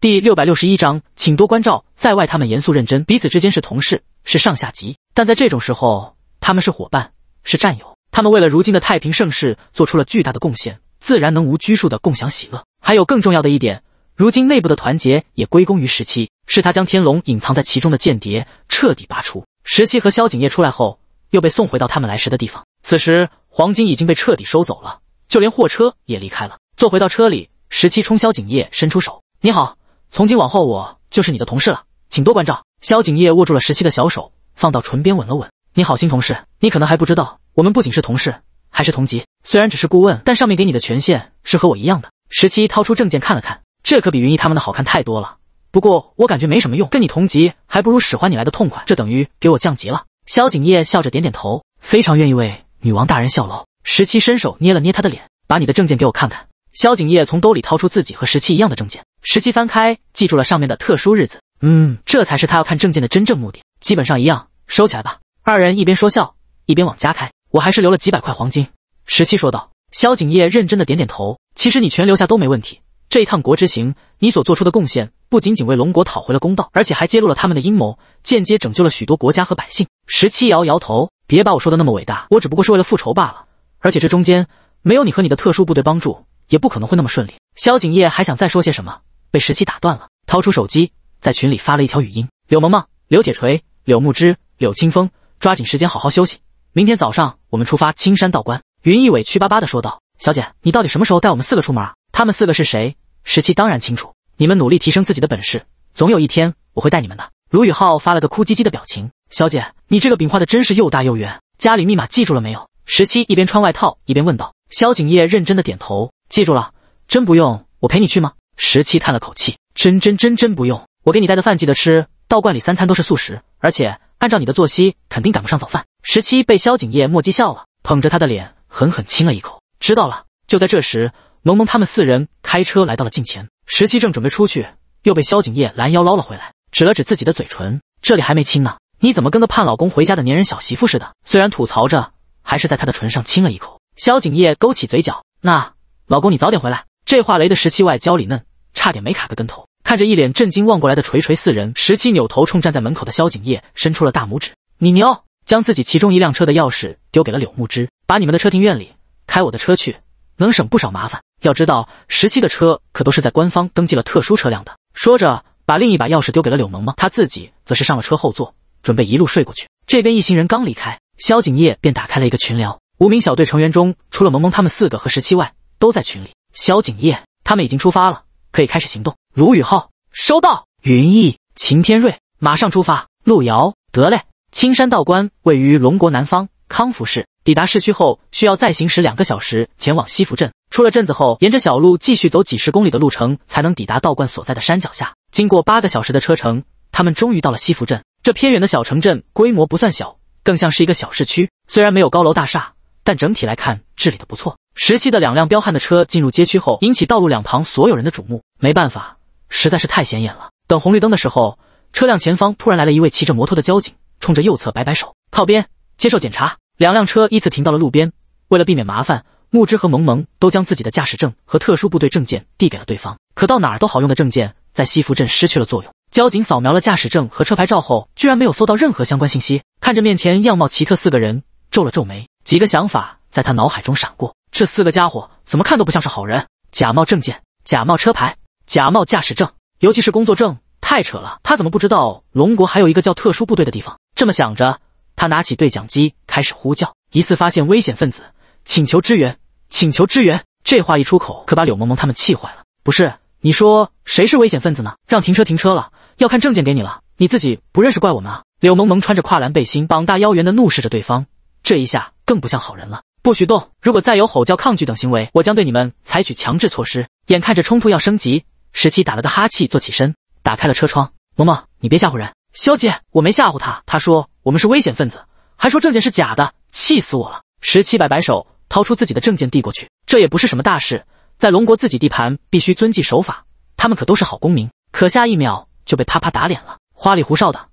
第六百六十一章，请多关照。在外，他们严肃认真，彼此之间是同事，是上下级；但在这种时候，他们是伙伴，是战友。他们为了如今的太平盛世做出了巨大的贡献，自然能无拘束的共享喜乐。还有更重要的一点，如今内部的团结也归功于十七，是他将天龙隐藏在其中的间谍彻底拔除。十七和萧景业出来后，又被送回到他们来时的地方。此时，黄金已经被彻底收走了，就连货车也离开了。坐回到车里，十七冲萧景业伸出手：“你好。”从今往后，我就是你的同事了，请多关照。萧景业握住了十七的小手，放到唇边吻了吻。你好新同事，你可能还不知道，我们不仅是同事，还是同级。虽然只是顾问，但上面给你的权限是和我一样的。十七掏出证件看了看，这可比云逸他们的好看太多了。不过我感觉没什么用，跟你同级还不如使唤你来的痛快，这等于给我降级了。萧景业笑着点点头，非常愿意为女王大人效劳。十七伸手捏了捏他的脸，把你的证件给我看看。萧景业从兜里掏出自己和十七一样的证件。十七翻开，记住了上面的特殊日子。嗯，这才是他要看证件的真正目的。基本上一样，收起来吧。二人一边说笑，一边往家开。我还是留了几百块黄金。十七说道。萧景业认真的点点头。其实你全留下都没问题。这一趟国之行，你所做出的贡献，不仅仅为龙国讨回了公道，而且还揭露了他们的阴谋，间接拯救了许多国家和百姓。十七摇摇头，别把我说的那么伟大，我只不过是为了复仇罢了。而且这中间没有你和你的特殊部队帮助，也不可能会那么顺利。萧景业还想再说些什么。被十七打断了，掏出手机在群里发了一条语音：“柳萌萌、柳铁锤、柳木枝、柳清风，抓紧时间好好休息，明天早上我们出发青山道观。”云逸委屈巴巴的说道：“小姐，你到底什么时候带我们四个出门啊？”他们四个是谁？十七当然清楚。你们努力提升自己的本事，总有一天我会带你们的。”卢宇浩发了个哭唧唧的表情：“小姐，你这个饼画的真是又大又圆，家里密码记住了没有？”十七一边穿外套一边问道。萧景业认真的点头：“记住了，真不用我陪你去吗？”十七叹了口气，真真真真不用我给你带的饭，记得吃。道观里三餐都是素食，而且按照你的作息，肯定赶不上早饭。十七被萧景夜莫讥笑了，捧着他的脸狠狠亲了一口。知道了。就在这时，萌萌他们四人开车来到了近前。十七正准备出去，又被萧景夜拦腰捞了回来，指了指自己的嘴唇，这里还没亲呢，你怎么跟个盼老公回家的粘人小媳妇似的？虽然吐槽着，还是在他的唇上亲了一口。萧景夜勾起嘴角，那老公你早点回来。这话雷的十七外焦里嫩。差点没卡个跟头，看着一脸震惊望过来的锤锤四人，十七扭头冲站在门口的萧景叶伸出了大拇指：“你牛！”将自己其中一辆车的钥匙丢给了柳木之，把你们的车停院里，开我的车去，能省不少麻烦。要知道，十七的车可都是在官方登记了特殊车辆的。说着，把另一把钥匙丢给了柳萌萌，他自己则是上了车后座，准备一路睡过去。这边一行人刚离开，萧景叶便打开了一个群聊，无名小队成员中除了萌萌他们四个和十七外，都在群里。萧景叶他们已经出发了。可以开始行动。卢宇浩，收到。云逸、秦天瑞，马上出发。路遥，得嘞。青山道观位于龙国南方康福市，抵达市区后需要再行驶两个小时，前往西福镇。出了镇子后，沿着小路继续走几十公里的路程，才能抵达道观所在的山脚下。经过八个小时的车程，他们终于到了西福镇。这偏远的小城镇规模不算小，更像是一个小市区。虽然没有高楼大厦，但整体来看治理的不错。十七的两辆彪悍的车进入街区后，引起道路两旁所有人的瞩目。没办法，实在是太显眼了。等红绿灯的时候，车辆前方突然来了一位骑着摩托的交警，冲着右侧摆摆手，靠边接受检查。两辆车依次停到了路边。为了避免麻烦，木之和萌萌都将自己的驾驶证和特殊部队证件递给了对方。可到哪都好用的证件，在西福镇失去了作用。交警扫描了驾驶证和车牌照后，居然没有搜到任何相关信息。看着面前样貌奇特四个人，皱了皱眉，几个想法在他脑海中闪过。这四个家伙怎么看都不像是好人，假冒证件、假冒车牌、假冒驾驶证，尤其是工作证，太扯了。他怎么不知道龙国还有一个叫特殊部队的地方？这么想着，他拿起对讲机开始呼叫：“疑似发现危险分子，请求支援，请求支援。”这话一出口，可把柳萌萌他们气坏了。不是，你说谁是危险分子呢？让停车停车了，要看证件给你了，你自己不认识怪我们啊！柳萌萌穿着跨栏背心，膀大腰圆的怒视着对方，这一下更不像好人了。不许动！如果再有吼叫、抗拒等行为，我将对你们采取强制措施。眼看着冲突要升级，十七打了个哈气，坐起身，打开了车窗。萌萌，你别吓唬人。小姐，我没吓唬他，他说我们是危险分子，还说证件是假的，气死我了。十七摆摆手，掏出自己的证件递过去。这也不是什么大事，在龙国自己地盘必须遵纪守法，他们可都是好公民。可下一秒就被啪啪打脸了，花里胡哨的，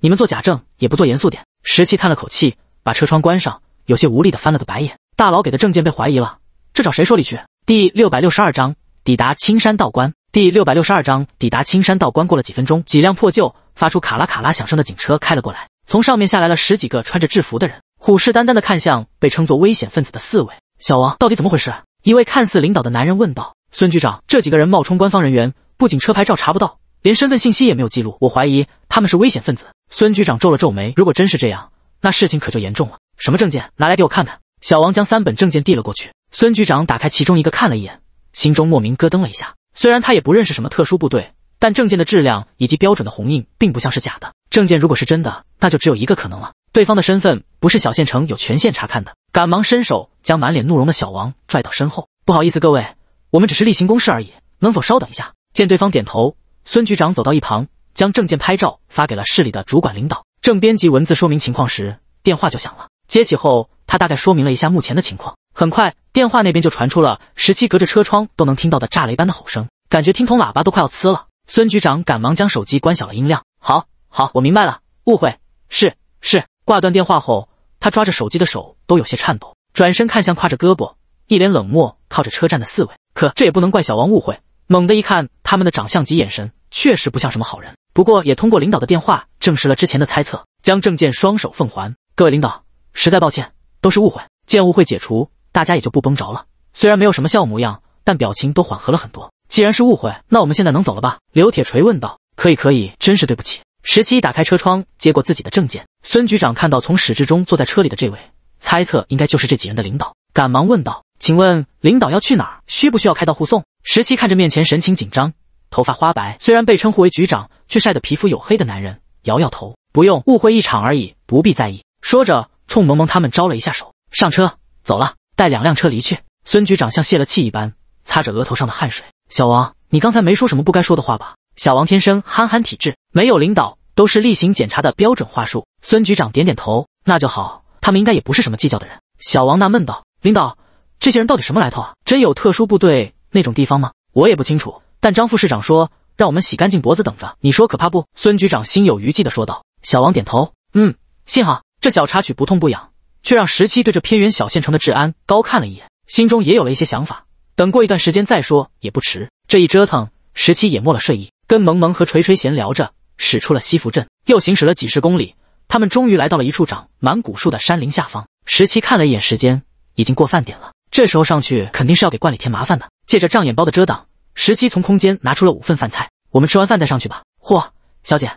你们做假证也不做严肃点。十七叹了口气，把车窗关上。有些无力的翻了个白眼，大佬给的证件被怀疑了，这找谁说理去？第六百六十二章抵达青山道观。第六百六十二章抵达青山道观。过了几分钟，几辆破旧、发出卡拉卡拉响声的警车开了过来，从上面下来了十几个穿着制服的人，虎视眈眈的看向被称作危险分子的四位。小王，到底怎么回事？一位看似领导的男人问道。孙局长，这几个人冒充官方人员，不仅车牌照查不到，连身份信息也没有记录，我怀疑他们是危险分子。孙局长皱了皱眉，如果真是这样，那事情可就严重了。什么证件？拿来给我看看。小王将三本证件递了过去。孙局长打开其中一个看了一眼，心中莫名咯噔了一下。虽然他也不认识什么特殊部队，但证件的质量以及标准的红印并不像是假的。证件如果是真的，那就只有一个可能了：对方的身份不是小县城有权限查看的。赶忙伸手将满脸怒容的小王拽到身后。不好意思，各位，我们只是例行公事而已，能否稍等一下？见对方点头，孙局长走到一旁，将证件拍照发给了市里的主管领导。正编辑文字说明情况时，电话就响了。接起后，他大概说明了一下目前的情况。很快，电话那边就传出了十七隔着车窗都能听到的炸雷般的吼声，感觉听筒喇叭都快要呲了。孙局长赶忙将手机关小了音量。好好，我明白了，误会是是。挂断电话后，他抓着手机的手都有些颤抖，转身看向挎着胳膊、一脸冷漠、靠着车站的四位。可这也不能怪小王误会。猛地一看，他们的长相及眼神确实不像什么好人。不过也通过领导的电话证实了之前的猜测，将证件双手奉还，各位领导。实在抱歉，都是误会。见误会解除，大家也就不绷着了。虽然没有什么笑模样，但表情都缓和了很多。既然是误会，那我们现在能走了吧？刘铁锤问道。可以，可以。真是对不起。十七打开车窗，接过自己的证件。孙局长看到从始至终坐在车里的这位，猜测应该就是这几人的领导，赶忙问道：“请问领导要去哪儿？需不需要开道护送？”十七看着面前神情紧张、头发花白，虽然被称呼为局长，却晒得皮肤黝黑的男人，摇摇头：“不用，误会一场而已，不必在意。”说着。冲萌萌他们招了一下手，上车走了，带两辆车离去。孙局长像泄了气一般，擦着额头上的汗水。小王，你刚才没说什么不该说的话吧？小王天生憨憨体质，没有领导都是例行检查的标准话术。孙局长点点头，那就好，他们应该也不是什么计较的人。小王纳闷道：“领导，这些人到底什么来头啊？真有特殊部队那种地方吗？我也不清楚。但张副市长说让我们洗干净脖子等着，你说可怕不？”孙局长心有余悸地说道。小王点头，嗯，幸好。这小插曲不痛不痒，却让十七对这偏远小县城的治安高看了一眼，心中也有了一些想法。等过一段时间再说也不迟。这一折腾，十七也没了睡意，跟萌萌和锤锤闲聊着，驶出了西福镇，又行驶了几十公里，他们终于来到了一处长满古树的山林下方。十七看了一眼时间，已经过饭点了，这时候上去肯定是要给观里添麻烦的。借着障眼包的遮挡，十七从空间拿出了五份饭菜，我们吃完饭再上去吧。嚯，小姐，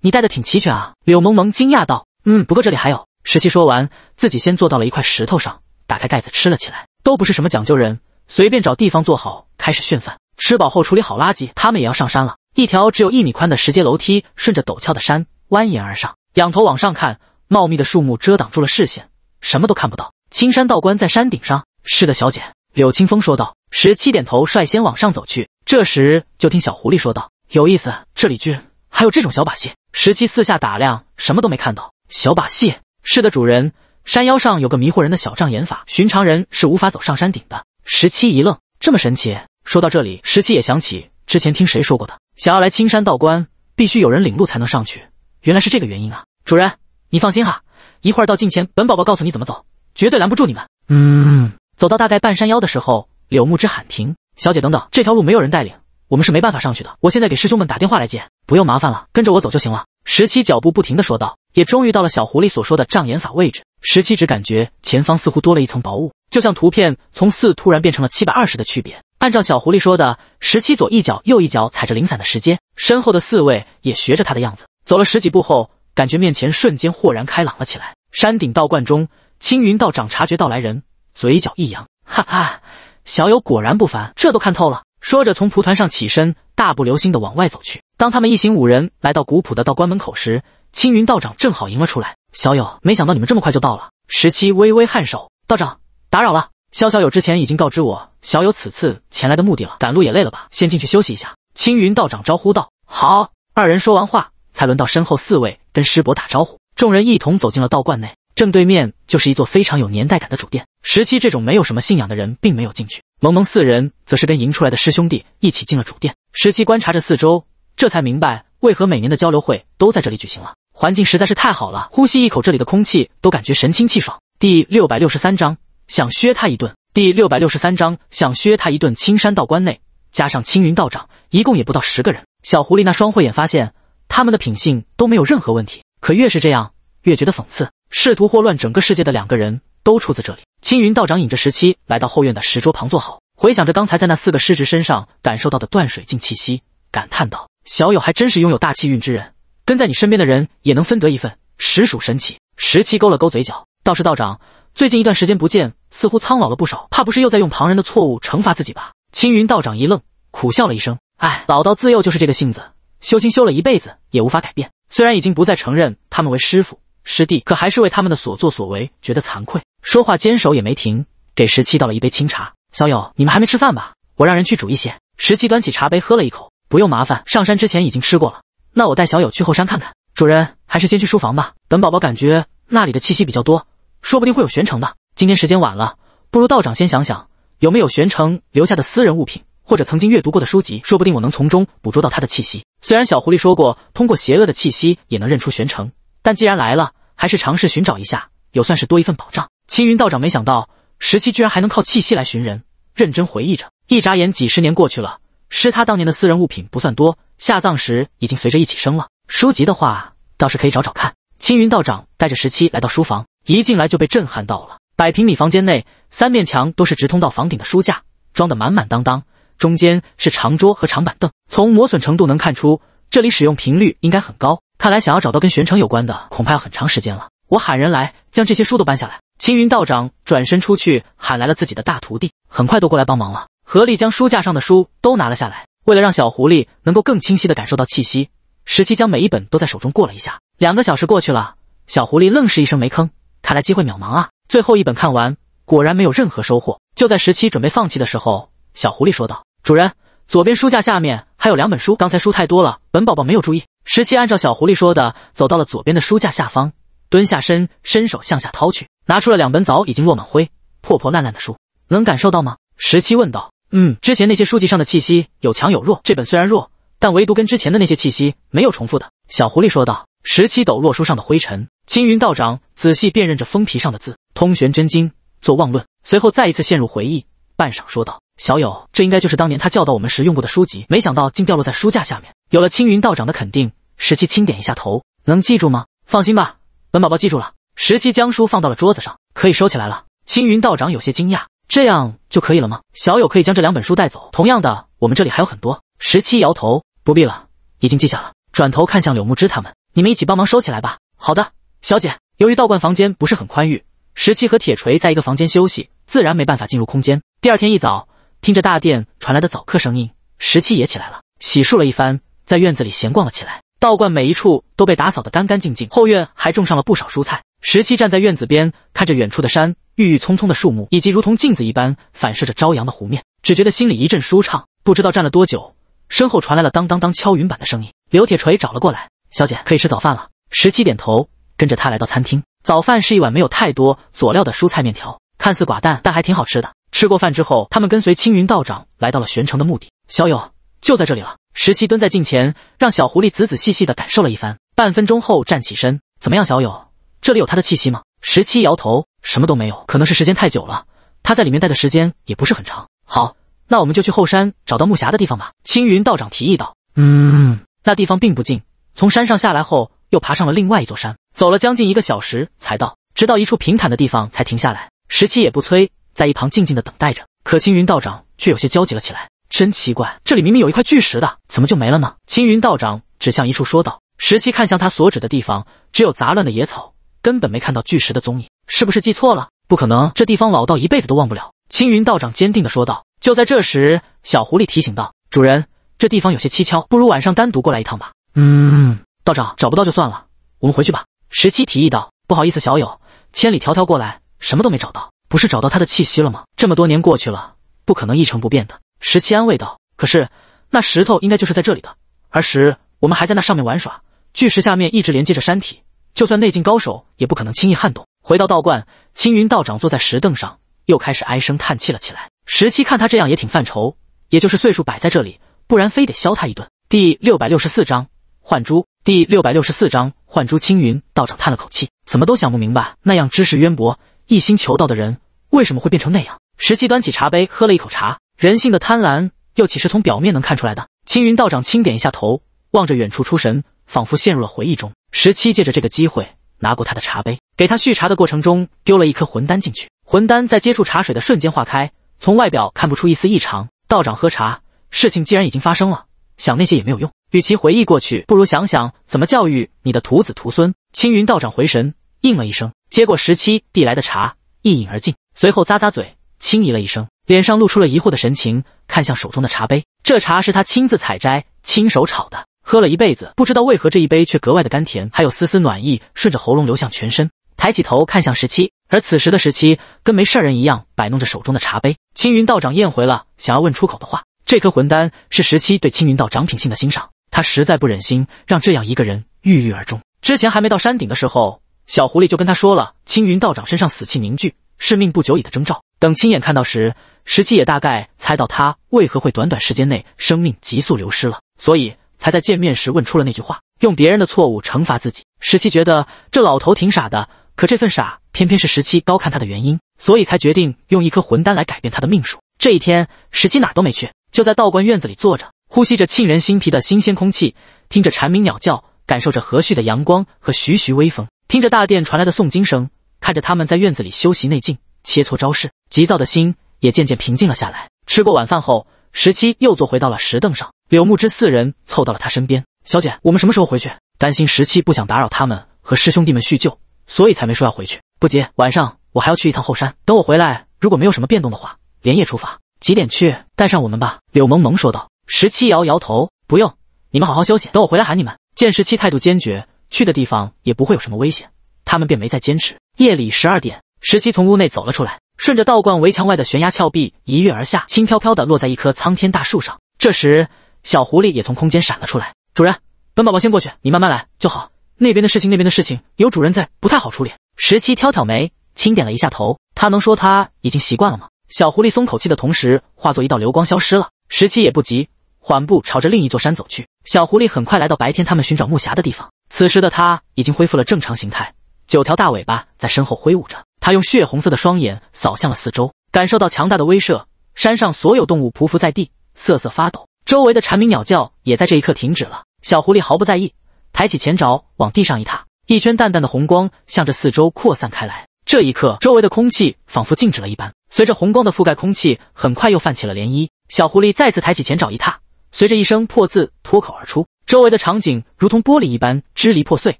你带的挺齐全啊！柳萌萌惊讶道。嗯，不过这里还有十七。说完，自己先坐到了一块石头上，打开盖子吃了起来。都不是什么讲究人，随便找地方坐好，开始炫饭。吃饱后处理好垃圾，他们也要上山了。一条只有一米宽的石阶楼梯，顺着陡峭的山蜿蜒而上。仰头往上看，茂密的树木遮挡住了视线，什么都看不到。青山道观在山顶上。是的，小姐，柳清风说道。十七点头，率先往上走去。这时就听小狐狸说道：“有意思，这里居然还有这种小把戏。”十七四下打量，什么都没看到。小把戏是的，主人。山腰上有个迷惑人的小障眼法，寻常人是无法走上山顶的。十七一愣，这么神奇？说到这里，十七也想起之前听谁说过的，想要来青山道观，必须有人领路才能上去，原来是这个原因啊！主人，你放心哈，一会儿到近前，本宝宝告诉你怎么走，绝对拦不住你们。嗯，走到大概半山腰的时候，柳木之喊停：“小姐，等等，这条路没有人带领，我们是没办法上去的。我现在给师兄们打电话来接，不用麻烦了，跟着我走就行了。”十七脚步不停的说道。也终于到了小狐狸所说的障眼法位置，十七只感觉前方似乎多了一层薄雾，就像图片从四突然变成了七百二十的区别。按照小狐狸说的，十七左一脚右一脚踩着零散的时间，身后的四位也学着他的样子走了十几步后，感觉面前瞬间豁然开朗了起来。山顶道观中，青云道长察觉到来人，嘴角一扬，哈哈，小友果然不凡，这都看透了。说着从蒲团上起身，大步流星的往外走去。当他们一行五人来到古朴的道观门口时，青云道长正好迎了出来，小友，没想到你们这么快就到了。十七微微颔首，道长打扰了。萧小友之前已经告知我，小友此次前来的目的了。赶路也累了吧？先进去休息一下。青云道长招呼道。好。二人说完话，才轮到身后四位跟师伯打招呼。众人一同走进了道观内，正对面就是一座非常有年代感的主殿。十七这种没有什么信仰的人并没有进去，萌萌四人则是跟迎出来的师兄弟一起进了主殿。十七观察着四周，这才明白为何每年的交流会都在这里举行了。环境实在是太好了，呼吸一口这里的空气都感觉神清气爽。第六百六十三章想削他一顿。第六百六十三章想削他一顿。青山道观内，加上青云道长，一共也不到十个人。小狐狸那双慧眼发现，他们的品性都没有任何问题。可越是这样，越觉得讽刺。试图祸乱整个世界的两个人，都出自这里。青云道长引着十七来到后院的石桌旁坐好，回想着刚才在那四个师侄身上感受到的断水境气息，感叹道：“小友还真是拥有大气运之人。”跟在你身边的人也能分得一份，实属神奇。十七勾了勾嘴角，道士道长最近一段时间不见，似乎苍老了不少，怕不是又在用旁人的错误惩罚自己吧？青云道长一愣，苦笑了一声：“哎，老道自幼就是这个性子，修心修了一辈子也无法改变。虽然已经不再承认他们为师傅、师弟，可还是为他们的所作所为觉得惭愧。”说话，坚守也没停，给十七倒了一杯清茶：“小友，你们还没吃饭吧？我让人去煮一些。”十七端起茶杯喝了一口：“不用麻烦，上山之前已经吃过了。”那我带小友去后山看看，主人还是先去书房吧。本宝宝感觉那里的气息比较多，说不定会有玄城的。今天时间晚了，不如道长先想想有没有玄城留下的私人物品或者曾经阅读过的书籍，说不定我能从中捕捉到他的气息。虽然小狐狸说过通过邪恶的气息也能认出玄城，但既然来了，还是尝试寻找一下，有算是多一份保障。青云道长没想到十七居然还能靠气息来寻人，认真回忆着，一眨眼几十年过去了。是他当年的私人物品不算多，下葬时已经随着一起升了。书籍的话，倒是可以找找看。青云道长带着十七来到书房，一进来就被震撼到了。百平米房间内，三面墙都是直通到房顶的书架，装得满满当当，中间是长桌和长板凳。从磨损程度能看出，这里使用频率应该很高。看来想要找到跟玄城有关的，恐怕要很长时间了。我喊人来，将这些书都搬下来。青云道长转身出去喊来了自己的大徒弟，很快都过来帮忙了。合力将书架上的书都拿了下来，为了让小狐狸能够更清晰地感受到气息，十七将每一本都在手中过了一下。两个小时过去了，小狐狸愣是一声没吭，看来机会渺茫啊！最后一本看完，果然没有任何收获。就在十七准备放弃的时候，小狐狸说道：“主人，左边书架下面还有两本书，刚才书太多了，本宝宝没有注意。”十七按照小狐狸说的，走到了左边的书架下方，蹲下身，伸手向下掏去，拿出了两本早已经落满灰、破破烂烂的书。能感受到吗？十七问道。嗯，之前那些书籍上的气息有强有弱，这本虽然弱，但唯独跟之前的那些气息没有重复的。小狐狸说道。十七抖落书上的灰尘，青云道长仔细辨认着封皮上的字，《通玄真经》做妄论。随后再一次陷入回忆，半晌说道：“小友，这应该就是当年他教导我们时用过的书籍，没想到竟掉落在书架下面。”有了青云道长的肯定，十七轻点一下头，能记住吗？放心吧，本宝宝记住了。十七将书放到了桌子上，可以收起来了。青云道长有些惊讶。这样就可以了吗？小友可以将这两本书带走。同样的，我们这里还有很多。十七摇头，不必了，已经记下了。转头看向柳木枝他们，你们一起帮忙收起来吧。好的，小姐。由于道观房间不是很宽裕，十七和铁锤在一个房间休息，自然没办法进入空间。第二天一早，听着大殿传来的早课声音，十七也起来了，洗漱了一番，在院子里闲逛了起来。道观每一处都被打扫得干干净净，后院还种上了不少蔬菜。十七站在院子边，看着远处的山、郁郁葱葱的树木，以及如同镜子一般反射着朝阳的湖面，只觉得心里一阵舒畅。不知道站了多久，身后传来了当当当敲云板的声音。刘铁锤找了过来：“小姐，可以吃早饭了。”十七点头，跟着他来到餐厅。早饭是一碗没有太多佐料的蔬菜面条，看似寡淡，但还挺好吃的。吃过饭之后，他们跟随青云道长来到了玄城的目的。小友就在这里了。十七蹲在镜前，让小狐狸仔仔细细的感受了一番。半分钟后站起身：“怎么样，小友？”这里有他的气息吗？十七摇头，什么都没有，可能是时间太久了，他在里面待的时间也不是很长。好，那我们就去后山找到木匣的地方吧。青云道长提议道。嗯，那地方并不近，从山上下来后又爬上了另外一座山，走了将近一个小时才到，直到一处平坦的地方才停下来。十七也不催，在一旁静静的等待着。可青云道长却有些焦急了起来，真奇怪，这里明明有一块巨石的，怎么就没了呢？青云道长指向一处说道。十七看向他所指的地方，只有杂乱的野草。根本没看到巨石的踪影，是不是记错了？不可能，这地方老道一辈子都忘不了。青云道长坚定地说道。就在这时，小狐狸提醒道：“主人，这地方有些蹊跷，不如晚上单独过来一趟吧。”嗯，道长找不到就算了，我们回去吧。十七提议道：“不好意思，小友，千里迢迢过来，什么都没找到，不是找到他的气息了吗？这么多年过去了，不可能一成不变的。”十七安慰道：“可是那石头应该就是在这里的，儿时我们还在那上面玩耍，巨石下面一直连接着山体。”就算内劲高手也不可能轻易撼动。回到道观，青云道长坐在石凳上，又开始唉声叹气了起来。十七看他这样也挺犯愁，也就是岁数摆在这里，不然非得削他一顿。第六百六十四章幻珠。第六百六十四章幻珠。青云道长叹了口气，怎么都想不明白，那样知识渊博、一心求道的人，为什么会变成那样？十七端起茶杯喝了一口茶，人性的贪婪又岂是从表面能看出来的？青云道长轻点一下头，望着远处出神，仿佛陷入了回忆中。十七借着这个机会，拿过他的茶杯，给他续茶的过程中，丢了一颗魂丹进去。魂丹在接触茶水的瞬间化开，从外表看不出一丝异常。道长喝茶，事情既然已经发生了，想那些也没有用。与其回忆过去，不如想想怎么教育你的徒子徒孙。青云道长回神，应了一声，接过十七递来的茶，一饮而尽，随后咂咂嘴，轻咦了一声，脸上露出了疑惑的神情，看向手中的茶杯。这茶是他亲自采摘、亲手炒的。喝了一辈子，不知道为何这一杯却格外的甘甜，还有丝丝暖意顺着喉咙流向全身。抬起头看向十七，而此时的十七跟没事人一样摆弄着手中的茶杯。青云道长咽回了想要问出口的话。这颗魂丹是十七对青云道长品性的欣赏，他实在不忍心让这样一个人郁郁而终。之前还没到山顶的时候，小狐狸就跟他说了，青云道长身上死气凝聚，是命不久矣的征兆。等亲眼看到时，十七也大概猜到他为何会短短时间内生命急速流失了，所以。才在见面时问出了那句话，用别人的错误惩罚自己。十七觉得这老头挺傻的，可这份傻偏偏是十七高看他的原因，所以才决定用一颗魂丹来改变他的命数。这一天，十七哪都没去，就在道观院子里坐着，呼吸着沁人心脾的新鲜空气，听着蝉鸣鸟叫，感受着和煦的阳光和徐徐微风，听着大殿传来的诵经声，看着他们在院子里修习内劲、切磋招式，急躁的心也渐渐平静了下来。吃过晚饭后，十七又坐回到了石凳上。柳木之四人凑到了他身边，小姐，我们什么时候回去？担心十七不想打扰他们和师兄弟们叙旧，所以才没说要回去。不急，晚上我还要去一趟后山。等我回来，如果没有什么变动的话，连夜出发。几点去？带上我们吧。柳萌萌说道。十七摇摇头，不用，你们好好休息，等我回来喊你们。见十七态度坚决，去的地方也不会有什么危险，他们便没再坚持。夜里十二点，十七从屋内走了出来，顺着道观围墙外的悬崖峭壁一跃而下，轻飘飘地落在一棵苍天大树上。这时。小狐狸也从空间闪了出来。主人，本宝宝先过去，你慢慢来就好。那边的事情，那边的事情，有主人在不太好处理。十七挑挑眉，轻点了一下头。他能说他已经习惯了吗？小狐狸松口气的同时，化作一道流光消失了。十七也不急，缓步朝着另一座山走去。小狐狸很快来到白天他们寻找木匣的地方。此时的他已经恢复了正常形态，九条大尾巴在身后挥舞着。他用血红色的双眼扫向了四周，感受到强大的威慑，山上所有动物匍匐在地，瑟瑟发抖。周围的蝉鸣鸟叫也在这一刻停止了。小狐狸毫不在意，抬起前爪往地上一踏，一圈淡淡的红光向着四周扩散开来。这一刻，周围的空气仿佛静止了一般。随着红光的覆盖，空气很快又泛起了涟漪。小狐狸再次抬起前爪一踏，随着一声破字脱口而出，周围的场景如同玻璃一般支离破碎，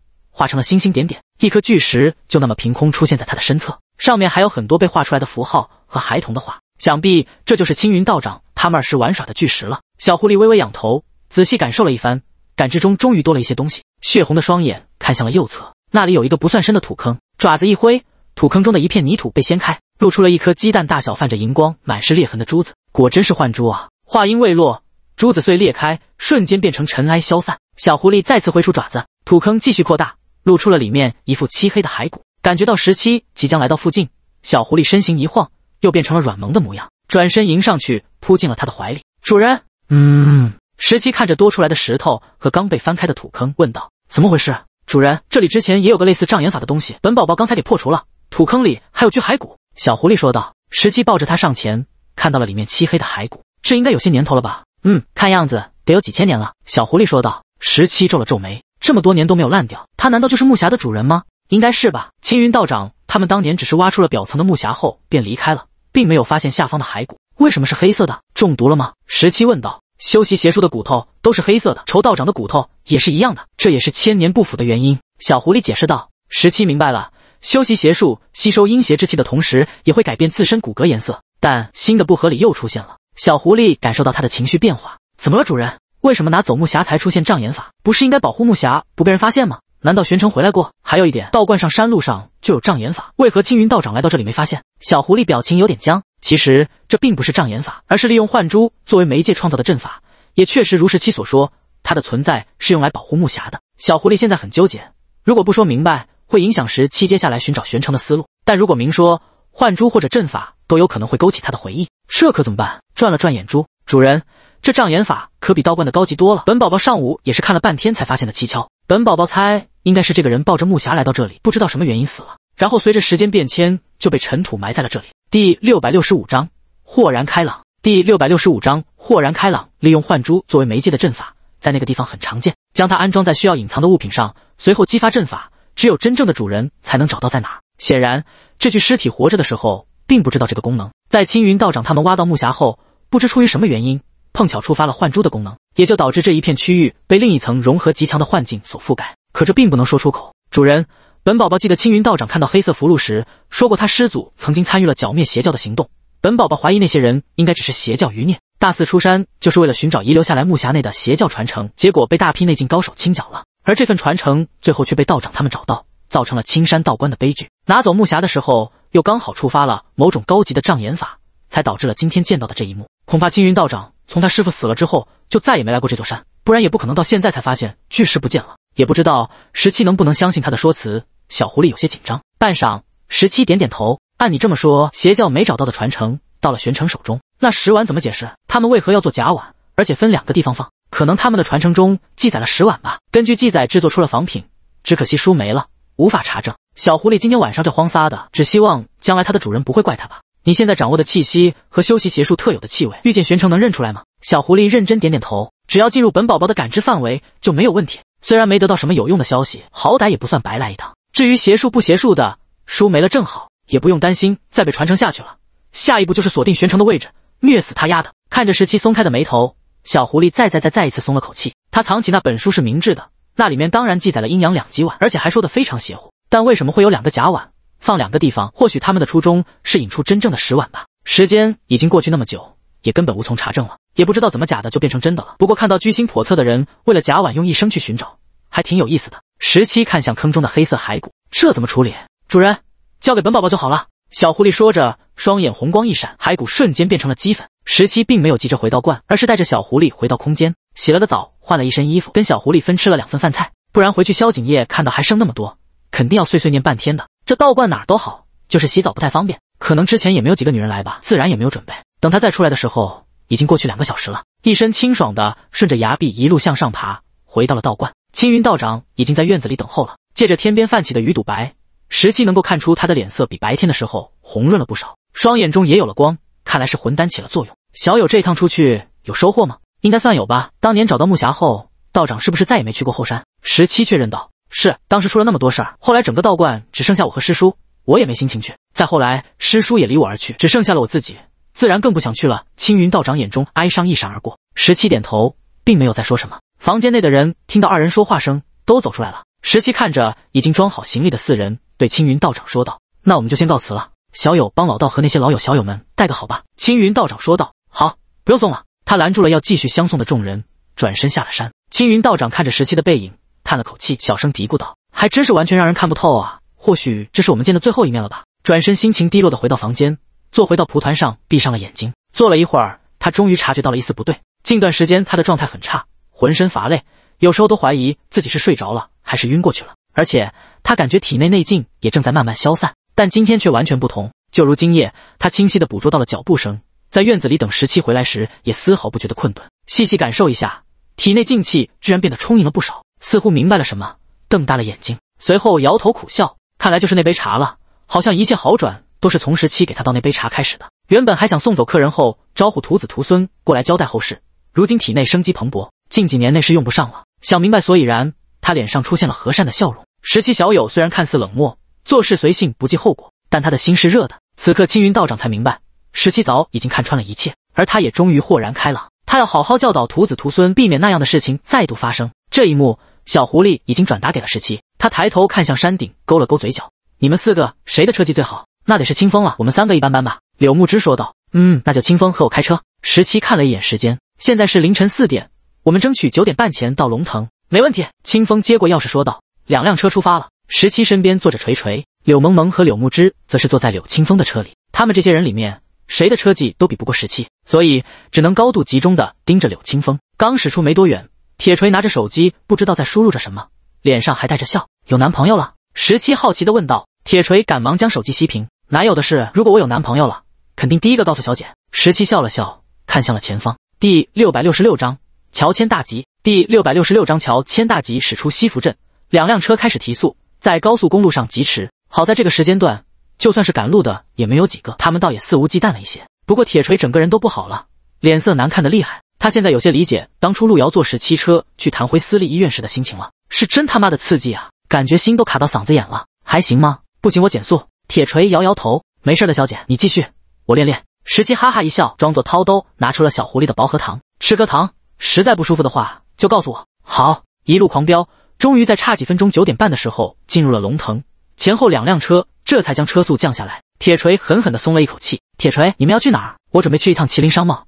化成了星星点点。一颗巨石就那么凭空出现在他的身侧，上面还有很多被画出来的符号和孩童的画。想必这就是青云道长他们儿时玩耍的巨石了。小狐狸微微仰头，仔细感受了一番，感知中终于多了一些东西。血红的双眼看向了右侧，那里有一个不算深的土坑，爪子一挥，土坑中的一片泥土被掀开，露出了一颗鸡蛋大小、泛着荧光、满是裂痕的珠子。果真是幻珠啊！话音未落，珠子碎裂开，瞬间变成尘埃消散。小狐狸再次挥出爪子，土坑继续扩大，露出了里面一副漆黑的骸骨。感觉到十七即将来到附近，小狐狸身形一晃，又变成了软萌的模样，转身迎上去，扑进了他的怀里。主人。嗯，十七看着多出来的石头和刚被翻开的土坑，问道：“怎么回事？主人，这里之前也有个类似障眼法的东西，本宝宝刚才给破除了。土坑里还有具骸骨。”小狐狸说道。十七抱着他上前，看到了里面漆黑的骸骨，这应该有些年头了吧？嗯，看样子得有几千年了。小狐狸说道。十七皱了皱眉，这么多年都没有烂掉，他难道就是木匣的主人吗？应该是吧。青云道长他们当年只是挖出了表层的木匣后便离开了，并没有发现下方的骸骨。为什么是黑色的？中毒了吗？十七问道。修习邪术的骨头都是黑色的，仇道长的骨头也是一样的，这也是千年不腐的原因。小狐狸解释道。十七明白了，修习邪术吸收阴邪之气的同时，也会改变自身骨骼颜色。但新的不合理又出现了。小狐狸感受到他的情绪变化，怎么了，主人？为什么拿走木匣才出现障眼法？不是应该保护木匣不被人发现吗？难道玄城回来过？还有一点，道观上山路上就有障眼法，为何青云道长来到这里没发现？小狐狸表情有点僵。其实这并不是障眼法，而是利用幻珠作为媒介创造的阵法。也确实如十七所说，它的存在是用来保护木匣的。小狐狸现在很纠结，如果不说明白，会影响十七接下来寻找玄城的思路；但如果明说，幻珠或者阵法都有可能会勾起他的回忆，这可怎么办？转了转眼珠，主人，这障眼法可比道观的高级多了。本宝宝上午也是看了半天才发现的蹊跷。本宝宝猜，应该是这个人抱着木匣来到这里，不知道什么原因死了。然后随着时间变迁，就被尘土埋在了这里。第六百六十五章豁然开朗。第六百六十五章豁然开朗。利用幻珠作为媒介的阵法，在那个地方很常见。将它安装在需要隐藏的物品上，随后激发阵法，只有真正的主人才能找到在哪。显然，这具尸体活着的时候并不知道这个功能。在青云道长他们挖到木匣后，不知出于什么原因，碰巧触发了幻珠的功能，也就导致这一片区域被另一层融合极强的幻境所覆盖。可这并不能说出口，主人。本宝宝记得青云道长看到黑色符箓时说过，他师祖曾经参与了剿灭邪教的行动。本宝宝怀疑那些人应该只是邪教余孽，大肆出山就是为了寻找遗留下来木匣内的邪教传承，结果被大批内境高手清剿了。而这份传承最后却被道长他们找到，造成了青山道观的悲剧。拿走木匣的时候，又刚好触发了某种高级的障眼法，才导致了今天见到的这一幕。恐怕青云道长从他师父死了之后，就再也没来过这座山，不然也不可能到现在才发现巨石不见了。也不知道十七能不能相信他的说辞。小狐狸有些紧张，半晌，十七点点头。按你这么说，邪教没找到的传承到了玄城手中，那十碗怎么解释？他们为何要做假碗，而且分两个地方放？可能他们的传承中记载了十碗吧？根据记载制作出了仿品，只可惜书没了，无法查证。小狐狸今天晚上这慌撒的，只希望将来它的主人不会怪它吧？你现在掌握的气息和修习邪术特有的气味，遇见玄城能认出来吗？小狐狸认真点点头，只要进入本宝宝的感知范围就没有问题。虽然没得到什么有用的消息，好歹也不算白来一趟。至于邪术不邪术的书没了，正好也不用担心再被传承下去了。下一步就是锁定玄城的位置，虐死他丫的！看着十七松开的眉头，小狐狸再再再再一次松了口气。他藏起那本书是明智的，那里面当然记载了阴阳两极碗，而且还说的非常邪乎。但为什么会有两个假碗放两个地方？或许他们的初衷是引出真正的石碗吧。时间已经过去那么久，也根本无从查证了。也不知道怎么假的就变成真的了。不过看到居心叵测的人为了假碗用一生去寻找，还挺有意思的。十七看向坑中的黑色骸骨，这怎么处理？主人，交给本宝宝就好了。小狐狸说着，双眼红光一闪，骸骨瞬间变成了鸡粉。十七并没有急着回道观，而是带着小狐狸回到空间，洗了个澡，换了一身衣服，跟小狐狸分吃了两份饭菜。不然回去萧景业看到还剩那么多，肯定要碎碎念半天的。这道观哪都好，就是洗澡不太方便，可能之前也没有几个女人来吧，自然也没有准备。等他再出来的时候，已经过去两个小时了，一身清爽的，顺着崖壁一路向上爬，回到了道观。青云道长已经在院子里等候了。借着天边泛起的鱼肚白，十七能够看出他的脸色比白天的时候红润了不少，双眼中也有了光，看来是魂丹起了作用。小友这趟出去有收获吗？应该算有吧。当年找到木匣后，道长是不是再也没去过后山？十七确认道：“是，当时出了那么多事儿，后来整个道观只剩下我和师叔，我也没心情去。再后来，师叔也离我而去，只剩下了我自己，自然更不想去了。”青云道长眼中哀伤一闪而过。十七点头，并没有再说什么。房间内的人听到二人说话声，都走出来了。十七看着已经装好行李的四人，对青云道长说道：“那我们就先告辞了，小友帮老道和那些老友小友们带个好吧。”青云道长说道：“好，不用送了。”他拦住了要继续相送的众人，转身下了山。青云道长看着十七的背影，叹了口气，小声嘀咕道：“还真是完全让人看不透啊，或许这是我们见的最后一面了吧。”转身，心情低落的回到房间，坐回到蒲团上，闭上了眼睛。坐了一会儿，他终于察觉到了一丝不对。近段时间，他的状态很差。浑身乏累，有时候都怀疑自己是睡着了还是晕过去了，而且他感觉体内内劲也正在慢慢消散。但今天却完全不同，就如今夜，他清晰的捕捉到了脚步声，在院子里等十七回来时，也丝毫不觉得困顿。细细感受一下，体内静气居然变得充盈了不少，似乎明白了什么，瞪大了眼睛，随后摇头苦笑。看来就是那杯茶了，好像一切好转都是从十七给他倒那杯茶开始的。原本还想送走客人后，招呼徒子徒孙过来交代后事，如今体内生机蓬勃。近几年内是用不上了。想明白所以然，他脸上出现了和善的笑容。十七小友虽然看似冷漠，做事随性不计后果，但他的心是热的。此刻青云道长才明白，十七早已经看穿了一切，而他也终于豁然开朗。他要好好教导徒子徒孙，避免那样的事情再度发生。这一幕，小狐狸已经转达给了十七。他抬头看向山顶，勾了勾嘴角：“你们四个谁的车技最好？那得是清风了。我们三个一般般吧。”柳木之说道：“嗯，那就清风和我开车。”十七看了一眼时间，现在是凌晨四点。我们争取九点半前到龙腾，没问题。清风接过钥匙说道。两辆车出发了。十七身边坐着锤锤，柳萌萌和柳木枝则是坐在柳清风的车里。他们这些人里面，谁的车技都比不过十七，所以只能高度集中的盯着柳清风。刚驶出没多远，铁锤拿着手机，不知道在输入着什么，脸上还带着笑。有男朋友了？十七好奇的问道。铁锤赶忙将手机熄屏。男友的事？如果我有男朋友了，肯定第一个告诉小姐。十七笑了笑，看向了前方。第六百六十六章。乔迁大吉第六百六十六章，乔迁大吉驶出西福镇，两辆车开始提速，在高速公路上疾驰。好在这个时间段，就算是赶路的也没有几个，他们倒也肆无忌惮了一些。不过铁锤整个人都不好了，脸色难看的厉害。他现在有些理解当初路遥坐十七车去弹回私立医院时的心情了，是真他妈的刺激啊！感觉心都卡到嗓子眼了，还行吗？不行，我减速。铁锤摇摇头，没事的，小姐，你继续，我练练。十七哈哈一笑，装作掏兜，拿出了小狐狸的薄荷糖，吃颗糖。实在不舒服的话，就告诉我。好，一路狂飙，终于在差几分钟九点半的时候进入了龙腾。前后两辆车这才将车速降下来。铁锤狠狠地松了一口气。铁锤，你们要去哪儿？我准备去一趟麒麟商贸。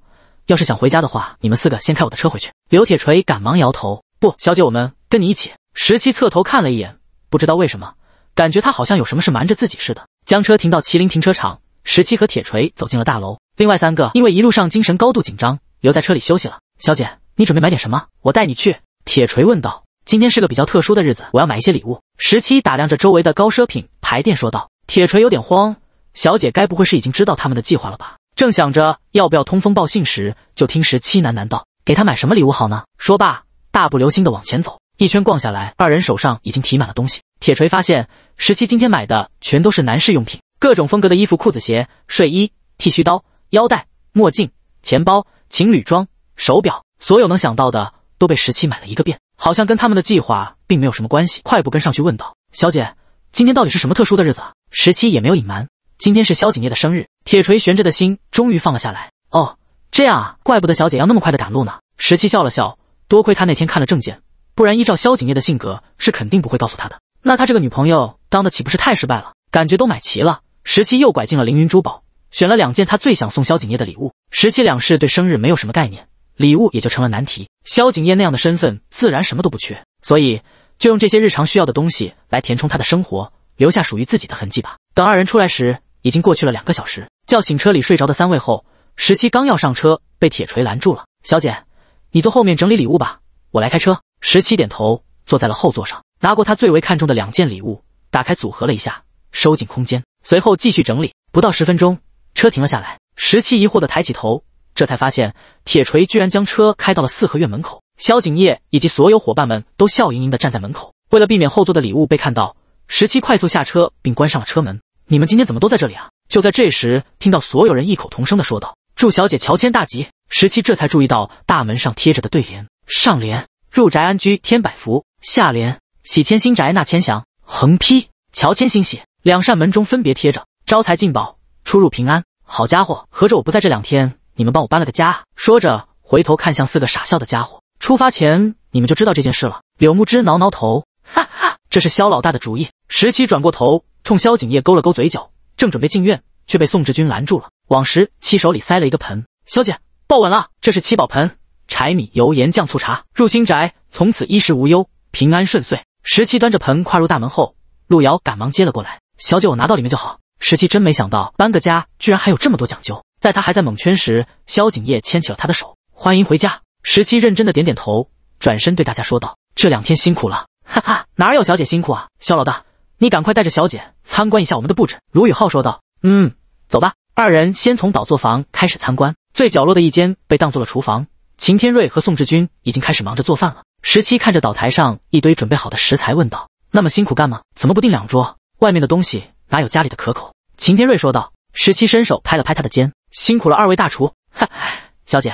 要是想回家的话，你们四个先开我的车回去。刘铁锤赶忙摇头，不，小姐，我们跟你一起。十七侧头看了一眼，不知道为什么，感觉他好像有什么事瞒着自己似的。将车停到麒麟停车场，十七和铁锤走进了大楼。另外三个因为一路上精神高度紧张，留在车里休息了。小姐。你准备买点什么？我带你去。”铁锤问道。“今天是个比较特殊的日子，我要买一些礼物。”十七打量着周围的高奢品牌店，说道。铁锤有点慌：“小姐，该不会是已经知道他们的计划了吧？”正想着要不要通风报信时，就听十七喃喃道：“给他买什么礼物好呢？”说罢，大步流星的往前走。一圈逛下来，二人手上已经提满了东西。铁锤发现，十七今天买的全都是男士用品，各种风格的衣服、裤子、鞋、睡衣、剃须刀、腰带、墨镜、钱包、情侣装、手表。所有能想到的都被十七买了一个遍，好像跟他们的计划并没有什么关系。快步跟上去问道：“小姐，今天到底是什么特殊的日子？”十七也没有隐瞒，今天是萧景烨的生日。铁锤悬着的心终于放了下来。哦，这样啊，怪不得小姐要那么快的赶路呢。十七笑了笑，多亏他那天看了证件，不然依照萧景烨的性格，是肯定不会告诉他的。那他这个女朋友当的岂不是太失败了？感觉都买齐了，十七又拐进了凌云珠宝，选了两件他最想送萧景烨的礼物。十七两世对生日没有什么概念。礼物也就成了难题。萧景夜那样的身份，自然什么都不缺，所以就用这些日常需要的东西来填充他的生活，留下属于自己的痕迹吧。等二人出来时，已经过去了两个小时。叫醒车里睡着的三位后，十七刚要上车，被铁锤拦住了。小姐，你坐后面整理礼物吧，我来开车。十七点头，坐在了后座上，拿过他最为看重的两件礼物，打开组合了一下，收紧空间，随后继续整理。不到十分钟，车停了下来。十七疑惑地抬起头。这才发现，铁锤居然将车开到了四合院门口。萧景业以及所有伙伴们都笑盈盈的站在门口。为了避免后座的礼物被看到，十七快速下车并关上了车门。你们今天怎么都在这里啊？就在这时，听到所有人异口同声的说道：“祝小姐乔迁大吉。”十七这才注意到大门上贴着的对联：上联入宅安居添百福，下联喜迁新宅纳千祥。横批乔迁新喜。两扇门中分别贴着“招财进宝”“出入平安”。好家伙，合着我不在这两天。你们帮我搬了个家，说着回头看向四个傻笑的家伙。出发前你们就知道这件事了。柳木枝挠挠头，哈哈，这是肖老大的主意。十七转过头，冲萧景业勾了勾嘴角，正准备进院，却被宋志军拦住了。往十七手里塞了一个盆，小姐抱稳了，这是七宝盆，柴米油盐酱醋茶，入新宅从此衣食无忧，平安顺遂。十七端着盆跨入大门后，陆瑶赶忙接了过来，小姐我拿到里面就好。十七真没想到搬个家居然还有这么多讲究。在他还在懵圈时，萧景业牵起了他的手，欢迎回家。十七认真的点点头，转身对大家说道：“这两天辛苦了，哈哈，哪有小姐辛苦啊？萧老大，你赶快带着小姐参观一下我们的布置。”卢宇浩说道：“嗯，走吧。”二人先从岛座房开始参观，最角落的一间被当做了厨房。秦天瑞和宋志军已经开始忙着做饭了。十七看着岛台上一堆准备好的食材，问道：“那么辛苦干嘛？怎么不订两桌？外面的东西哪有家里的可口？”秦天瑞说道。十七伸手拍了拍他的肩。辛苦了二位大厨，哈 小姐，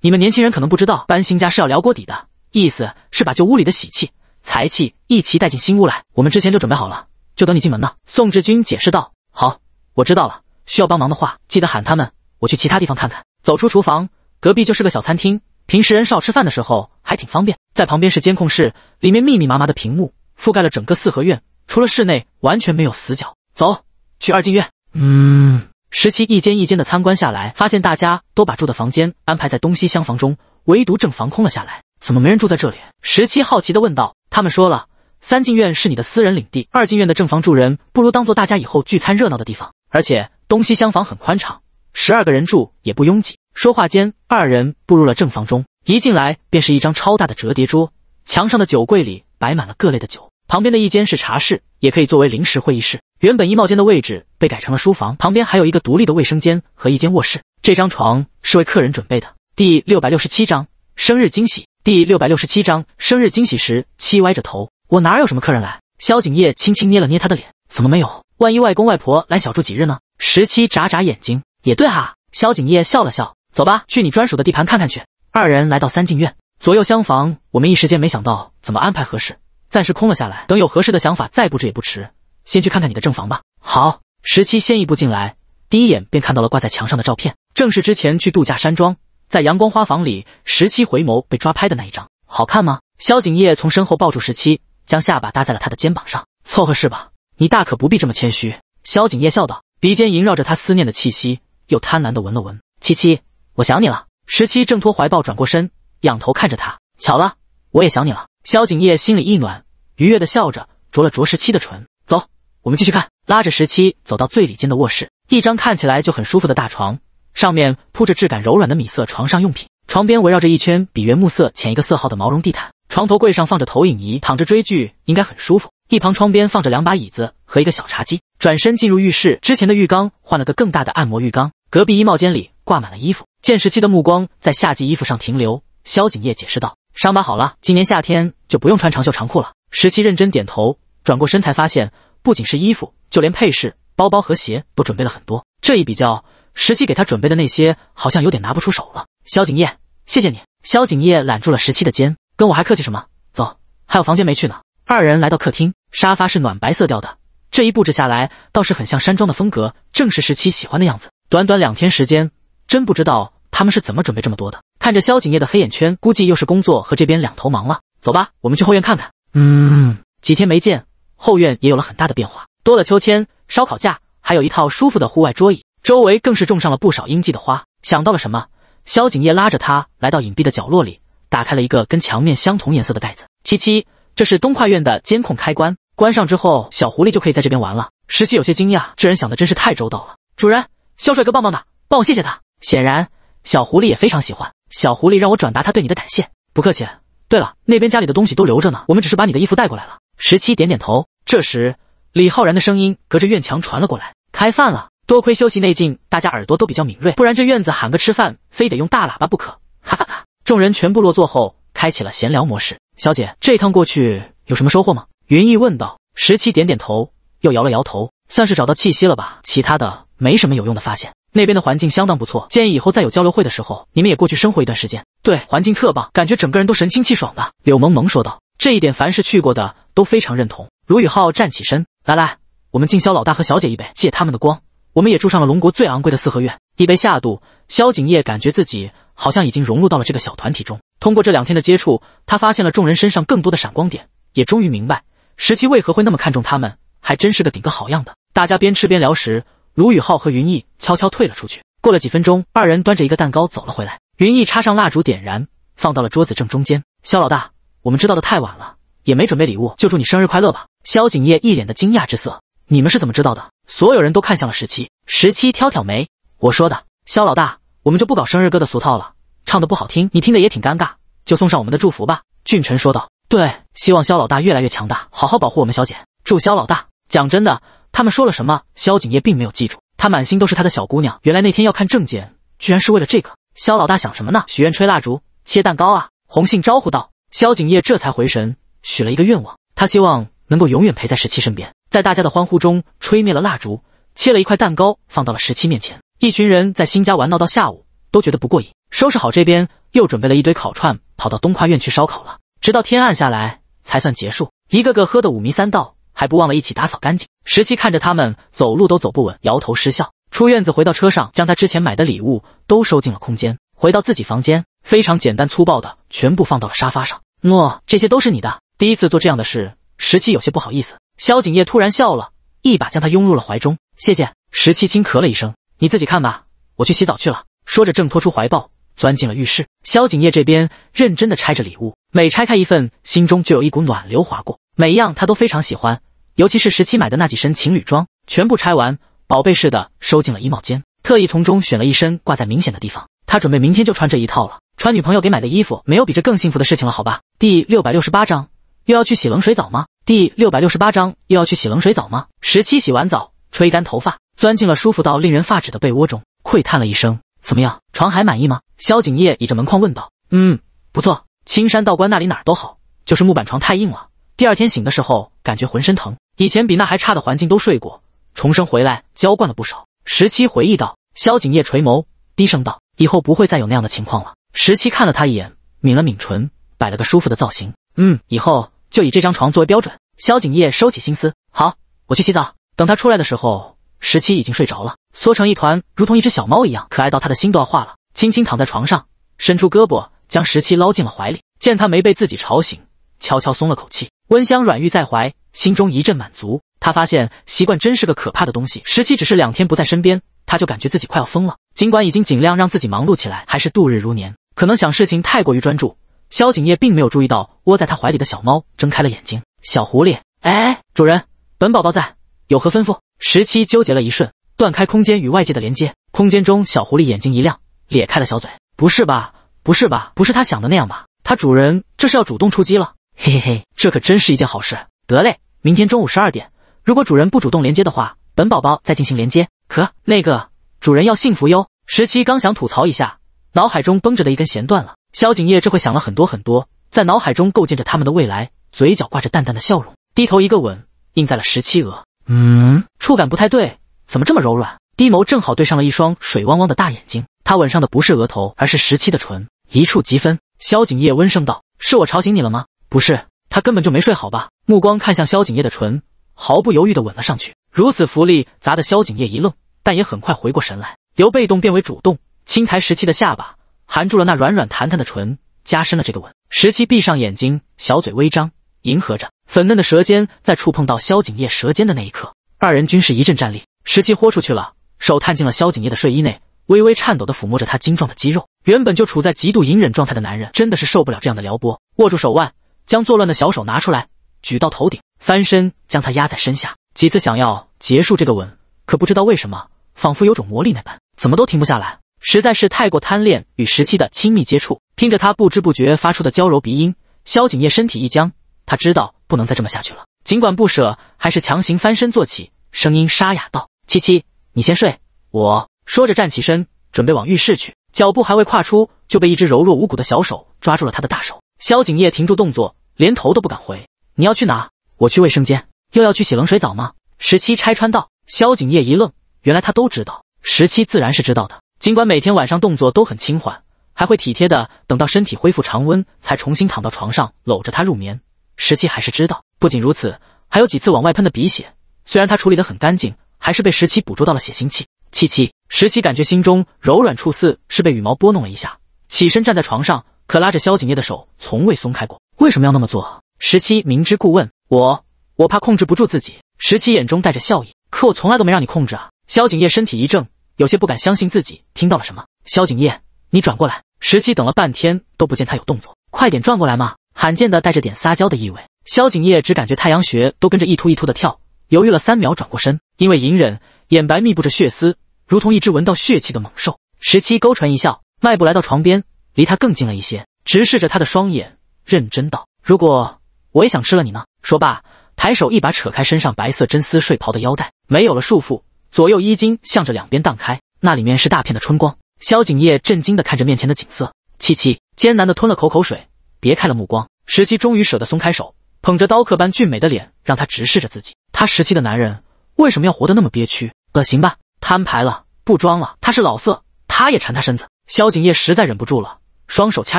你们年轻人可能不知道，搬新家是要聊锅底的，意思是把旧屋里的喜气、财气一起带进新屋来。我们之前就准备好了，就等你进门呢。宋志军解释道：“好，我知道了，需要帮忙的话记得喊他们，我去其他地方看看。”走出厨房，隔壁就是个小餐厅，平时人少吃饭的时候还挺方便。在旁边是监控室，里面密密麻麻的屏幕覆盖了整个四合院，除了室内完全没有死角。走去二进院，嗯。十七一间一间的参观下来，发现大家都把住的房间安排在东西厢房中，唯独正房空了下来。怎么没人住在这里？十七好奇的问道。他们说了，三进院是你的私人领地，二进院的正房住人，不如当做大家以后聚餐热闹的地方。而且东西厢房很宽敞，十二个人住也不拥挤。说话间，二人步入了正房中，一进来便是一张超大的折叠桌，墙上的酒柜里摆满了各类的酒。旁边的一间是茶室，也可以作为临时会议室。原本衣帽间的位置被改成了书房，旁边还有一个独立的卫生间和一间卧室。这张床是为客人准备的。第六百六十七章生日惊喜。第六百六十七章生日惊喜时，七歪着头，我哪有什么客人来？萧景叶轻轻捏了捏他的脸，怎么没有？万一外公外婆来小住几日呢？十七眨眨眼睛，也对哈。萧景叶笑了笑，走吧，去你专属的地盘看看去。二人来到三进院，左右厢房，我们一时间没想到怎么安排合适。暂时空了下来，等有合适的想法再布置也不迟。先去看看你的正房吧。好，十七先一步进来，第一眼便看到了挂在墙上的照片，正是之前去度假山庄，在阳光花房里，十七回眸被抓拍的那一张。好看吗？萧景叶从身后抱住十七，将下巴搭在了他的肩膀上，凑合是吧？你大可不必这么谦虚。萧景叶笑道，鼻尖萦绕着他思念的气息，又贪婪的闻了闻。七七，我想你了。十七挣脱怀抱，转过身，仰头看着他。巧了，我也想你了。萧景业心里一暖，愉悦地笑着，啄了啄十七的唇。走，我们继续看。拉着十七走到最里间的卧室，一张看起来就很舒服的大床，上面铺着质感柔软的米色床上用品，床边围绕着一圈比原木色浅一个色号的毛绒地毯，床头柜上放着投影仪，躺着追剧应该很舒服。一旁窗边放着两把椅子和一个小茶几。转身进入浴室，之前的浴缸换了个更大的按摩浴缸。隔壁衣帽间里挂满了衣服，见十七的目光在夏季衣服上停留，萧景业解释道。伤疤好了，今年夏天就不用穿长袖长裤了。十七认真点头，转过身才发现，不仅是衣服，就连配饰、包包和鞋都准备了很多。这一比较，十七给他准备的那些好像有点拿不出手了。萧景叶，谢谢你。萧景叶揽住了十七的肩，跟我还客气什么？走，还有房间没去呢。二人来到客厅，沙发是暖白色调的，这一布置下来，倒是很像山庄的风格，正是十七喜欢的样子。短短两天时间，真不知道他们是怎么准备这么多的。看着萧景业的黑眼圈，估计又是工作和这边两头忙了。走吧，我们去后院看看。嗯，几天没见，后院也有了很大的变化，多了秋千、烧烤架，还有一套舒服的户外桌椅，周围更是种上了不少应季的花。想到了什么，萧景业拉着他来到隐蔽的角落里，打开了一个跟墙面相同颜色的袋子。七七，这是东跨院的监控开关，关上之后，小狐狸就可以在这边玩了。十七有些惊讶，这人想的真是太周到了。主人，萧帅哥棒棒的，帮我谢谢他。显然，小狐狸也非常喜欢。小狐狸让我转达他对你的感谢，不客气。对了，那边家里的东西都留着呢，我们只是把你的衣服带过来了。十七点点头。这时，李浩然的声音隔着院墙传了过来：“开饭了！”多亏修习内劲，大家耳朵都比较敏锐，不然这院子喊个吃饭，非得用大喇叭不可。哈哈哈。众人全部落座后，开启了闲聊模式。小姐，这趟过去有什么收获吗？云逸问道。十七点点头，又摇了摇头，算是找到气息了吧，其他的。没什么有用的发现，那边的环境相当不错，建议以后再有交流会的时候，你们也过去生活一段时间。对，环境特棒，感觉整个人都神清气爽的。柳萌萌说道。这一点，凡是去过的都非常认同。卢宇浩站起身，来来，我们敬萧老大和小姐一杯，借他们的光，我们也住上了龙国最昂贵的四合院。一杯下肚，萧景业感觉自己好像已经融入到了这个小团体中。通过这两天的接触，他发现了众人身上更多的闪光点，也终于明白十七为何会那么看重他们，还真是个顶个好样的。大家边吃边聊时。卢宇浩和云逸悄悄退了出去。过了几分钟，二人端着一个蛋糕走了回来。云逸插上蜡烛，点燃，放到了桌子正中间。肖老大，我们知道的太晚了，也没准备礼物，就祝你生日快乐吧。萧景业一脸的惊讶之色：“你们是怎么知道的？”所有人都看向了十七。十七挑挑眉：“我说的。”肖老大，我们就不搞生日歌的俗套了，唱的不好听，你听的也挺尴尬，就送上我们的祝福吧。”俊臣说道：“对，希望肖老大越来越强大，好好保护我们小姐。祝肖老大，讲真的。”他们说了什么？萧景业并没有记住，他满心都是他的小姑娘。原来那天要看证件，居然是为了这个。萧老大想什么呢？许愿、吹蜡烛、切蛋糕啊！红杏招呼道。萧景业这才回神，许了一个愿望，他希望能够永远陪在十七身边。在大家的欢呼中，吹灭了蜡烛，切了一块蛋糕，放到了十七面前。一群人在新家玩闹到下午，都觉得不过瘾，收拾好这边，又准备了一堆烤串，跑到东跨院去烧烤了。直到天暗下来，才算结束。一个个喝得五迷三道。还不忘了一起打扫干净。十七看着他们走路都走不稳，摇头失笑。出院子回到车上，将他之前买的礼物都收进了空间。回到自己房间，非常简单粗暴的全部放到了沙发上。诺，这些都是你的。第一次做这样的事，十七有些不好意思。萧景叶突然笑了，一把将他拥入了怀中。谢谢。十七轻咳了一声，你自己看吧，我去洗澡去了。说着挣脱出怀抱，钻进了浴室。萧景叶这边认真的拆着礼物，每拆开一份，心中就有一股暖流划过。每一样他都非常喜欢，尤其是十七买的那几身情侣装，全部拆完，宝贝似的收进了衣帽间，特意从中选了一身挂在明显的地方。他准备明天就穿这一套了。穿女朋友给买的衣服，没有比这更幸福的事情了，好吧。第六百六十八章，又要去洗冷水澡吗？第六百六十八章，又要去洗冷水澡吗？十七洗完澡，吹干头发，钻进了舒服到令人发指的被窝中，喟叹了一声：“怎么样，床还满意吗？”萧景夜倚着门框问道：“嗯，不错。青山道观那里哪儿都好，就是木板床太硬了。”第二天醒的时候，感觉浑身疼。以前比那还差的环境都睡过，重生回来娇惯了不少。十七回忆道。萧景夜垂眸，低声道：“以后不会再有那样的情况了。”十七看了他一眼，抿了抿唇，摆了个舒服的造型：“嗯，以后就以这张床作为标准。”萧景夜收起心思：“好，我去洗澡。”等他出来的时候，十七已经睡着了，缩成一团，如同一只小猫一样，可爱到他的心都要化了。轻轻躺在床上，伸出胳膊将十七捞进了怀里，见他没被自己吵醒，悄悄松了口气。温香软玉在怀，心中一阵满足。他发现习惯真是个可怕的东西。十七只是两天不在身边，他就感觉自己快要疯了。尽管已经尽量让自己忙碌起来，还是度日如年。可能想事情太过于专注，萧景叶并没有注意到窝在他怀里的小猫睁开了眼睛。小狐狸，哎，主人，本宝宝在，有何吩咐？十七纠结了一瞬，断开空间与外界的连接。空间中，小狐狸眼睛一亮，咧开了小嘴。不是吧？不是吧？不是他想的那样吧？他主人这是要主动出击了？嘿嘿嘿，这可真是一件好事。得嘞，明天中午十二点，如果主人不主动连接的话，本宝宝再进行连接。可那个主人要幸福哟。十七刚想吐槽一下，脑海中绷着的一根弦断了。萧景叶这会想了很多很多，在脑海中构建着他们的未来，嘴角挂着淡淡的笑容，低头一个吻印在了十七额。嗯，触感不太对，怎么这么柔软？低眸正好对上了一双水汪汪的大眼睛，他吻上的不是额头，而是十七的唇，一触即分。萧景叶温声道：“是我吵醒你了吗？”不是，他根本就没睡好吧？目光看向萧景叶的唇，毫不犹豫的吻了上去。如此福利砸的萧景叶一愣，但也很快回过神来，由被动变为主动，轻抬时期的下巴，含住了那软软弹弹的唇，加深了这个吻。十七闭上眼睛，小嘴微张，迎合着，粉嫩的舌尖在触碰到萧景叶舌尖的那一刻，二人均是一阵战栗。十七豁出去了，手探进了萧景叶的睡衣内，微微颤抖的抚摸着他精壮的肌肉。原本就处在极度隐忍状态的男人，真的是受不了这样的撩拨，握住手腕。将作乱的小手拿出来，举到头顶，翻身将他压在身下。几次想要结束这个吻，可不知道为什么，仿佛有种魔力那般，怎么都停不下来。实在是太过贪恋与十七的亲密接触，听着他不知不觉发出的娇柔鼻音，萧景叶身体一僵，他知道不能再这么下去了。尽管不舍，还是强行翻身坐起，声音沙哑道：“七七，你先睡。”我说着站起身，准备往浴室去，脚步还未跨出，就被一只柔弱无骨的小手抓住了他的大手。萧景叶停住动作。连头都不敢回，你要去哪？我去卫生间，又要去洗冷水澡吗？十七拆穿道。萧景夜一愣，原来他都知道。十七自然是知道的，尽管每天晚上动作都很轻缓，还会体贴的等到身体恢复常温才重新躺到床上，搂着他入眠。十七还是知道。不仅如此，还有几次往外喷的鼻血，虽然他处理得很干净，还是被十七捕捉到了血腥气。七七，十七感觉心中柔软处似是被羽毛拨弄了一下，起身站在床上，可拉着萧景夜的手从未松开过。为什么要那么做？十七明知故问，我我怕控制不住自己。十七眼中带着笑意，可我从来都没让你控制啊！萧景业身体一怔，有些不敢相信自己听到了什么。萧景业，你转过来！十七等了半天都不见他有动作，快点转过来嘛！罕见的带着点撒娇的意味。萧景业只感觉太阳穴都跟着一突一突的跳，犹豫了三秒，转过身，因为隐忍，眼白密布着血丝，如同一只闻到血气的猛兽。十七勾唇一笑，迈步来到床边，离他更近了一些，直视着他的双眼。认真道：“如果我也想吃了你呢？”说罢，抬手一把扯开身上白色真丝睡袍的腰带，没有了束缚，左右衣襟向着两边荡开，那里面是大片的春光。萧景业震惊地看着面前的景色，七七艰难地吞了口口水，别开了目光。十七终于舍得松开手，捧着刀客般俊美的脸，让他直视着自己。他十七的男人为什么要活得那么憋屈？恶心吧！摊牌了，不装了，他是老色，他也馋他身子。萧景业实在忍不住了，双手掐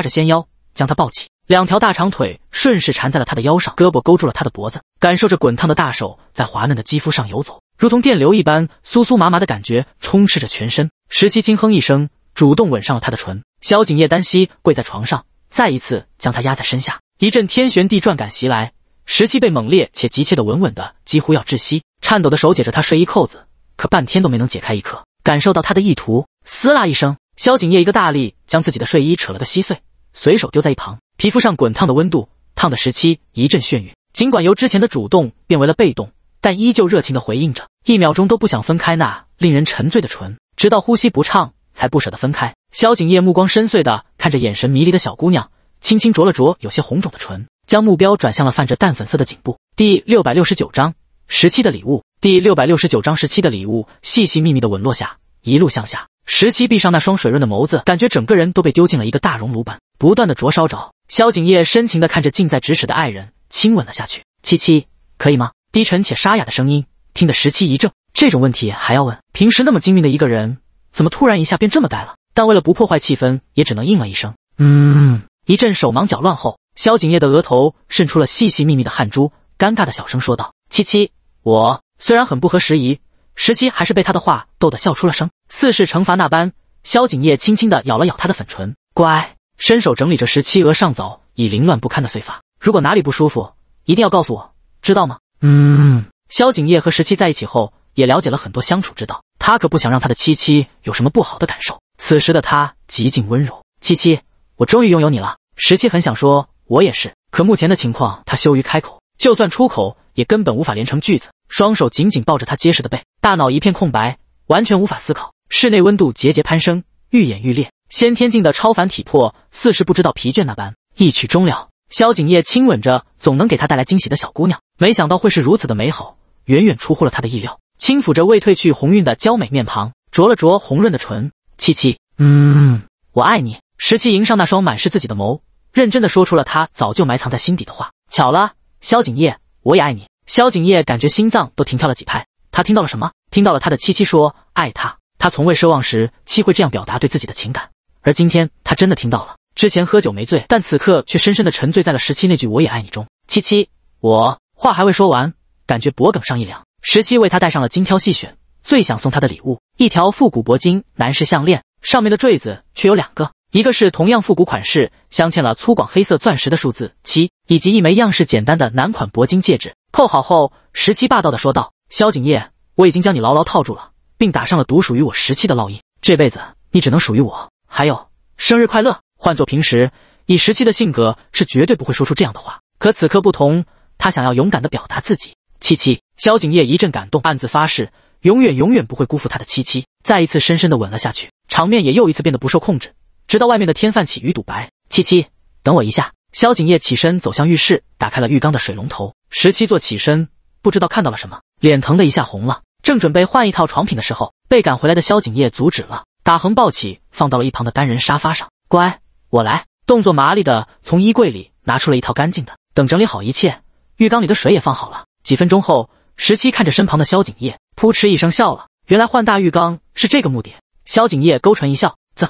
着纤腰，将他抱起。两条大长腿顺势缠在了他的腰上，胳膊勾住了他的脖子，感受着滚烫的大手在滑嫩的肌肤上游走，如同电流一般酥酥麻麻的感觉充斥着全身。十七轻哼一声，主动吻上了他的唇。萧景叶单膝跪在床上，再一次将他压在身下，一阵天旋地转感袭来，十七被猛烈且急切的稳稳的几乎要窒息，颤抖的手解着他睡衣扣子，可半天都没能解开一颗。感受到他的意图，撕拉一声，萧景叶一个大力将自己的睡衣扯了个稀碎。随手丢在一旁，皮肤上滚烫的温度烫的十七一阵眩晕。尽管由之前的主动变为了被动，但依旧热情的回应着，一秒钟都不想分开那令人沉醉的唇，直到呼吸不畅才不舍得分开。萧景叶目光深邃的看着眼神迷离的小姑娘，轻轻啄了啄有些红肿的唇，将目标转向了泛着淡粉色的颈部。第六百六十九章十七的礼物。第六百六十九章十七的礼物，细细密密的吻落下。一路向下，十七闭上那双水润的眸子，感觉整个人都被丢进了一个大熔炉般，不断的灼烧着。萧景叶深情地看着近在咫尺的爱人，亲吻了下去。七七，可以吗？低沉且沙哑的声音，听得十七一怔。这种问题还要问？平时那么精明的一个人，怎么突然一下变这么呆了？但为了不破坏气氛，也只能应了一声，嗯。一阵手忙脚乱后，萧景叶的额头渗出了细细密密的汗珠，尴尬的小声说道：“七七，我虽然很不合时宜。”十七还是被他的话逗得笑出了声，似是惩罚那般，萧景夜轻轻地咬了咬他的粉唇，乖，伸手整理着十七额上早已凌乱不堪的碎发。如果哪里不舒服，一定要告诉我，知道吗？嗯。萧景夜和十七在一起后，也了解了很多相处之道，他可不想让他的七七有什么不好的感受。此时的他极尽温柔，七七，我终于拥有你了。十七很想说，我也是，可目前的情况，他羞于开口，就算出口，也根本无法连成句子。双手紧紧抱着他结实的背，大脑一片空白，完全无法思考。室内温度节节攀升，愈演愈烈。先天境的超凡体魄似是不知道疲倦那般，一曲终了，萧景夜亲吻着总能给他带来惊喜的小姑娘，没想到会是如此的美好，远远出乎了他的意料。轻抚着未褪去红晕的娇美面庞，啄了啄红润的唇，七七，嗯，我爱你。十七迎上那双满是自己的眸，认真的说出了他早就埋藏在心底的话。巧了，萧景夜，我也爱你。萧景业感觉心脏都停跳了几拍，他听到了什么？听到了他的七七说爱他。他从未奢望十七会这样表达对自己的情感，而今天他真的听到了。之前喝酒没醉，但此刻却深深的沉醉在了十七那句“我也爱你”中。七七，我话还未说完，感觉脖梗上一凉，十七为他戴上了精挑细选、最想送他的礼物——一条复古铂金男士项链，上面的坠子却有两个，一个是同样复古款式、镶嵌了粗犷黑色钻石的数字七，以及一枚样式简单的男款铂金戒指。扣好后，十七霸道的说道：“萧景业，我已经将你牢牢套住了，并打上了独属于我十七的烙印，这辈子你只能属于我。还有，生日快乐！”换做平时，以十七的性格是绝对不会说出这样的话，可此刻不同，他想要勇敢的表达自己。七七，萧景业一阵感动，暗自发誓，永远永远不会辜负他的七七。再一次深深的吻了下去，场面也又一次变得不受控制。直到外面的天泛起鱼肚白，七七，等我一下。萧景业起身走向浴室，打开了浴缸的水龙头。十七坐起身，不知道看到了什么，脸疼的一下红了。正准备换一套床品的时候，被赶回来的萧景叶阻止了，打横抱起，放到了一旁的单人沙发上。乖，我来，动作麻利的从衣柜里拿出了一套干净的。等整理好一切，浴缸里的水也放好了。几分钟后，十七看着身旁的萧景叶，扑哧一声笑了。原来换大浴缸是这个目的。萧景叶勾唇一笑，啧，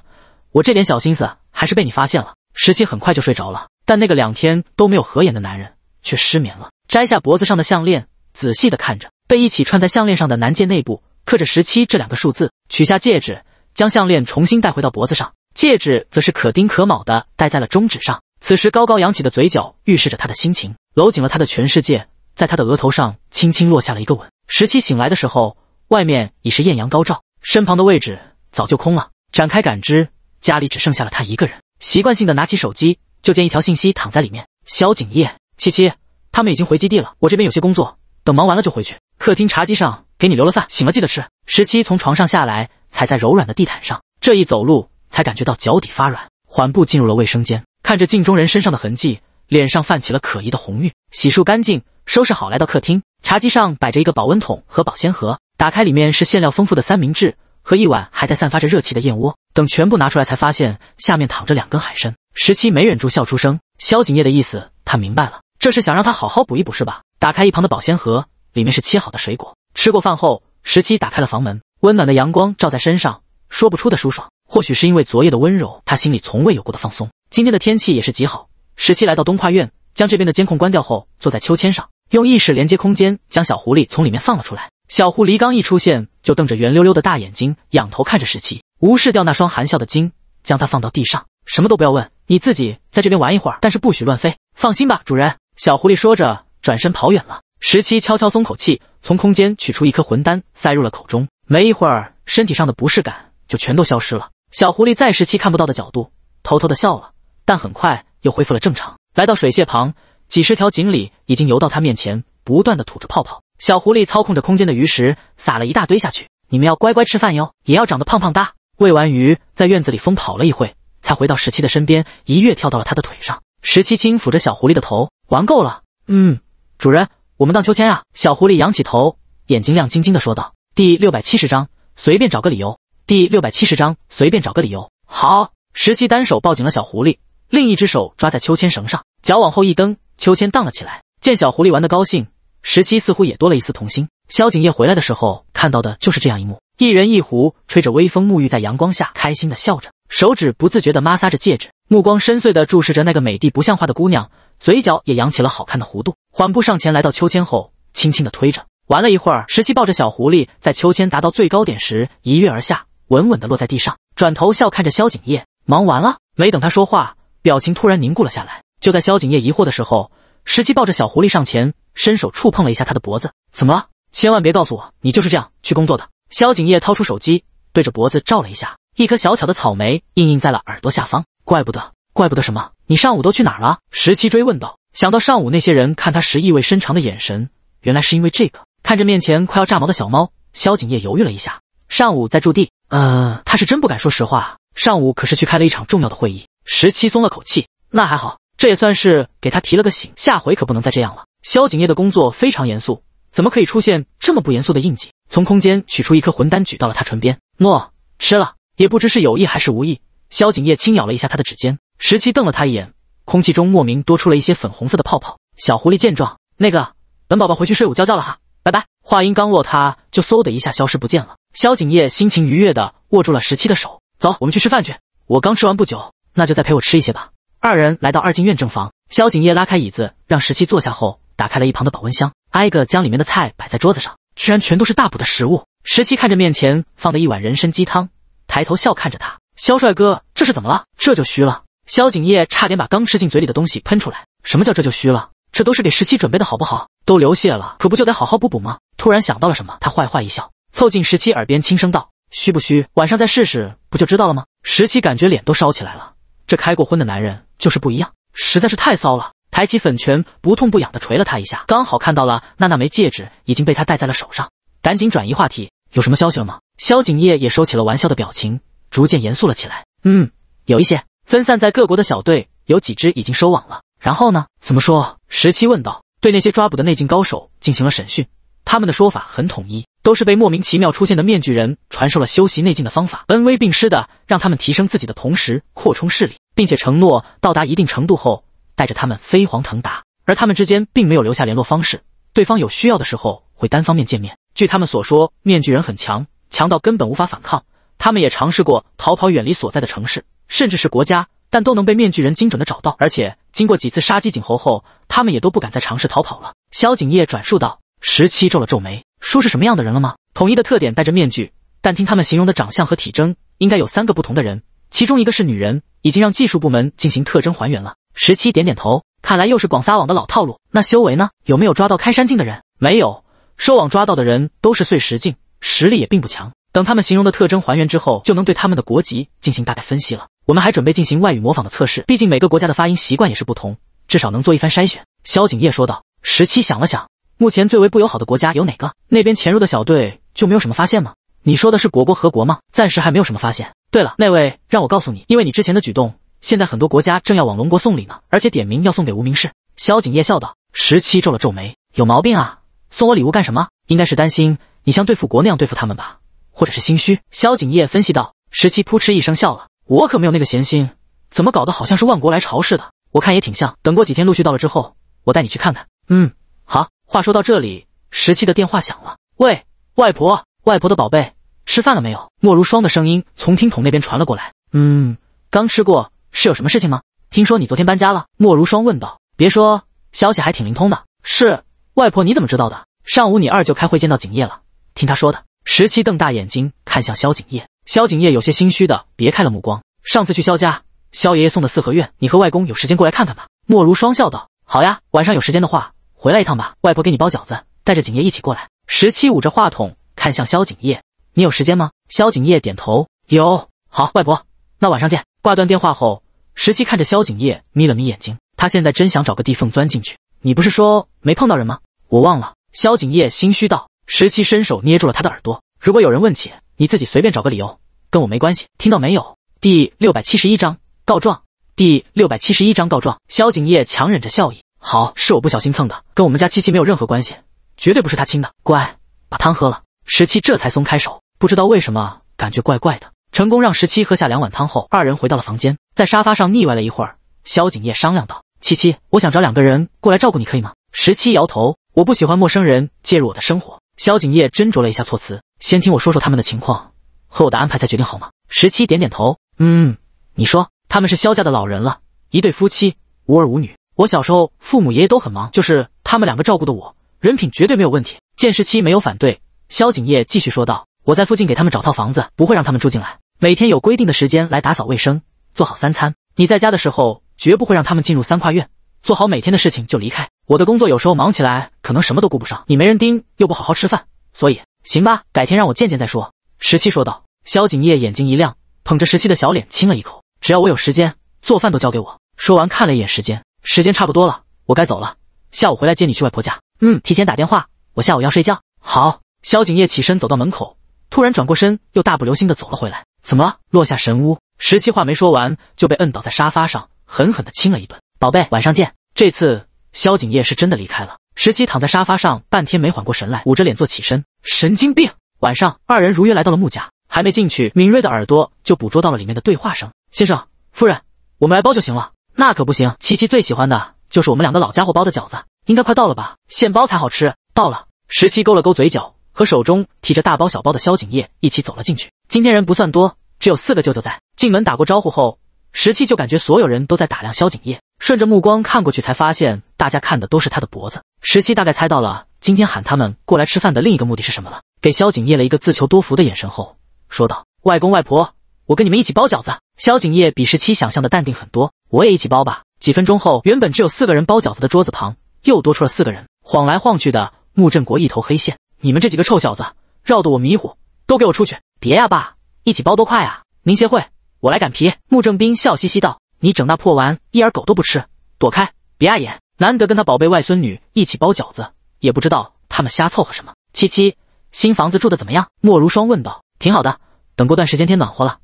我这点小心思还是被你发现了。十七很快就睡着了，但那个两天都没有合眼的男人却失眠了。摘下脖子上的项链，仔细的看着被一起串在项链上的男戒，内部刻着十七这两个数字。取下戒指，将项链重新戴回到脖子上，戒指则是可丁可卯的戴在了中指上。此时高高扬起的嘴角预示着他的心情，搂紧了他的全世界，在他的额头上轻轻落下了一个吻。十七醒来的时候，外面已是艳阳高照，身旁的位置早就空了。展开感知，家里只剩下了他一个人。习惯性的拿起手机，就见一条信息躺在里面：萧景夜，七七。他们已经回基地了，我这边有些工作，等忙完了就回去。客厅茶几上给你留了饭，醒了记得吃。十七从床上下来，踩在柔软的地毯上，这一走路才感觉到脚底发软，缓步进入了卫生间，看着镜中人身上的痕迹，脸上泛起了可疑的红晕。洗漱干净，收拾好，来到客厅茶几上，摆着一个保温桶和保鲜盒，打开里面是馅料丰富的三明治和一碗还在散发着热气的燕窝。等全部拿出来，才发现下面躺着两根海参。十七没忍住笑出声，萧景业的意思他明白了。这是想让他好好补一补，是吧？打开一旁的保鲜盒，里面是切好的水果。吃过饭后，十七打开了房门，温暖的阳光照在身上，说不出的舒爽。或许是因为昨夜的温柔，他心里从未有过的放松。今天的天气也是极好。十七来到东跨院，将这边的监控关掉后，坐在秋千上，用意识连接空间，将小狐狸从里面放了出来。小狐狸刚一出现，就瞪着圆溜溜的大眼睛，仰头看着十七，无视掉那双含笑的睛，将它放到地上，什么都不要问，你自己在这边玩一会儿，但是不许乱飞。放心吧，主人。小狐狸说着，转身跑远了。十七悄悄松口气，从空间取出一颗魂丹，塞入了口中。没一会儿，身体上的不适感就全都消失了。小狐狸在十七看不到的角度偷偷的笑了，但很快又恢复了正常。来到水榭旁，几十条锦鲤已经游到他面前，不断的吐着泡泡。小狐狸操控着空间的鱼食，撒了一大堆下去。你们要乖乖吃饭哟，也要长得胖胖哒。喂完鱼，在院子里疯跑了一会，才回到十七的身边，一跃跳到了他的腿上。十七轻抚着小狐狸的头。玩够了，嗯，主人，我们荡秋千啊！小狐狸仰起头，眼睛亮晶晶的说道。第六百七十章随便找个理由。第六百七十章随便找个理由。好，十七单手抱紧了小狐狸，另一只手抓在秋千绳上，脚往后一蹬，秋千荡了起来。见小狐狸玩的高兴，十七似乎也多了一丝童心。萧景叶回来的时候看到的就是这样一幕：一人一狐，吹着微风，沐浴在阳光下，开心的笑着，手指不自觉的摩挲着戒指，目光深邃的注视着那个美丽不像话的姑娘。嘴角也扬起了好看的弧度，缓步上前，来到秋千后，轻轻的推着。玩了一会儿，十七抱着小狐狸，在秋千达到最高点时一跃而下，稳稳的落在地上，转头笑看着萧景叶，忙完了？没等他说话，表情突然凝固了下来。就在萧景叶疑惑的时候，十七抱着小狐狸上前，伸手触碰了一下他的脖子。怎么了？千万别告诉我，你就是这样去工作的。萧景叶掏出手机，对着脖子照了一下，一颗小巧的草莓印印在了耳朵下方。怪不得。怪不得什么，你上午都去哪儿了？十七追问道。想到上午那些人看他时意味深长的眼神，原来是因为这个。看着面前快要炸毛的小猫，萧景叶犹豫了一下。上午在驻地，呃，他是真不敢说实话。上午可是去开了一场重要的会议。十七松了口气，那还好，这也算是给他提了个醒，下回可不能再这样了。萧景叶的工作非常严肃，怎么可以出现这么不严肃的印记？从空间取出一颗魂丹，举到了他唇边，诺，吃了。也不知是有意还是无意，萧景叶轻咬了一下他的指尖。十七瞪了他一眼，空气中莫名多出了一些粉红色的泡泡。小狐狸见状，那个，本宝宝回去睡午觉觉了哈，拜拜。话音刚落，他就嗖的一下消失不见了。萧景叶心情愉悦的握住了十七的手，走，我们去吃饭去。我刚吃完不久，那就再陪我吃一些吧。二人来到二进院正房，萧景叶拉开椅子让十七坐下后，打开了一旁的保温箱，挨个将里面的菜摆在桌子上，居然全都是大补的食物。十七看着面前放的一碗人参鸡汤，抬头笑看着他，萧帅哥，这是怎么了？这就虚了？萧景业差点把刚吃进嘴里的东西喷出来。什么叫这就虚了？这都是给十七准备的，好不好？都流血了，可不就得好好补补吗？突然想到了什么，他坏坏一笑，凑近十七耳边轻声道：“虚不虚？晚上再试试，不就知道了吗？”十七感觉脸都烧起来了。这开过婚的男人就是不一样，实在是太骚了！抬起粉拳，不痛不痒的捶了他一下，刚好看到了那那枚戒指已经被他戴在了手上，赶紧转移话题：“有什么消息了吗？”萧景业也收起了玩笑的表情，逐渐严肃了起来：“嗯，有一些。”分散在各国的小队，有几支已经收网了。然后呢？怎么说？十七问道。对那些抓捕的内境高手进行了审讯，他们的说法很统一，都是被莫名其妙出现的面具人传授了修习内境的方法，恩威并施的让他们提升自己的同时扩充势力，并且承诺到达一定程度后带着他们飞黄腾达。而他们之间并没有留下联络方式，对方有需要的时候会单方面见面。据他们所说，面具人很强，强到根本无法反抗。他们也尝试过逃跑，远离所在的城市。甚至是国家，但都能被面具人精准的找到，而且经过几次杀鸡儆猴后，他们也都不敢再尝试逃跑了。萧景业转述道。十七皱了皱眉，叔是什么样的人了吗？统一的特点，戴着面具，但听他们形容的长相和体征，应该有三个不同的人，其中一个是女人，已经让技术部门进行特征还原了。十七点点头，看来又是广撒网的老套路。那修为呢？有没有抓到开山境的人？没有，收网抓到的人都是碎石境，实力也并不强。等他们形容的特征还原之后，就能对他们的国籍进行大概分析了。我们还准备进行外语模仿的测试，毕竟每个国家的发音习惯也是不同，至少能做一番筛选。萧景业说道。十七想了想，目前最为不友好的国家有哪个？那边潜入的小队就没有什么发现吗？你说的是果国和国吗？暂时还没有什么发现。对了，那位让我告诉你，因为你之前的举动，现在很多国家正要往龙国送礼呢，而且点名要送给无名氏。萧景业笑道。十七皱了皱眉，有毛病啊？送我礼物干什么？应该是担心你像对付国那样对付他们吧，或者是心虚？萧景业分析道。十七扑哧一声笑了。我可没有那个闲心，怎么搞得好像是万国来朝似的？我看也挺像。等过几天陆续到了之后，我带你去看看。嗯，好。话说到这里，十七的电话响了。喂，外婆，外婆的宝贝，吃饭了没有？莫如霜的声音从听筒那边传了过来。嗯，刚吃过，是有什么事情吗？听说你昨天搬家了。莫如霜问道。别说，消息还挺灵通的。是，外婆你怎么知道的？上午你二舅开会见到景叶了，听他说的。十七瞪大眼睛看向萧景叶。萧景叶有些心虚的别开了目光。上次去萧家，萧爷爷送的四合院，你和外公有时间过来看看吧。莫如霜笑道：“好呀，晚上有时间的话，回来一趟吧。外婆给你包饺子，带着景叶一起过来。”十七捂着话筒看向萧景叶：“你有时间吗？”萧景叶点头：“有。”“好，外婆，那晚上见。”挂断电话后，十七看着萧景叶，眯了眯眼睛。他现在真想找个地缝钻进去。你不是说没碰到人吗？我忘了。萧景叶心虚道。十七伸手捏住了他的耳朵：“如果有人问起。”你自己随便找个理由，跟我没关系，听到没有？第六百七十一章告状。第六百七十一章告状。萧景业强忍着笑意，好是我不小心蹭的，跟我们家七七没有任何关系，绝对不是他亲的。乖，把汤喝了。十七这才松开手，不知道为什么感觉怪怪的。成功让十七喝下两碗汤后，二人回到了房间，在沙发上腻歪了一会儿。萧景业商量道：“七七，我想找两个人过来照顾你，可以吗？”十七摇头，我不喜欢陌生人介入我的生活。萧景业斟酌了一下措辞。先听我说说他们的情况和我的安排，再决定好吗？十七点点头，嗯，你说他们是萧家的老人了，一对夫妻，无儿无女。我小时候父母爷爷都很忙，就是他们两个照顾的我，人品绝对没有问题。见十七没有反对，萧景业继续说道：“我在附近给他们找套房子，不会让他们住进来。每天有规定的时间来打扫卫生，做好三餐。你在家的时候绝不会让他们进入三跨院，做好每天的事情就离开。我的工作有时候忙起来，可能什么都顾不上。你没人盯，又不好好吃饭，所以。”行吧，改天让我见见再说。”十七说道。萧景业眼睛一亮，捧着十七的小脸亲了一口。只要我有时间，做饭都交给我。说完看了一眼时间，时间差不多了，我该走了。下午回来接你去外婆家。嗯，提前打电话，我下午要睡觉。好。萧景业起身走到门口，突然转过身，又大步流星的走了回来。怎么了？落下神屋。十七话没说完，就被摁倒在沙发上，狠狠的亲了一顿。宝贝，晚上见。这次。萧景业是真的离开了。十七躺在沙发上，半天没缓过神来，捂着脸坐起身。神经病！晚上二人如约来到了穆家，还没进去，敏锐的耳朵就捕捉到了里面的对话声。先生，夫人，我们来包就行了。那可不行，琪琪最喜欢的就是我们两个老家伙包的饺子，应该快到了吧？现包才好吃。到了。十七勾了勾嘴角，和手中提着大包小包的萧景业一起走了进去。今天人不算多，只有四个舅舅在。进门打过招呼后，十七就感觉所有人都在打量萧景业。顺着目光看过去，才发现大家看的都是他的脖子。十七大概猜到了今天喊他们过来吃饭的另一个目的是什么了，给萧景业了一个自求多福的眼神后说道：“外公外婆，我跟你们一起包饺子。”萧景业比十七想象的淡定很多，我也一起包吧。几分钟后，原本只有四个人包饺子的桌子旁又多出了四个人。晃来晃去的穆振国一头黑线：“你们这几个臭小子，绕得我迷糊，都给我出去！别呀爸，一起包多快啊？您歇会，我来擀皮。”穆正斌笑嘻嘻道。你整那破玩意儿，狗都不吃，躲开，别碍眼。难得跟他宝贝外孙女一起包饺子，也不知道他们瞎凑合什么。七七，新房子住的怎么样？莫如霜问道。挺好的，等过段时间天暖和了，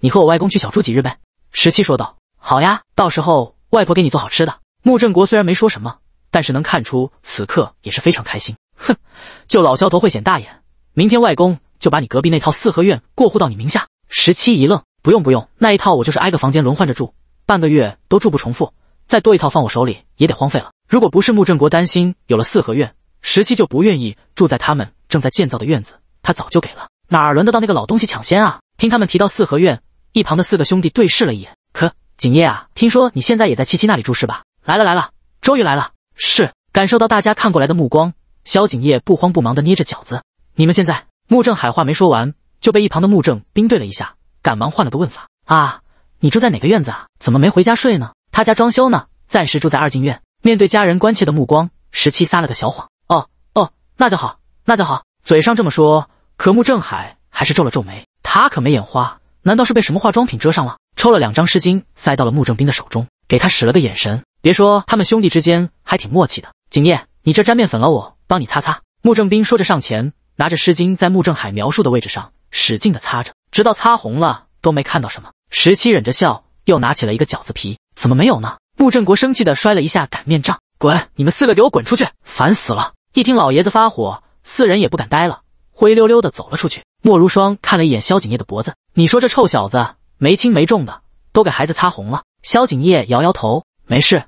你和我外公去小住几日呗。十七说道。好呀，到时候外婆给你做好吃的。穆振国虽然没说什么，但是能看出此刻也是非常开心。哼，就老肖头会显大眼，明天外公就把你隔壁那套四合院过户到你名下。十七一愣，不用不用，那一套我就是挨个房间轮换着住。半个月都住不重复，再多一套放我手里也得荒废了。如果不是穆正国担心有了四合院，十七就不愿意住在他们正在建造的院子，他早就给了，哪轮得到那个老东西抢先啊？听他们提到四合院，一旁的四个兄弟对视了一眼。可景叶啊，听说你现在也在七七那里住是吧？来了来了，终于来了。是，感受到大家看过来的目光，萧景叶不慌不忙地捏着饺子。你们现在，穆正海话没说完就被一旁的穆正兵对了一下，赶忙换了个问法啊。你住在哪个院子啊？怎么没回家睡呢？他家装修呢，暂时住在二进院。面对家人关切的目光，十七撒了个小谎。哦哦，那就好，那就好。嘴上这么说，可穆正海还是皱了皱眉。他可没眼花，难道是被什么化妆品遮上了？抽了两张湿巾塞到了穆正斌的手中，给他使了个眼神。别说他们兄弟之间还挺默契的。景燕，你这沾面粉了，我帮你擦擦。穆正斌说着上前，拿着湿巾在穆正海描述的位置上使劲的擦着，直到擦红了。都没看到什么，十七忍着笑，又拿起了一个饺子皮，怎么没有呢？穆振国生气的摔了一下擀面杖，滚，你们四个给我滚出去，烦死了！一听老爷子发火，四人也不敢待了，灰溜溜的走了出去。莫如霜看了一眼萧景业的脖子，你说这臭小子没轻没重的，都给孩子擦红了。萧景业摇摇头，没事，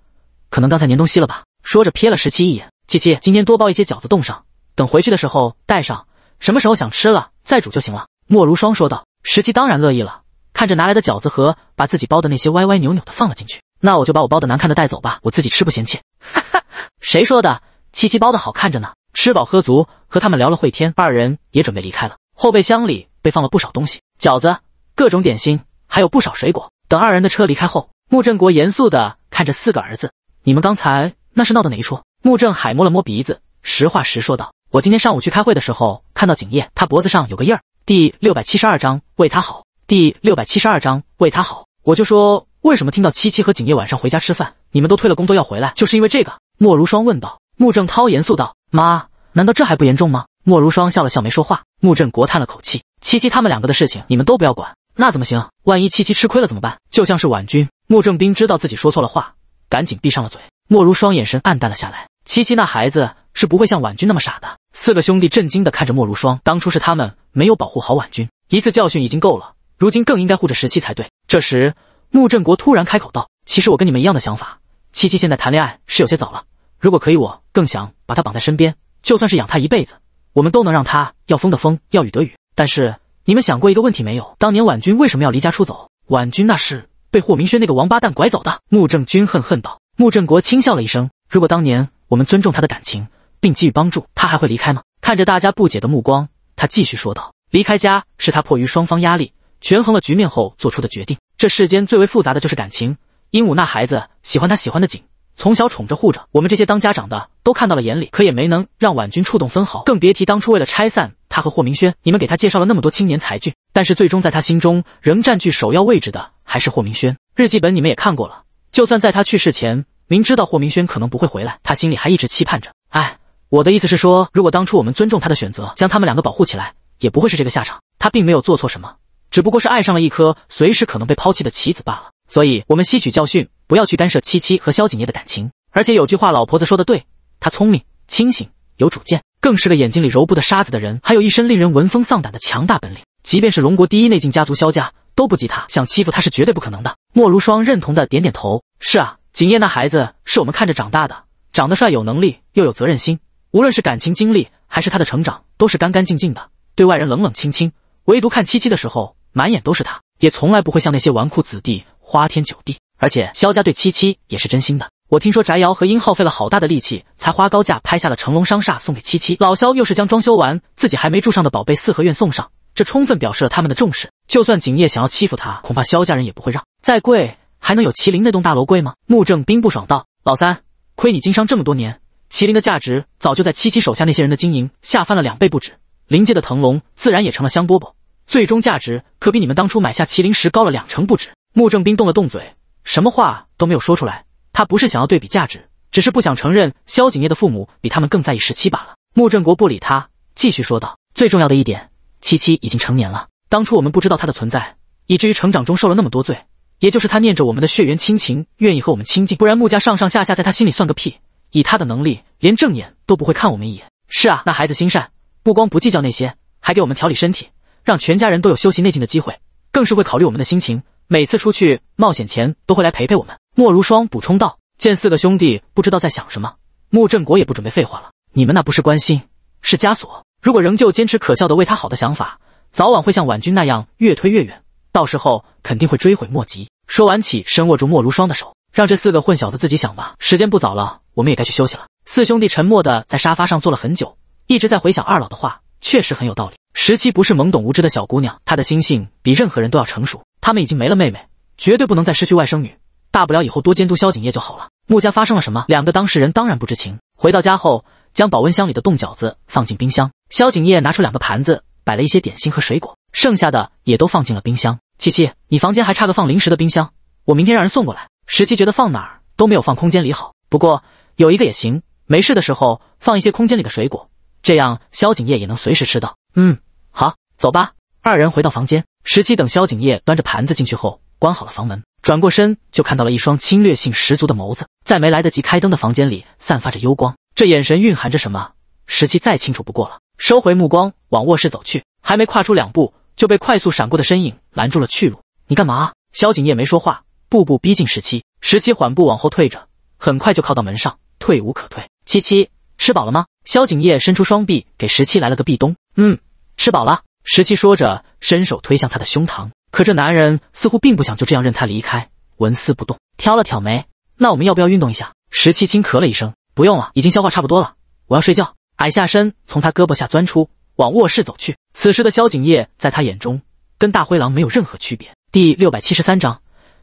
可能刚才粘东西了吧。说着瞥了十七一眼，七七，今天多包一些饺子冻上，等回去的时候带上，什么时候想吃了再煮就行了。莫如霜说道，十七当然乐意了。看着拿来的饺子盒，把自己包的那些歪歪扭扭的放了进去。那我就把我包的难看的带走吧，我自己吃不嫌弃。哈哈，谁说的？七七包的好看着呢。吃饱喝足，和他们聊了会天，二人也准备离开了。后备箱里被放了不少东西，饺子、各种点心，还有不少水果。等二人的车离开后，穆振国严肃的看着四个儿子：“你们刚才那是闹的哪一出？”穆振海摸了摸鼻子，实话实说道：“我今天上午去开会的时候，看到景叶，他脖子上有个印儿。”第六百七十二章为他好。第六百七十二章为他好，我就说为什么听到七七和景叶晚上回家吃饭，你们都推了工作要回来，就是因为这个。莫如霜问道。穆正涛严肃道：“妈，难道这还不严重吗？”莫如霜笑了笑，没说话。穆振国叹了口气：“七七他们两个的事情，你们都不要管。”那怎么行？万一七七吃亏了怎么办？就像是婉君。穆正斌知道自己说错了话，赶紧闭上了嘴。莫如霜眼神黯淡了下来。七七那孩子是不会像婉君那么傻的。四个兄弟震惊的看着莫如霜，当初是他们没有保护好婉君，一次教训已经够了。如今更应该护着十七才对。这时，穆振国突然开口道：“其实我跟你们一样的想法，七七现在谈恋爱是有些早了。如果可以，我更想把她绑在身边，就算是养她一辈子，我们都能让她要风的风，要雨得雨。但是你们想过一个问题没有？当年婉君为什么要离家出走？婉君那是被霍明轩那个王八蛋拐走的。”穆正军恨恨道。穆振国轻笑了一声：“如果当年我们尊重她的感情，并给予帮助，她还会离开吗？”看着大家不解的目光，他继续说道：“离开家是他迫于双方压力。”权衡了局面后做出的决定。这世间最为复杂的就是感情。鹦鹉那孩子喜欢他喜欢的景，从小宠着护着，我们这些当家长的都看到了眼里，可也没能让婉君触动分毫。更别提当初为了拆散他和霍明轩，你们给他介绍了那么多青年才俊，但是最终在他心中仍占据首要位置的还是霍明轩。日记本你们也看过了，就算在他去世前明知道霍明轩可能不会回来，他心里还一直期盼着。哎，我的意思是说，如果当初我们尊重他的选择，将他们两个保护起来，也不会是这个下场。他并没有做错什么。只不过是爱上了一颗随时可能被抛弃的棋子罢了。所以，我们吸取教训，不要去干涉七七和萧景业的感情。而且有句话，老婆子说的对，他聪明、清醒、有主见，更是个眼睛里揉不得沙子的人，还有一身令人闻风丧胆的强大本领。即便是龙国第一内劲家族萧家，都不及他。想欺负他是绝对不可能的。莫如霜认同的点点头：“是啊，景业那孩子是我们看着长大的，长得帅，有能力，又有责任心。无论是感情经历还是他的成长，都是干干净净的，对外人冷冷清清，唯独看七七的时候。”满眼都是他，也从来不会像那些纨绔子弟花天酒地，而且萧家对七七也是真心的。我听说翟瑶和英浩费了好大的力气，才花高价拍下了成龙商厦送给七七，老萧又是将装修完自己还没住上的宝贝四合院送上，这充分表示了他们的重视。就算景业想要欺负他，恐怕萧家人也不会让。再贵还能有麒麟那栋大楼贵吗？穆正兵不爽道：“老三，亏你经商这么多年，麒麟的价值早就在七七手下那些人的经营下翻了两倍不止，临界的腾龙自然也成了香饽饽。”最终价值可比你们当初买下麒麟石高了两成不止。穆正斌动了动嘴，什么话都没有说出来。他不是想要对比价值，只是不想承认萧景业的父母比他们更在意十七罢了。穆正国不理他，继续说道：“最重要的一点，七七已经成年了。当初我们不知道他的存在，以至于成长中受了那么多罪。也就是他念着我们的血缘亲情，愿意和我们亲近。不然穆家上上下下在他心里算个屁。以他的能力，连正眼都不会看我们一眼。”是啊，那孩子心善，不光不计较那些，还给我们调理身体。让全家人都有休息内静的机会，更是会考虑我们的心情。每次出去冒险前，都会来陪陪我们。”莫如霜补充道。见四个兄弟不知道在想什么，穆振国也不准备废话了：“你们那不是关心，是枷锁。如果仍旧坚持可笑的为他好的想法，早晚会像婉君那样越推越远，到时候肯定会追悔莫及。”说完，起身握住莫如霜的手，让这四个混小子自己想吧。时间不早了，我们也该去休息了。四兄弟沉默的在沙发上坐了很久，一直在回想二老的话。确实很有道理。十七不是懵懂无知的小姑娘，她的心性比任何人都要成熟。他们已经没了妹妹，绝对不能再失去外甥女。大不了以后多监督萧景夜就好了。穆家发生了什么？两个当事人当然不知情。回到家后，将保温箱里的冻饺子放进冰箱。萧景夜拿出两个盘子，摆了一些点心和水果，剩下的也都放进了冰箱。七七，你房间还差个放零食的冰箱，我明天让人送过来。十七觉得放哪儿都没有放空间里好，不过有一个也行。没事的时候放一些空间里的水果。这样，萧景夜也能随时吃到。嗯，好，走吧。二人回到房间，十七等萧景夜端着盘子进去后，关好了房门，转过身就看到了一双侵略性十足的眸子，在没来得及开灯的房间里散发着幽光。这眼神蕴含着什么，十七再清楚不过了。收回目光，往卧室走去，还没跨出两步，就被快速闪过的身影拦住了去路。你干嘛？萧景夜没说话，步步逼近十七。十七缓步往后退着，很快就靠到门上，退无可退。七七。吃饱了吗？萧景业伸出双臂给十七来了个壁咚。嗯，吃饱了。十七说着，伸手推向他的胸膛，可这男人似乎并不想就这样任他离开，纹丝不动。挑了挑眉，那我们要不要运动一下？十七轻咳了一声，不用了，已经消化差不多了，我要睡觉。矮下身从他胳膊下钻出，往卧室走去。此时的萧景业在他眼中，跟大灰狼没有任何区别。第六百七十三章，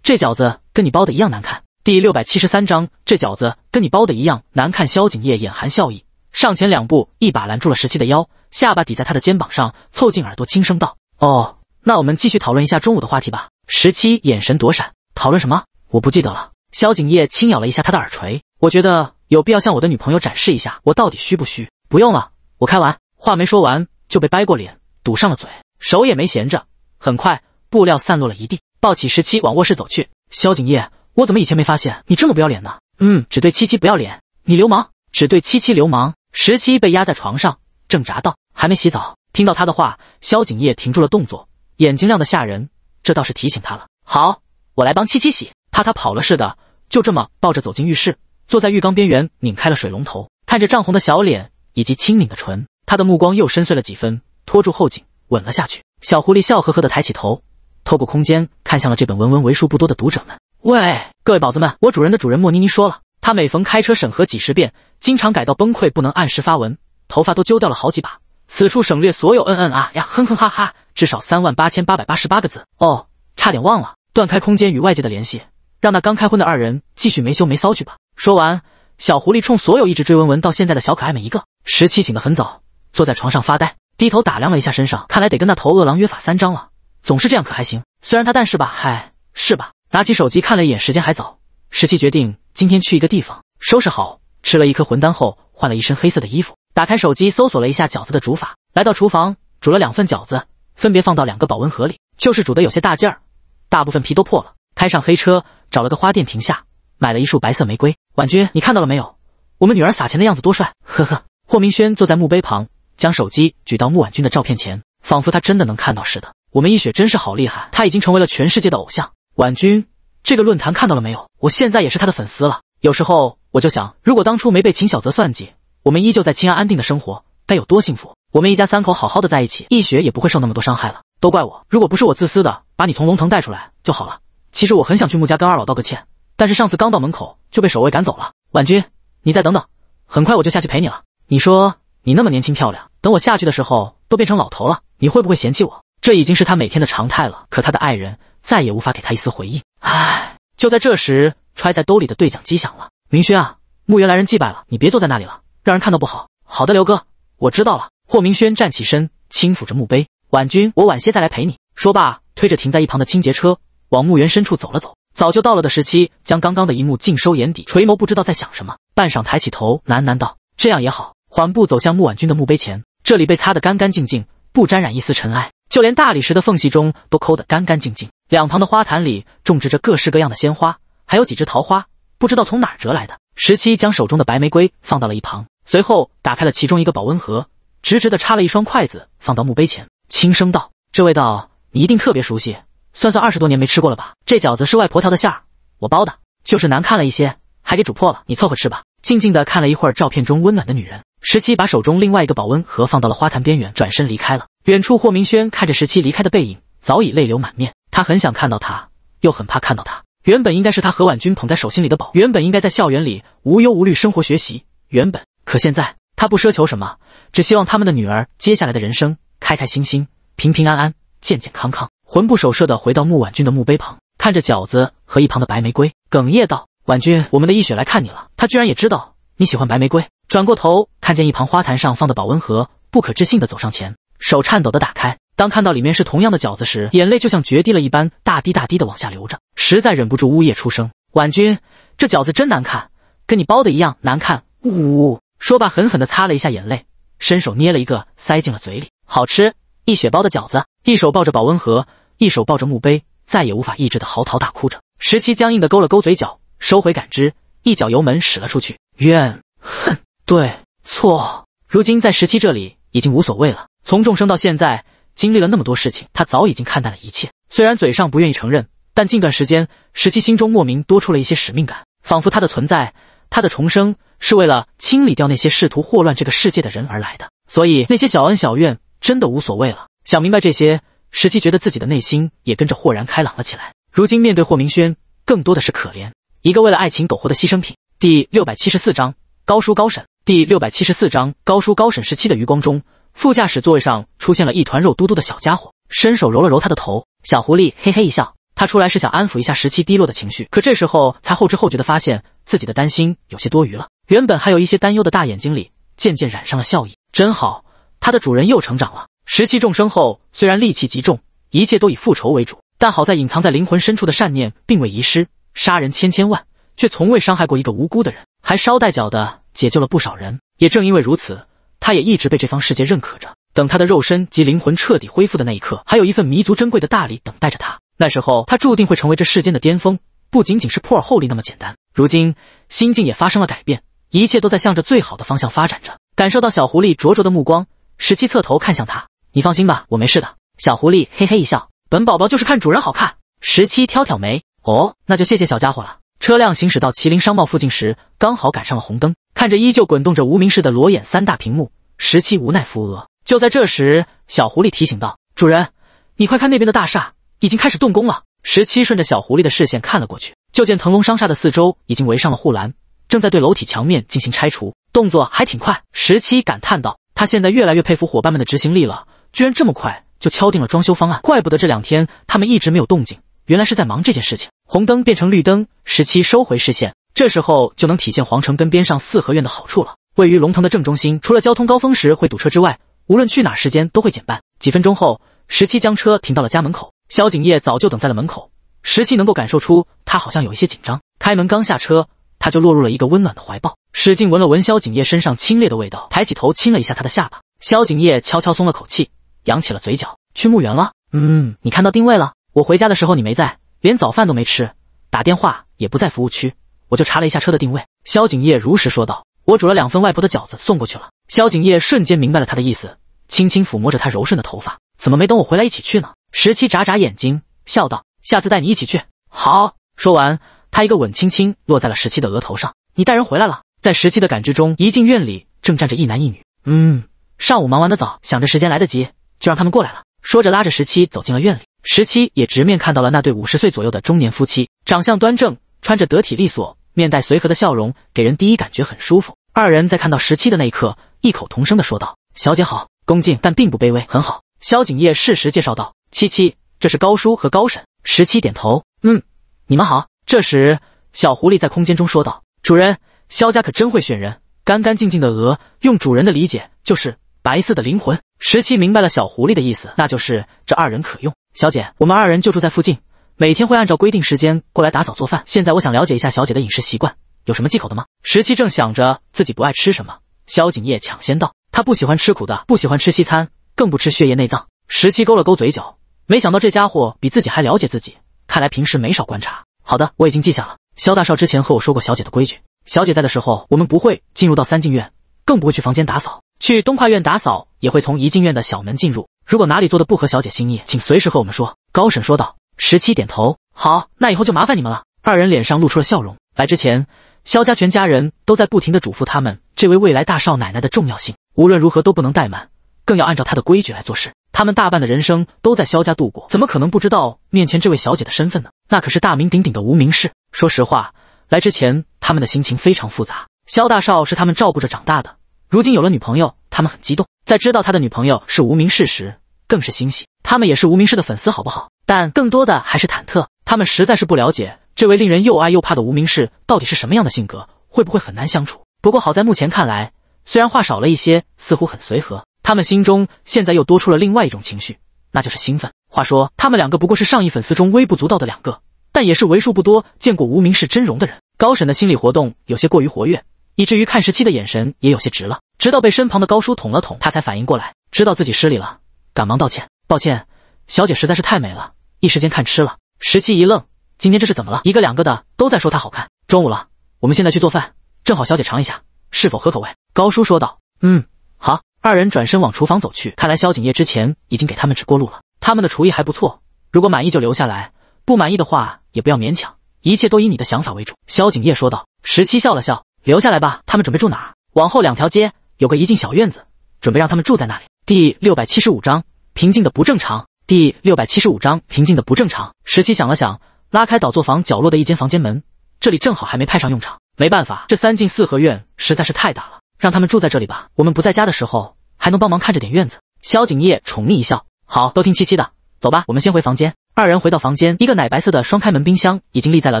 这饺子跟你包的一样难看。第六百七十三章，这饺子跟你包的一样难看。萧景业眼含笑意，上前两步，一把拦住了十七的腰，下巴抵在他的肩膀上，凑近耳朵轻声道：“哦，那我们继续讨论一下中午的话题吧。”十七眼神躲闪，讨论什么？我不记得了。萧景业轻咬了一下他的耳垂，我觉得有必要向我的女朋友展示一下我到底虚不虚。不用了，我开完。话没说完就被掰过脸，堵上了嘴，手也没闲着，很快布料散落了一地，抱起十七往卧室走去。萧景业。我怎么以前没发现你这么不要脸呢？嗯，只对七七不要脸，你流氓，只对七七流氓。十七被压在床上挣扎道，还没洗澡。听到他的话，萧景烨停住了动作，眼睛亮的吓人。这倒是提醒他了。好，我来帮七七洗，怕他跑了似的，就这么抱着走进浴室，坐在浴缸边缘，拧开了水龙头，看着涨红的小脸以及轻抿的唇，他的目光又深邃了几分，托住后颈吻了下去。小狐狸笑呵呵的抬起头，透过空间看向了这本文文为数不多的读者们。喂，各位宝子们，我主人的主人莫妮妮说了，她每逢开车审核几十遍，经常改到崩溃，不能按时发文，头发都揪掉了好几把。此处省略所有嗯嗯啊呀哼哼哈哈，至少三万八千八百八十八个字哦，差点忘了断开空间与外界的联系，让那刚开荤的二人继续没羞没臊去吧。说完，小狐狸冲所有一直追文文到现在的小可爱们一个。十七醒得很早，坐在床上发呆，低头打量了一下身上，看来得跟那头饿狼约法三章了。总是这样可还行？虽然他但是吧，嗨，是吧？拿起手机看了一眼，时间还早，十七决定今天去一个地方。收拾好，吃了一颗魂丹后，换了一身黑色的衣服，打开手机搜索了一下饺子的煮法，来到厨房煮了两份饺子，分别放到两个保温盒里。就是煮的有些大劲儿，大部分皮都破了。开上黑车，找了个花店停下，买了一束白色玫瑰。婉君，你看到了没有？我们女儿撒钱的样子多帅！呵呵。霍明轩坐在墓碑旁，将手机举到穆婉君的照片前，仿佛他真的能看到似的。我们一雪真是好厉害，她已经成为了全世界的偶像。婉君，这个论坛看到了没有？我现在也是他的粉丝了。有时候我就想，如果当初没被秦小泽算计，我们依旧在青安安定的生活，该有多幸福？我们一家三口好好的在一起，易雪也不会受那么多伤害了。都怪我，如果不是我自私的把你从龙腾带出来就好了。其实我很想去穆家跟二老道个歉，但是上次刚到门口就被守卫赶走了。婉君，你再等等，很快我就下去陪你了。你说你那么年轻漂亮，等我下去的时候都变成老头了，你会不会嫌弃我？这已经是他每天的常态了，可他的爱人。再也无法给他一丝回应。唉，就在这时，揣在兜里的对讲机响了。“明轩啊，墓园来人祭拜了，你别坐在那里了，让人看到不好。”“好的，刘哥，我知道了。”霍明轩站起身，轻抚着墓碑，“婉君，我晚些再来陪你。”说罢，推着停在一旁的清洁车，往墓园深处走了走。早就到了的时期，将刚刚的一幕尽收眼底，垂眸不知道在想什么，半晌抬起头，喃喃道：“这样也好。”缓步走向穆婉君的墓碑前，这里被擦得干干净净，不沾染一丝尘埃，就连大理石的缝隙中都抠得干干净净。两旁的花坛里种植着各式各样的鲜花，还有几枝桃花，不知道从哪折来的。十七将手中的白玫瑰放到了一旁，随后打开了其中一个保温盒，直直的插了一双筷子放到墓碑前，轻声道：“这味道你一定特别熟悉，算算二十多年没吃过了吧？这饺子是外婆调的馅儿，我包的，就是难看了一些，还给煮破了，你凑合吃吧。”静静的看了一会儿照片中温暖的女人，十七把手中另外一个保温盒放到了花坛边缘，转身离开了。远处，霍明轩看着十七离开的背影，早已泪流满面。他很想看到她，又很怕看到她。原本应该是他和婉君捧在手心里的宝，原本应该在校园里无忧无虑生活学习。原本，可现在他不奢求什么，只希望他们的女儿接下来的人生开开心心、平平安安、健健康康。魂不守舍地回到穆婉君的墓碑旁，看着饺子和一旁的白玫瑰，哽咽道：“婉君，我们的易雪来看你了。她居然也知道你喜欢白玫瑰。”转过头，看见一旁花坛上放的保温盒，不可置信地走上前。手颤抖的打开，当看到里面是同样的饺子时，眼泪就像决堤了一般，大滴大滴的往下流着，实在忍不住呜咽出声。婉君，这饺子真难看，跟你包的一样难看。呜，呜呜！说罢狠狠的擦了一下眼泪，伸手捏了一个塞进了嘴里，好吃。一雪包的饺子，一手抱着保温盒，一手抱着墓碑，再也无法抑制的嚎啕大哭着。十七僵硬的勾了勾嘴角，收回感知，一脚油门驶了出去。怨恨对错，如今在十七这里已经无所谓了。从众生到现在，经历了那么多事情，他早已经看淡了一切。虽然嘴上不愿意承认，但近段时间，十七心中莫名多出了一些使命感，仿佛他的存在，他的重生是为了清理掉那些试图祸乱这个世界的人而来的。所以那些小恩小怨真的无所谓了。想明白这些，十七觉得自己的内心也跟着豁然开朗了起来。如今面对霍明轩，更多的是可怜，一个为了爱情苟活的牺牲品。第六百七十四章高叔高婶。第六百七十四章高叔高婶。时期的余光中。副驾驶座位上出现了一团肉嘟嘟的小家伙，伸手揉了揉他的头。小狐狸嘿嘿一笑，他出来是想安抚一下十七低落的情绪，可这时候才后知后觉的发现自己的担心有些多余了。原本还有一些担忧的大眼睛里渐渐染上了笑意，真好，他的主人又成长了。十七重生后虽然戾气极重，一切都以复仇为主，但好在隐藏在灵魂深处的善念并未遗失。杀人千千万，却从未伤害过一个无辜的人，还捎带脚的解救了不少人。也正因为如此。他也一直被这方世界认可着。等他的肉身及灵魂彻底恢复的那一刻，还有一份弥足珍贵的大礼等待着他。那时候，他注定会成为这世间的巅峰，不仅仅是破而后立那么简单。如今心境也发生了改变，一切都在向着最好的方向发展着。感受到小狐狸灼灼的目光，十七侧头看向他：“你放心吧，我没事的。”小狐狸嘿嘿一笑：“本宝宝就是看主人好看。”十七挑挑眉：“哦，那就谢谢小家伙了。”车辆行驶到麒麟商贸附近时，刚好赶上了红灯。看着依旧滚动着无名氏的裸眼三大屏幕，十七无奈扶额。就在这时，小狐狸提醒道：“主人，你快看那边的大厦，已经开始动工了。”十七顺着小狐狸的视线看了过去，就见腾龙商厦的四周已经围上了护栏，正在对楼体墙面进行拆除，动作还挺快。十七感叹道：“他现在越来越佩服伙伴们的执行力了，居然这么快就敲定了装修方案，怪不得这两天他们一直没有动静。”原来是在忙这件事情。红灯变成绿灯，十七收回视线，这时候就能体现皇城跟边上四合院的好处了。位于龙腾的正中心，除了交通高峰时会堵车之外，无论去哪，时间都会减半。几分钟后，十七将车停到了家门口，萧景业早就等在了门口。十七能够感受出他好像有一些紧张，开门刚下车，他就落入了一个温暖的怀抱，使劲闻了闻萧景业身上清冽的味道，抬起头亲了一下他的下巴。萧景业悄悄松了口气，扬起了嘴角。去墓园了？嗯，你看到定位了？我回家的时候你没在，连早饭都没吃，打电话也不在服务区，我就查了一下车的定位。萧景业如实说道：“我煮了两份外婆的饺子送过去了。”萧景业瞬间明白了他的意思，轻轻抚摸着他柔顺的头发：“怎么没等我回来一起去呢？”十七眨眨眼睛，笑道：“下次带你一起去。”好。说完，他一个吻轻轻落在了十七的额头上。你带人回来了，在十七的感知中，一进院里正站着一男一女。嗯，上午忙完的早，想着时间来得及，就让他们过来了。说着，拉着十七走进了院里。十七也直面看到了那对五十岁左右的中年夫妻，长相端正，穿着得体利索，面带随和的笑容，给人第一感觉很舒服。二人在看到十七的那一刻，异口同声的说道：“小姐好。”恭敬但并不卑微，很好。萧景业适时介绍道：“七七，这是高叔和高婶。”十七点头，嗯，你们好。这时，小狐狸在空间中说道：“主人，萧家可真会选人，干干净净的鹅，用主人的理解就是白色的灵魂。”十七明白了小狐狸的意思，那就是这二人可用。小姐，我们二人就住在附近，每天会按照规定时间过来打扫做饭。现在我想了解一下小姐的饮食习惯，有什么忌口的吗？十七正想着自己不爱吃什么，萧景业抢先道：“他不喜欢吃苦的，不喜欢吃西餐，更不吃血液内脏。”十七勾了勾嘴角，没想到这家伙比自己还了解自己，看来平时没少观察。好的，我已经记下了。萧大少之前和我说过小姐的规矩，小姐在的时候，我们不会进入到三进院，更不会去房间打扫，去东跨院打扫也会从一进院的小门进入。如果哪里做的不合小姐心意，请随时和我们说。”高婶说道。十七点头，好，那以后就麻烦你们了。二人脸上露出了笑容。来之前，肖家全家人都在不停的嘱咐他们这位未来大少奶奶的重要性，无论如何都不能怠慢，更要按照她的规矩来做事。他们大半的人生都在肖家度过，怎么可能不知道面前这位小姐的身份呢？那可是大名鼎鼎的无名氏。说实话，来之前他们的心情非常复杂。肖大少是他们照顾着长大的，如今有了女朋友，他们很激动。在知道他的女朋友是无名氏时，更是欣喜，他们也是无名氏的粉丝，好不好？但更多的还是忐忑，他们实在是不了解这位令人又爱又怕的无名氏到底是什么样的性格，会不会很难相处？不过好在目前看来，虽然话少了一些，似乎很随和。他们心中现在又多出了另外一种情绪，那就是兴奋。话说，他们两个不过是上亿粉丝中微不足道的两个，但也是为数不多见过无名氏真容的人。高婶的心理活动有些过于活跃，以至于看十七的眼神也有些直了，直到被身旁的高叔捅了捅，他才反应过来，知道自己失礼了。赶忙道歉，抱歉，小姐实在是太美了，一时间看痴了。十七一愣，今天这是怎么了？一个两个的都在说她好看。中午了，我们现在去做饭，正好小姐尝一下是否合口味。高叔说道：“嗯，好。”二人转身往厨房走去。看来萧景业之前已经给他们指过路了。他们的厨艺还不错，如果满意就留下来，不满意的话也不要勉强，一切都以你的想法为主。”萧景业说道。十七笑了笑：“留下来吧。他们准备住哪？往后两条街有个一进小院子，准备让他们住在那里。”第六百七十五章。平静的不正常第六百七十五章平静的不正常。十七想了想，拉开倒座房角落的一间房间门，这里正好还没派上用场。没办法，这三进四合院实在是太大了，让他们住在这里吧。我们不在家的时候，还能帮忙看着点院子。萧景夜宠溺一笑：“好，都听七七的。”走吧，我们先回房间。二人回到房间，一个奶白色的双开门冰箱已经立在了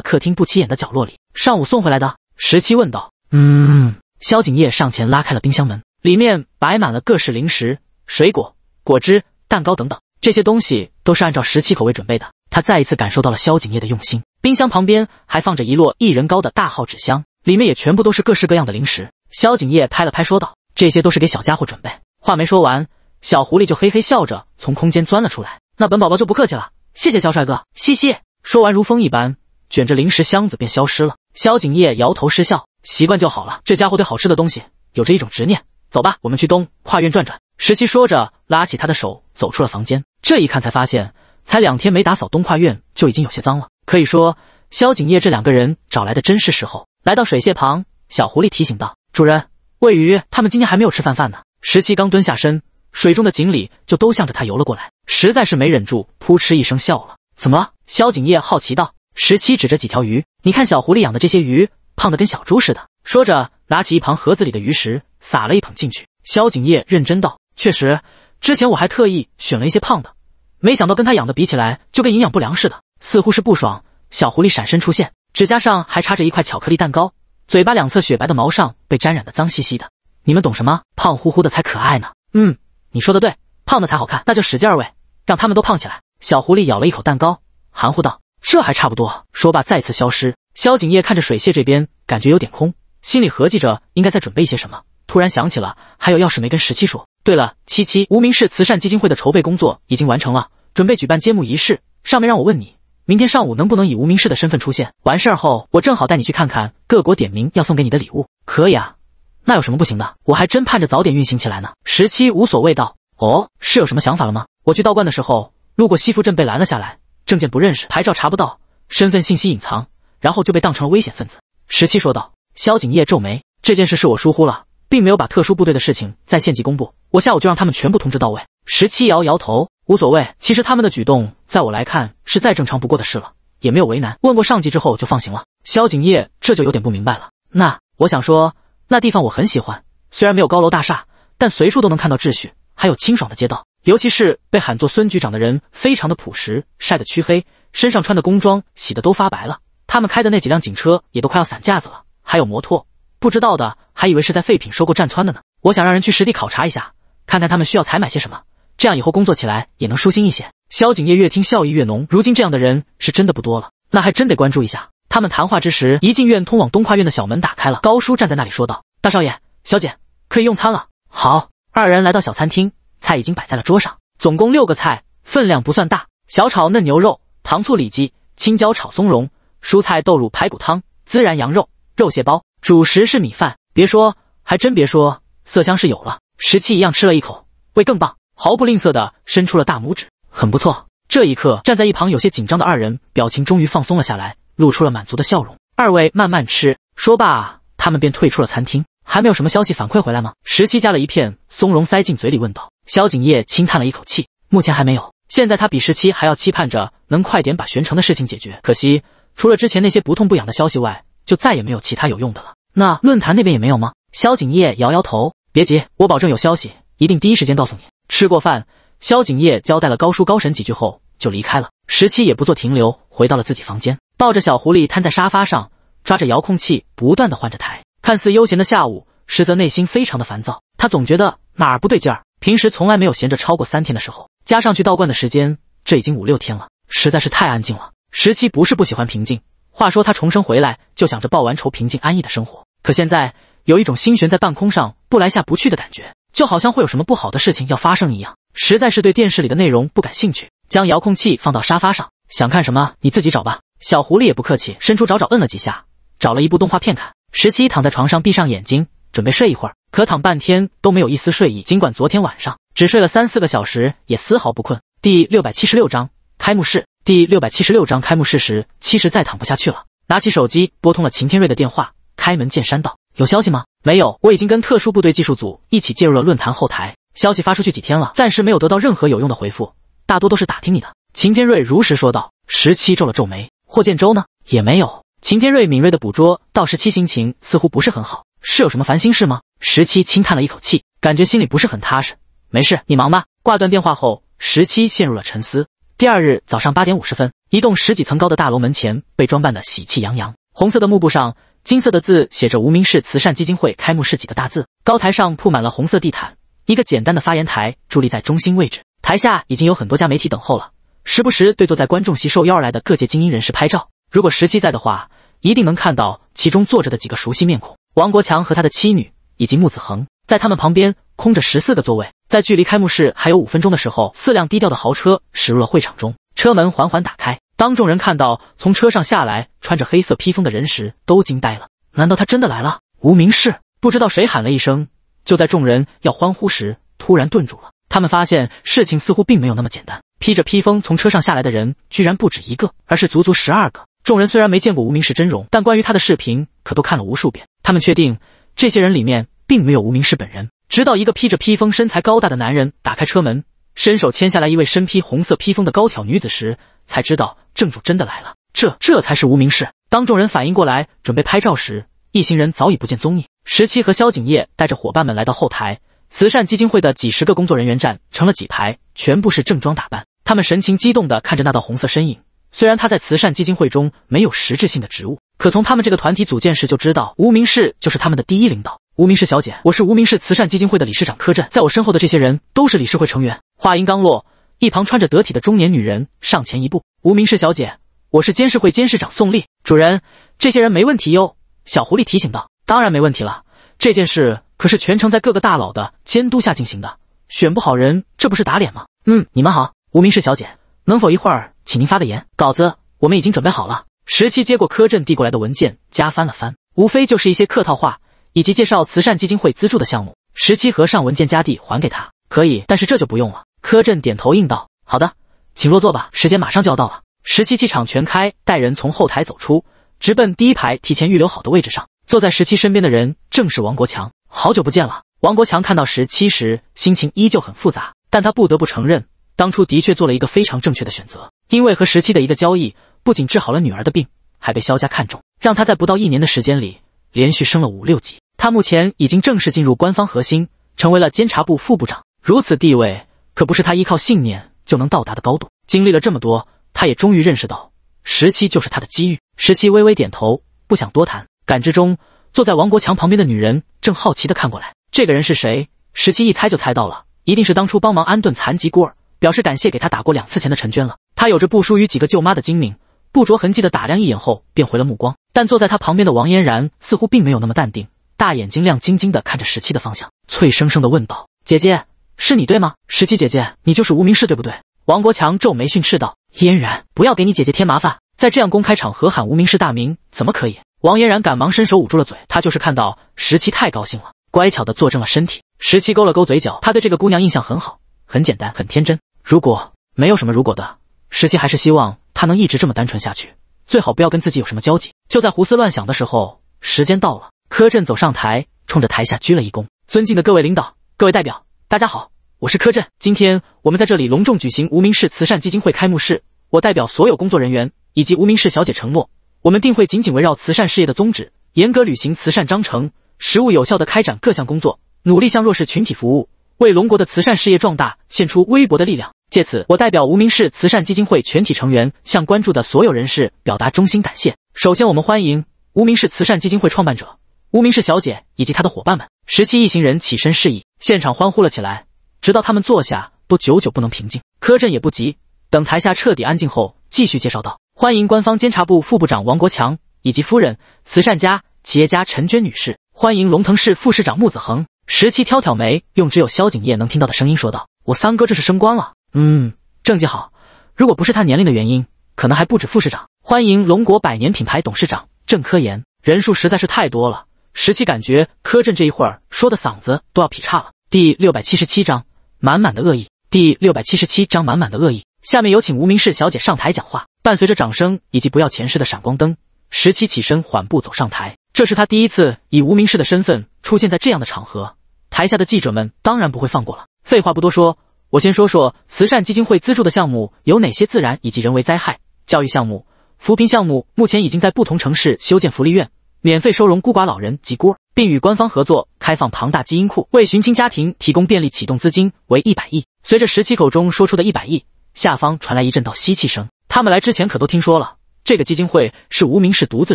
客厅不起眼的角落里。上午送回来的，十七问道：“嗯？”萧景夜上前拉开了冰箱门，里面摆满了各式零食、水果、果汁。蛋糕等等，这些东西都是按照十七口味准备的。他再一次感受到了萧景业的用心。冰箱旁边还放着一摞一人高的大号纸箱，里面也全部都是各式各样的零食。萧景业拍了拍，说道：“这些都是给小家伙准备。”话没说完，小狐狸就嘿嘿笑着从空间钻了出来。那本宝宝就不客气了，谢谢萧帅哥，嘻嘻。说完，如风一般卷着零食箱子便消失了。萧景业摇头失笑，习惯就好了。这家伙对好吃的东西有着一种执念。走吧，我们去东跨院转转。十七说着，拉起他的手走出了房间。这一看才发现，才两天没打扫东跨院，就已经有些脏了。可以说，萧景叶这两个人找来的真是时候。来到水榭旁，小狐狸提醒道：“主人，喂鱼，他们今天还没有吃饭饭呢。”十七刚蹲下身，水中的锦鲤就都向着他游了过来，实在是没忍住，扑哧一声笑了。怎么了？萧景叶好奇道。十七指着几条鱼：“你看，小狐狸养的这些鱼，胖的跟小猪似的。”说着，拿起一旁盒子里的鱼食，撒了一捧进去。萧景叶认真道。确实，之前我还特意选了一些胖的，没想到跟他养的比起来，就跟营养不良似的。似乎是不爽，小狐狸闪身出现，指甲上还插着一块巧克力蛋糕，嘴巴两侧雪白的毛上被沾染的脏兮兮的。你们懂什么？胖乎乎的才可爱呢。嗯，你说的对，胖的才好看，那就使劲儿喂，让他们都胖起来。小狐狸咬了一口蛋糕，含糊道：“这还差不多。”说罢再次消失。萧景叶看着水榭这边，感觉有点空，心里合计着应该再准备一些什么，突然想起了还有要事没跟十七说。对了，七七，无名氏慈善基金会的筹备工作已经完成了，准备举办揭幕仪式。上面让我问你，明天上午能不能以无名氏的身份出现？完事后，我正好带你去看看各国点名要送给你的礼物。可以啊，那有什么不行的？我还真盼着早点运行起来呢。十七无所谓道。哦，是有什么想法了吗？我去道观的时候，路过西福镇被拦了下来，证件不认识，牌照查不到，身份信息隐藏，然后就被当成了危险分子。十七说道。萧景业皱眉，这件事是我疏忽了。并没有把特殊部队的事情在县级公布，我下午就让他们全部通知到位。十七摇摇头，无所谓。其实他们的举动在我来看是再正常不过的事了，也没有为难。问过上级之后就放行了。萧景业这就有点不明白了。那我想说，那地方我很喜欢，虽然没有高楼大厦，但随处都能看到秩序，还有清爽的街道。尤其是被喊做孙局长的人，非常的朴实，晒得黢黑，身上穿的工装洗得都发白了。他们开的那几辆警车也都快要散架子了，还有摩托，不知道的。还以为是在废品收购站窜的呢。我想让人去实地考察一下，看看他们需要采买些什么，这样以后工作起来也能舒心一些。萧景业越听笑意越浓，如今这样的人是真的不多了，那还真得关注一下。他们谈话之时，一进院通往东跨院的小门打开了。高叔站在那里说道：“大少爷，小姐，可以用餐了。”好，二人来到小餐厅，菜已经摆在了桌上，总共六个菜，分量不算大。小炒嫩牛肉、糖醋里脊、青椒炒松茸、蔬菜豆乳排骨汤、孜然羊肉、肉蟹包。主食是米饭。别说，还真别说，色香是有了。十七一样吃了一口，味更棒，毫不吝啬的伸出了大拇指，很不错。这一刻，站在一旁有些紧张的二人表情终于放松了下来，露出了满足的笑容。二位慢慢吃。说罢，他们便退出了餐厅。还没有什么消息反馈回来吗？十七夹了一片松茸塞进嘴里问道。萧景业轻叹了一口气，目前还没有。现在他比十七还要期盼着能快点把玄城的事情解决，可惜除了之前那些不痛不痒的消息外，就再也没有其他有用的了。那论坛那边也没有吗？萧景业摇摇头，别急，我保证有消息一定第一时间告诉你。吃过饭，萧景业交代了高叔高婶几句后就离开了。十七也不做停留，回到了自己房间，抱着小狐狸瘫在沙发上，抓着遥控器不断的换着台。看似悠闲的下午，实则内心非常的烦躁。他总觉得哪儿不对劲儿，平时从来没有闲着超过三天的时候，加上去道观的时间，这已经五六天了，实在是太安静了。十七不是不喜欢平静，话说他重生回来就想着报完仇，平静安逸的生活。可现在有一种心悬在半空上不来下不去的感觉，就好像会有什么不好的事情要发生一样，实在是对电视里的内容不感兴趣。将遥控器放到沙发上，想看什么你自己找吧。小狐狸也不客气，伸出爪爪摁了几下，找了一部动画片看。十七躺在床上，闭上眼睛，准备睡一会儿。可躺半天都没有一丝睡意，尽管昨天晚上只睡了三四个小时，也丝毫不困。第六百七十六章开幕式。第六百七十六章开幕式时，七实在躺不下去了，拿起手机拨通了秦天瑞的电话。开门见山道：“有消息吗？没有，我已经跟特殊部队技术组一起介入了论坛后台，消息发出去几天了，暂时没有得到任何有用的回复，大多都是打听你的。”秦天瑞如实说道。十七皱了皱眉：“霍建州呢？也没有。”秦天瑞敏锐的捕捉到十七心情似乎不是很好，是有什么烦心事吗？十七轻叹了一口气，感觉心里不是很踏实。没事，你忙吧。挂断电话后，十七陷入了沉思。第二日早上八点五十分，一栋十几层高的大楼门前被装扮的喜气洋洋，红色的幕布上。金色的字写着“无名氏慈善基金会开幕式”几个大字，高台上铺满了红色地毯，一个简单的发言台伫立在中心位置。台下已经有很多家媒体等候了，时不时对坐在观众席受邀而来的各界精英人士拍照。如果十七在的话，一定能看到其中坐着的几个熟悉面孔——王国强和他的妻女，以及穆子恒。在他们旁边空着十四个座位。在距离开幕式还有五分钟的时候，四辆低调的豪车驶入了会场中，车门缓缓打开。当众人看到从车上下来穿着黑色披风的人时，都惊呆了。难道他真的来了？无名氏不知道谁喊了一声，就在众人要欢呼时，突然顿住了。他们发现事情似乎并没有那么简单。披着披风从车上下来的人居然不止一个，而是足足十二个。众人虽然没见过无名氏真容，但关于他的视频可都看了无数遍。他们确定这些人里面并没有无名氏本人。直到一个披着披风、身材高大的男人打开车门，伸手牵下来一位身披红色披风的高挑女子时，才知道。正主真的来了，这这才是无名氏。当众人反应过来，准备拍照时，一行人早已不见踪影。十七和萧景业带着伙伴们来到后台，慈善基金会的几十个工作人员站成了几排，全部是正装打扮。他们神情激动地看着那道红色身影。虽然他在慈善基金会中没有实质性的职务，可从他们这个团体组建时就知道，无名氏就是他们的第一领导。无名氏小姐，我是无名氏慈善基金会的理事长柯震，在我身后的这些人都是理事会成员。话音刚落。一旁穿着得体的中年女人上前一步：“无名氏小姐，我是监事会监事长宋丽。主人，这些人没问题哟。”小狐狸提醒道：“当然没问题了，这件事可是全程在各个大佬的监督下进行的，选不好人，这不是打脸吗？”“嗯，你们好，无名氏小姐，能否一会儿请您发个言？稿子我们已经准备好了。”十七接过柯震递过来的文件夹，翻了翻，无非就是一些客套话以及介绍慈善基金会资助的项目。十七合上文件夹递还给他：“可以，但是这就不用了。”柯震点头应道：“好的，请落座吧。时间马上就要到了。”十七气场全开，带人从后台走出，直奔第一排提前预留好的位置上。坐在十七身边的人正是王国强。好久不见了。王国强看到十七时，心情依旧很复杂，但他不得不承认，当初的确做了一个非常正确的选择。因为和十七的一个交易，不仅治好了女儿的病，还被萧家看中，让他在不到一年的时间里连续升了五六级。他目前已经正式进入官方核心，成为了监察部副部长。如此地位。可不是他依靠信念就能到达的高度。经历了这么多，他也终于认识到，十七就是他的机遇。十七微微点头，不想多谈。感知中，坐在王国强旁边的女人正好奇的看过来。这个人是谁？十七一猜就猜到了，一定是当初帮忙安顿残疾孤儿，表示感谢给他打过两次钱的陈娟了。她有着不输于几个舅妈的精明，不着痕迹的打量一眼后，便回了目光。但坐在她旁边的王嫣然似乎并没有那么淡定，大眼睛亮晶晶的看着十七的方向，脆生生的问道：“姐姐。”是你对吗，十七姐姐，你就是无名氏对不对？王国强皱眉训斥道：“嫣然，不要给你姐姐添麻烦，在这样公开场合喊无名氏大名，怎么可以？”王嫣然赶忙伸手捂住了嘴，他就是看到十七太高兴了，乖巧的坐正了身体。十七勾了勾嘴角，他对这个姑娘印象很好，很简单，很天真。如果没有什么如果的，十七还是希望她能一直这么单纯下去，最好不要跟自己有什么交集。就在胡思乱想的时候，时间到了，柯震走上台，冲着台下鞠了一躬：“尊敬的各位领导，各位代表。”大家好，我是柯震。今天我们在这里隆重举行无名氏慈善基金会开幕式。我代表所有工作人员以及无名氏小姐承诺，我们定会紧紧围绕慈善事业的宗旨，严格履行慈善章程，实务有效地开展各项工作，努力向弱势群体服务，为龙国的慈善事业壮大献出微薄的力量。借此，我代表无名氏慈善基金会全体成员向关注的所有人士表达衷心感谢。首先，我们欢迎无名氏慈善基金会创办者无名氏小姐以及她的伙伴们。十七一行人起身示意。现场欢呼了起来，直到他们坐下都久久不能平静。柯震也不急，等台下彻底安静后，继续介绍道：“欢迎官方监察部副部长王国强以及夫人，慈善家、企业家陈娟女士。欢迎龙腾市副市长穆子恒。”十七挑挑眉，用只有萧景业能听到的声音说道：“我三哥这是升官了，嗯，政绩好，如果不是他年龄的原因，可能还不止副市长。欢迎龙国百年品牌董事长郑科研。”人数实在是太多了。十七感觉柯震这一会儿说的嗓子都要劈叉了。第六百七十七章满满的恶意。第六百七十七章满满的恶意。下面有请无名氏小姐上台讲话。伴随着掌声以及不要钱似的闪光灯，十七起身缓步走上台。这是他第一次以无名氏的身份出现在这样的场合。台下的记者们当然不会放过了。废话不多说，我先说说慈善基金会资助的项目有哪些？自然以及人为灾害教育项目、扶贫项目，目前已经在不同城市修建福利院。免费收容孤寡老人及孤儿，并与官方合作开放庞大基因库，为寻亲家庭提供便利。启动资金为一百亿。随着十七口中说出的一百亿，下方传来一阵道吸气声。他们来之前可都听说了，这个基金会是无名氏独自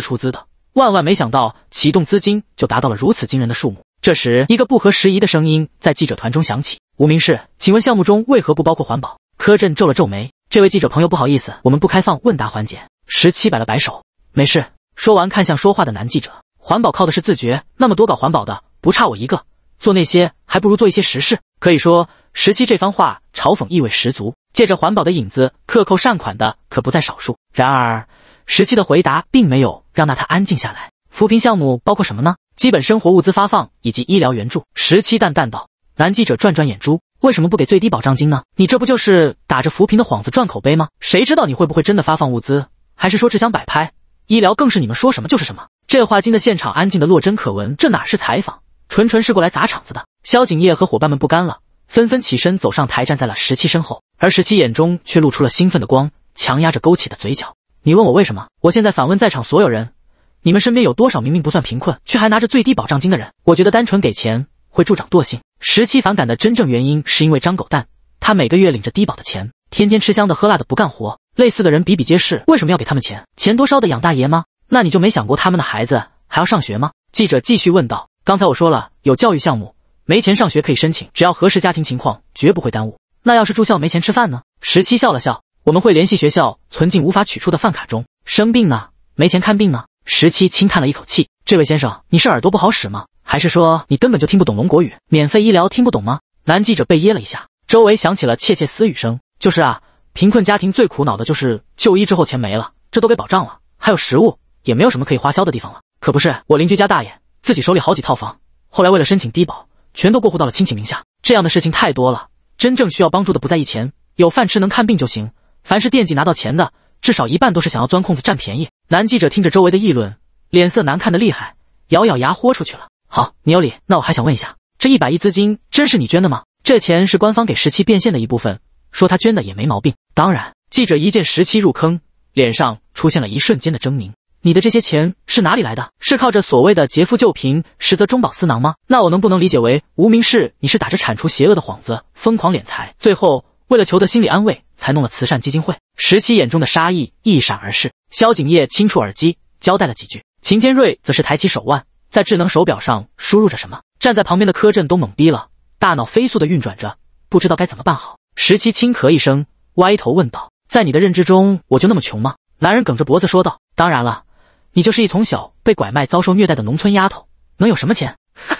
出资的，万万没想到启动资金就达到了如此惊人的数目。这时，一个不合时宜的声音在记者团中响起：“无名氏，请问项目中为何不包括环保？”柯震皱了皱眉：“这位记者朋友，不好意思，我们不开放问答环节。”十七摆了摆手：“没事。”说完，看向说话的男记者。环保靠的是自觉，那么多搞环保的不差我一个。做那些还不如做一些实事。可以说，十七这番话嘲讽意味十足。借着环保的影子克扣善款的可不在少数。然而，十七的回答并没有让娜塔安静下来。扶贫项目包括什么呢？基本生活物资发放以及医疗援助。十七淡淡道。男记者转转眼珠，为什么不给最低保障金呢？你这不就是打着扶贫的幌子赚口碑吗？谁知道你会不会真的发放物资，还是说只想摆拍？医疗更是你们说什么就是什么，这话惊得现场安静的洛真可闻。这哪是采访，纯纯是过来砸场子的。萧景业和伙伴们不甘了，纷纷起身走上台，站在了十七身后。而十七眼中却露出了兴奋的光，强压着勾起的嘴角。你问我为什么？我现在反问在场所有人：你们身边有多少明明不算贫困，却还拿着最低保障金的人？我觉得单纯给钱会助长惰性。十七反感的真正原因是因为张狗蛋，他每个月领着低保的钱，天天吃香的喝辣的，不干活。类似的人比比皆是，为什么要给他们钱？钱多烧的养大爷吗？那你就没想过他们的孩子还要上学吗？记者继续问道。刚才我说了，有教育项目，没钱上学可以申请，只要核实家庭情况，绝不会耽误。那要是住校没钱吃饭呢？十七笑了笑，我们会联系学校，存进无法取出的饭卡中。生病呢？没钱看病呢？十七轻叹了一口气。这位先生，你是耳朵不好使吗？还是说你根本就听不懂龙国语？免费医疗听不懂吗？男记者被噎了一下，周围响起了窃窃私语声。就是啊。贫困家庭最苦恼的就是就医之后钱没了，这都给保障了，还有食物，也没有什么可以花销的地方了。可不是，我邻居家大爷自己手里好几套房，后来为了申请低保，全都过户到了亲戚名下。这样的事情太多了，真正需要帮助的不在意钱，有饭吃能看病就行。凡是惦记拿到钱的，至少一半都是想要钻空子占便宜。男记者听着周围的议论，脸色难看的厉害，咬咬牙豁出去了。好，你有理，那我还想问一下，这一百亿资金真是你捐的吗？这钱是官方给十七变现的一部分，说他捐的也没毛病。当然，记者一见十七入坑，脸上出现了一瞬间的狰狞。你的这些钱是哪里来的？是靠着所谓的劫富救贫，实则中饱私囊吗？那我能不能理解为，无名氏你是打着铲除邪恶的幌子，疯狂敛财，最后为了求得心理安慰，才弄了慈善基金会？十七眼中的杀意一闪而逝。萧景业轻触耳机，交代了几句。秦天瑞则是抬起手腕，在智能手表上输入着什么。站在旁边的柯震都懵逼了，大脑飞速的运转着，不知道该怎么办好。十七轻咳一声。歪头问道：“在你的认知中，我就那么穷吗？”男人梗着脖子说道：“当然了，你就是一从小被拐卖、遭受虐待的农村丫头，能有什么钱？”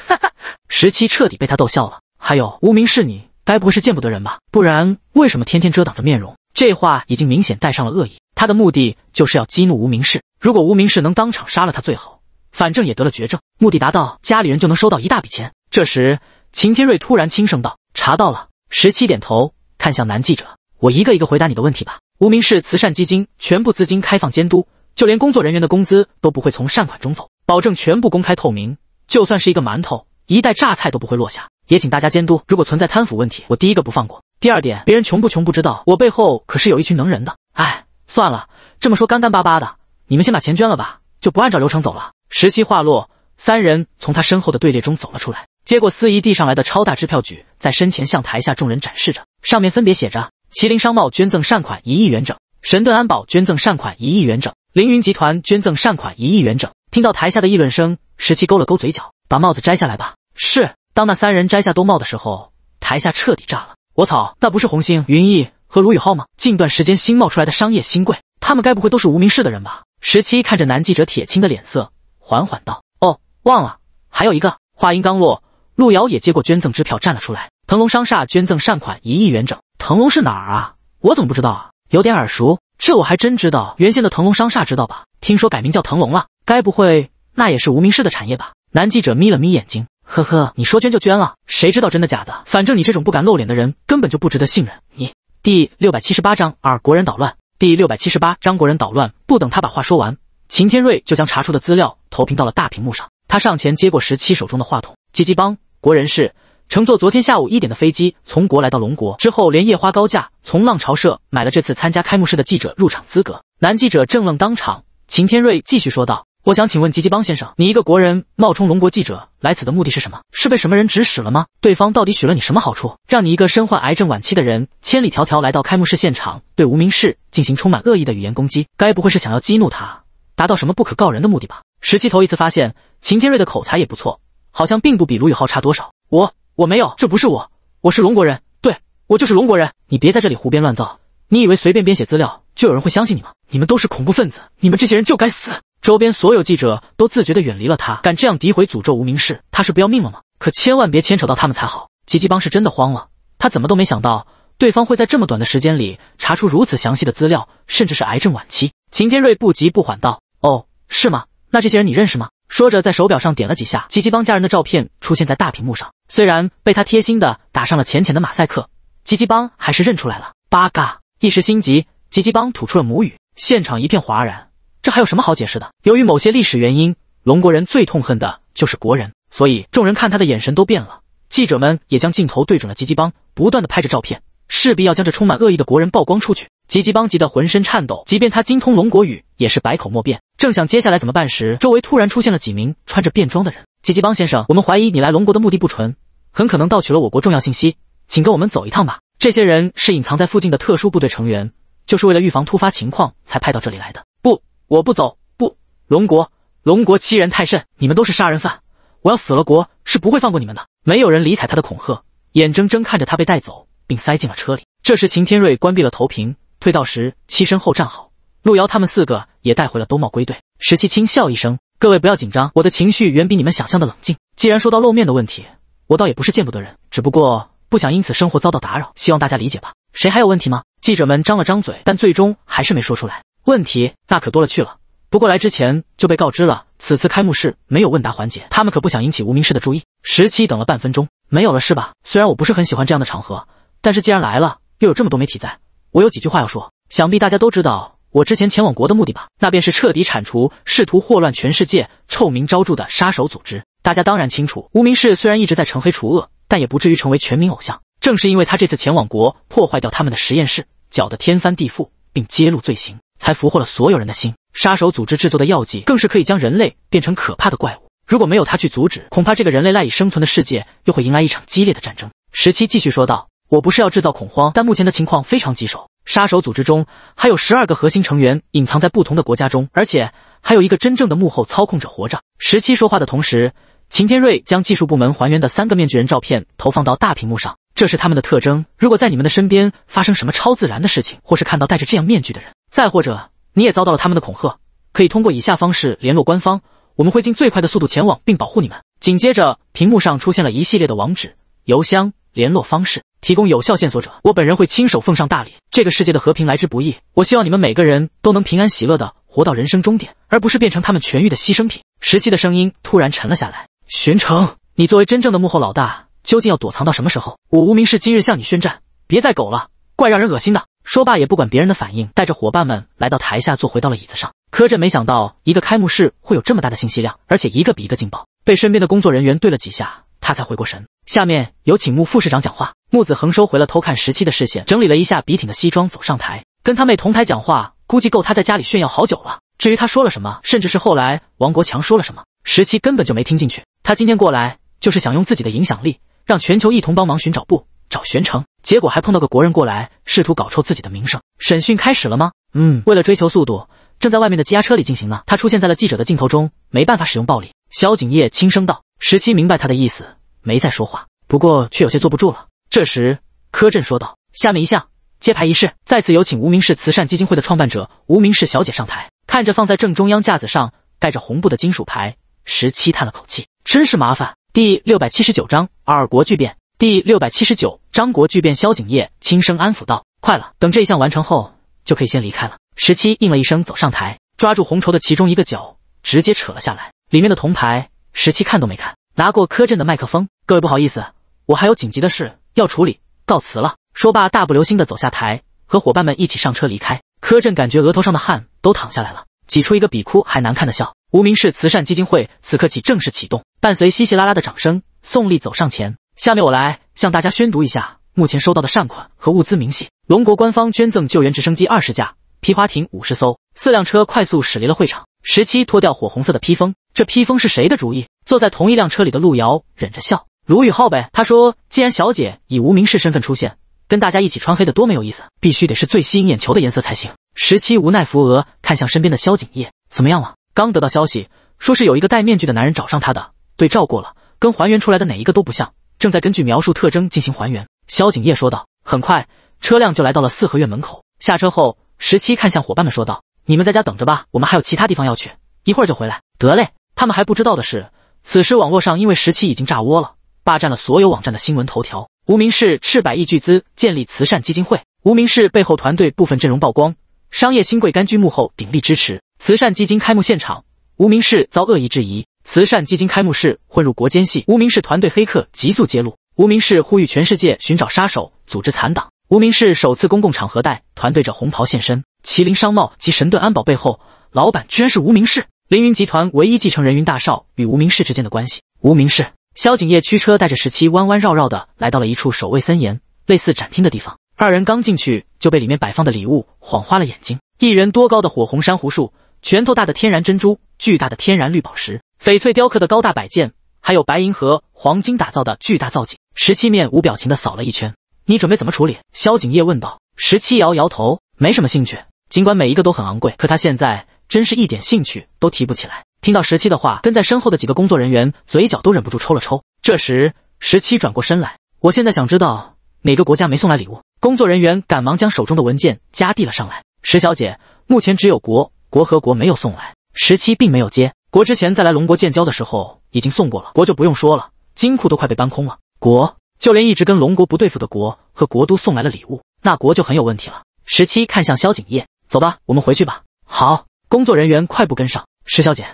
哈哈，十七彻底被他逗笑了。还有无名氏，你该不会是见不得人吧？不然为什么天天遮挡着面容？这话已经明显带上了恶意，他的目的就是要激怒无名氏。如果无名氏能当场杀了他最好，反正也得了绝症，目的达到，家里人就能收到一大笔钱。这时，秦天瑞突然轻声道：“查到了。”十七点头，看向男记者。我一个一个回答你的问题吧。无名氏慈善基金全部资金开放监督，就连工作人员的工资都不会从善款中走，保证全部公开透明。就算是一个馒头、一袋榨菜都不会落下，也请大家监督。如果存在贪腐问题，我第一个不放过。第二点，别人穷不穷不知道，我背后可是有一群能人的。哎，算了，这么说干干巴巴的，你们先把钱捐了吧，就不按照流程走了。十七话落，三人从他身后的队列中走了出来，接过司仪递上来的超大支票，举在身前向台下众人展示着，上面分别写着。麒麟商贸捐赠善款一亿元整，神盾安保捐赠善款一亿元整，凌云集团捐赠善款一亿元整。听到台下的议论声，十七勾了勾嘴角，把帽子摘下来吧。是，当那三人摘下兜帽的时候，台下彻底炸了。我操，那不是红星云逸和卢宇浩吗？近段时间新冒出来的商业新贵，他们该不会都是无名氏的人吧？十七看着男记者铁青的脸色，缓缓道：“哦，忘了，还有一个。”话音刚落，路遥也接过捐赠支票站了出来。腾龙商厦捐赠善款一亿元整。腾龙是哪儿啊？我怎么不知道啊？有点耳熟，这我还真知道，原先的腾龙商厦知道吧？听说改名叫腾龙了，该不会那也是无名氏的产业吧？男记者眯了眯眼睛，呵呵，你说捐就捐了，谁知道真的假的？反正你这种不敢露脸的人根本就不值得信任。你第六百七十八章二国人捣乱，第六百七十八章国人捣乱。不等他把话说完，秦天瑞就将查出的资料投屏到了大屏幕上，他上前接过十七手中的话筒，积极帮国人是。乘坐昨天下午一点的飞机从国来到龙国之后，连夜花高价从浪潮社买了这次参加开幕式的记者入场资格。男记者正愣当场，秦天瑞继续说道：“我想请问吉吉邦先生，你一个国人冒充龙国记者来此的目的是什么？是被什么人指使了吗？对方到底许了你什么好处，让你一个身患癌症晚期的人千里迢迢来到开幕式现场，对无名氏进行充满恶意的语言攻击？该不会是想要激怒他，达到什么不可告人的目的吧？”十七头一次发现秦天瑞的口才也不错，好像并不比卢宇浩差多少。我。我没有，这不是我，我是龙国人，对，我就是龙国人。你别在这里胡编乱造，你以为随便编写资料就有人会相信你吗？你们都是恐怖分子，你们这些人就该死！周边所有记者都自觉的远离了他，敢这样诋毁、诅咒无名氏，他是不要命了吗？可千万别牵扯到他们才好。吉吉帮是真的慌了，他怎么都没想到对方会在这么短的时间里查出如此详细的资料，甚至是癌症晚期。秦天瑞不急不缓道：“哦，是吗？那这些人你认识吗？”说着，在手表上点了几下，吉吉帮家人的照片出现在大屏幕上。虽然被他贴心的打上了浅浅的马赛克，吉吉帮还是认出来了。八嘎！一时心急，吉吉帮吐出了母语，现场一片哗然。这还有什么好解释的？由于某些历史原因，龙国人最痛恨的就是国人，所以众人看他的眼神都变了。记者们也将镜头对准了吉吉帮，不断的拍着照片，势必要将这充满恶意的国人曝光出去。吉吉帮急得浑身颤抖，即便他精通龙国语，也是百口莫辩。正想接下来怎么办时，周围突然出现了几名穿着便装的人。吉吉邦先生，我们怀疑你来龙国的目的不纯，很可能盗取了我国重要信息，请跟我们走一趟吧。这些人是隐藏在附近的特殊部队成员，就是为了预防突发情况才派到这里来的。不，我不走！不，龙国，龙国欺人太甚！你们都是杀人犯，我要死了，国是不会放过你们的。没有人理睬他的恐吓，眼睁睁看着他被带走，并塞进了车里。这时，秦天瑞关闭了投屏，退到时七身后站好。陆遥他们四个也带回了兜帽归队。十七轻笑一声：“各位不要紧张，我的情绪远比你们想象的冷静。既然说到露面的问题，我倒也不是见不得人，只不过不想因此生活遭到打扰，希望大家理解吧。谁还有问题吗？”记者们张了张嘴，但最终还是没说出来。问题那可多了去了。不过来之前就被告知了，此次开幕式没有问答环节，他们可不想引起无名氏的注意。十七等了半分钟，没有了是吧？虽然我不是很喜欢这样的场合，但是既然来了，又有这么多媒体在，我有几句话要说。想必大家都知道。我之前前往国的目的吧，那便是彻底铲除试图祸乱全世界、臭名昭著的杀手组织。大家当然清楚，无名氏虽然一直在惩黑除恶，但也不至于成为全民偶像。正是因为他这次前往国，破坏掉他们的实验室，搅得天翻地覆，并揭露罪行，才俘获了所有人的心。杀手组织制作的药剂更是可以将人类变成可怕的怪物。如果没有他去阻止，恐怕这个人类赖以生存的世界又会迎来一场激烈的战争。十七继续说道：“我不是要制造恐慌，但目前的情况非常棘手。”杀手组织中还有十二个核心成员隐藏在不同的国家中，而且还有一个真正的幕后操控者活着。十七说话的同时，秦天瑞将技术部门还原的三个面具人照片投放到大屏幕上，这是他们的特征。如果在你们的身边发生什么超自然的事情，或是看到戴着这样面具的人，再或者你也遭到了他们的恐吓，可以通过以下方式联络官方，我们会尽最快的速度前往并保护你们。紧接着，屏幕上出现了一系列的网址、邮箱、联络方式。提供有效线索者，我本人会亲手奉上大礼。这个世界的和平来之不易，我希望你们每个人都能平安喜乐的活到人生终点，而不是变成他们痊愈的牺牲品。十七的声音突然沉了下来：“玄成，你作为真正的幕后老大，究竟要躲藏到什么时候？我无名氏今日向你宣战，别再狗了，怪让人恶心的。”说罢，也不管别人的反应，带着伙伴们来到台下，坐回到了椅子上。柯震没想到一个开幕式会有这么大的信息量，而且一个比一个劲爆，被身边的工作人员怼了几下，他才回过神。下面有请木副市长讲话。木子恒收回了偷看十七的视线，整理了一下笔挺的西装，走上台。跟他妹同台讲话，估计够他在家里炫耀好久了。至于他说了什么，甚至是后来王国强说了什么，十七根本就没听进去。他今天过来就是想用自己的影响力，让全球一同帮忙寻找布，找玄城。结果还碰到个国人过来，试图搞臭自己的名声。审讯开始了吗？嗯，为了追求速度，正在外面的羁押车里进行呢。他出现在了记者的镜头中，没办法使用暴力。萧景业轻声道。十七明白他的意思。没再说话，不过却有些坐不住了。这时，柯震说道：“下面一项，揭牌仪式，再次有请无名氏慈善基金会的创办者无名氏小姐上台。”看着放在正中央架子上盖着红布的金属牌，十七叹了口气：“真是麻烦。”第六百七十九章二国巨变。第六百七十九章国巨变。萧景业轻声安抚道：“快了，等这一项完成后，就可以先离开了。”十七应了一声，走上台，抓住红绸的其中一个角，直接扯了下来，里面的铜牌，十七看都没看。拿过柯震的麦克风，各位不好意思，我还有紧急的事要处理，告辞了。说罢，大步流星的走下台，和伙伴们一起上车离开。柯震感觉额头上的汗都淌下来了，挤出一个比哭还难看的笑。无名氏慈善基金会此刻起正式启动，伴随稀稀拉拉的掌声，宋丽走上前，下面我来向大家宣读一下目前收到的善款和物资明细。龙国官方捐赠救援直升机二十架，皮划艇五十艘，四辆车快速驶离了会场。十七脱掉火红色的披风，这披风是谁的主意？坐在同一辆车里的路遥忍着笑，卢宇浩呗。他说：“既然小姐以无名氏身份出现，跟大家一起穿黑的多没有意思，必须得是最吸引眼球的颜色才行。”十七无奈扶额，看向身边的萧景业：“怎么样了？刚得到消息，说是有一个戴面具的男人找上他的，对照过了，跟还原出来的哪一个都不像，正在根据描述特征进行还原。”萧景业说道。很快，车辆就来到了四合院门口。下车后，十七看向伙伴们说道：“你们在家等着吧，我们还有其他地方要去，一会儿就回来。”得嘞。他们还不知道的是。此时，网络上因为十七已经炸窝了，霸占了所有网站的新闻头条。无名氏斥百亿巨资建立慈善基金会，无名氏背后团队部分阵容曝光，商业新贵甘居幕后鼎力支持。慈善基金开幕现场，无名氏遭恶意质疑，慈善基金开幕式混入国监系，无名氏团队黑客急速揭露，无名氏呼吁全世界寻找杀手组织残党。无名氏首次公共场合带团队者红袍现身，麒麟商贸及神盾安保背后老板居然是无名氏。凌云集团唯一继承人云大少与无名氏之间的关系。无名氏，萧景业驱车带着十七弯弯绕绕的来到了一处守卫森严、类似展厅的地方。二人刚进去就被里面摆放的礼物晃花了眼睛。一人多高的火红珊瑚树，拳头大的天然珍珠，巨大的天然绿宝石，翡翠雕刻的高大摆件，还有白银和黄金打造的巨大造景。十七面无表情的扫了一圈，你准备怎么处理？萧景业问道。十七摇摇头，没什么兴趣。尽管每一个都很昂贵，可他现在。真是一点兴趣都提不起来。听到十七的话，跟在身后的几个工作人员嘴角都忍不住抽了抽。这时，十七转过身来，我现在想知道哪个国家没送来礼物。工作人员赶忙将手中的文件夹递了上来。石小姐，目前只有国、国和国没有送来。十七并没有接。国之前在来龙国建交的时候已经送过了。国就不用说了，金库都快被搬空了。国就连一直跟龙国不对付的国和国都送来了礼物，那国就很有问题了。十七看向萧景业，走吧，我们回去吧。好。工作人员快步跟上，石小姐，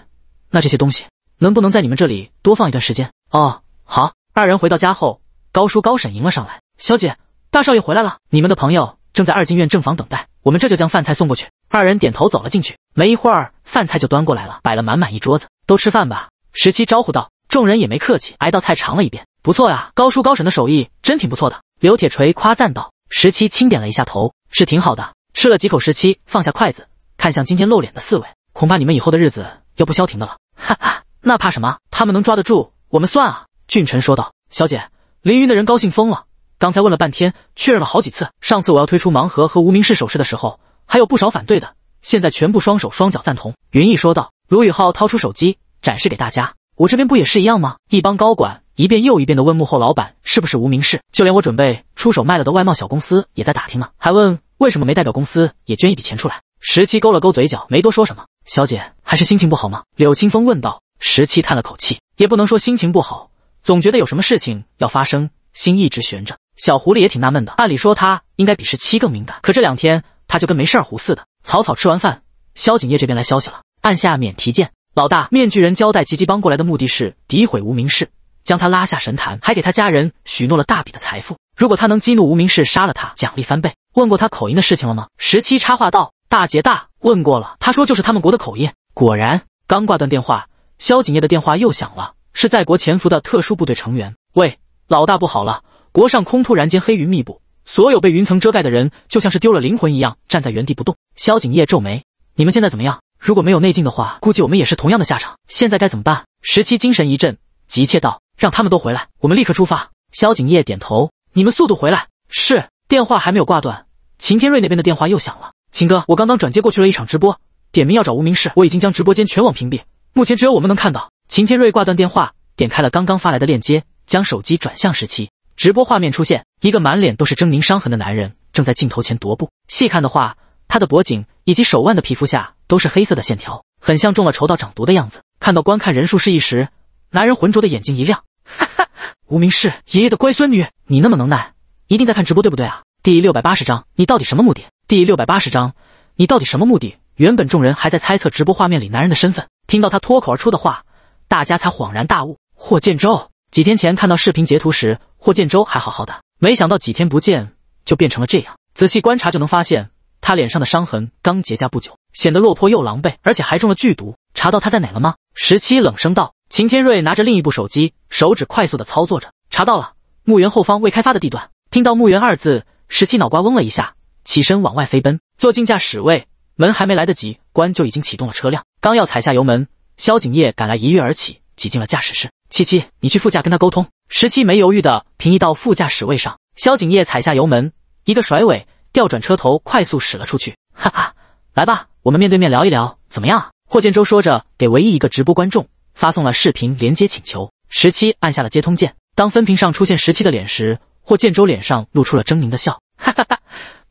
那这些东西能不能在你们这里多放一段时间？哦，好。二人回到家后，高叔高婶迎了上来，小姐，大少爷回来了，你们的朋友正在二进院正房等待，我们这就将饭菜送过去。二人点头走了进去，没一会儿，饭菜就端过来了，摆了满满一桌子，都吃饭吧。十七招呼道。众人也没客气，挨道菜尝了一遍，不错呀，高叔高婶的手艺真挺不错的。刘铁锤夸赞道。十七轻点了一下头，是挺好的。吃了几口，十七放下筷子。看向今天露脸的四位，恐怕你们以后的日子要不消停的了。哈哈，那怕什么？他们能抓得住我们算啊！俊臣说道。小姐，凌云的人高兴疯了，刚才问了半天，确认了好几次。上次我要推出盲盒和无名氏首饰的时候，还有不少反对的，现在全部双手双脚赞同。云逸说道。卢宇浩掏出手机展示给大家，我这边不也是一样吗？一帮高管一遍又一遍的问幕后老板是不是无名氏，就连我准备出手卖了的外贸小公司也在打听呢，还问为什么没代表公司也捐一笔钱出来。十七勾了勾嘴角，没多说什么。小姐，还是心情不好吗？柳清风问道。十七叹了口气，也不能说心情不好，总觉得有什么事情要发生，心一直悬着。小狐狸也挺纳闷的，按理说他应该比十七更敏感，可这两天他就跟没事儿胡似的。草草吃完饭，萧景业这边来消息了，按下免提键，老大面具人交代吉吉帮过来的目的是诋毁无名氏，将他拉下神坛，还给他家人许诺了大笔的财富。如果他能激怒无名氏杀了他，奖励翻倍。问过他口音的事情了吗？十七插话道。大姐大问过了，他说就是他们国的口音。果然，刚挂断电话，萧景业的电话又响了，是在国潜伏的特殊部队成员。喂，老大，不好了！国上空突然间黑云密布，所有被云层遮盖的人就像是丢了灵魂一样，站在原地不动。萧景业皱眉：“你们现在怎么样？如果没有内镜的话，估计我们也是同样的下场。现在该怎么办？”十七精神一振，急切道：“让他们都回来，我们立刻出发。”萧景业点头：“你们速度回来。”是。电话还没有挂断，秦天瑞那边的电话又响了。秦哥，我刚刚转接过去了一场直播，点名要找无名氏。我已经将直播间全网屏蔽，目前只有我们能看到。秦天瑞挂断电话，点开了刚刚发来的链接，将手机转向十七，直播画面出现一个满脸都是狰狞伤痕的男人，正在镜头前踱步。细看的话，他的脖颈以及手腕的皮肤下都是黑色的线条，很像中了仇到长毒的样子。看到观看人数示意时，男人浑浊的眼睛一亮，哈哈，无名氏爷爷的乖孙女，你那么能耐，一定在看直播对不对啊？第六百八十章，你到底什么目的？第六百八十章，你到底什么目的？原本众人还在猜测直播画面里男人的身份，听到他脱口而出的话，大家才恍然大悟。霍建州几天前看到视频截图时，霍建州还好好的，没想到几天不见就变成了这样。仔细观察就能发现，他脸上的伤痕刚结痂不久，显得落魄又狼狈，而且还中了剧毒。查到他在哪了吗？十七冷声道。秦天瑞拿着另一部手机，手指快速的操作着。查到了，墓园后方未开发的地段。听到墓园二字，十七脑瓜嗡了一下。起身往外飞奔，坐进驾驶位，门还没来得及关，就已经启动了车辆。刚要踩下油门，萧景业赶来，一跃而起，挤进了驾驶室。七七，你去副驾跟他沟通。十七没犹豫的平移到副驾驶位上，萧景业踩下油门，一个甩尾，调转车头，快速驶了出去。哈哈，来吧，我们面对面聊一聊，怎么样霍建洲说着，给唯一一个直播观众发送了视频连接请求。十七按下了接通键，当分屏上出现十七的脸时，霍建洲脸上露出了狰狞的笑。哈哈哈。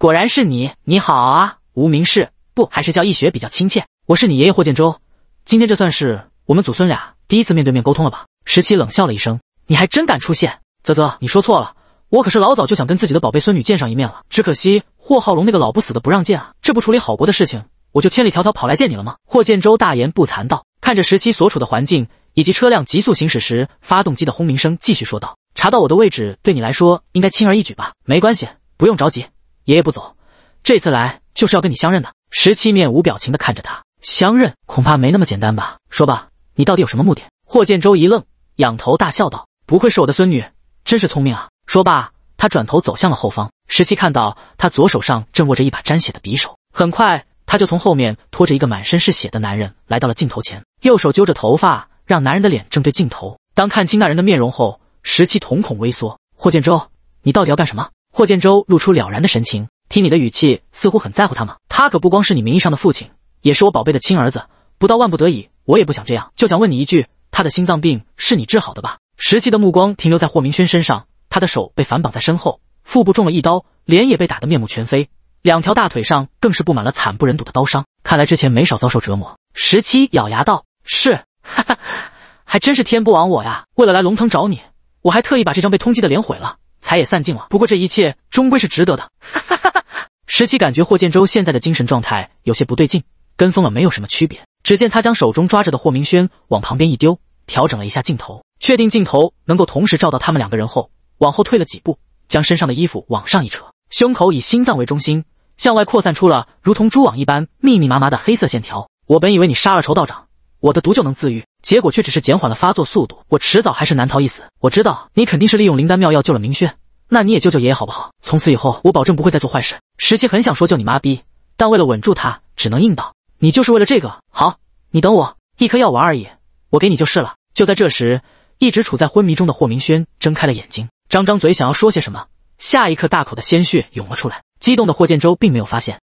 果然是你，你好啊，无名氏，不还是叫易雪比较亲切。我是你爷爷霍建州，今天这算是我们祖孙俩第一次面对面沟通了吧？十七冷笑了一声，你还真敢出现，啧啧，你说错了，我可是老早就想跟自己的宝贝孙女见上一面了，只可惜霍浩龙那个老不死的不让见啊，这不处理好国的事情，我就千里迢迢跑来见你了吗？霍建州大言不惭道，看着十七所处的环境以及车辆急速行驶时发动机的轰鸣声，继续说道：“查到我的位置，对你来说应该轻而易举吧？没关系，不用着急。”爷爷不走，这次来就是要跟你相认的。十七面无表情的看着他，相认恐怕没那么简单吧？说吧，你到底有什么目的？霍建洲一愣，仰头大笑道：“不愧是我的孙女，真是聪明啊！”说罢，他转头走向了后方。十七看到他左手上正握着一把沾血的匕首，很快他就从后面拖着一个满身是血的男人来到了镜头前，右手揪着头发，让男人的脸正对镜头。当看清那人的面容后，十七瞳孔微缩：“霍建洲，你到底要干什么？”霍建州露出了然的神情，听你的语气，似乎很在乎他吗？他可不光是你名义上的父亲，也是我宝贝的亲儿子。不到万不得已，我也不想这样。就想问你一句，他的心脏病是你治好的吧？十七的目光停留在霍明轩身上，他的手被反绑在身后，腹部中了一刀，脸也被打得面目全非，两条大腿上更是布满了惨不忍睹的刀伤。看来之前没少遭受折磨。十七咬牙道：“是，哈哈，还真是天不亡我呀！为了来龙腾找你，我还特意把这张被通缉的脸毁了。”财也散尽了，不过这一切终归是值得的。十七感觉霍建州现在的精神状态有些不对劲，跟疯了没有什么区别。只见他将手中抓着的霍明轩往旁边一丢，调整了一下镜头，确定镜头能够同时照到他们两个人后，往后退了几步，将身上的衣服往上一扯，胸口以心脏为中心，向外扩散出了如同蛛网一般密密麻麻的黑色线条。我本以为你杀了仇道长，我的毒就能自愈。结果却只是减缓了发作速度，我迟早还是难逃一死。我知道你肯定是利用灵丹妙药救了明轩，那你也救救爷爷好不好？从此以后，我保证不会再做坏事。十七很想说救你妈逼，但为了稳住他，只能硬道。你就是为了这个？好，你等我，一颗药丸而已，我给你就是了。就在这时，一直处在昏迷中的霍明轩睁开了眼睛，张张嘴想要说些什么，下一刻大口的鲜血涌了出来。激动的霍建洲并没有发现。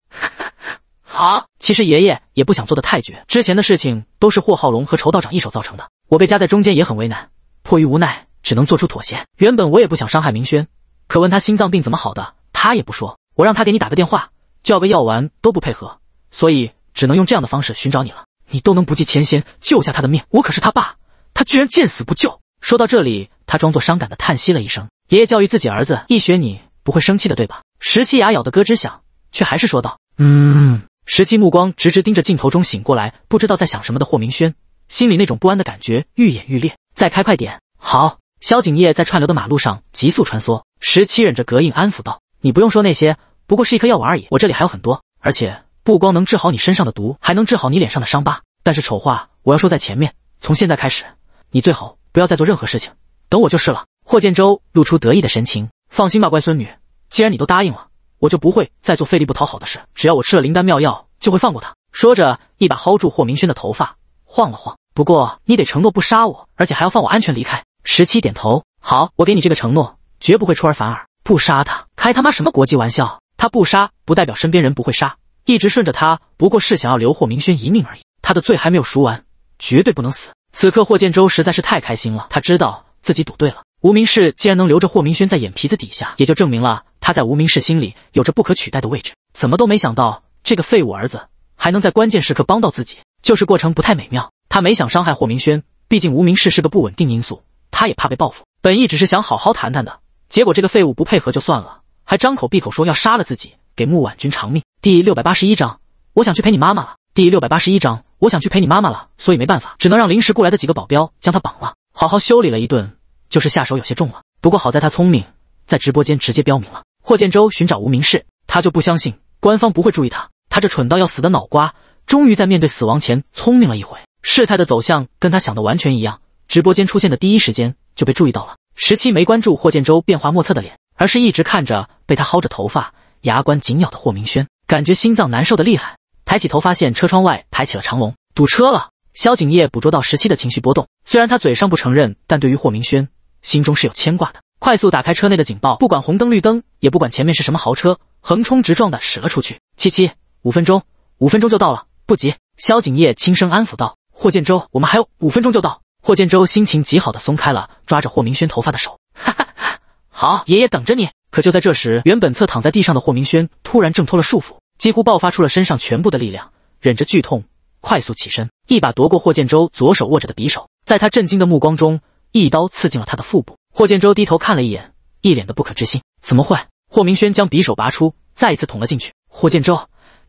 好，其实爷爷也不想做的太绝。之前的事情都是霍浩龙和仇道长一手造成的，我被夹在中间也很为难，迫于无奈只能做出妥协。原本我也不想伤害明轩，可问他心脏病怎么好的，他也不说。我让他给你打个电话，叫个药丸都不配合，所以只能用这样的方式寻找你了。你都能不计前嫌救下他的命，我可是他爸，他居然见死不救。说到这里，他装作伤感的叹息了一声。爷爷教育自己儿子，一学你不会生气的，对吧？十七牙咬的咯吱响，却还是说道：“嗯。”十七目光直直盯着镜头中醒过来、不知道在想什么的霍明轩，心里那种不安的感觉愈演愈烈。再开快点！好，萧景业在串流的马路上急速穿梭。十七忍着膈应，安抚道：“你不用说那些，不过是一颗药丸而已。我这里还有很多，而且不光能治好你身上的毒，还能治好你脸上的伤疤。但是丑话我要说在前面，从现在开始，你最好不要再做任何事情，等我就是了。”霍建洲露出得意的神情：“放心吧，乖孙女，既然你都答应了。”我就不会再做费力不讨好的事。只要我吃了灵丹妙药，就会放过他。说着，一把薅住霍明轩的头发，晃了晃。不过你得承诺不杀我，而且还要放我安全离开。十七点头，好，我给你这个承诺，绝不会出尔反尔，不杀他。开他妈什么国际玩笑？他不杀，不代表身边人不会杀。一直顺着他，不过是想要留霍明轩一命而已。他的罪还没有赎完，绝对不能死。此刻霍建洲实在是太开心了，他知道自己赌对了。无名氏既然能留着霍明轩在眼皮子底下，也就证明了他在无名氏心里有着不可取代的位置。怎么都没想到，这个废物儿子还能在关键时刻帮到自己，就是过程不太美妙。他没想伤害霍明轩，毕竟无名氏是个不稳定因素，他也怕被报复。本意只是想好好谈谈的，结果这个废物不配合就算了，还张口闭口说要杀了自己，给穆婉君偿命。第六百八十一章，我想去陪你妈妈了。第六百八十一章，我想去陪你妈妈了，所以没办法，只能让临时雇来的几个保镖将他绑了，好好修理了一顿。就是下手有些重了，不过好在他聪明，在直播间直接标明了霍建州寻找无名氏，他就不相信官方不会注意他。他这蠢到要死的脑瓜，终于在面对死亡前聪明了一回。事态的走向跟他想的完全一样，直播间出现的第一时间就被注意到了。十七没关注霍建州变化莫测的脸，而是一直看着被他薅着头发、牙关紧咬的霍明轩，感觉心脏难受的厉害。抬起头，发现车窗外排起了长龙，堵车了。萧景业捕捉到十七的情绪波动，虽然他嘴上不承认，但对于霍明轩。心中是有牵挂的，快速打开车内的警报，不管红灯绿灯，也不管前面是什么豪车，横冲直撞的驶了出去。七七，五分钟，五分钟就到了，不急。萧景业轻声安抚道：“霍建州，我们还有五分钟就到。”霍建州心情极好的松开了抓着霍明轩头发的手，哈哈哈，好，爷爷等着你。可就在这时，原本侧躺在地上的霍明轩突然挣脱了束缚，几乎爆发出了身上全部的力量，忍着剧痛，快速起身，一把夺过霍建州左手握着的匕首，在他震惊的目光中。一刀刺进了他的腹部。霍建洲低头看了一眼，一脸的不可置信：“怎么会？”霍明轩将匕首拔出，再一次捅了进去。霍建洲，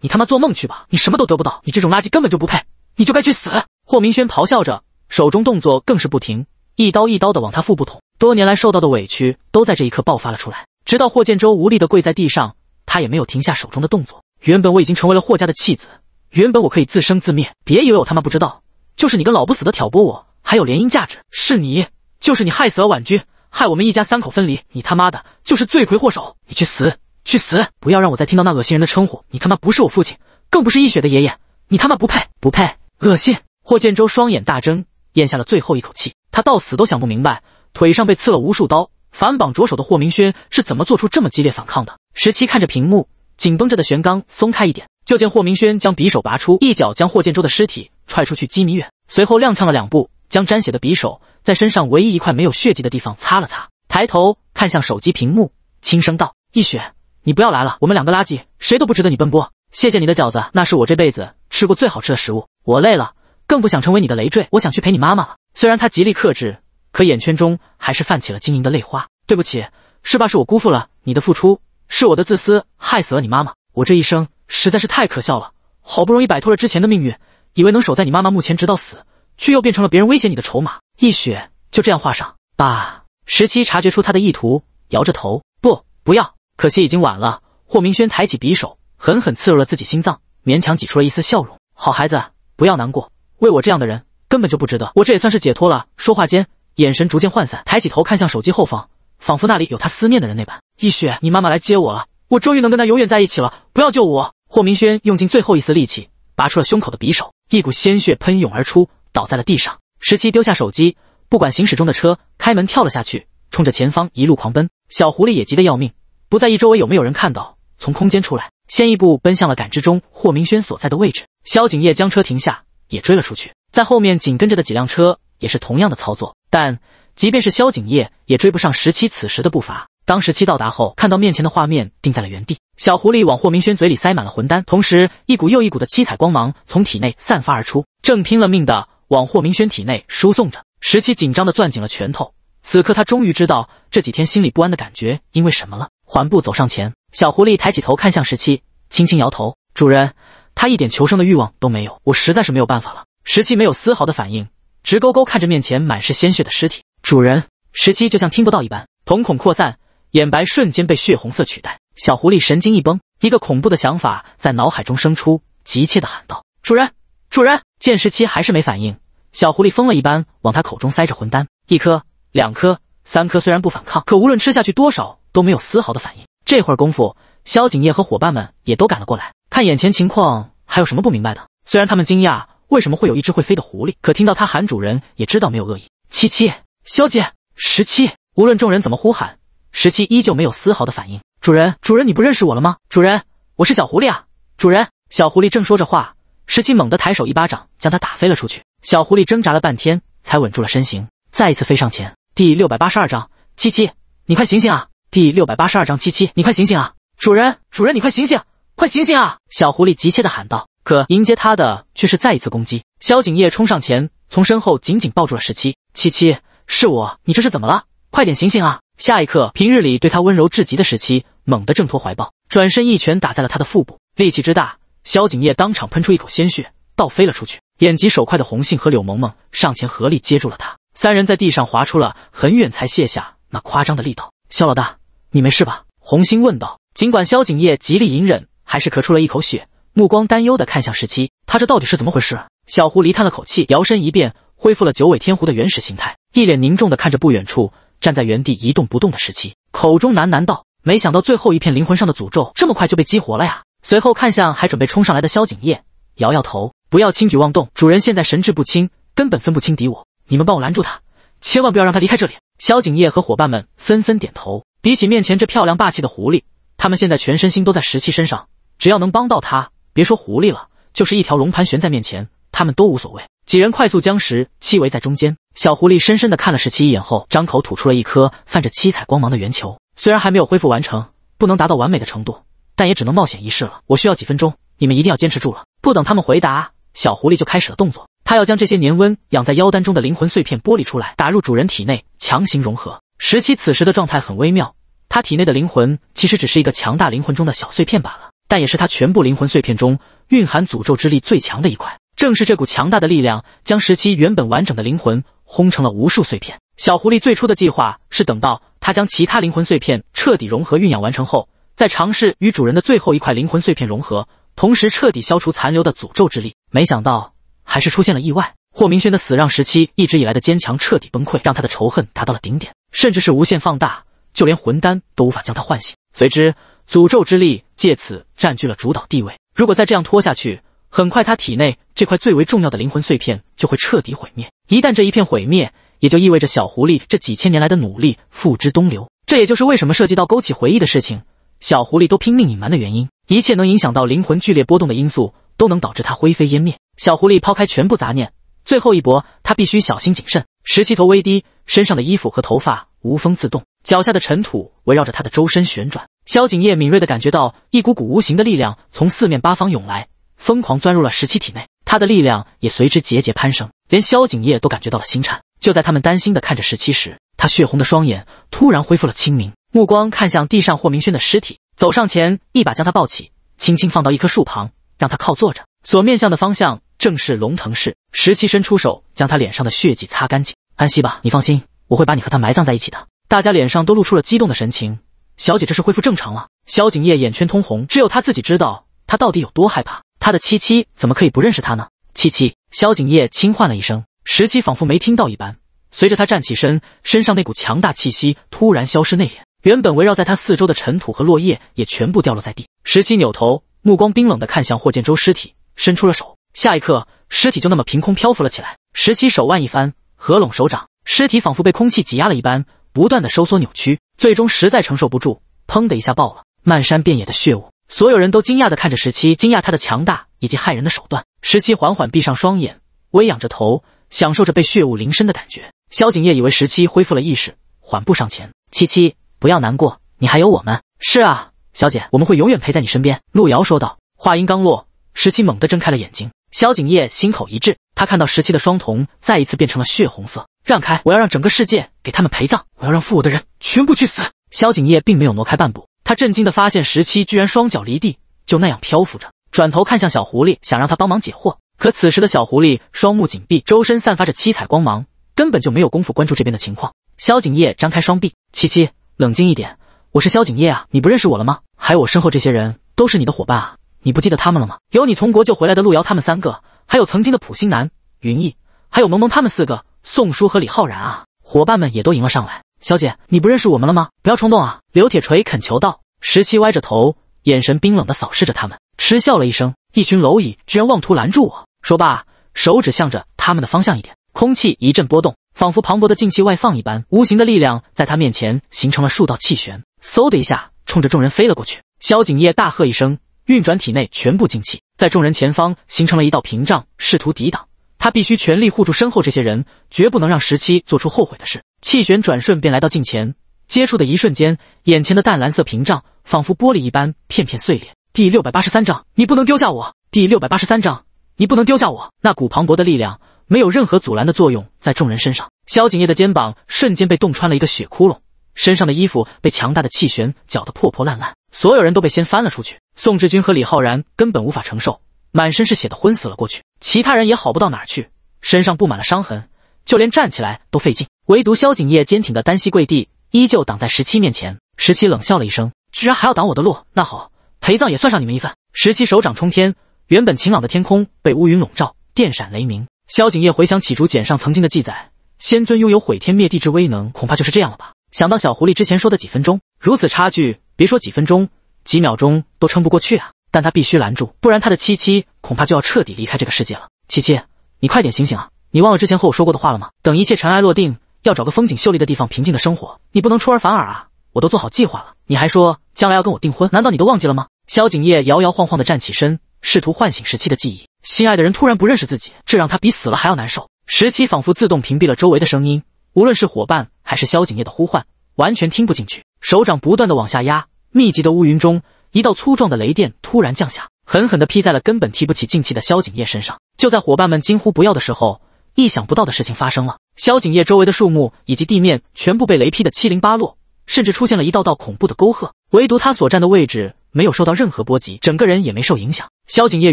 你他妈做梦去吧！你什么都得不到，你这种垃圾根本就不配，你就该去死！霍明轩咆哮着，手中动作更是不停，一刀一刀的往他腹部捅。多年来受到的委屈都在这一刻爆发了出来。直到霍建洲无力的跪在地上，他也没有停下手中的动作。原本我已经成为了霍家的弃子，原本我可以自生自灭。别以为我他妈不知道，就是你个老不死的挑拨，我还有联姻价值，是你。就是你害死了婉君，害我们一家三口分离，你他妈的就是罪魁祸首！你去死，去死！不要让我再听到那恶心人的称呼！你他妈不是我父亲，更不是易雪的爷爷，你他妈不配，不配！恶心！霍建州双眼大睁，咽下了最后一口气。他到死都想不明白，腿上被刺了无数刀，反绑着手的霍明轩是怎么做出这么激烈反抗的。十七看着屏幕，紧绷着的玄刚松开一点，就见霍明轩将匕首拔出，一脚将霍建州的尸体踹出去几米远，随后踉跄了两步，将沾血的匕首。在身上唯一一块没有血迹的地方擦了擦，抬头看向手机屏幕，轻声道：“易雪，你不要来了，我们两个垃圾，谁都不值得你奔波。谢谢你的饺子，那是我这辈子吃过最好吃的食物。我累了，更不想成为你的累赘。我想去陪你妈妈了。虽然他极力克制，可眼圈中还是泛起了晶莹的泪花。对不起，是爸，是我辜负了你的付出，是我的自私害死了你妈妈。我这一生实在是太可笑了。好不容易摆脱了之前的命运，以为能守在你妈妈墓前直到死，却又变成了别人威胁你的筹码。”易雪就这样画上吧。十七察觉出他的意图，摇着头，不，不要。可惜已经晚了。霍明轩抬起匕首，狠狠刺入了自己心脏，勉强挤出了一丝笑容。好孩子，不要难过。为我这样的人，根本就不值得。我这也算是解脱了。说话间，眼神逐渐涣散，抬起头看向手机后方，仿佛那里有他思念的人那般。易雪，你妈妈来接我了，我终于能跟她永远在一起了。不要救我！霍明轩用尽最后一丝力气，拔出了胸口的匕首，一股鲜血喷涌而出，倒在了地上。十七丢下手机，不管行驶中的车，开门跳了下去，冲着前方一路狂奔。小狐狸也急得要命，不在意周围有没有人看到，从空间出来，先一步奔向了感知中霍明轩所在的位置。萧景业将车停下，也追了出去，在后面紧跟着的几辆车也是同样的操作。但即便是萧景业，也追不上十七此时的步伐。当十七到达后，看到面前的画面定在了原地，小狐狸往霍明轩嘴里塞满了魂丹，同时一股又一股的七彩光芒从体内散发而出，正拼了命的。往霍明轩体内输送着，十七紧张的攥紧了拳头。此刻他终于知道这几天心里不安的感觉因为什么了。缓步走上前，小狐狸抬起头看向十七，轻轻摇头：“主人，它一点求生的欲望都没有，我实在是没有办法了。”十七没有丝毫的反应，直勾勾看着面前满是鲜血的尸体。主人，十七就像听不到一般，瞳孔扩散，眼白瞬间被血红色取代。小狐狸神经一绷，一个恐怖的想法在脑海中生出，急切的喊道：“主人，主人！”见十七还是没反应。小狐狸疯了一般往他口中塞着魂丹，一颗、两颗、三颗。虽然不反抗，可无论吃下去多少，都没有丝毫的反应。这会儿功夫，萧景叶和伙伴们也都赶了过来，看眼前情况，还有什么不明白的？虽然他们惊讶为什么会有一只会飞的狐狸，可听到他喊主人，也知道没有恶意。七七，小姐，十七，无论众人怎么呼喊，十七依旧没有丝毫的反应。主人，主人，你不认识我了吗？主人，我是小狐狸啊！主人，小狐狸正说着话。十七猛地抬手一巴掌，将他打飞了出去。小狐狸挣扎了半天，才稳住了身形，再一次飞上前。第六百八十二章，七七，你快醒醒啊！第六百八十二章，七七，你快醒醒啊！主人，主人，你快醒醒，快醒醒啊！小狐狸急切地喊道。可迎接他的却是再一次攻击。萧景叶冲上前，从身后紧紧抱住了十七。七七，是我，你这是怎么了？快点醒醒啊！下一刻，平日里对他温柔至极的十七，猛地挣脱怀抱，转身一拳打在了他的腹部，力气之大。萧景业当场喷出一口鲜血，倒飞了出去。眼疾手快的红杏和柳萌萌上前合力接住了他，三人在地上滑出了很远才卸下那夸张的力道。萧老大，你没事吧？红杏问道。尽管萧景业极力隐忍，还是咳出了一口血，目光担忧的看向十七。他这到底是怎么回事？小狐狸叹了口气，摇身一变，恢复了九尾天狐的原始形态，一脸凝重的看着不远处站在原地一动不动的十七，口中喃喃道：“没想到最后一片灵魂上的诅咒这么快就被激活了呀。”随后看向还准备冲上来的萧景业，摇摇头：“不要轻举妄动，主人现在神志不清，根本分不清敌我。你们帮我拦住他，千万不要让他离开这里。”萧景业和伙伴们纷纷点头。比起面前这漂亮霸气的狐狸，他们现在全身心都在石七身上。只要能帮到他，别说狐狸了，就是一条龙盘旋在面前，他们都无所谓。几人快速将石七围在中间。小狐狸深深地看了石七一眼后，张口吐出了一颗泛着七彩光芒的圆球。虽然还没有恢复完成，不能达到完美的程度。但也只能冒险一试了。我需要几分钟，你们一定要坚持住了。不等他们回答，小狐狸就开始了动作。他要将这些年温养在妖丹中的灵魂碎片剥离出来，打入主人体内强行融合。石七此时的状态很微妙，他体内的灵魂其实只是一个强大灵魂中的小碎片罢了，但也是他全部灵魂碎片中蕴含诅咒之力最强的一块。正是这股强大的力量，将石七原本完整的灵魂轰成了无数碎片。小狐狸最初的计划是等到他将其他灵魂碎片彻底融合蕴养完成后。在尝试与主人的最后一块灵魂碎片融合，同时彻底消除残留的诅咒之力，没想到还是出现了意外。霍明轩的死让时七一直以来的坚强彻底崩溃，让他的仇恨达到了顶点，甚至是无限放大，就连魂丹都无法将他唤醒。随之，诅咒之力借此占据了主导地位。如果再这样拖下去，很快他体内这块最为重要的灵魂碎片就会彻底毁灭。一旦这一片毁灭，也就意味着小狐狸这几千年来的努力付之东流。这也就是为什么涉及到勾起回忆的事情。小狐狸都拼命隐瞒的原因，一切能影响到灵魂剧烈波动的因素，都能导致它灰飞烟灭。小狐狸抛开全部杂念，最后一搏，他必须小心谨慎。十七头微低，身上的衣服和头发无风自动，脚下的尘土围绕着他的周身旋转。萧景叶敏锐的感觉到一股股无形的力量从四面八方涌来，疯狂钻入了十七体内，他的力量也随之节节攀升，连萧景叶都感觉到了心颤。就在他们担心的看着十七时，他血红的双眼突然恢复了清明。目光看向地上霍明轩的尸体，走上前，一把将他抱起，轻轻放到一棵树旁，让他靠坐着。所面向的方向正是龙腾市。十七伸出手，将他脸上的血迹擦干净。安息吧，你放心，我会把你和他埋葬在一起的。大家脸上都露出了激动的神情。小姐，这是恢复正常了。萧景烨眼圈通红，只有他自己知道他到底有多害怕。他的七七怎么可以不认识他呢？七七，萧景烨轻唤了一声。十七仿佛没听到一般，随着他站起身，身上那股强大气息突然消失，内敛。原本围绕在他四周的尘土和落叶也全部掉落在地。十七扭头，目光冰冷的看向霍建州尸体，伸出了手。下一刻，尸体就那么凭空漂浮了起来。十七手腕一翻，合拢手掌，尸体仿佛被空气挤压了一般，不断的收缩扭曲，最终实在承受不住，砰的一下爆了。漫山遍野的血雾，所有人都惊讶的看着十七，惊讶他的强大以及骇人的手段。十七缓缓闭上双眼，微仰着头，享受着被血雾淋身的感觉。萧景夜以为十七恢复了意识，缓步上前，七七。不要难过，你还有我们。是啊，小姐，我们会永远陪在你身边。”陆瑶说道。话音刚落，十七猛地睁开了眼睛。萧景业心口一滞，他看到十七的双瞳再一次变成了血红色。让开，我要让整个世界给他们陪葬！我要让负我的人全部去死！萧景业并没有挪开半步，他震惊的发现十七居然双脚离地，就那样漂浮着。转头看向小狐狸，想让他帮忙解惑。可此时的小狐狸双目紧闭，周身散发着七彩光芒，根本就没有功夫关注这边的情况。萧景业张开双臂，七七。冷静一点，我是萧景叶啊！你不认识我了吗？还有我身后这些人都是你的伙伴啊！你不记得他们了吗？有你从国救回来的路遥他们三个，还有曾经的普星南、云逸，还有萌萌他们四个，宋叔和李浩然啊！伙伴们也都迎了上来，小姐，你不认识我们了吗？不要冲动啊！刘铁锤恳求道。十七歪着头，眼神冰冷的扫视着他们，嗤笑了一声，一群蝼蚁居然妄图拦住我！说罢，手指向着他们的方向一点。空气一阵波动，仿佛磅礴的静气外放一般，无形的力量在他面前形成了数道气旋，嗖的一下冲着众人飞了过去。萧景业大喝一声，运转体内全部静气，在众人前方形成了一道屏障，试图抵挡。他必须全力护住身后这些人，绝不能让十七做出后悔的事。气旋转瞬便来到近前，接触的一瞬间，眼前的淡蓝色屏障仿佛玻璃一般片片碎裂。第六百八十三章，你不能丢下我。第六百八十三章，你不能丢下我。那股磅礴的力量。没有任何阻拦的作用在众人身上，萧景业的肩膀瞬间被冻穿了一个血窟窿，身上的衣服被强大的气旋搅得破破烂烂，所有人都被掀翻了出去。宋志军和李浩然根本无法承受，满身是血的昏死了过去。其他人也好不到哪去，身上布满了伤痕，就连站起来都费劲。唯独萧景业坚挺的单膝跪地，依旧挡在十七面前。十七冷笑了一声，居然还要挡我的路？那好，陪葬也算上你们一份。十七手掌冲天，原本晴朗的天空被乌云笼罩，电闪雷鸣。萧景业回想起竹简上曾经的记载，仙尊拥有毁天灭地之威能，恐怕就是这样了吧？想到小狐狸之前说的几分钟，如此差距，别说几分钟，几秒钟都撑不过去啊！但他必须拦住，不然他的七七恐怕就要彻底离开这个世界了。七七，你快点醒醒啊！你忘了之前和我说过的话了吗？等一切尘埃落定，要找个风景秀丽的地方平静的生活，你不能出尔反尔啊！我都做好计划了，你还说将来要跟我订婚，难道你都忘记了吗？萧景业摇摇晃晃地站起身，试图唤醒十七的记忆。心爱的人突然不认识自己，这让他比死了还要难受。十七仿佛自动屏蔽了周围的声音，无论是伙伴还是萧景业的呼唤，完全听不进去。手掌不断的往下压，密集的乌云中，一道粗壮的雷电突然降下，狠狠的劈在了根本提不起劲气的萧景业身上。就在伙伴们惊呼不要的时候，意想不到的事情发生了。萧景业周围的树木以及地面全部被雷劈得七零八落，甚至出现了一道道恐怖的沟壑，唯独他所站的位置。没有受到任何波及，整个人也没受影响。萧景业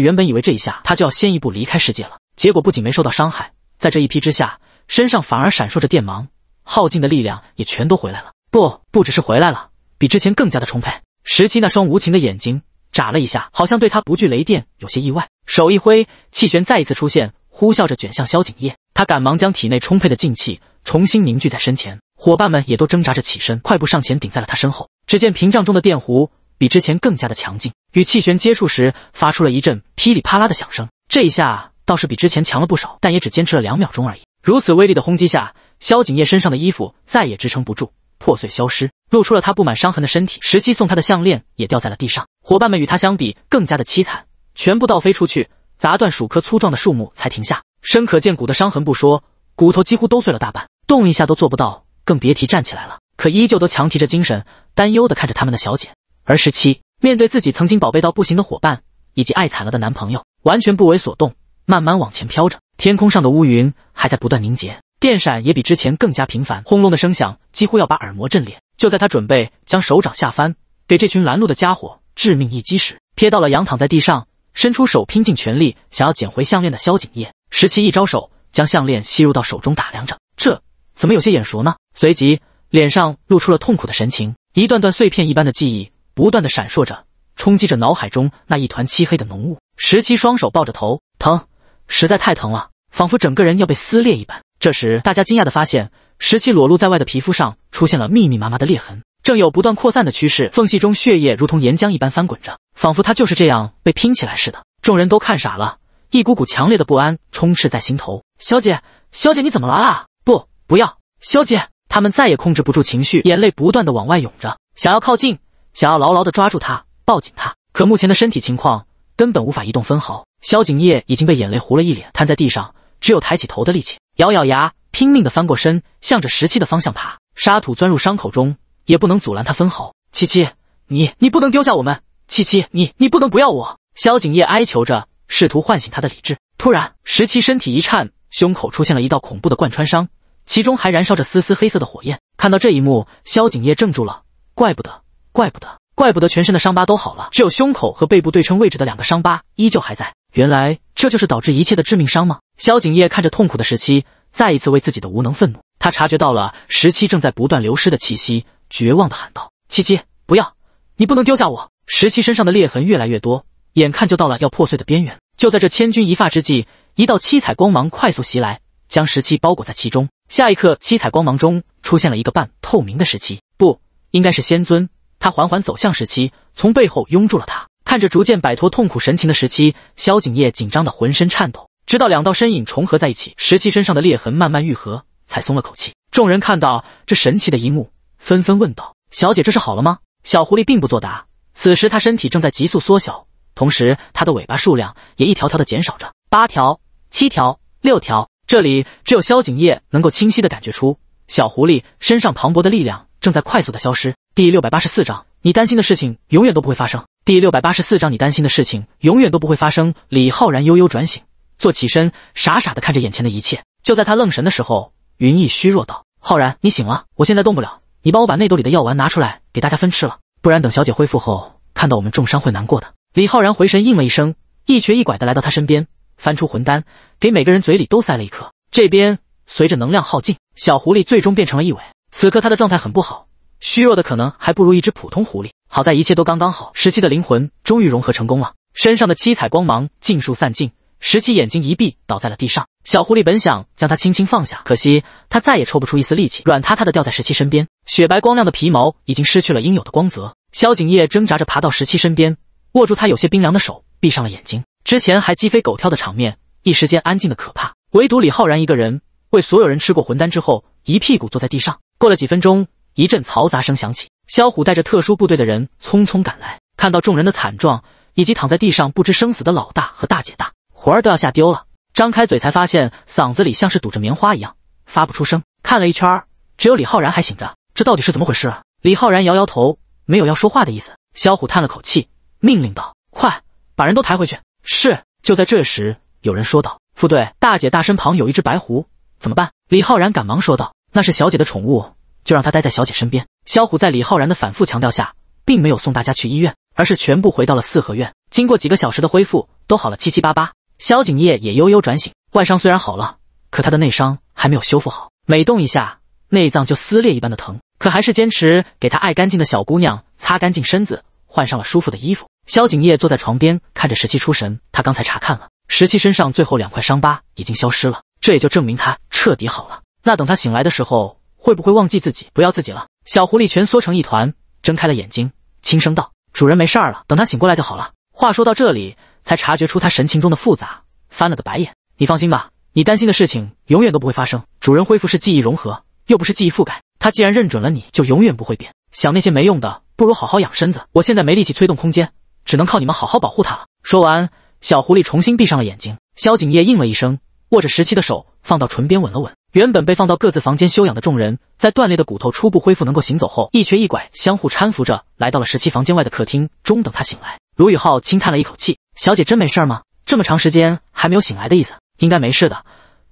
原本以为这一下他就要先一步离开世界了，结果不仅没受到伤害，在这一劈之下，身上反而闪烁着电芒，耗尽的力量也全都回来了。不，不只是回来了，比之前更加的充沛。十七那双无情的眼睛眨了一下，好像对他不惧雷电有些意外。手一挥，气旋再一次出现，呼啸着卷向萧景业。他赶忙将体内充沛的劲气重新凝聚在身前，伙伴们也都挣扎着起身，快步上前顶在了他身后。只见屏障中的电弧。比之前更加的强劲，与气旋接触时发出了一阵噼里啪啦的响声。这一下倒是比之前强了不少，但也只坚持了两秒钟而已。如此威力的轰击下，萧景叶身上的衣服再也支撑不住，破碎消失，露出了他布满伤痕的身体。十七送他的项链也掉在了地上。伙伴们与他相比更加的凄惨，全部倒飞出去，砸断数棵粗壮的树木才停下。深可见骨的伤痕不说，骨头几乎都碎了大半，动一下都做不到，更别提站起来了。可依旧都强提着精神，担忧的看着他们的小姐。而十七面对自己曾经宝贝到不行的伙伴，以及爱惨了的男朋友，完全不为所动，慢慢往前飘着。天空上的乌云还在不断凝结，电闪也比之前更加频繁，轰隆的声响几乎要把耳膜震裂。就在他准备将手掌下翻，给这群拦路的家伙致命一击时，瞥到了仰躺在地上，伸出手拼尽全力想要捡回项链的萧景叶。十七一招手，将项链吸入到手中，打量着，这怎么有些眼熟呢？随即脸上露出了痛苦的神情，一段段碎片一般的记忆。不断的闪烁着，冲击着脑海中那一团漆黑的浓雾。十七双手抱着头，疼，实在太疼了，仿佛整个人要被撕裂一般。这时，大家惊讶的发现，十七裸露在外的皮肤上出现了密密麻麻的裂痕，正有不断扩散的趋势，缝隙中血液如同岩浆一般翻滚着，仿佛他就是这样被拼起来似的。众人都看傻了，一股股强烈的不安充斥在心头。小姐，小姐你怎么了？啊？不，不要，小姐！他们再也控制不住情绪，眼泪不断的往外涌着，想要靠近。想要牢牢地抓住他，抱紧他，可目前的身体情况根本无法移动分毫。萧景业已经被眼泪糊了一脸，瘫在地上，只有抬起头的力气，咬咬牙，拼命地翻过身，向着石七的方向爬。沙土钻入伤口中，也不能阻拦他分毫。七七，你你不能丢下我们！七七，你你不能不要我！萧景业哀求着，试图唤醒他的理智。突然，十七身体一颤，胸口出现了一道恐怖的贯穿伤，其中还燃烧着丝丝黑色的火焰。看到这一幕，萧景业怔住了，怪不得。怪不得，怪不得全身的伤疤都好了，只有胸口和背部对称位置的两个伤疤依旧还在。原来这就是导致一切的致命伤吗？萧景夜看着痛苦的十七，再一次为自己的无能愤怒。他察觉到了十七正在不断流失的气息，绝望地喊道：“七七，不要！你不能丢下我！”十七身上的裂痕越来越多，眼看就到了要破碎的边缘。就在这千钧一发之际，一道七彩光芒快速袭来，将十七包裹在其中。下一刻，七彩光芒中出现了一个半透明的十七，不，应该是仙尊。他缓缓走向十七，从背后拥住了他，看着逐渐摆脱痛苦神情的十七，萧景业紧张的浑身颤抖。直到两道身影重合在一起，十七身上的裂痕慢慢愈合，才松了口气。众人看到这神奇的一幕，纷纷问道：“小姐，这是好了吗？”小狐狸并不作答。此时，他身体正在急速缩小，同时他的尾巴数量也一条条的减少着，八条、七条、六条……这里只有萧景业能够清晰的感觉出小狐狸身上磅礴的力量。正在快速的消失。第六百八十四章，你担心的事情永远都不会发生。第六百八十四章，你担心的事情永远都不会发生。李浩然悠悠转醒，坐起身，傻傻的看着眼前的一切。就在他愣神的时候，云逸虚弱道：“浩然，你醒了。我现在动不了，你帮我把内兜里的药丸拿出来，给大家分吃了，不然等小姐恢复后看到我们重伤会难过的。”李浩然回神应了一声，一瘸一拐的来到他身边，翻出魂丹，给每个人嘴里都塞了一颗。这边随着能量耗尽，小狐狸最终变成了一尾。此刻他的状态很不好，虚弱的可能还不如一只普通狐狸。好在一切都刚刚好，十七的灵魂终于融合成功了，身上的七彩光芒尽数散尽。十七眼睛一闭，倒在了地上。小狐狸本想将他轻轻放下，可惜他再也抽不出一丝力气，软塌塌的掉在十七身边。雪白光亮的皮毛已经失去了应有的光泽。萧景夜挣扎着爬到十七身边，握住他有些冰凉的手，闭上了眼睛。之前还鸡飞狗跳的场面，一时间安静的可怕。唯独李浩然一个人，为所有人吃过魂丹之后，一屁股坐在地上。过了几分钟，一阵嘈杂声响起，肖虎带着特殊部队的人匆匆赶来，看到众人的惨状，以及躺在地上不知生死的老大和大姐大，魂儿都要吓丢了，张开嘴才发现嗓子里像是堵着棉花一样，发不出声。看了一圈，只有李浩然还醒着，这到底是怎么回事？李浩然摇摇头，没有要说话的意思。肖虎叹了口气，命令道：“快把人都抬回去。”是。就在这时，有人说道：“副队，大姐大身旁有一只白狐，怎么办？”李浩然赶忙说道。那是小姐的宠物，就让她待在小姐身边。萧虎在李浩然的反复强调下，并没有送大家去医院，而是全部回到了四合院。经过几个小时的恢复，都好了七七八八。萧景业也悠悠转醒，外伤虽然好了，可他的内伤还没有修复好，每动一下，内脏就撕裂一般的疼。可还是坚持给他爱干净的小姑娘擦干净身子，换上了舒服的衣服。萧景业坐在床边，看着十七出神。他刚才查看了十七身上最后两块伤疤已经消失了，这也就证明他彻底好了。那等他醒来的时候，会不会忘记自己，不要自己了？小狐狸蜷缩成一团，睁开了眼睛，轻声道：“主人没事了，等他醒过来就好了。”话说到这里，才察觉出他神情中的复杂，翻了个白眼：“你放心吧，你担心的事情永远都不会发生。主人恢复是记忆融合，又不是记忆覆盖。他既然认准了你，就永远不会变。想那些没用的，不如好好养身子。我现在没力气催动空间，只能靠你们好好保护他了。”说完，小狐狸重新闭上了眼睛。萧景夜应了一声，握着十七的手放到唇边吻了吻。原本被放到各自房间休养的众人，在断裂的骨头初步恢复，能够行走后，一瘸一拐，相互搀扶着来到了十七房间外的客厅中，等他醒来。卢宇浩轻叹了一口气：“小姐真没事吗？这么长时间还没有醒来的意思，应该没事的。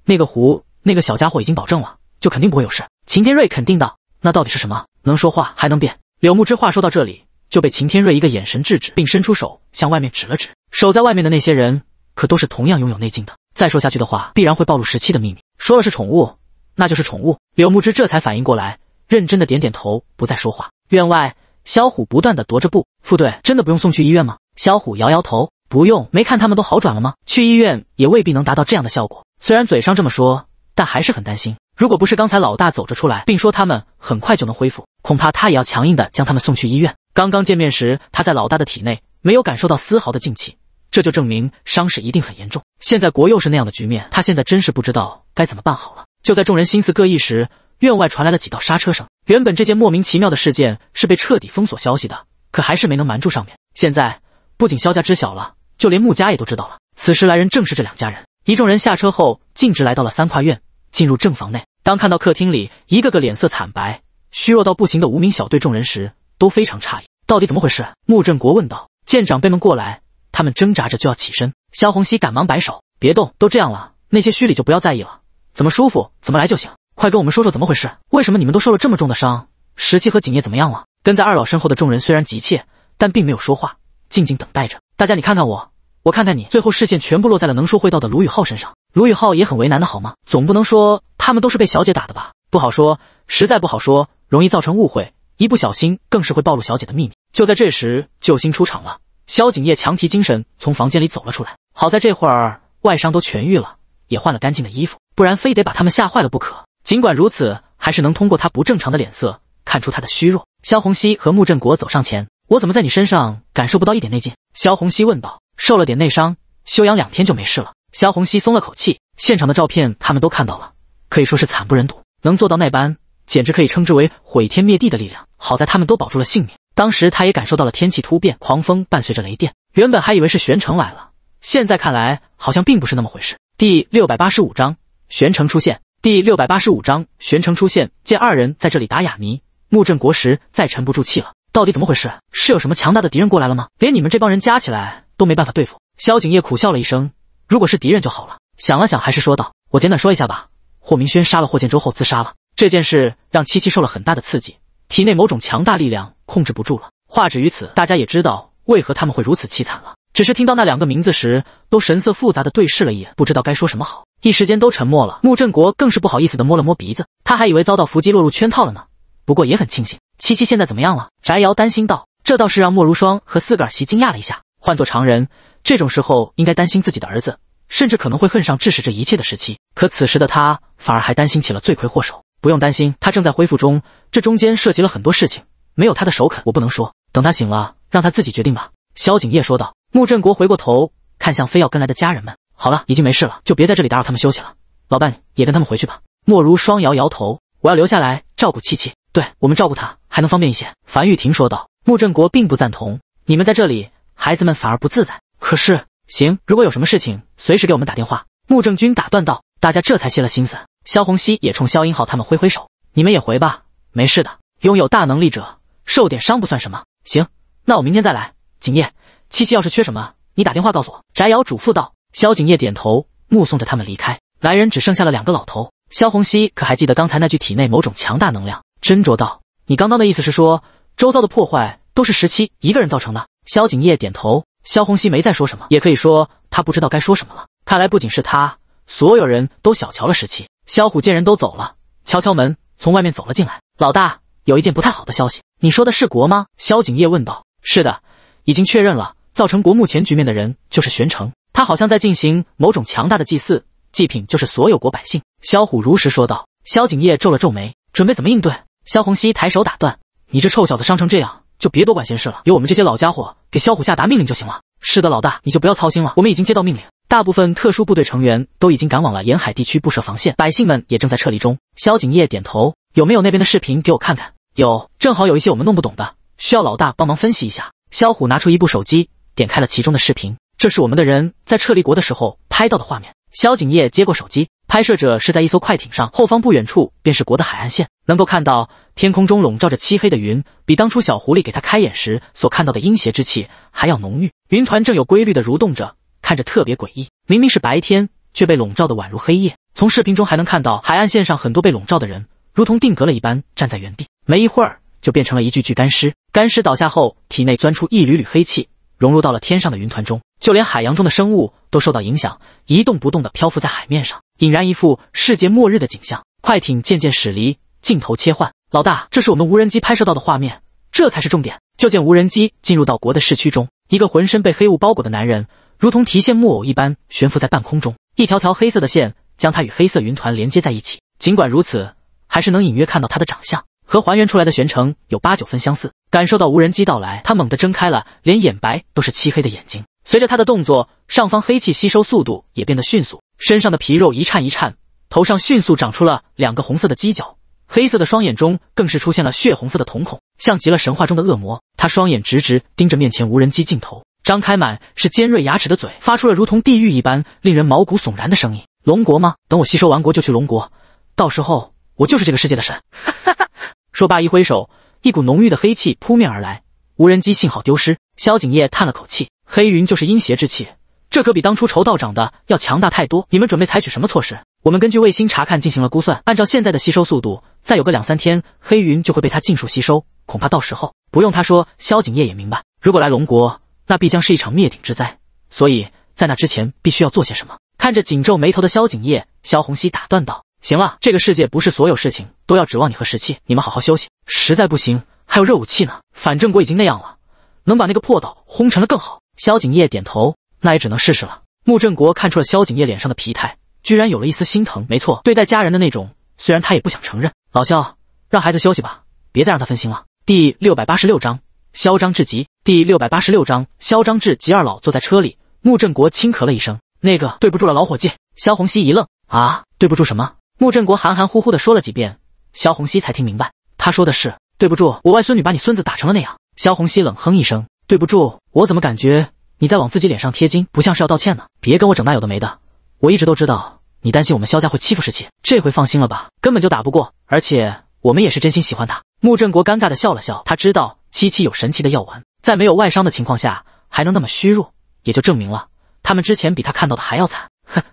那个胡，那个小家伙已经保证了，就肯定不会有事。”秦天瑞肯定道：“那到底是什么？能说话还能变？”柳木之话说到这里，就被秦天瑞一个眼神制止，并伸出手向外面指了指。守在外面的那些人，可都是同样拥有内劲的。再说下去的话，必然会暴露十七的秘密。说了是宠物，那就是宠物。柳木之这才反应过来，认真的点点头，不再说话。院外，肖虎不断的踱着步。副队真的不用送去医院吗？肖虎摇摇头，不用。没看他们都好转了吗？去医院也未必能达到这样的效果。虽然嘴上这么说，但还是很担心。如果不是刚才老大走着出来，并说他们很快就能恢复，恐怕他也要强硬的将他们送去医院。刚刚见面时，他在老大的体内没有感受到丝毫的静气。这就证明伤势一定很严重。现在国又是那样的局面，他现在真是不知道该怎么办好了。就在众人心思各异时，院外传来了几道刹车声。原本这件莫名其妙的事件是被彻底封锁消息的，可还是没能瞒住上面。现在不仅萧家知晓了，就连穆家也都知道了。此时来人正是这两家人。一众人下车后，径直来到了三跨院，进入正房内。当看到客厅里一个个脸色惨白、虚弱到不行的无名小队众人时，都非常诧异：“到底怎么回事？”穆振国问道。见长辈们过来。他们挣扎着就要起身，萧红熙赶忙摆手：“别动，都这样了，那些虚礼就不要在意了，怎么舒服怎么来就行。”快跟我们说说怎么回事，为什么你们都受了这么重的伤？十七和景叶怎么样了？跟在二老身后的众人虽然急切，但并没有说话，静静等待着。大家你看看我，我看看你，最后视线全部落在了能说会道的卢宇浩身上。卢宇浩也很为难的，好吗？总不能说他们都是被小姐打的吧？不好说，实在不好说，容易造成误会，一不小心更是会暴露小姐的秘密。就在这时，救星出场了。萧景业强提精神，从房间里走了出来。好在这会儿外伤都痊愈了，也换了干净的衣服，不然非得把他们吓坏了不可。尽管如此，还是能通过他不正常的脸色看出他的虚弱。萧红熙和穆振国走上前：“我怎么在你身上感受不到一点内劲？”萧红熙问道。受了点内伤，休养两天就没事了。萧红熙松了口气。现场的照片他们都看到了，可以说是惨不忍睹。能做到那般，简直可以称之为毁天灭地的力量。好在他们都保住了性命。当时他也感受到了天气突变，狂风伴随着雷电。原本还以为是玄城来了，现在看来好像并不是那么回事。第六百八十五章玄城出现。第六百八十五章玄城出现。见二人在这里打哑谜，穆振国时再沉不住气了。到底怎么回事？是有什么强大的敌人过来了吗？连你们这帮人加起来都没办法对付。萧景业苦笑了一声：“如果是敌人就好了。”想了想，还是说道：“我简短说一下吧。霍明轩杀了霍建州后自杀了，这件事让七七受了很大的刺激，体内某种强大力量。”控制不住了，话止于此，大家也知道为何他们会如此凄惨了。只是听到那两个名字时，都神色复杂的对视了一眼，不知道该说什么好，一时间都沉默了。穆振国更是不好意思的摸了摸鼻子，他还以为遭到伏击，落入圈套了呢。不过也很庆幸，七七现在怎么样了？翟瑶担心道。这倒是让莫如霜和四个儿媳惊讶了一下。换做常人，这种时候应该担心自己的儿子，甚至可能会恨上致使这一切的时期。可此时的他，反而还担心起了罪魁祸首。不用担心，他正在恢复中。这中间涉及了很多事情。没有他的首肯，我不能说。等他醒了，让他自己决定吧。”萧景业说道。穆振国回过头，看向非要跟来的家人们：“好了，已经没事了，就别在这里打扰他们休息了。老伴也跟他们回去吧。”莫如霜摇摇头：“我要留下来照顾七七，对我们照顾他还能方便一些。”樊玉婷说道。穆振国并不赞同：“你们在这里，孩子们反而不自在。”可是，行，如果有什么事情，随时给我们打电话。”穆正军打断道。大家这才歇了心思。萧红熙也冲萧英浩他们挥挥手：“你们也回吧，没事的。拥有大能力者。”受点伤不算什么。行，那我明天再来。景叶，七七要是缺什么，你打电话告诉我。翟瑶嘱咐道。萧景叶点头，目送着他们离开。来人只剩下了两个老头。萧红熙可还记得刚才那具体内某种强大能量”？斟酌道：“你刚刚的意思是说，周遭的破坏都是十七一个人造成的？”萧景叶点头。萧红熙没再说什么，也可以说他不知道该说什么了。看来不仅是他，所有人都小瞧了十七。萧虎见人都走了，敲敲门，从外面走了进来。老大。有一件不太好的消息，你说的是国吗？萧景业问道。是的，已经确认了，造成国目前局面的人就是玄成，他好像在进行某种强大的祭祀，祭品就是所有国百姓。萧虎如实说道。萧景业皱了皱眉，准备怎么应对？萧红熙抬手打断，你这臭小子伤成这样，就别多管闲事了，有我们这些老家伙给萧虎下达命令就行了。是的，老大，你就不要操心了，我们已经接到命令，大部分特殊部队成员都已经赶往了沿海地区布设防线，百姓们也正在撤离中。萧景业点头。有没有那边的视频给我看看？有，正好有一些我们弄不懂的，需要老大帮忙分析一下。肖虎拿出一部手机，点开了其中的视频。这是我们的人在撤离国的时候拍到的画面。萧景业接过手机，拍摄者是在一艘快艇上，后方不远处便是国的海岸线，能够看到天空中笼罩着漆黑的云，比当初小狐狸给他开眼时所看到的阴邪之气还要浓郁。云团正有规律的蠕动着，看着特别诡异。明明是白天，却被笼罩的宛如黑夜。从视频中还能看到海岸线上很多被笼罩的人。如同定格了一般站在原地，没一会儿就变成了一具具干尸。干尸倒下后，体内钻出一缕缕黑气，融入到了天上的云团中。就连海洋中的生物都受到影响，一动不动地漂浮在海面上，引然一副世界末日的景象。快艇渐渐驶离，镜头切换。老大，这是我们无人机拍摄到的画面，这才是重点。就见无人机进入到国的市区中，一个浑身被黑雾包裹的男人，如同提线木偶一般悬浮在半空中，一条条黑色的线将他与黑色云团连接在一起。尽管如此。还是能隐约看到他的长相和还原出来的玄城有八九分相似。感受到无人机到来，他猛地睁开了连眼白都是漆黑的眼睛。随着他的动作，上方黑气吸收速度也变得迅速，身上的皮肉一颤一颤，头上迅速长出了两个红色的犄角，黑色的双眼中更是出现了血红色的瞳孔，像极了神话中的恶魔。他双眼直直盯着面前无人机镜头，张开满是尖锐牙齿的嘴，发出了如同地狱一般令人毛骨悚然的声音：“龙国吗？等我吸收完国就去龙国，到时候。”我就是这个世界的神，说罢一挥手，一股浓郁的黑气扑面而来。无人机信号丢失，萧景业叹了口气。黑云就是阴邪之气，这可比当初仇道长的要强大太多。你们准备采取什么措施？我们根据卫星查看进行了估算，按照现在的吸收速度，再有个两三天，黑云就会被他尽数吸收。恐怕到时候不用他说，萧景业也明白，如果来龙国，那必将是一场灭顶之灾。所以在那之前，必须要做些什么。看着紧皱眉头的萧景业，萧红熙打断道。行了，这个世界不是所有事情都要指望你和十七，你们好好休息。实在不行，还有热武器呢。反正国已经那样了，能把那个破岛轰沉了更好。萧景业点头，那也只能试试了。穆振国看出了萧景业脸上的疲态，居然有了一丝心疼。没错，对待家人的那种，虽然他也不想承认。老萧，让孩子休息吧，别再让他分心了。第六百八十六章嚣张至极。第六百八十六章嚣张至极。二老坐在车里，穆振国轻咳了一声：“那个，对不住了，老伙计。”萧红熙一愣：“啊，对不住什么？”穆振国含含糊糊的说了几遍，萧红熙才听明白，他说的是对不住，我外孙女把你孙子打成了那样。萧红熙冷哼一声，对不住，我怎么感觉你在往自己脸上贴金，不像是要道歉呢？别跟我整那有的没的，我一直都知道你担心我们萧家会欺负世奇，这回放心了吧？根本就打不过，而且我们也是真心喜欢他。穆振国尴尬的笑了笑，他知道七七有神奇的药丸，在没有外伤的情况下还能那么虚弱，也就证明了他们之前比他看到的还要惨。哼。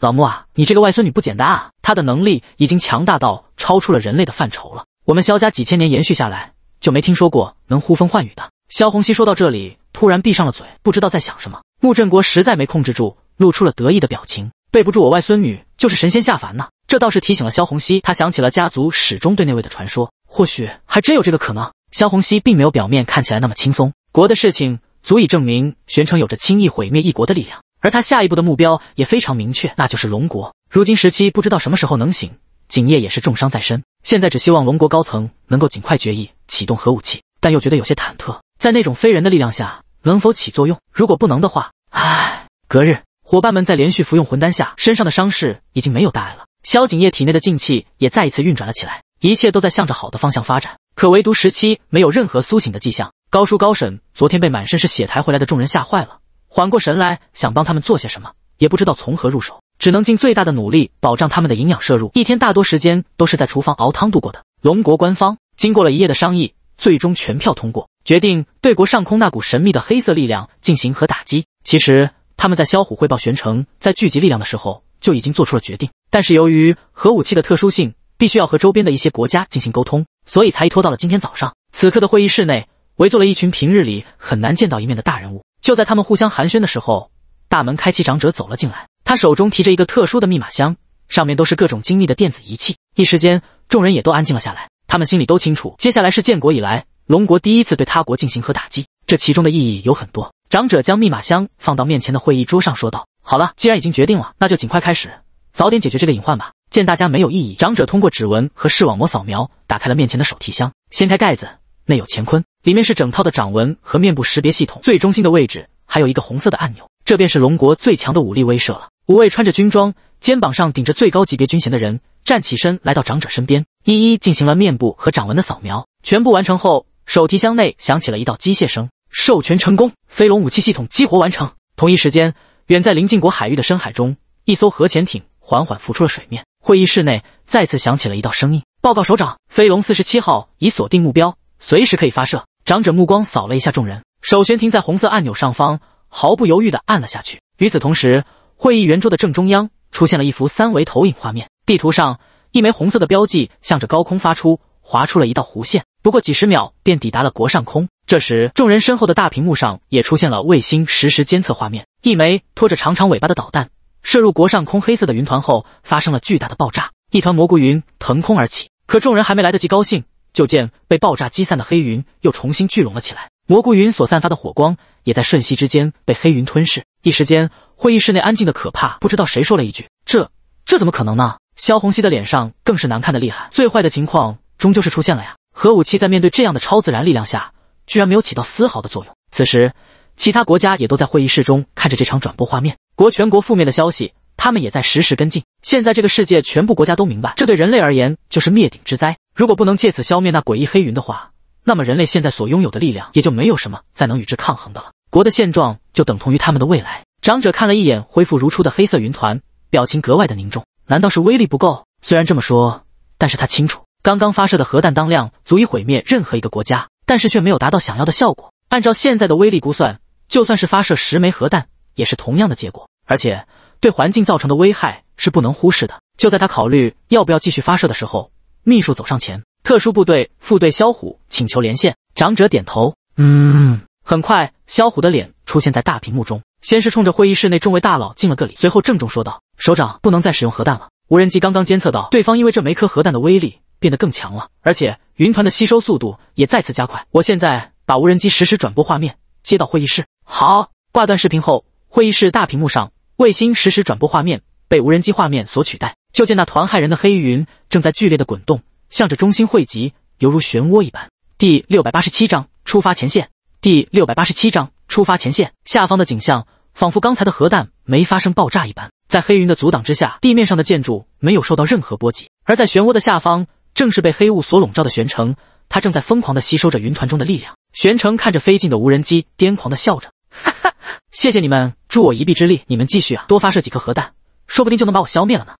老穆啊，你这个外孙女不简单啊，她的能力已经强大到超出了人类的范畴了。我们萧家几千年延续下来，就没听说过能呼风唤雨的。萧红熙说到这里，突然闭上了嘴，不知道在想什么。穆振国实在没控制住，露出了得意的表情。对不住，我外孙女就是神仙下凡呢。这倒是提醒了萧红熙，他想起了家族始终对那位的传说，或许还真有这个可能。萧红熙并没有表面看起来那么轻松，国的事情足以证明玄城有着轻易毁灭一国的力量。而他下一步的目标也非常明确，那就是龙国。如今时七不知道什么时候能醒，景夜也是重伤在身，现在只希望龙国高层能够尽快决议启动核武器，但又觉得有些忐忑，在那种非人的力量下能否起作用？如果不能的话，唉。隔日，伙伴们在连续服用魂丹下，身上的伤势已经没有大碍了。萧景夜体内的静气也再一次运转了起来，一切都在向着好的方向发展。可唯独时七没有任何苏醒的迹象。高叔高婶昨天被满身是血抬回来的众人吓坏了。缓过神来，想帮他们做些什么，也不知道从何入手，只能尽最大的努力保障他们的营养摄入。一天大多时间都是在厨房熬汤度过的。龙国官方经过了一夜的商议，最终全票通过，决定对国上空那股神秘的黑色力量进行核打击。其实他们在萧虎汇报玄城在聚集力量的时候就已经做出了决定，但是由于核武器的特殊性，必须要和周边的一些国家进行沟通，所以才拖到了今天早上。此刻的会议室内围坐了一群平日里很难见到一面的大人物。就在他们互相寒暄的时候，大门开启，长者走了进来。他手中提着一个特殊的密码箱，上面都是各种精密的电子仪器。一时间，众人也都安静了下来。他们心里都清楚，接下来是建国以来龙国第一次对他国进行核打击，这其中的意义有很多。长者将密码箱放到面前的会议桌上，说道：“好了，既然已经决定了，那就尽快开始，早点解决这个隐患吧。”见大家没有异议，长者通过指纹和视网膜扫描，打开了面前的手提箱，掀开盖子，内有乾坤。里面是整套的掌纹和面部识别系统，最中心的位置还有一个红色的按钮，这便是龙国最强的武力威慑了。五位穿着军装、肩膀上顶着最高级别军衔的人站起身，来到长者身边，一一进行了面部和掌纹的扫描。全部完成后，手提箱内响起了一道机械声：“授权成功，飞龙武器系统激活完成。”同一时间，远在临近国海域的深海中，一艘核潜艇缓缓浮出了水面。会议室内再次响起了一道声音：“报告首长，飞龙四十七号已锁定目标，随时可以发射。”长者目光扫了一下众人，手悬停在红色按钮上方，毫不犹豫地按了下去。与此同时，会议圆桌的正中央出现了一幅三维投影画面，地图上一枚红色的标记向着高空发出，划出了一道弧线。不过几十秒便抵达了国上空。这时，众人身后的大屏幕上也出现了卫星实时监测画面，一枚拖着长长尾巴的导弹射入国上空黑色的云团后，发生了巨大的爆炸，一团蘑菇云腾空而起。可众人还没来得及高兴。就见被爆炸击散的黑云又重新聚拢了起来，蘑菇云所散发的火光也在瞬息之间被黑云吞噬。一时间，会议室内安静的可怕。不知道谁说了一句：“这这怎么可能呢？”萧红熙的脸上更是难看的厉害。最坏的情况终究是出现了呀！核武器在面对这样的超自然力量下，居然没有起到丝毫的作用。此时，其他国家也都在会议室中看着这场转播画面，国全国覆灭的消息，他们也在实时跟进。现在，这个世界全部国家都明白，这对人类而言就是灭顶之灾。如果不能借此消灭那诡异黑云的话，那么人类现在所拥有的力量也就没有什么再能与之抗衡的了。国的现状就等同于他们的未来。长者看了一眼恢复如初的黑色云团，表情格外的凝重。难道是威力不够？虽然这么说，但是他清楚，刚刚发射的核弹当量足以毁灭任何一个国家，但是却没有达到想要的效果。按照现在的威力估算，就算是发射十枚核弹，也是同样的结果，而且对环境造成的危害是不能忽视的。就在他考虑要不要继续发射的时候。秘书走上前，特殊部队副队肖虎请求连线。长者点头，嗯。很快，肖虎的脸出现在大屏幕中，先是冲着会议室内众位大佬敬了个礼，随后郑重说道：“首长，不能再使用核弹了。无人机刚刚监测到，对方因为这枚颗核弹的威力变得更强了，而且云团的吸收速度也再次加快。我现在把无人机实时转播画面接到会议室。”好。挂断视频后，会议室大屏幕上，卫星实时转播画面被无人机画面所取代。就见那团骇人的黑云正在剧烈的滚动，向着中心汇集，犹如漩涡一般。第六百八十七章出发前线。第六百八十七章出发前线。下方的景象仿佛刚才的核弹没发生爆炸一般，在黑云的阻挡之下，地面上的建筑没有受到任何波及。而在漩涡的下方，正是被黑雾所笼罩的玄城，他正在疯狂的吸收着云团中的力量。玄城看着飞进的无人机，癫狂的笑着：“哈哈，谢谢你们助我一臂之力，你们继续啊，多发射几颗核弹。”说不定就能把我消灭了呢！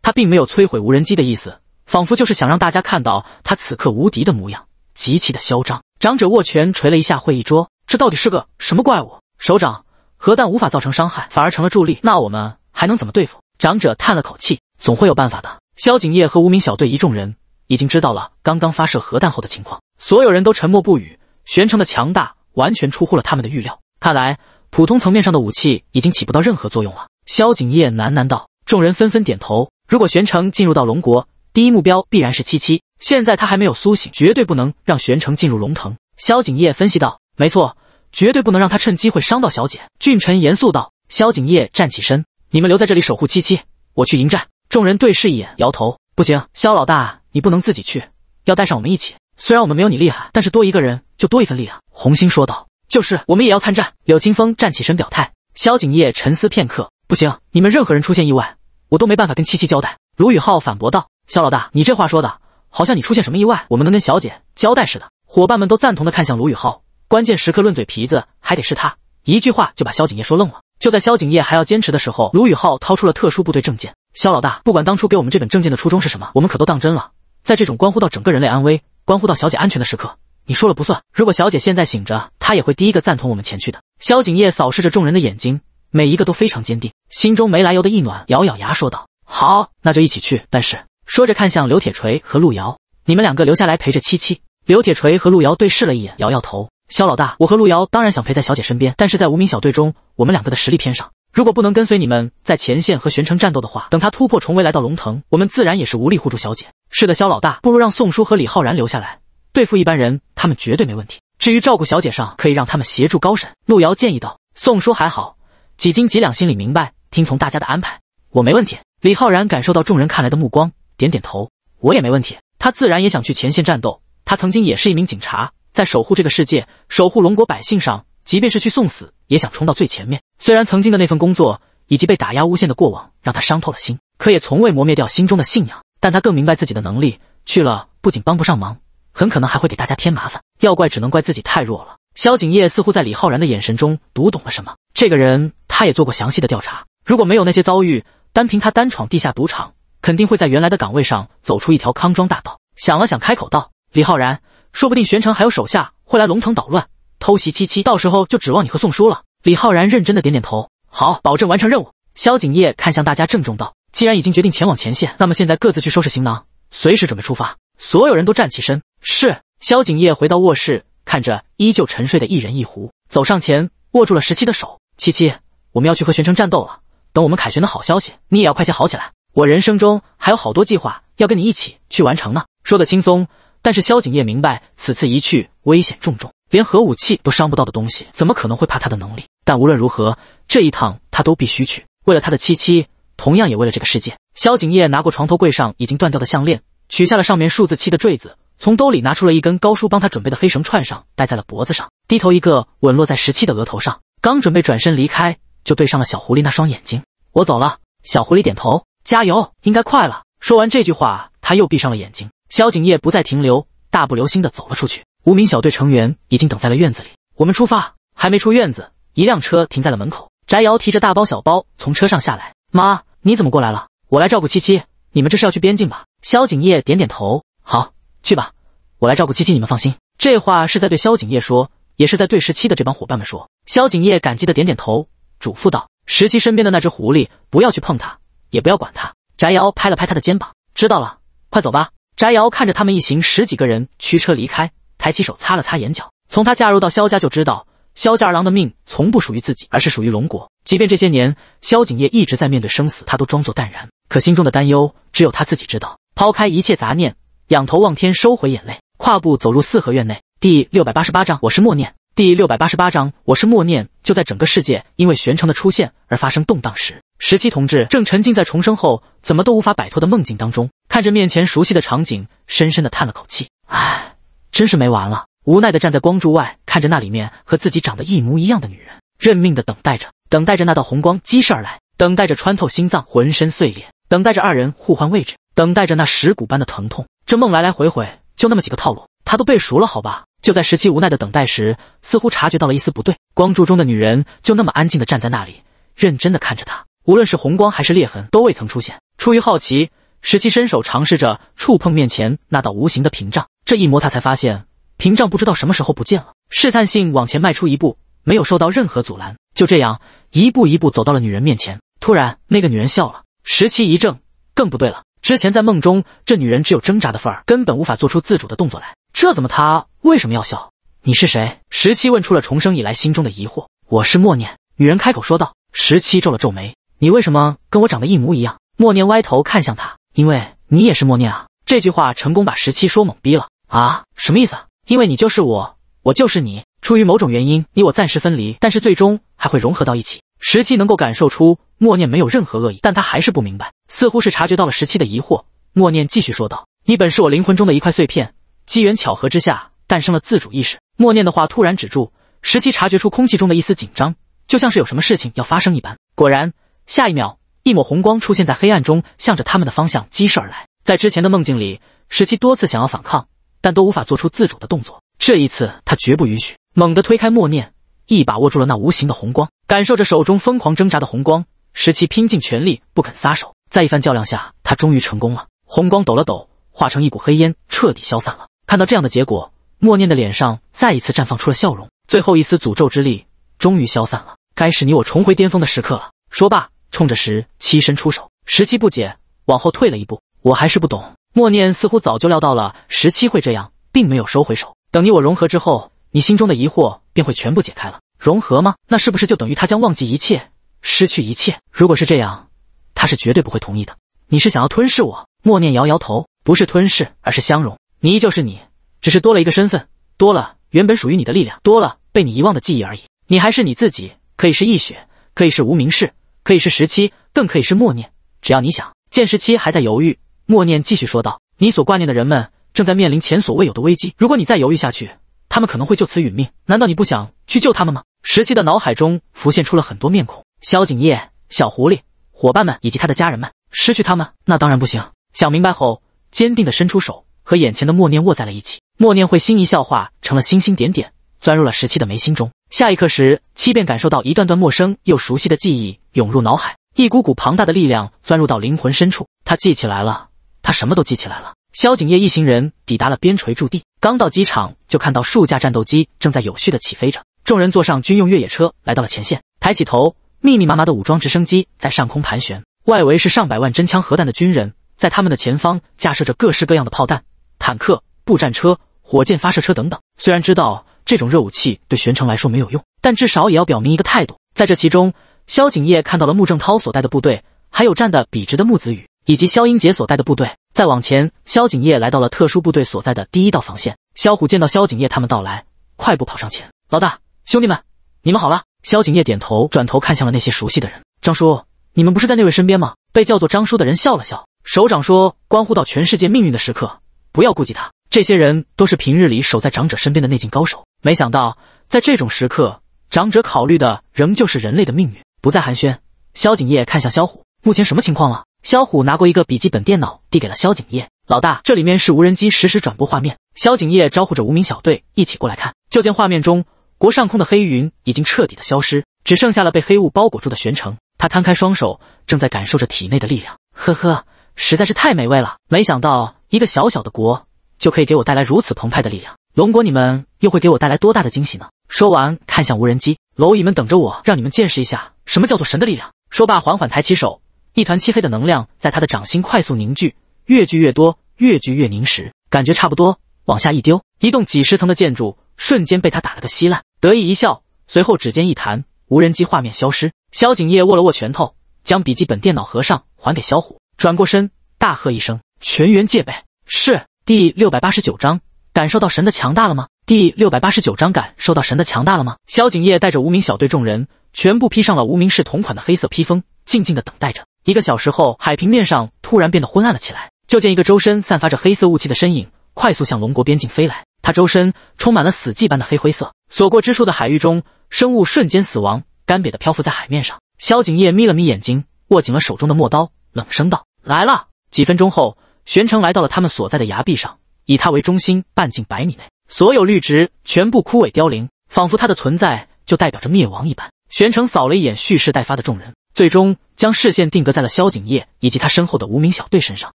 他并没有摧毁无人机的意思，仿佛就是想让大家看到他此刻无敌的模样，极其的嚣张。长者握拳捶了一下会议桌，这到底是个什么怪物？首长，核弹无法造成伤害，反而成了助力，那我们还能怎么对付？长者叹了口气，总会有办法的。萧景业和无名小队一众人已经知道了刚刚发射核弹后的情况，所有人都沉默不语。玄城的强大完全出乎了他们的预料，看来普通层面上的武器已经起不到任何作用了。萧景业喃喃道：“众人纷纷点头。如果玄城进入到龙国，第一目标必然是七七。现在他还没有苏醒，绝对不能让玄城进入龙腾。”萧景业分析道：“没错，绝对不能让他趁机会伤到小姐。”俊臣严肃道。萧景业站起身：“你们留在这里守护七七，我去迎战。”众人对视一眼，摇头：“不行，萧老大，你不能自己去，要带上我们一起。虽然我们没有你厉害，但是多一个人就多一份力量。”红星说道：“就是，我们也要参战。”柳青风站起身表态。萧景业沉思片刻。不行，你们任何人出现意外，我都没办法跟七七交代。”卢宇浩反驳道，“肖老大，你这话说的，好像你出现什么意外，我们能跟小姐交代似的。”伙伴们都赞同的看向卢宇浩，关键时刻论嘴皮子，还得是他，一句话就把萧景业说愣了。就在萧景业还要坚持的时候，卢宇浩掏出了特殊部队证件。“肖老大，不管当初给我们这本证件的初衷是什么，我们可都当真了。在这种关乎到整个人类安危、关乎到小姐安全的时刻，你说了不算。如果小姐现在醒着，她也会第一个赞同我们前去的。”萧景业扫视着众人的眼睛。每一个都非常坚定，心中没来由的一暖，咬咬牙说道：“好，那就一起去。”但是说着看向刘铁锤和陆遥，“你们两个留下来陪着七七。”刘铁锤和陆遥对视了一眼，摇摇头：“肖老大，我和陆遥当然想陪在小姐身边，但是在无名小队中，我们两个的实力偏上，如果不能跟随你们在前线和玄城战斗的话，等他突破重围来到龙腾，我们自然也是无力护住小姐。”“是的，肖老大，不如让宋叔和李浩然留下来，对付一般人，他们绝对没问题。至于照顾小姐上，可以让他们协助高审。陆遥建议道：“宋叔还好。”几斤几两，心里明白，听从大家的安排，我没问题。李浩然感受到众人看来的目光，点点头，我也没问题。他自然也想去前线战斗。他曾经也是一名警察，在守护这个世界、守护龙国百姓上，即便是去送死，也想冲到最前面。虽然曾经的那份工作以及被打压诬陷的过往让他伤透了心，可也从未磨灭掉心中的信仰。但他更明白自己的能力，去了不仅帮不上忙，很可能还会给大家添麻烦。要怪只能怪自己太弱了。萧景夜似乎在李浩然的眼神中读懂了什么，这个人。他也做过详细的调查，如果没有那些遭遇，单凭他单闯地下赌场，肯定会在原来的岗位上走出一条康庄大道。想了想，开口道：“李浩然，说不定玄城还有手下会来龙腾捣乱，偷袭七七，到时候就指望你和宋叔了。”李浩然认真的点点头：“好，保证完成任务。”萧景业看向大家，郑重道：“既然已经决定前往前线，那么现在各自去收拾行囊，随时准备出发。”所有人都站起身。是。萧景业回到卧室，看着依旧沉睡的一人一狐，走上前握住了十七的手：“七七。”我们要去和玄城战斗了，等我们凯旋的好消息，你也要快些好起来。我人生中还有好多计划要跟你一起去完成呢。说的轻松，但是萧景夜明白，此次一去危险重重，连核武器都伤不到的东西，怎么可能会怕他的能力？但无论如何，这一趟他都必须去，为了他的七七，同样也为了这个世界。萧景夜拿过床头柜上已经断掉的项链，取下了上面数字七的坠子，从兜里拿出了一根高叔帮他准备的黑绳，串上戴在了脖子上，低头一个吻落在十七的额头上，刚准备转身离开。就对上了小狐狸那双眼睛。我走了。小狐狸点头，加油，应该快了。说完这句话，他又闭上了眼睛。萧景业不再停留，大步流星的走了出去。无名小队成员已经等在了院子里，我们出发。还没出院子，一辆车停在了门口。翟瑶提着大包小包从车上下来。妈，你怎么过来了？我来照顾七七。你们这是要去边境吧？萧景业点点头，好，去吧，我来照顾七七，你们放心。这话是在对萧景业说，也是在对十七的这帮伙伴们说。萧景业感激的点点头。嘱咐道：“十七身边的那只狐狸，不要去碰它，也不要管它。”翟瑶拍了拍他的肩膀，知道了，快走吧。翟瑶看着他们一行十几个人驱车离开，抬起手擦了擦眼角。从她嫁入到萧家就知道，萧家二郎的命从不属于自己，而是属于龙国。即便这些年萧景业一直在面对生死，他都装作淡然，可心中的担忧只有他自己知道。抛开一切杂念，仰头望天，收回眼泪，跨步走入四合院内。第六百八十八章，我是默念。第六百八十八章，我是默念。就在整个世界因为玄城的出现而发生动荡时，十七同志正沉浸在重生后怎么都无法摆脱的梦境当中，看着面前熟悉的场景，深深的叹了口气：“唉，真是没完了。”无奈的站在光柱外，看着那里面和自己长得一模一样的女人，认命的等待着，等待着那道红光激射而来，等待着穿透心脏，浑身碎裂，等待着二人互换位置，等待着那蚀骨般的疼痛。这梦来来回回就那么几个套路，他都背熟了，好吧。就在十七无奈的等待时，似乎察觉到了一丝不对。光柱中的女人就那么安静的站在那里，认真的看着他。无论是红光还是裂痕，都未曾出现。出于好奇，十七伸手尝试着触碰面前那道无形的屏障。这一摸，他才发现屏障不知道什么时候不见了。试探性往前迈出一步，没有受到任何阻拦。就这样一步一步走到了女人面前。突然，那个女人笑了。十七一怔，更不对了。之前在梦中，这女人只有挣扎的份儿，根本无法做出自主的动作来。这怎么她？为什么要笑？你是谁？十七问出了重生以来心中的疑惑。我是默念。女人开口说道。十七皱了皱眉：“你为什么跟我长得一模一样？”默念歪头看向他：“因为你也是默念啊。”这句话成功把十七说懵逼了啊？什么意思？因为你就是我，我就是你。出于某种原因，你我暂时分离，但是最终还会融合到一起。十七能够感受出默念没有任何恶意，但他还是不明白，似乎是察觉到了十七的疑惑，默念继续说道：“你本是我灵魂中的一块碎片，机缘巧合之下。”诞生了自主意识，默念的话突然止住。十七察觉出空气中的一丝紧张，就像是有什么事情要发生一般。果然，下一秒，一抹红光出现在黑暗中，向着他们的方向激射而来。在之前的梦境里，十七多次想要反抗，但都无法做出自主的动作。这一次，他绝不允许！猛地推开默念，一把握住了那无形的红光，感受着手中疯狂挣扎的红光，十七拼尽全力不肯撒手。在一番较量下，他终于成功了。红光抖了抖，化成一股黑烟，彻底消散了。看到这样的结果。默念的脸上再一次绽放出了笑容，最后一丝诅咒之力终于消散了。该是你我重回巅峰的时刻了。说罢，冲着十七伸出手。十七不解，往后退了一步。我还是不懂。默念似乎早就料到了十七会这样，并没有收回手。等你我融合之后，你心中的疑惑便会全部解开了。融合吗？那是不是就等于他将忘记一切，失去一切？如果是这样，他是绝对不会同意的。你是想要吞噬我？默念摇摇头，不是吞噬，而是相融。你依旧是你。只是多了一个身份，多了原本属于你的力量，多了被你遗忘的记忆而已。你还是你自己，可以是易雪，可以是无名氏，可以是十七，更可以是默念。只要你想。见十七还在犹豫，默念继续说道：“你所挂念的人们正在面临前所未有的危机，如果你再犹豫下去，他们可能会就此殒命。难道你不想去救他们吗？”十七的脑海中浮现出了很多面孔：萧景业、小狐狸、伙伴们以及他的家人们。失去他们，那当然不行。想明白后，坚定的伸出手，和眼前的默念握在了一起。默念会心一笑，化成了星星点点，钻入了十七的眉心中。下一刻，时，七便感受到一段段陌生又熟悉的记忆涌入脑海，一股股庞大的力量钻入到灵魂深处。他记起来了，他什么都记起来了。萧景夜一行人抵达了边陲驻地，刚到机场就看到数架战斗机正在有序的起飞着。众人坐上军用越野车，来到了前线。抬起头，密密麻麻的武装直升机在上空盘旋，外围是上百万真枪核弹的军人，在他们的前方架设着各式各样的炮弹、坦克。步战车、火箭发射车等等。虽然知道这种热武器对玄城来说没有用，但至少也要表明一个态度。在这其中，萧景业看到了穆正涛所带的部队，还有站的笔直的穆子宇，以及萧英杰所带的部队。再往前，萧景业来到了特殊部队所在的第一道防线。萧虎见到萧景业他们到来，快步跑上前：“老大，兄弟们，你们好了。”萧景业点头，转头看向了那些熟悉的人：“张叔，你们不是在那位身边吗？”被叫做张叔的人笑了笑：“首长说，关乎到全世界命运的时刻，不要顾及他。”这些人都是平日里守在长者身边的内劲高手，没想到在这种时刻，长者考虑的仍旧是人类的命运。不再寒暄，萧景业看向萧虎，目前什么情况了？萧虎拿过一个笔记本电脑，递给了萧景业：“老大，这里面是无人机实时转播画面。”萧景业招呼着无名小队一起过来看，就见画面中国上空的黑云已经彻底的消失，只剩下了被黑雾包裹住的玄城。他摊开双手，正在感受着体内的力量。呵呵，实在是太美味了！没想到一个小小的国。就可以给我带来如此澎湃的力量，龙国，你们又会给我带来多大的惊喜呢？说完，看向无人机，蝼蚁们等着我，让你们见识一下什么叫做神的力量。说罢，缓缓抬起手，一团漆黑的能量在他的掌心快速凝聚，越聚越多，越聚越凝实，感觉差不多，往下一丢，一栋几十层的建筑瞬间被他打了个稀烂。得意一笑，随后指尖一弹，无人机画面消失。萧景业握了握拳头，将笔记本电脑合上，还给萧虎，转过身，大喝一声：“全员戒备！”是。第六百八十九章，感受到神的强大了吗？第六百八十九章，感受到神的强大了吗？萧景业带着无名小队众人，全部披上了无名氏同款的黑色披风，静静的等待着。一个小时后，海平面上突然变得昏暗了起来，就见一个周身散发着黑色雾气的身影，快速向龙国边境飞来。他周身充满了死寂般的黑灰色，所过之处的海域中生物瞬间死亡，干瘪的漂浮在海面上。萧景业眯了眯眼睛，握紧了手中的墨刀，冷声道：“来了。”几分钟后。玄成来到了他们所在的崖壁上，以他为中心，半径百米内，所有绿植全部枯萎凋零，仿佛他的存在就代表着灭亡一般。玄成扫了一眼蓄势待发的众人，最终将视线定格在了萧景业以及他身后的无名小队身上。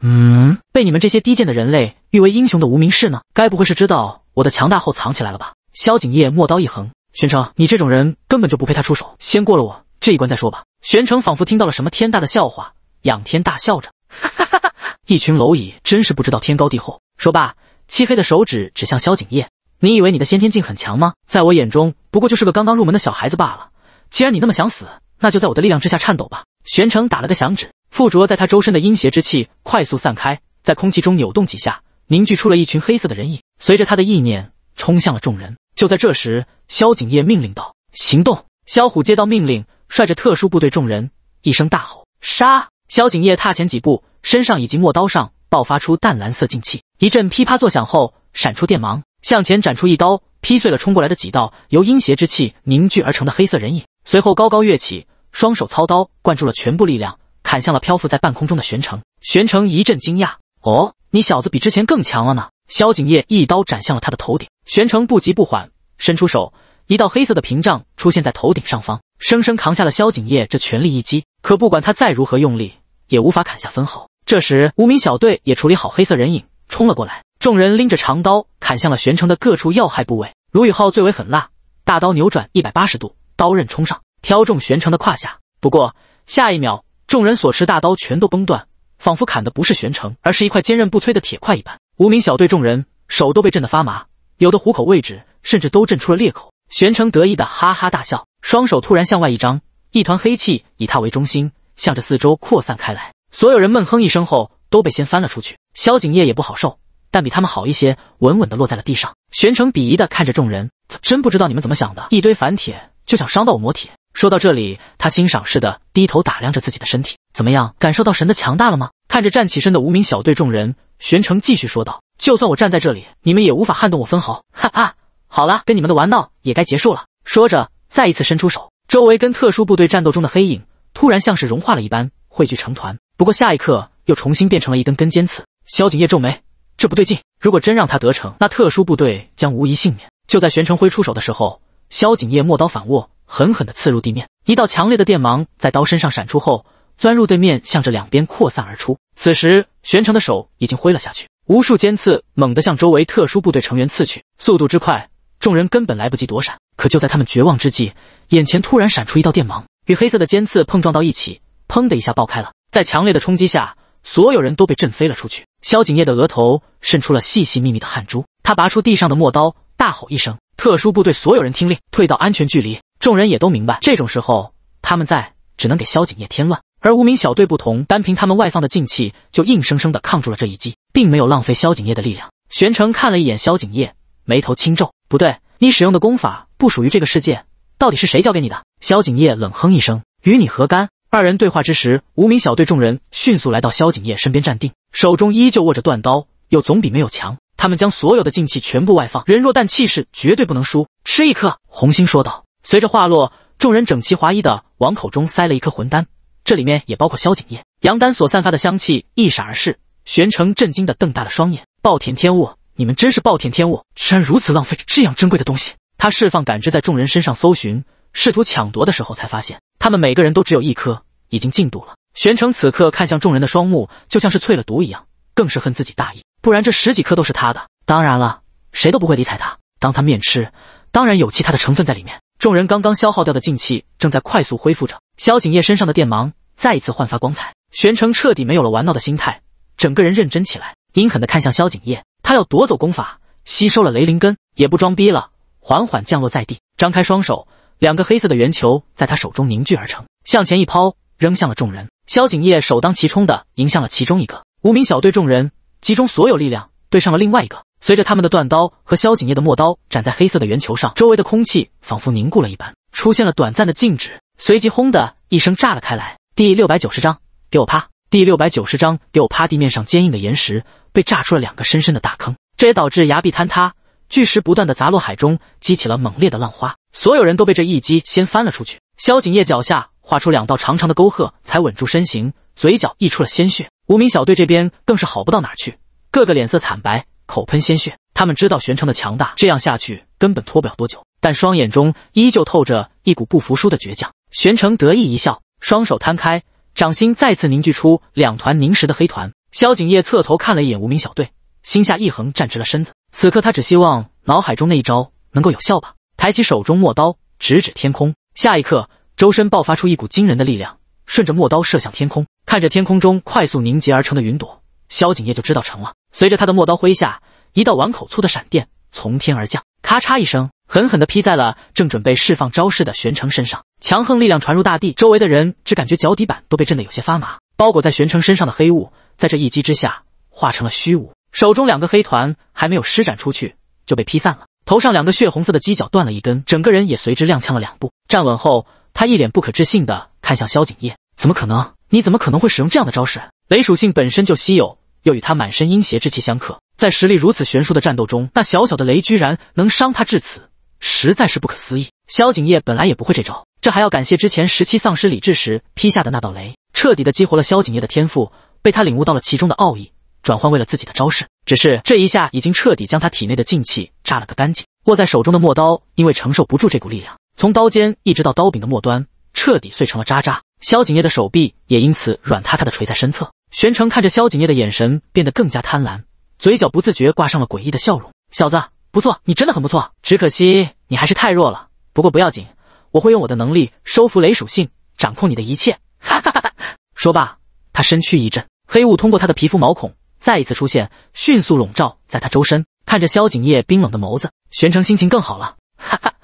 嗯，被你们这些低贱的人类誉为英雄的无名氏呢？该不会是知道我的强大后藏起来了吧？萧景业墨刀一横，玄成，你这种人根本就不配他出手，先过了我这一关再说吧。玄成仿佛听到了什么天大的笑话，仰天大笑着，哈哈哈。一群蝼蚁真是不知道天高地厚！说罢，漆黑的手指指向萧景业：“你以为你的先天境很强吗？在我眼中，不过就是个刚刚入门的小孩子罢了。既然你那么想死，那就在我的力量之下颤抖吧！”玄成打了个响指，附着在他周身的阴邪之气快速散开，在空气中扭动几下，凝聚出了一群黑色的人影，随着他的意念冲向了众人。就在这时，萧景业命令道：“行动！”萧虎接到命令，率着特殊部队，众人一声大吼：“杀！”萧景叶踏前几步，身上以及陌刀上爆发出淡蓝色劲气，一阵噼啪作响后，闪出电芒，向前斩出一刀，劈碎了冲过来的几道由阴邪之气凝聚而成的黑色人影。随后高高跃起，双手操刀，灌注了全部力量，砍向了漂浮在半空中的玄成。玄成一阵惊讶：“哦，你小子比之前更强了呢！”萧景叶一刀斩向了他的头顶，玄成不急不缓，伸出手，一道黑色的屏障出现在头顶上方，生生扛下了萧景叶这全力一击。可不管他再如何用力，也无法砍下分毫。这时，无名小队也处理好黑色人影，冲了过来。众人拎着长刀砍向了玄城的各处要害部位。卢宇浩最为狠辣，大刀扭转一百八十度，刀刃冲上，挑中玄城的胯下。不过下一秒，众人所持大刀全都崩断，仿佛砍的不是玄城，而是一块坚韧不摧的铁块一般。无名小队众人手都被震得发麻，有的虎口位置甚至都震出了裂口。玄成得意的哈哈大笑，双手突然向外一张，一团黑气以他为中心。向着四周扩散开来，所有人闷哼一声后都被掀翻了出去。萧景夜也不好受，但比他们好一些，稳稳地落在了地上。玄成鄙夷地看着众人，真不知道你们怎么想的，一堆凡铁就想伤到我魔铁？说到这里，他欣赏似的低头打量着自己的身体，怎么样，感受到神的强大了吗？看着站起身的无名小队众人，玄成继续说道：“就算我站在这里，你们也无法撼动我分毫。”哈哈，好了，跟你们的玩闹也该结束了。说着，再一次伸出手，周围跟特殊部队战斗中的黑影。突然像是融化了一般汇聚成团，不过下一刻又重新变成了一根根尖刺。萧景业皱眉，这不对劲。如果真让他得逞，那特殊部队将无一幸免。就在玄成挥出手的时候，萧景业陌刀反握，狠狠的刺入地面。一道强烈的电芒在刀身上闪出后，钻入对面，向着两边扩散而出。此时玄成的手已经挥了下去，无数尖刺猛地向周围特殊部队成员刺去，速度之快，众人根本来不及躲闪。可就在他们绝望之际，眼前突然闪出一道电芒。与黑色的尖刺碰撞到一起，砰的一下爆开了。在强烈的冲击下，所有人都被震飞了出去。萧景业的额头渗出了细细密密的汗珠，他拔出地上的陌刀，大吼一声：“特殊部队，所有人听令，退到安全距离！”众人也都明白，这种时候他们在只能给萧景业添乱。而无名小队不同，单凭他们外放的静气就硬生生的抗住了这一击，并没有浪费萧景业的力量。玄成看了一眼萧景业，眉头轻皱：“不对，你使用的功法不属于这个世界，到底是谁教给你的？”萧景业冷哼一声：“与你何干？”二人对话之时，无名小队众人迅速来到萧景业身边站定，手中依旧握着断刀，又总比没有强。他们将所有的静气全部外放，人若但气势绝对不能输。吃一颗红星说道。随着话落，众人整齐划一的往口中塞了一颗魂丹，这里面也包括萧景业。杨丹所散发的香气一闪而逝，玄成震惊的瞪大了双眼：“暴殄天物！你们真是暴殄天物，居然如此浪费这样珍贵的东西！”他释放感知在众人身上搜寻。试图抢夺的时候，才发现他们每个人都只有一颗，已经禁渡了。玄成此刻看向众人的双目，就像是淬了毒一样，更是恨自己大意，不然这十几颗都是他的。当然了，谁都不会理睬他，当他面吃，当然有其他的成分在里面。众人刚刚消耗掉的静气正在快速恢复着。萧景叶身上的电芒再一次焕发光彩，玄成彻底没有了玩闹的心态，整个人认真起来，阴狠地看向萧景烨。他要夺走功法，吸收了雷灵根，也不装逼了，缓缓降落在地，张开双手。两个黑色的圆球在他手中凝聚而成，向前一抛，扔向了众人。萧景业首当其冲的迎向了其中一个无名小队，众人集中所有力量对上了另外一个。随着他们的断刀和萧景业的陌刀斩在黑色的圆球上，周围的空气仿佛凝固了一般，出现了短暂的静止，随即轰的一声炸了开来。第六百九十章，给我趴！第六百九十章，给我趴！地面上坚硬的岩石被炸出了两个深深的大坑，这也导致崖壁坍塌。巨石不断的砸落海中，激起了猛烈的浪花。所有人都被这一击先翻了出去。萧景业脚下划出两道长长的沟壑，才稳住身形，嘴角溢出了鲜血。无名小队这边更是好不到哪去，个个脸色惨白，口喷鲜血。他们知道玄成的强大，这样下去根本拖不了多久，但双眼中依旧透着一股不服输的倔强。玄成得意一笑，双手摊开，掌心再次凝聚出两团凝实的黑团。萧景业侧头看了一眼无名小队，心下一横，站直了身子。此刻他只希望脑海中那一招能够有效吧。抬起手中陌刀，直指天空。下一刻，周身爆发出一股惊人的力量，顺着陌刀射向天空。看着天空中快速凝结而成的云朵，萧景业就知道成了。随着他的陌刀挥下，一道碗口粗的闪电从天而降，咔嚓一声，狠狠地劈在了正准备释放招式的玄成身上。强横力量传入大地，周围的人只感觉脚底板都被震得有些发麻。包裹在玄成身上的黑雾，在这一击之下化成了虚无。手中两个黑团还没有施展出去，就被劈散了。头上两个血红色的犄角断了一根，整个人也随之踉跄了两步。站稳后，他一脸不可置信的看向萧景业：“怎么可能？你怎么可能会使用这样的招式？雷属性本身就稀有，又与他满身阴邪之气相克，在实力如此悬殊的战斗中，那小小的雷居然能伤他至此，实在是不可思议。”萧景业本来也不会这招，这还要感谢之前十七丧尸理智时劈下的那道雷，彻底的激活了萧景业的天赋，被他领悟到了其中的奥义。转换为了自己的招式，只是这一下已经彻底将他体内的劲气炸了个干净。握在手中的墨刀因为承受不住这股力量，从刀尖一直到刀柄的末端彻底碎成了渣渣。萧景夜的手臂也因此软塌塌的垂在身侧。玄成看着萧景夜的眼神变得更加贪婪，嘴角不自觉挂上了诡异的笑容。小子，不错，你真的很不错。只可惜你还是太弱了。不过不要紧，我会用我的能力收服雷属性，掌控你的一切。哈哈哈哈。说罢，他身躯一震，黑雾通过他的皮肤毛孔。再一次出现，迅速笼罩在他周身。看着萧景夜冰冷的眸子，玄成心情更好了。哈哈，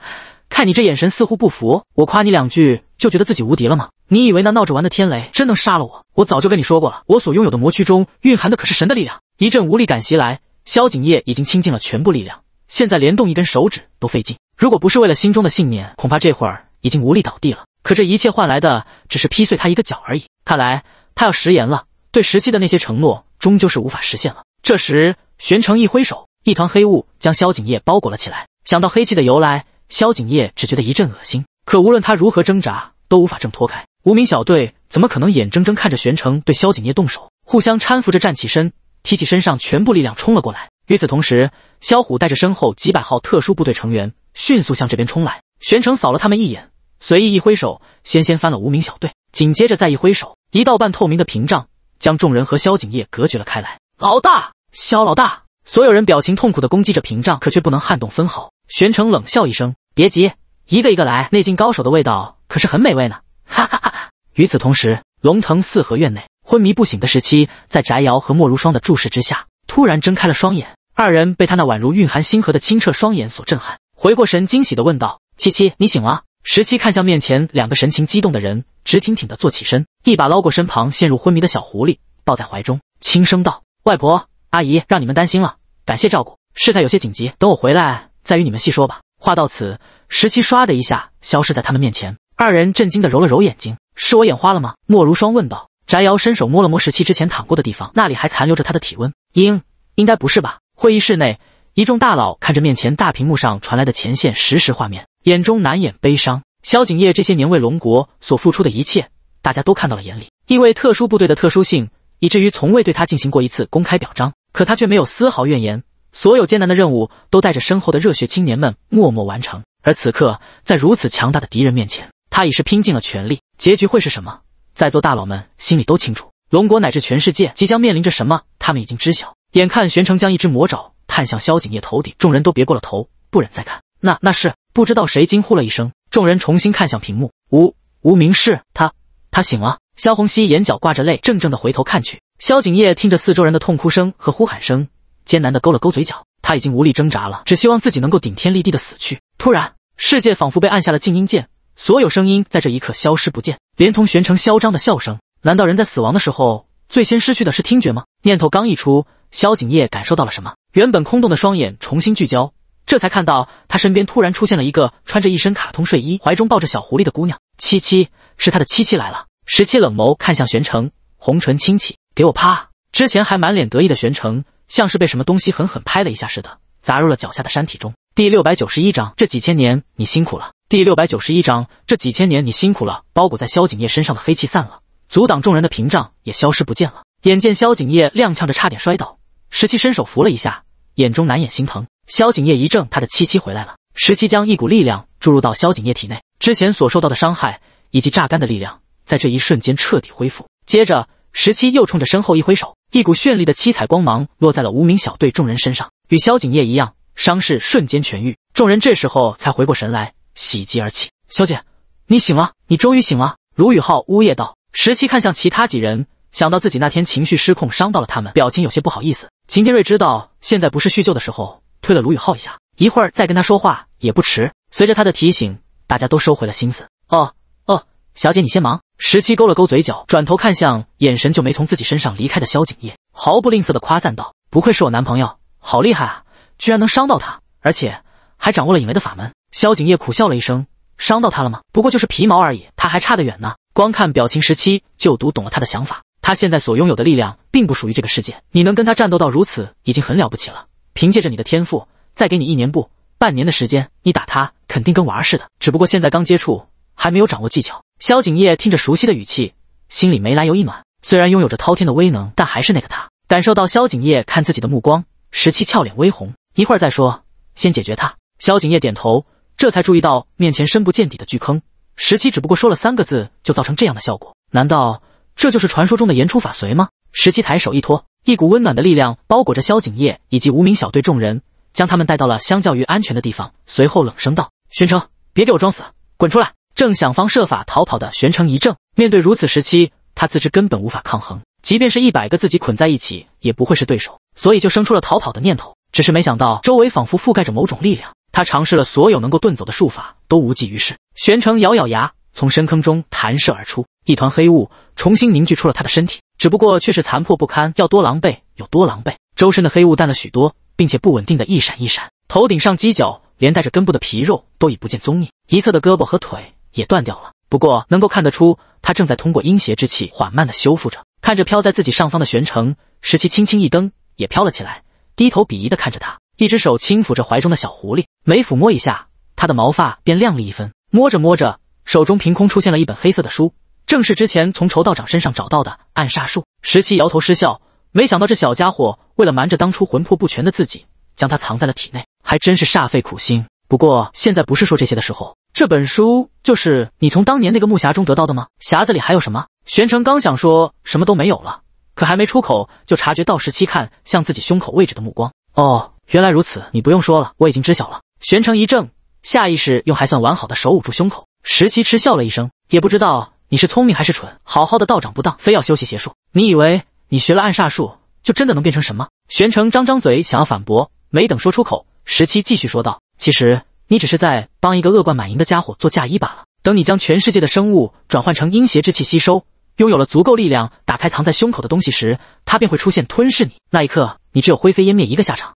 看你这眼神，似乎不服。我夸你两句，就觉得自己无敌了吗？你以为那闹着玩的天雷真能杀了我？我早就跟你说过了，我所拥有的魔躯中蕴含的可是神的力量。一阵无力感袭来，萧景叶已经倾尽了全部力量，现在连动一根手指都费劲。如果不是为了心中的信念，恐怕这会儿已经无力倒地了。可这一切换来的只是劈碎他一个脚而已。看来他要食言了，对石七的那些承诺。终究是无法实现了。这时，玄成一挥手，一团黑雾将萧景叶包裹了起来。想到黑气的由来，萧景叶只觉得一阵恶心。可无论他如何挣扎，都无法挣脱开。无名小队怎么可能眼睁睁看着玄成对萧景叶动手？互相搀扶着站起身，提起身上全部力量冲了过来。与此同时，萧虎带着身后几百号特殊部队成员迅速向这边冲来。玄成扫了他们一眼，随意一挥手，先掀翻了无名小队，紧接着再一挥手，一道半透明的屏障。将众人和萧景业隔绝了开来。老大，萧老大，所有人表情痛苦的攻击着屏障，可却不能撼动分毫。玄成冷笑一声：“别急，一个一个来。内境高手的味道可是很美味呢。”哈哈哈哈。与此同时，龙腾四合院内，昏迷不醒的十七，在翟瑶和莫如霜的注视之下，突然睁开了双眼。二人被他那宛如蕴含星河的清澈双眼所震撼，回过神，惊喜的问道：“七七，你醒了？”十七看向面前两个神情激动的人，直挺挺地坐起身，一把捞过身旁陷入昏迷的小狐狸，抱在怀中，轻声道：“外婆，阿姨，让你们担心了，感谢照顾。事态有些紧急，等我回来再与你们细说吧。”话到此，十七唰的一下消失在他们面前。二人震惊地揉了揉眼睛：“是我眼花了吗？”莫如霜问道。翟瑶伸手摸了摸十七之前躺过的地方，那里还残留着他的体温，应应该不是吧？会议室内，一众大佬看着面前大屏幕上传来的前线实时画面。眼中难掩悲伤。萧景业这些年为龙国所付出的一切，大家都看到了眼里。因为特殊部队的特殊性，以至于从未对他进行过一次公开表彰。可他却没有丝毫怨言，所有艰难的任务都带着身后的热血青年们默默完成。而此刻，在如此强大的敌人面前，他已是拼尽了全力。结局会是什么？在座大佬们心里都清楚。龙国乃至全世界即将面临着什么，他们已经知晓。眼看玄成将一只魔爪探向萧景业头顶，众人都别过了头，不忍再看。那那是不知道谁惊呼了一声，众人重新看向屏幕，无无名氏，他他醒了。萧红熙眼角挂着泪，怔怔的回头看去。萧景夜听着四周人的痛哭声和呼喊声，艰难的勾了勾嘴角，他已经无力挣扎了，只希望自己能够顶天立地的死去。突然，世界仿佛被按下了静音键，所有声音在这一刻消失不见，连同玄城嚣张的笑声。难道人在死亡的时候，最先失去的是听觉吗？念头刚一出，萧景夜感受到了什么，原本空洞的双眼重新聚焦。这才看到他身边突然出现了一个穿着一身卡通睡衣、怀中抱着小狐狸的姑娘，七七是他的七七来了。十七冷眸看向玄成，红唇轻启，给我趴！之前还满脸得意的玄成，像是被什么东西狠狠拍了一下似的，砸入了脚下的山体中。第六百九十一章，这几千年你辛苦了。第六百九十一章，这几千年你辛苦了。包裹在萧景夜身上的黑气散了，阻挡众人的屏障也消失不见了。眼见萧景夜踉跄着差点摔倒，十七伸手扶了一下，眼中难掩心疼。萧景业一怔，他的七七回来了。十七将一股力量注入到萧景业体内，之前所受到的伤害以及榨干的力量，在这一瞬间彻底恢复。接着，十七又冲着身后一挥手，一股绚丽的七彩光芒落在了无名小队众人身上，与萧景业一样，伤势瞬间痊愈。众人这时候才回过神来，喜极而泣：“小姐，你醒了！你终于醒了！”卢宇浩呜咽道。十七看向其他几人，想到自己那天情绪失控，伤到了他们，表情有些不好意思。秦天瑞知道现在不是叙旧的时候。推了卢宇浩一下，一会儿再跟他说话也不迟。随着他的提醒，大家都收回了心思。哦哦，小姐你先忙。十七勾了勾嘴角，转头看向眼神就没从自己身上离开的萧景叶，毫不吝啬的夸赞道：“不愧是我男朋友，好厉害啊！居然能伤到他，而且还掌握了引雷的法门。”萧景叶苦笑了一声：“伤到他了吗？不过就是皮毛而已，他还差得远呢。”光看表情，十七就读懂了他的想法。他现在所拥有的力量并不属于这个世界，你能跟他战斗到如此，已经很了不起了。凭借着你的天赋，再给你一年不半年的时间，你打他肯定跟娃儿似的。只不过现在刚接触，还没有掌握技巧。萧景夜听着熟悉的语气，心里没来由一暖。虽然拥有着滔天的威能，但还是那个他。感受到萧景夜看自己的目光，十七俏脸微红。一会儿再说，先解决他。萧景夜点头，这才注意到面前深不见底的巨坑。十七只不过说了三个字，就造成这样的效果。难道这就是传说中的言出法随吗？十七抬手一托。一股温暖的力量包裹着萧景业以及无名小队众人，将他们带到了相较于安全的地方。随后冷声道：“玄成，别给我装死，滚出来！”正想方设法逃跑的玄成一怔，面对如此时期，他自知根本无法抗衡，即便是一百个自己捆在一起也不会是对手，所以就生出了逃跑的念头。只是没想到周围仿佛覆盖着某种力量，他尝试了所有能够遁走的术法，都无济于事。玄成咬咬牙，从深坑中弹射而出。一团黑雾重新凝聚出了他的身体，只不过却是残破不堪，要多狼狈有多狼狈。周身的黑雾淡了许多，并且不稳定的一闪一闪。头顶上犄角连带着根部的皮肉都已不见踪影，一侧的胳膊和腿也断掉了。不过能够看得出，他正在通过阴邪之气缓慢的修复着。看着飘在自己上方的玄成，石其轻轻一蹬，也飘了起来，低头鄙夷的看着他，一只手轻抚着怀中的小狐狸，每抚摸一下，他的毛发便亮了一分。摸着摸着，手中凭空出现了一本黑色的书。正是之前从仇道长身上找到的暗煞术。十七摇头失笑，没想到这小家伙为了瞒着当初魂魄不全的自己，将他藏在了体内，还真是煞费苦心。不过现在不是说这些的时候。这本书就是你从当年那个木匣中得到的吗？匣子里还有什么？玄成刚想说什么都没有了，可还没出口，就察觉到十七看向自己胸口位置的目光。哦，原来如此，你不用说了，我已经知晓了。玄成一怔，下意识用还算完好的手捂住胸口。十七嗤笑了一声，也不知道。你是聪明还是蠢？好好的道长不当，非要修习邪术。你以为你学了暗煞术就真的能变成什么？玄成张张嘴想要反驳，没等说出口，十七继续说道：“其实你只是在帮一个恶贯满盈的家伙做嫁衣罢了。等你将全世界的生物转换成阴邪之气吸收，拥有了足够力量打开藏在胸口的东西时，他便会出现，吞噬你。那一刻，你只有灰飞烟灭一个下场。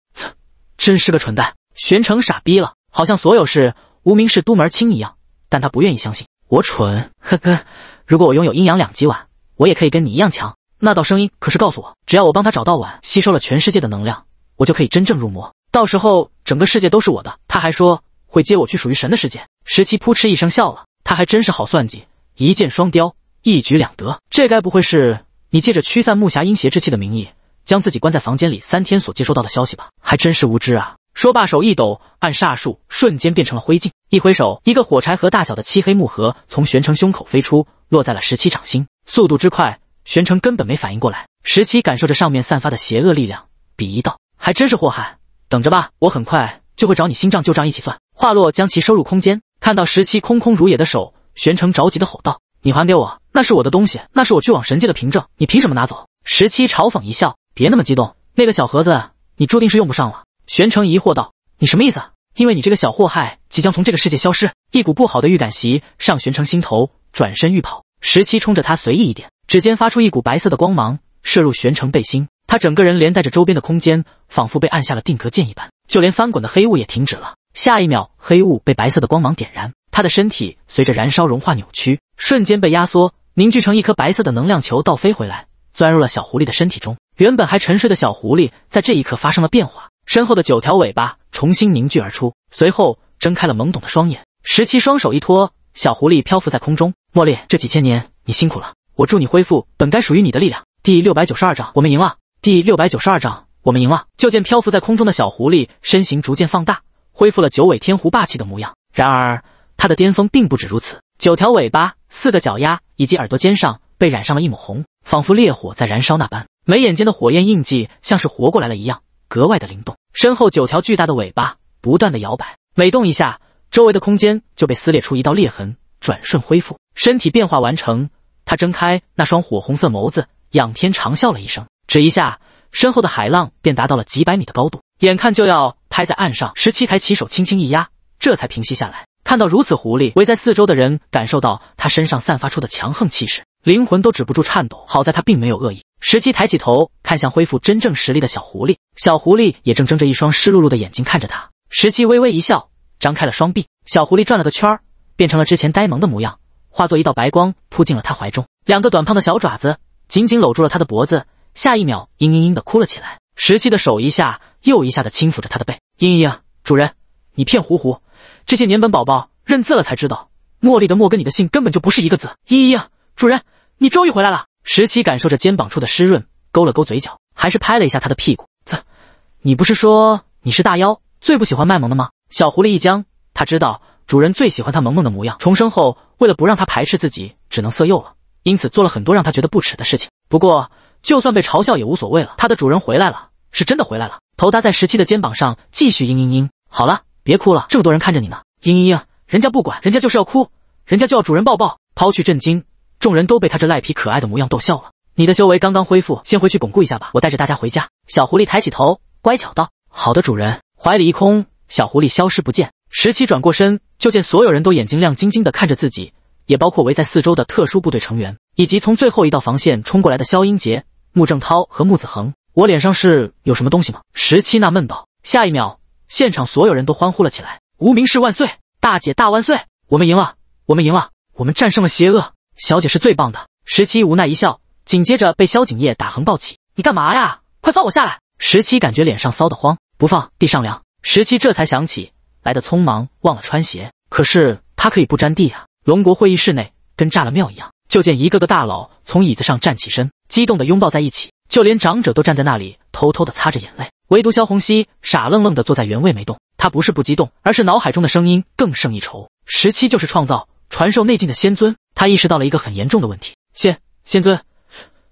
真是个蠢蛋！玄成傻逼了，好像所有事无名是都门清一样，但他不愿意相信。”我蠢，呵呵。如果我拥有阴阳两极碗，我也可以跟你一样强。那道声音可是告诉我，只要我帮他找到碗，吸收了全世界的能量，我就可以真正入魔，到时候整个世界都是我的。他还说会接我去属于神的世界。十七扑哧一声笑了，他还真是好算计，一箭双雕，一举两得。这该不会是你借着驱散木匣阴邪之气的名义，将自己关在房间里三天所接收到的消息吧？还真是无知啊！说罢，手一抖，暗煞术，瞬间变成了灰烬。一挥手，一个火柴盒大小的漆黑木盒从玄成胸口飞出，落在了十七掌心。速度之快，玄成根本没反应过来。十七感受着上面散发的邪恶力量，鄙夷道：“还真是祸害，等着吧，我很快就会找你新账旧账一起算。”话落，将其收入空间。看到十七空空如也的手，玄成着急的吼道：“你还给我，那是我的东西，那是我去往神界的凭证，你凭什么拿走？”十七嘲讽一笑：“别那么激动，那个小盒子，你注定是用不上了。”玄成疑惑道：“你什么意思？”因为你这个小祸害即将从这个世界消失，一股不好的预感袭上玄成心头，转身欲跑。十七冲着他随意一点，指尖发出一股白色的光芒，射入玄成背心。他整个人连带着周边的空间，仿佛被按下了定格键一般，就连翻滚的黑雾也停止了。下一秒，黑雾被白色的光芒点燃，他的身体随着燃烧融化扭曲，瞬间被压缩凝聚成一颗白色的能量球，倒飞回来，钻入了小狐狸的身体中。原本还沉睡的小狐狸在这一刻发生了变化。身后的九条尾巴重新凝聚而出，随后睁开了懵懂的双眼。十七双手一托，小狐狸漂浮在空中。莫莉，这几千年你辛苦了，我祝你恢复本该属于你的力量。第六百九十二章，我们赢了。第六百九十二章，我们赢了。就见漂浮在空中的小狐狸身形逐渐放大，恢复了九尾天狐霸气的模样。然而，它的巅峰并不止如此。九条尾巴、四个脚丫以及耳朵尖上被染上了一抹红，仿佛烈火在燃烧那般。眉眼间的火焰印记像是活过来了一样。格外的灵动，身后九条巨大的尾巴不断的摇摆，每动一下，周围的空间就被撕裂出一道裂痕，转瞬恢复。身体变化完成，他睁开那双火红色眸子，仰天长笑了一声。只一下，身后的海浪便达到了几百米的高度，眼看就要拍在岸上，十七抬起手轻轻一压，这才平息下来。看到如此狐狸围在四周的人，感受到他身上散发出的强横气势。灵魂都止不住颤抖。好在他并没有恶意。十七抬起头，看向恢复真正实力的小狐狸。小狐狸也正睁着一双湿漉漉的眼睛看着他。十七微微一笑，张开了双臂。小狐狸转了个圈儿，变成了之前呆萌的模样，化作一道白光扑进了他怀中。两个短胖的小爪子紧紧搂住了他的脖子。下一秒，嘤嘤嘤的哭了起来。十七的手一下又一下的轻抚着他的背，嘤嘤，嘤，主人，你骗糊糊，这些年本宝宝认字了才知道，茉莉的“茉”跟你的姓根本就不是一个字。嘤嘤。主人，你终于回来了。十七感受着肩膀处的湿润，勾了勾嘴角，还是拍了一下他的屁股。啧，你不是说你是大妖，最不喜欢卖萌的吗？小狐狸一僵，他知道主人最喜欢他萌萌的模样。重生后，为了不让他排斥自己，只能色诱了，因此做了很多让他觉得不耻的事情。不过，就算被嘲笑也无所谓了。他的主人回来了，是真的回来了。头搭在十七的肩膀上，继续嘤嘤嘤。好了，别哭了，这么多人看着你呢。嘤嘤嘤，人家不管，人家就是要哭，人家就要主人抱抱。抛去震惊。众人都被他这赖皮可爱的模样逗笑了。你的修为刚刚恢复，先回去巩固一下吧。我带着大家回家。小狐狸抬起头，乖巧道：“好的，主人。”怀里一空，小狐狸消失不见。十七转过身，就见所有人都眼睛亮晶晶的看着自己，也包括围在四周的特殊部队成员，以及从最后一道防线冲过来的肖英杰、穆正涛和穆子恒。我脸上是有什么东西吗？十七纳闷道。下一秒，现场所有人都欢呼了起来：“无名氏万岁！大姐大万岁！我们赢了！我们赢了！我们战胜了邪恶！”小姐是最棒的。十七无奈一笑，紧接着被萧景业打横抱起。你干嘛呀？快放我下来！十七感觉脸上骚得慌，不放地上凉。十七这才想起来的匆忙，忘了穿鞋。可是他可以不沾地啊！龙国会议室内跟炸了庙一样，就见一个个大佬从椅子上站起身，激动的拥抱在一起，就连长者都站在那里偷偷的擦着眼泪。唯独萧红熙傻愣愣的坐在原位没动。他不是不激动，而是脑海中的声音更胜一筹。十七就是创造。传授内劲的仙尊，他意识到了一个很严重的问题。仙仙尊，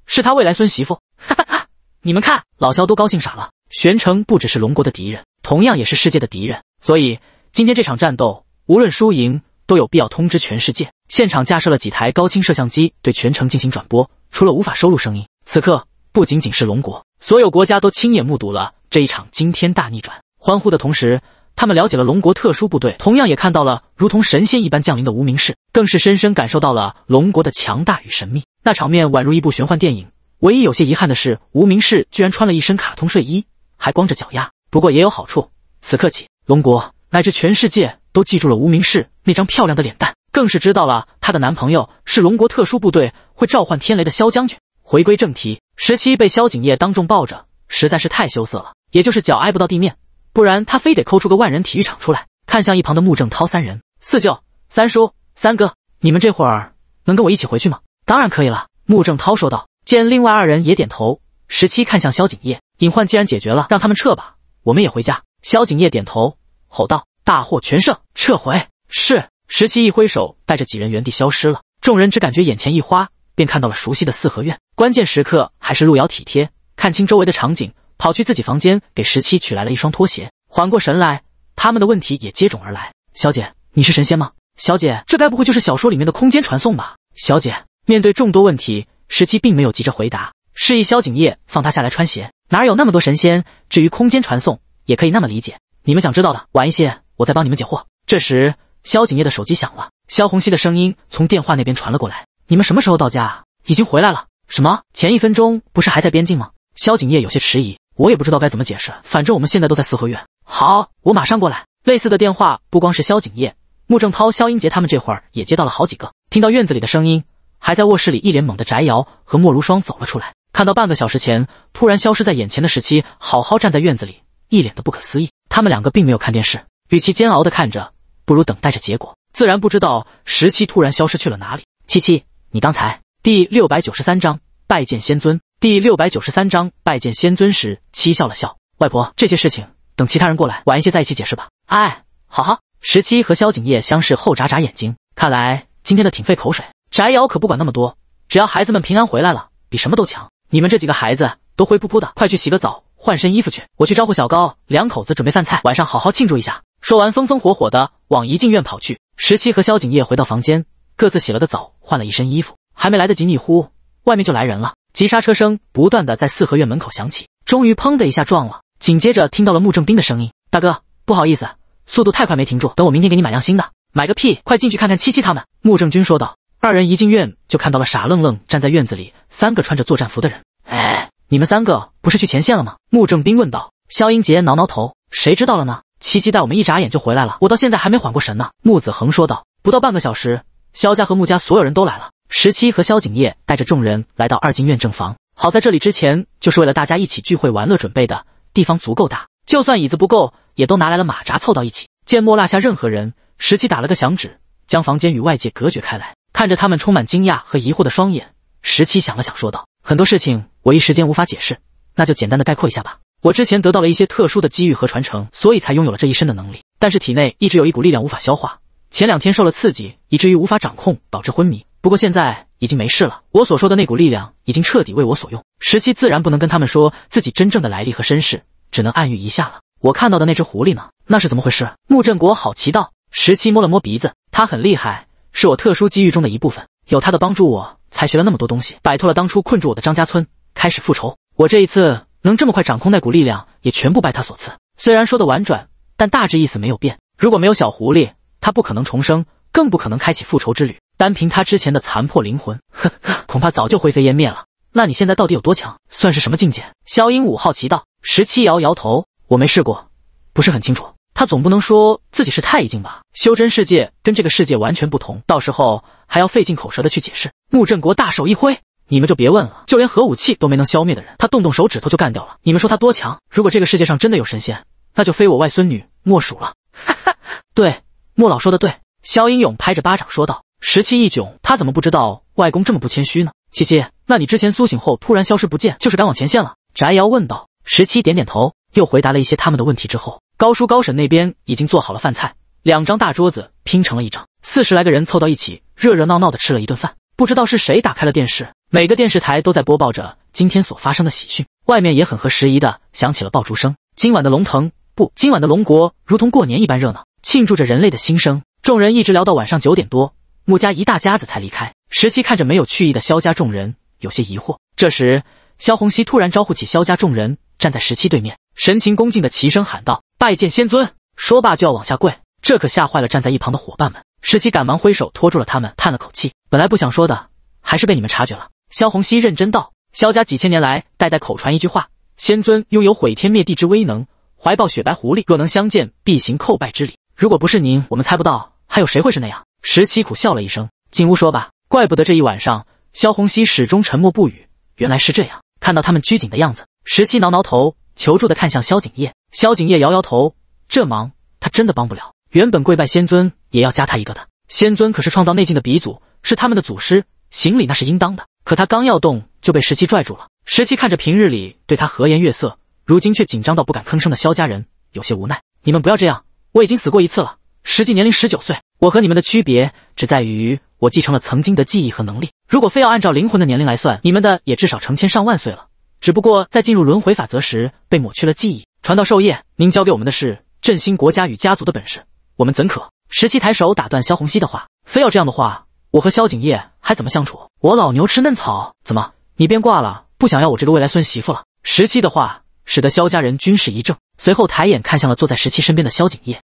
是他未来孙媳妇。哈哈哈！你们看，老肖都高兴傻了。玄城不只是龙国的敌人，同样也是世界的敌人。所以今天这场战斗，无论输赢，都有必要通知全世界。现场架设了几台高清摄像机，对全程进行转播。除了无法收录声音，此刻不仅仅是龙国，所有国家都亲眼目睹了这一场惊天大逆转。欢呼的同时。他们了解了龙国特殊部队，同样也看到了如同神仙一般降临的无名氏，更是深深感受到了龙国的强大与神秘。那场面宛如一部玄幻电影。唯一有些遗憾的是，无名氏居然穿了一身卡通睡衣，还光着脚丫。不过也有好处，此刻起，龙国乃至全世界都记住了无名氏那张漂亮的脸蛋，更是知道了她的男朋友是龙国特殊部队会召唤天雷的萧将军。回归正题，十七被萧景业当众抱着，实在是太羞涩了，也就是脚挨不到地面。不然他非得抠出个万人体育场出来。看向一旁的穆正涛三人，四舅、三叔、三哥，你们这会儿能跟我一起回去吗？当然可以了。穆正涛说道。见另外二人也点头，十七看向萧景业，隐患既然解决了，让他们撤吧，我们也回家。萧景业点头，吼道：“大获全胜，撤回。”是。十七一挥手，带着几人原地消失了。众人只感觉眼前一花，便看到了熟悉的四合院。关键时刻还是路遥体贴，看清周围的场景。跑去自己房间给十七取来了一双拖鞋，缓过神来，他们的问题也接踵而来。小姐，你是神仙吗？小姐，这该不会就是小说里面的空间传送吧？小姐，面对众多问题，十七并没有急着回答，示意萧景夜放他下来穿鞋。哪有那么多神仙？至于空间传送，也可以那么理解。你们想知道的，晚一些我再帮你们解惑。这时，萧景夜的手机响了，萧红熙的声音从电话那边传了过来：“你们什么时候到家？已经回来了？什么？前一分钟不是还在边境吗？”萧景夜有些迟疑。我也不知道该怎么解释，反正我们现在都在四合院。好，我马上过来。类似的电话不光是萧景业、穆正涛、肖英杰他们这会儿也接到了好几个。听到院子里的声音，还在卧室里一脸懵的翟瑶和莫如霜走了出来，看到半个小时前突然消失在眼前的时七，好好站在院子里，一脸的不可思议。他们两个并没有看电视，与其煎熬的看着，不如等待着结果，自然不知道十七突然消失去了哪里。七七，你刚才第六百九十三章拜见仙尊。第六百九十三章拜见仙尊时，七笑了笑。外婆，这些事情等其他人过来，晚一些再一起解释吧。哎，好哈。十七和萧景叶相视后，眨眨眼睛，看来今天的挺费口水。翟瑶可不管那么多，只要孩子们平安回来了，比什么都强。你们这几个孩子都灰扑扑的，快去洗个澡，换身衣服去。我去招呼小高两口子准备饭菜，晚上好好庆祝一下。说完，风风火火的往怡静院跑去。十七和萧景叶回到房间，各自洗了个澡，换了一身衣服，还没来得及腻乎，外面就来人了。急刹车声不断的在四合院门口响起，终于砰的一下撞了，紧接着听到了穆正兵的声音：“大哥，不好意思，速度太快没停住。等我明天给你买辆新的。”“买个屁！快进去看看七七他们。”穆正军说道。二人一进院就看到了傻愣愣站在院子里三个穿着作战服的人。“哎，你们三个不是去前线了吗？”穆正兵问道。肖英杰挠挠头：“谁知道了呢？七七带我们一眨眼就回来了，我到现在还没缓过神呢。”穆子恒说道。不到半个小时，肖家和穆家所有人都来了。十七和萧景业带着众人来到二进院正房，好在这里之前就是为了大家一起聚会玩乐准备的地方足够大，就算椅子不够，也都拿来了马扎凑到一起，见莫落下任何人，十七打了个响指，将房间与外界隔绝开来。看着他们充满惊讶和疑惑的双眼，十七想了想，说道：“很多事情我一时间无法解释，那就简单的概括一下吧。我之前得到了一些特殊的机遇和传承，所以才拥有了这一身的能力，但是体内一直有一股力量无法消化，前两天受了刺激，以至于无法掌控，导致昏迷。”不过现在已经没事了。我所说的那股力量已经彻底为我所用。十七自然不能跟他们说自己真正的来历和身世，只能暗喻一下了。我看到的那只狐狸呢？那是怎么回事？穆振国好奇道。十七摸了摸鼻子，他很厉害，是我特殊机遇中的一部分。有他的帮助，我才学了那么多东西，摆脱了当初困住我的张家村，开始复仇。我这一次能这么快掌控那股力量，也全部拜他所赐。虽然说的婉转，但大致意思没有变。如果没有小狐狸，他不可能重生，更不可能开启复仇之旅。单凭他之前的残破灵魂，呵呵，恐怕早就灰飞烟灭了。那你现在到底有多强？算是什么境界？萧英武好奇道。十七摇摇头，我没试过，不是很清楚。他总不能说自己是太乙境吧？修真世界跟这个世界完全不同，到时候还要费尽口舌的去解释。穆振国大手一挥，你们就别问了。就连核武器都没能消灭的人，他动动手指头就干掉了。你们说他多强？如果这个世界上真的有神仙，那就非我外孙女莫属了。哈哈，对，莫老说的对。肖英勇拍着巴掌说道。十七一囧，他怎么不知道外公这么不谦虚呢？七七，那你之前苏醒后突然消失不见，就是赶往前线了？翟瑶问道。十七点点头，又回答了一些他们的问题之后，高叔高婶那边已经做好了饭菜，两张大桌子拼成了一张，四十来个人凑到一起，热热闹闹的吃了一顿饭。不知道是谁打开了电视，每个电视台都在播报着今天所发生的喜讯，外面也很合时宜的响起了爆竹声。今晚的龙腾不，今晚的龙国，如同过年一般热闹，庆祝着人类的新生。众人一直聊到晚上九点多。穆家一大家子才离开，十七看着没有去意的萧家众人，有些疑惑。这时，萧红熙突然招呼起萧家众人，站在十七对面，神情恭敬的齐声喊道：“拜见仙尊！”说罢就要往下跪，这可吓坏了站在一旁的伙伴们。十七赶忙挥手拖住了他们，叹了口气：“本来不想说的，还是被你们察觉了。”萧红熙认真道：“萧家几千年来代代口传一句话，仙尊拥有毁天灭地之威能，怀抱雪白狐狸，若能相见，必行叩拜之礼。如果不是您，我们猜不到还有谁会是那样。”十七苦笑了一声，进屋说吧。怪不得这一晚上萧红熙始终沉默不语，原来是这样。看到他们拘谨的样子，十七挠挠头，求助的看向萧景叶。萧景叶摇摇头，这忙他真的帮不了。原本跪拜仙尊也要加他一个的，仙尊可是创造内境的鼻祖，是他们的祖师，行礼那是应当的。可他刚要动，就被十七拽住了。十七看着平日里对他和颜悦色，如今却紧张到不敢吭声的萧家人，有些无奈。你们不要这样，我已经死过一次了。实际年龄十九岁，我和你们的区别只在于我继承了曾经的记忆和能力。如果非要按照灵魂的年龄来算，你们的也至少成千上万岁了。只不过在进入轮回法则时被抹去了记忆。传道授业，您教给我们的是振兴国家与家族的本事，我们怎可？十七抬手打断萧红熙的话，非要这样的话，我和萧景业还怎么相处？我老牛吃嫩草，怎么？你变卦了，不想要我这个未来孙媳妇了？十七的话使得萧家人均势一怔，随后抬眼看向了坐在十七身边的萧景业。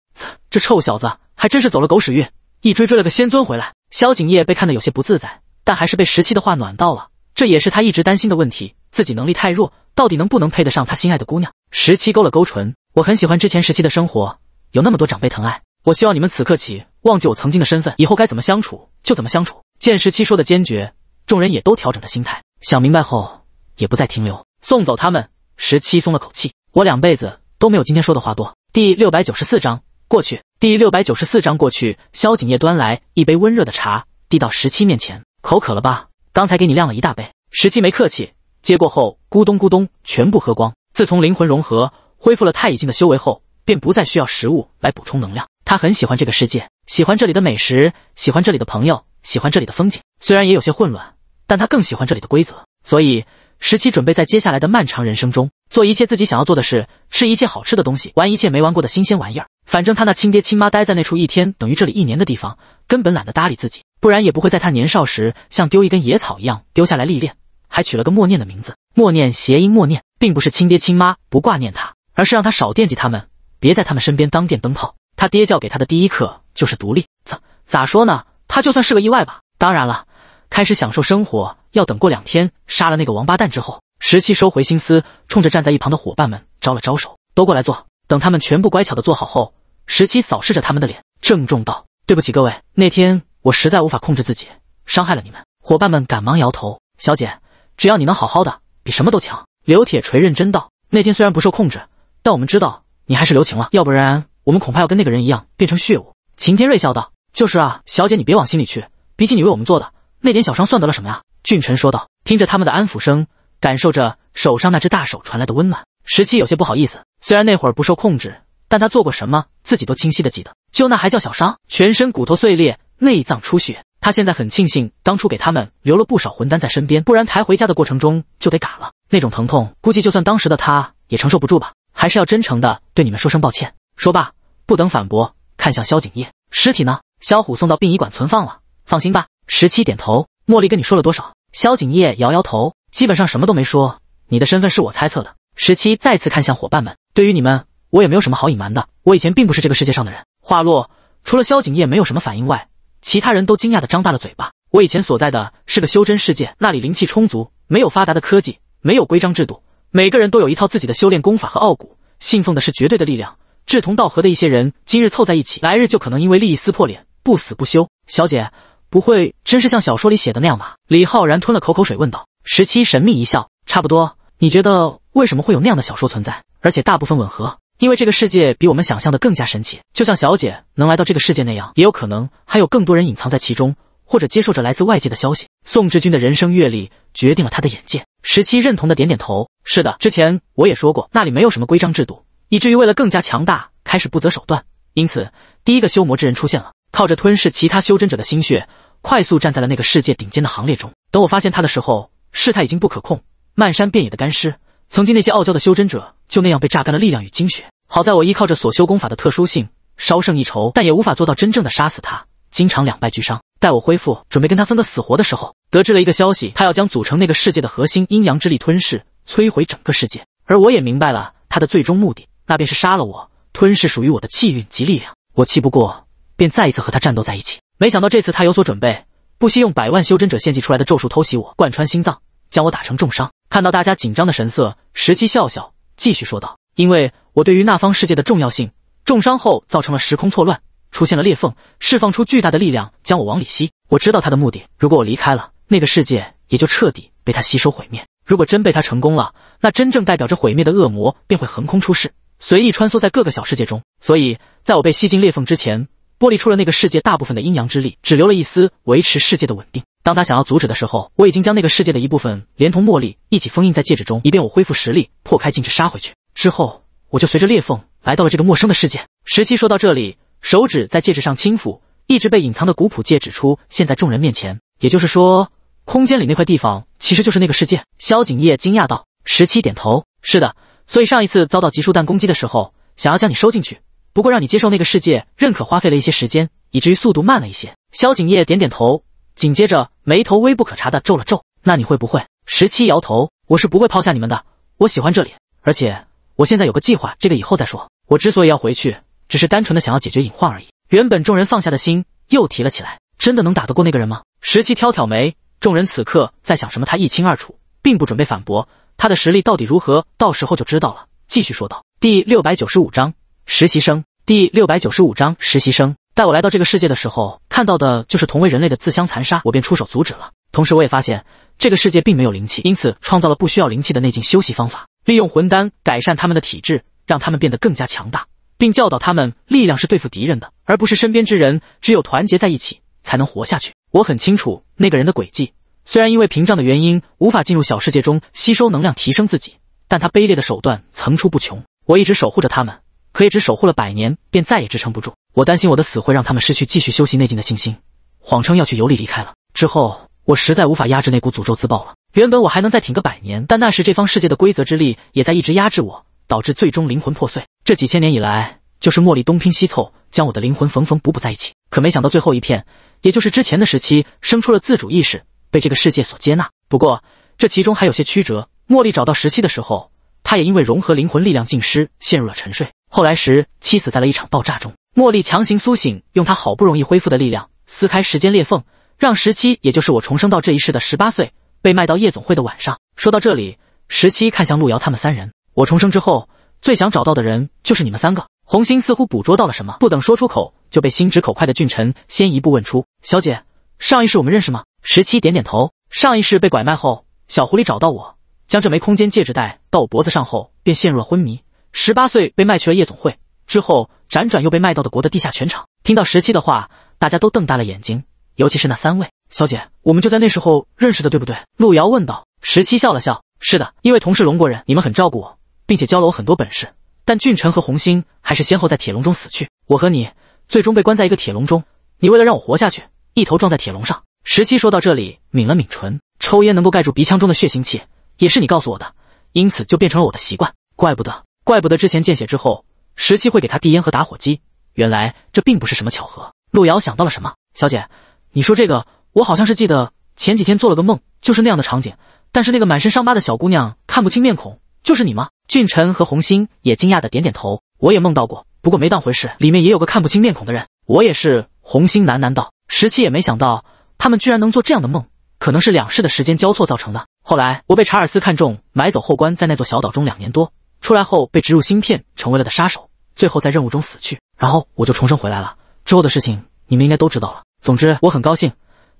这臭小子还真是走了狗屎运，一追追了个仙尊回来。萧景业被看得有些不自在，但还是被十七的话暖到了。这也是他一直担心的问题：自己能力太弱，到底能不能配得上他心爱的姑娘？十七勾了勾唇：“我很喜欢之前十七的生活，有那么多长辈疼爱。我希望你们此刻起忘记我曾经的身份，以后该怎么相处就怎么相处。”见十七说的坚决，众人也都调整了心态，想明白后也不再停留，送走他们。十七松了口气：“我两辈子都没有今天说的话多。”第六百九十四章。过去第六百九十四章，过去。萧景夜端来一杯温热的茶，递到十七面前。口渴了吧？刚才给你量了一大杯。十七没客气，接过后咕咚咕咚全部喝光。自从灵魂融合，恢复了太乙境的修为后，便不再需要食物来补充能量。他很喜欢这个世界，喜欢这里的美食，喜欢这里的朋友，喜欢这里的风景。虽然也有些混乱，但他更喜欢这里的规则。所以，十七准备在接下来的漫长人生中。做一切自己想要做的事，吃一切好吃的东西，玩一切没玩过的新鲜玩意儿。反正他那亲爹亲妈待在那处一天等于这里一年的地方，根本懒得搭理自己，不然也不会在他年少时像丢一根野草一样丢下来历练，还取了个默念的名字。默念谐音默念，并不是亲爹亲妈不挂念他，而是让他少惦记他们，别在他们身边当电灯泡。他爹教给他的第一课就是独立。咋咋说呢？他就算是个意外吧。当然了，开始享受生活要等过两天杀了那个王八蛋之后。十七收回心思，冲着站在一旁的伙伴们招了招手：“都过来坐。”等他们全部乖巧的坐好后，十七扫视着他们的脸，郑重道：“对不起各位，那天我实在无法控制自己，伤害了你们。”伙伴们赶忙摇头：“小姐，只要你能好好的，比什么都强。”刘铁锤认真道：“那天虽然不受控制，但我们知道你还是留情了，要不然我们恐怕要跟那个人一样变成血雾。”秦天瑞笑道：“就是啊，小姐你别往心里去，比起你为我们做的那点小伤，算得了什么呀？”俊臣说道：“听着他们的安抚声。”感受着手上那只大手传来的温暖，十七有些不好意思。虽然那会儿不受控制，但他做过什么自己都清晰的记得。就那还叫小伤？全身骨头碎裂，内脏出血。他现在很庆幸当初给他们留了不少魂丹在身边，不然抬回家的过程中就得嘎了。那种疼痛，估计就算当时的他也承受不住吧。还是要真诚的对你们说声抱歉。说罢，不等反驳，看向萧景叶，尸体呢？”萧虎送到殡仪馆存放了。放心吧。十七点头。茉莉跟你说了多少？萧景叶摇摇头。基本上什么都没说，你的身份是我猜测的。十七再次看向伙伴们，对于你们，我也没有什么好隐瞒的。我以前并不是这个世界上的人。话落，除了萧景业没有什么反应外，其他人都惊讶地张大了嘴巴。我以前所在的是个修真世界，那里灵气充足，没有发达的科技，没有规章制度，每个人都有一套自己的修炼功法和傲骨，信奉的是绝对的力量。志同道合的一些人，今日凑在一起来日就可能因为利益撕破脸，不死不休。小姐，不会真是像小说里写的那样吧？李浩然吞了口口水问道。十七神秘一笑，差不多。你觉得为什么会有那样的小说存在？而且大部分吻合？因为这个世界比我们想象的更加神奇。就像小姐能来到这个世界那样，也有可能还有更多人隐藏在其中，或者接受着来自外界的消息。宋志军的人生阅历决定了他的眼界。十七认同的点点头，是的，之前我也说过，那里没有什么规章制度，以至于为了更加强大，开始不择手段。因此，第一个修魔之人出现了，靠着吞噬其他修真者的心血，快速站在了那个世界顶尖的行列中。等我发现他的时候。事态已经不可控，漫山遍野的干尸，曾经那些傲娇的修真者就那样被榨干了力量与精血。好在我依靠着所修功法的特殊性稍胜一筹，但也无法做到真正的杀死他，经常两败俱伤。待我恢复，准备跟他分个死活的时候，得知了一个消息，他要将组成那个世界的核心阴阳之力吞噬，摧毁整个世界。而我也明白了他的最终目的，那便是杀了我，吞噬属于我的气运及力量。我气不过，便再一次和他战斗在一起。没想到这次他有所准备。不惜用百万修真者献祭出来的咒术偷袭我，贯穿心脏，将我打成重伤。看到大家紧张的神色，十七笑笑，继续说道：“因为我对于那方世界的重要性，重伤后造成了时空错乱，出现了裂缝，释放出巨大的力量将我往里吸。我知道他的目的，如果我离开了那个世界，也就彻底被他吸收毁灭。如果真被他成功了，那真正代表着毁灭的恶魔便会横空出世，随意穿梭在各个小世界中。所以，在我被吸进裂缝之前。”剥离出了那个世界大部分的阴阳之力，只留了一丝维持世界的稳定。当他想要阻止的时候，我已经将那个世界的一部分连同茉莉一起封印在戒指中，以便我恢复实力，破开禁制杀回去。之后，我就随着裂缝来到了这个陌生的世界。十七说到这里，手指在戒指上轻抚，一直被隐藏的古朴戒指出现在众人面前。也就是说，空间里那块地方其实就是那个世界。萧景业惊讶道：“十七点头，是的。所以上一次遭到集束弹攻击的时候，想要将你收进去。”不过，让你接受那个世界认可，花费了一些时间，以至于速度慢了一些。萧景业点点头，紧接着眉头微不可察的皱了皱。那你会不会？十七摇头，我是不会抛下你们的。我喜欢这里，而且我现在有个计划，这个以后再说。我之所以要回去，只是单纯的想要解决隐患而已。原本众人放下的心又提了起来，真的能打得过那个人吗？十七挑挑眉，众人此刻在想什么，他一清二楚，并不准备反驳。他的实力到底如何，到时候就知道了。继续说道：第六百九十五章。实习生第六百九十五章：实习生带我来到这个世界的时候，看到的就是同为人类的自相残杀，我便出手阻止了。同时，我也发现这个世界并没有灵气，因此创造了不需要灵气的内境休息方法，利用魂丹改善他们的体质，让他们变得更加强大，并教导他们力量是对付敌人的，而不是身边之人。只有团结在一起，才能活下去。我很清楚那个人的诡计，虽然因为屏障的原因无法进入小世界中吸收能量提升自己，但他卑劣的手段层出不穷。我一直守护着他们。可也只守护了百年，便再也支撑不住。我担心我的死会让他们失去继续修习内劲的信心，谎称要去游历离开了。之后我实在无法压制那股诅咒，自爆了。原本我还能再挺个百年，但那时这方世界的规则之力也在一直压制我，导致最终灵魂破碎。这几千年以来，就是茉莉东拼西凑，将我的灵魂缝缝补补在一起。可没想到最后一片，也就是之前的时期，生出了自主意识，被这个世界所接纳。不过这其中还有些曲折。茉莉找到时期的时候。他也因为融合灵魂力量尽失，陷入了沉睡。后来时，妻死在了一场爆炸中。茉莉强行苏醒，用她好不容易恢复的力量撕开时间裂缝，让十七，也就是我重生到这一世的十八岁，被卖到夜总会的晚上。说到这里，十七看向路遥他们三人。我重生之后，最想找到的人就是你们三个。红星似乎捕捉到了什么，不等说出口，就被心直口快的俊臣先一步问出：“小姐，上一世我们认识吗？”十七点点头。上一世被拐卖后，小狐狸找到我。将这枚空间戒指戴到我脖子上后，便陷入了昏迷。十八岁被卖去了夜总会，之后辗转又被卖到的国的地下拳场。听到十七的话，大家都瞪大了眼睛，尤其是那三位小姐。我们就在那时候认识的，对不对？路遥问道。十七笑了笑：“是的，因为同是龙国人，你们很照顾我，并且教了我很多本事。但俊臣和红星还是先后在铁笼中死去。我和你最终被关在一个铁笼中，你为了让我活下去，一头撞在铁笼上。”十七说到这里，抿了抿唇，抽烟能够盖住鼻腔中的血腥气。也是你告诉我的，因此就变成了我的习惯。怪不得，怪不得之前见血之后，十七会给他递烟和打火机，原来这并不是什么巧合。陆瑶想到了什么，小姐，你说这个，我好像是记得前几天做了个梦，就是那样的场景。但是那个满身伤疤的小姑娘看不清面孔，就是你吗？俊臣和红星也惊讶的点点头。我也梦到过，不过没当回事。里面也有个看不清面孔的人。我也是。红星喃喃道。十七也没想到他们居然能做这样的梦，可能是两世的时间交错造成的。后来我被查尔斯看中，买走后关在那座小岛中两年多，出来后被植入芯片成为了的杀手，最后在任务中死去。然后我就重生回来了。之后的事情你们应该都知道了。总之我很高兴，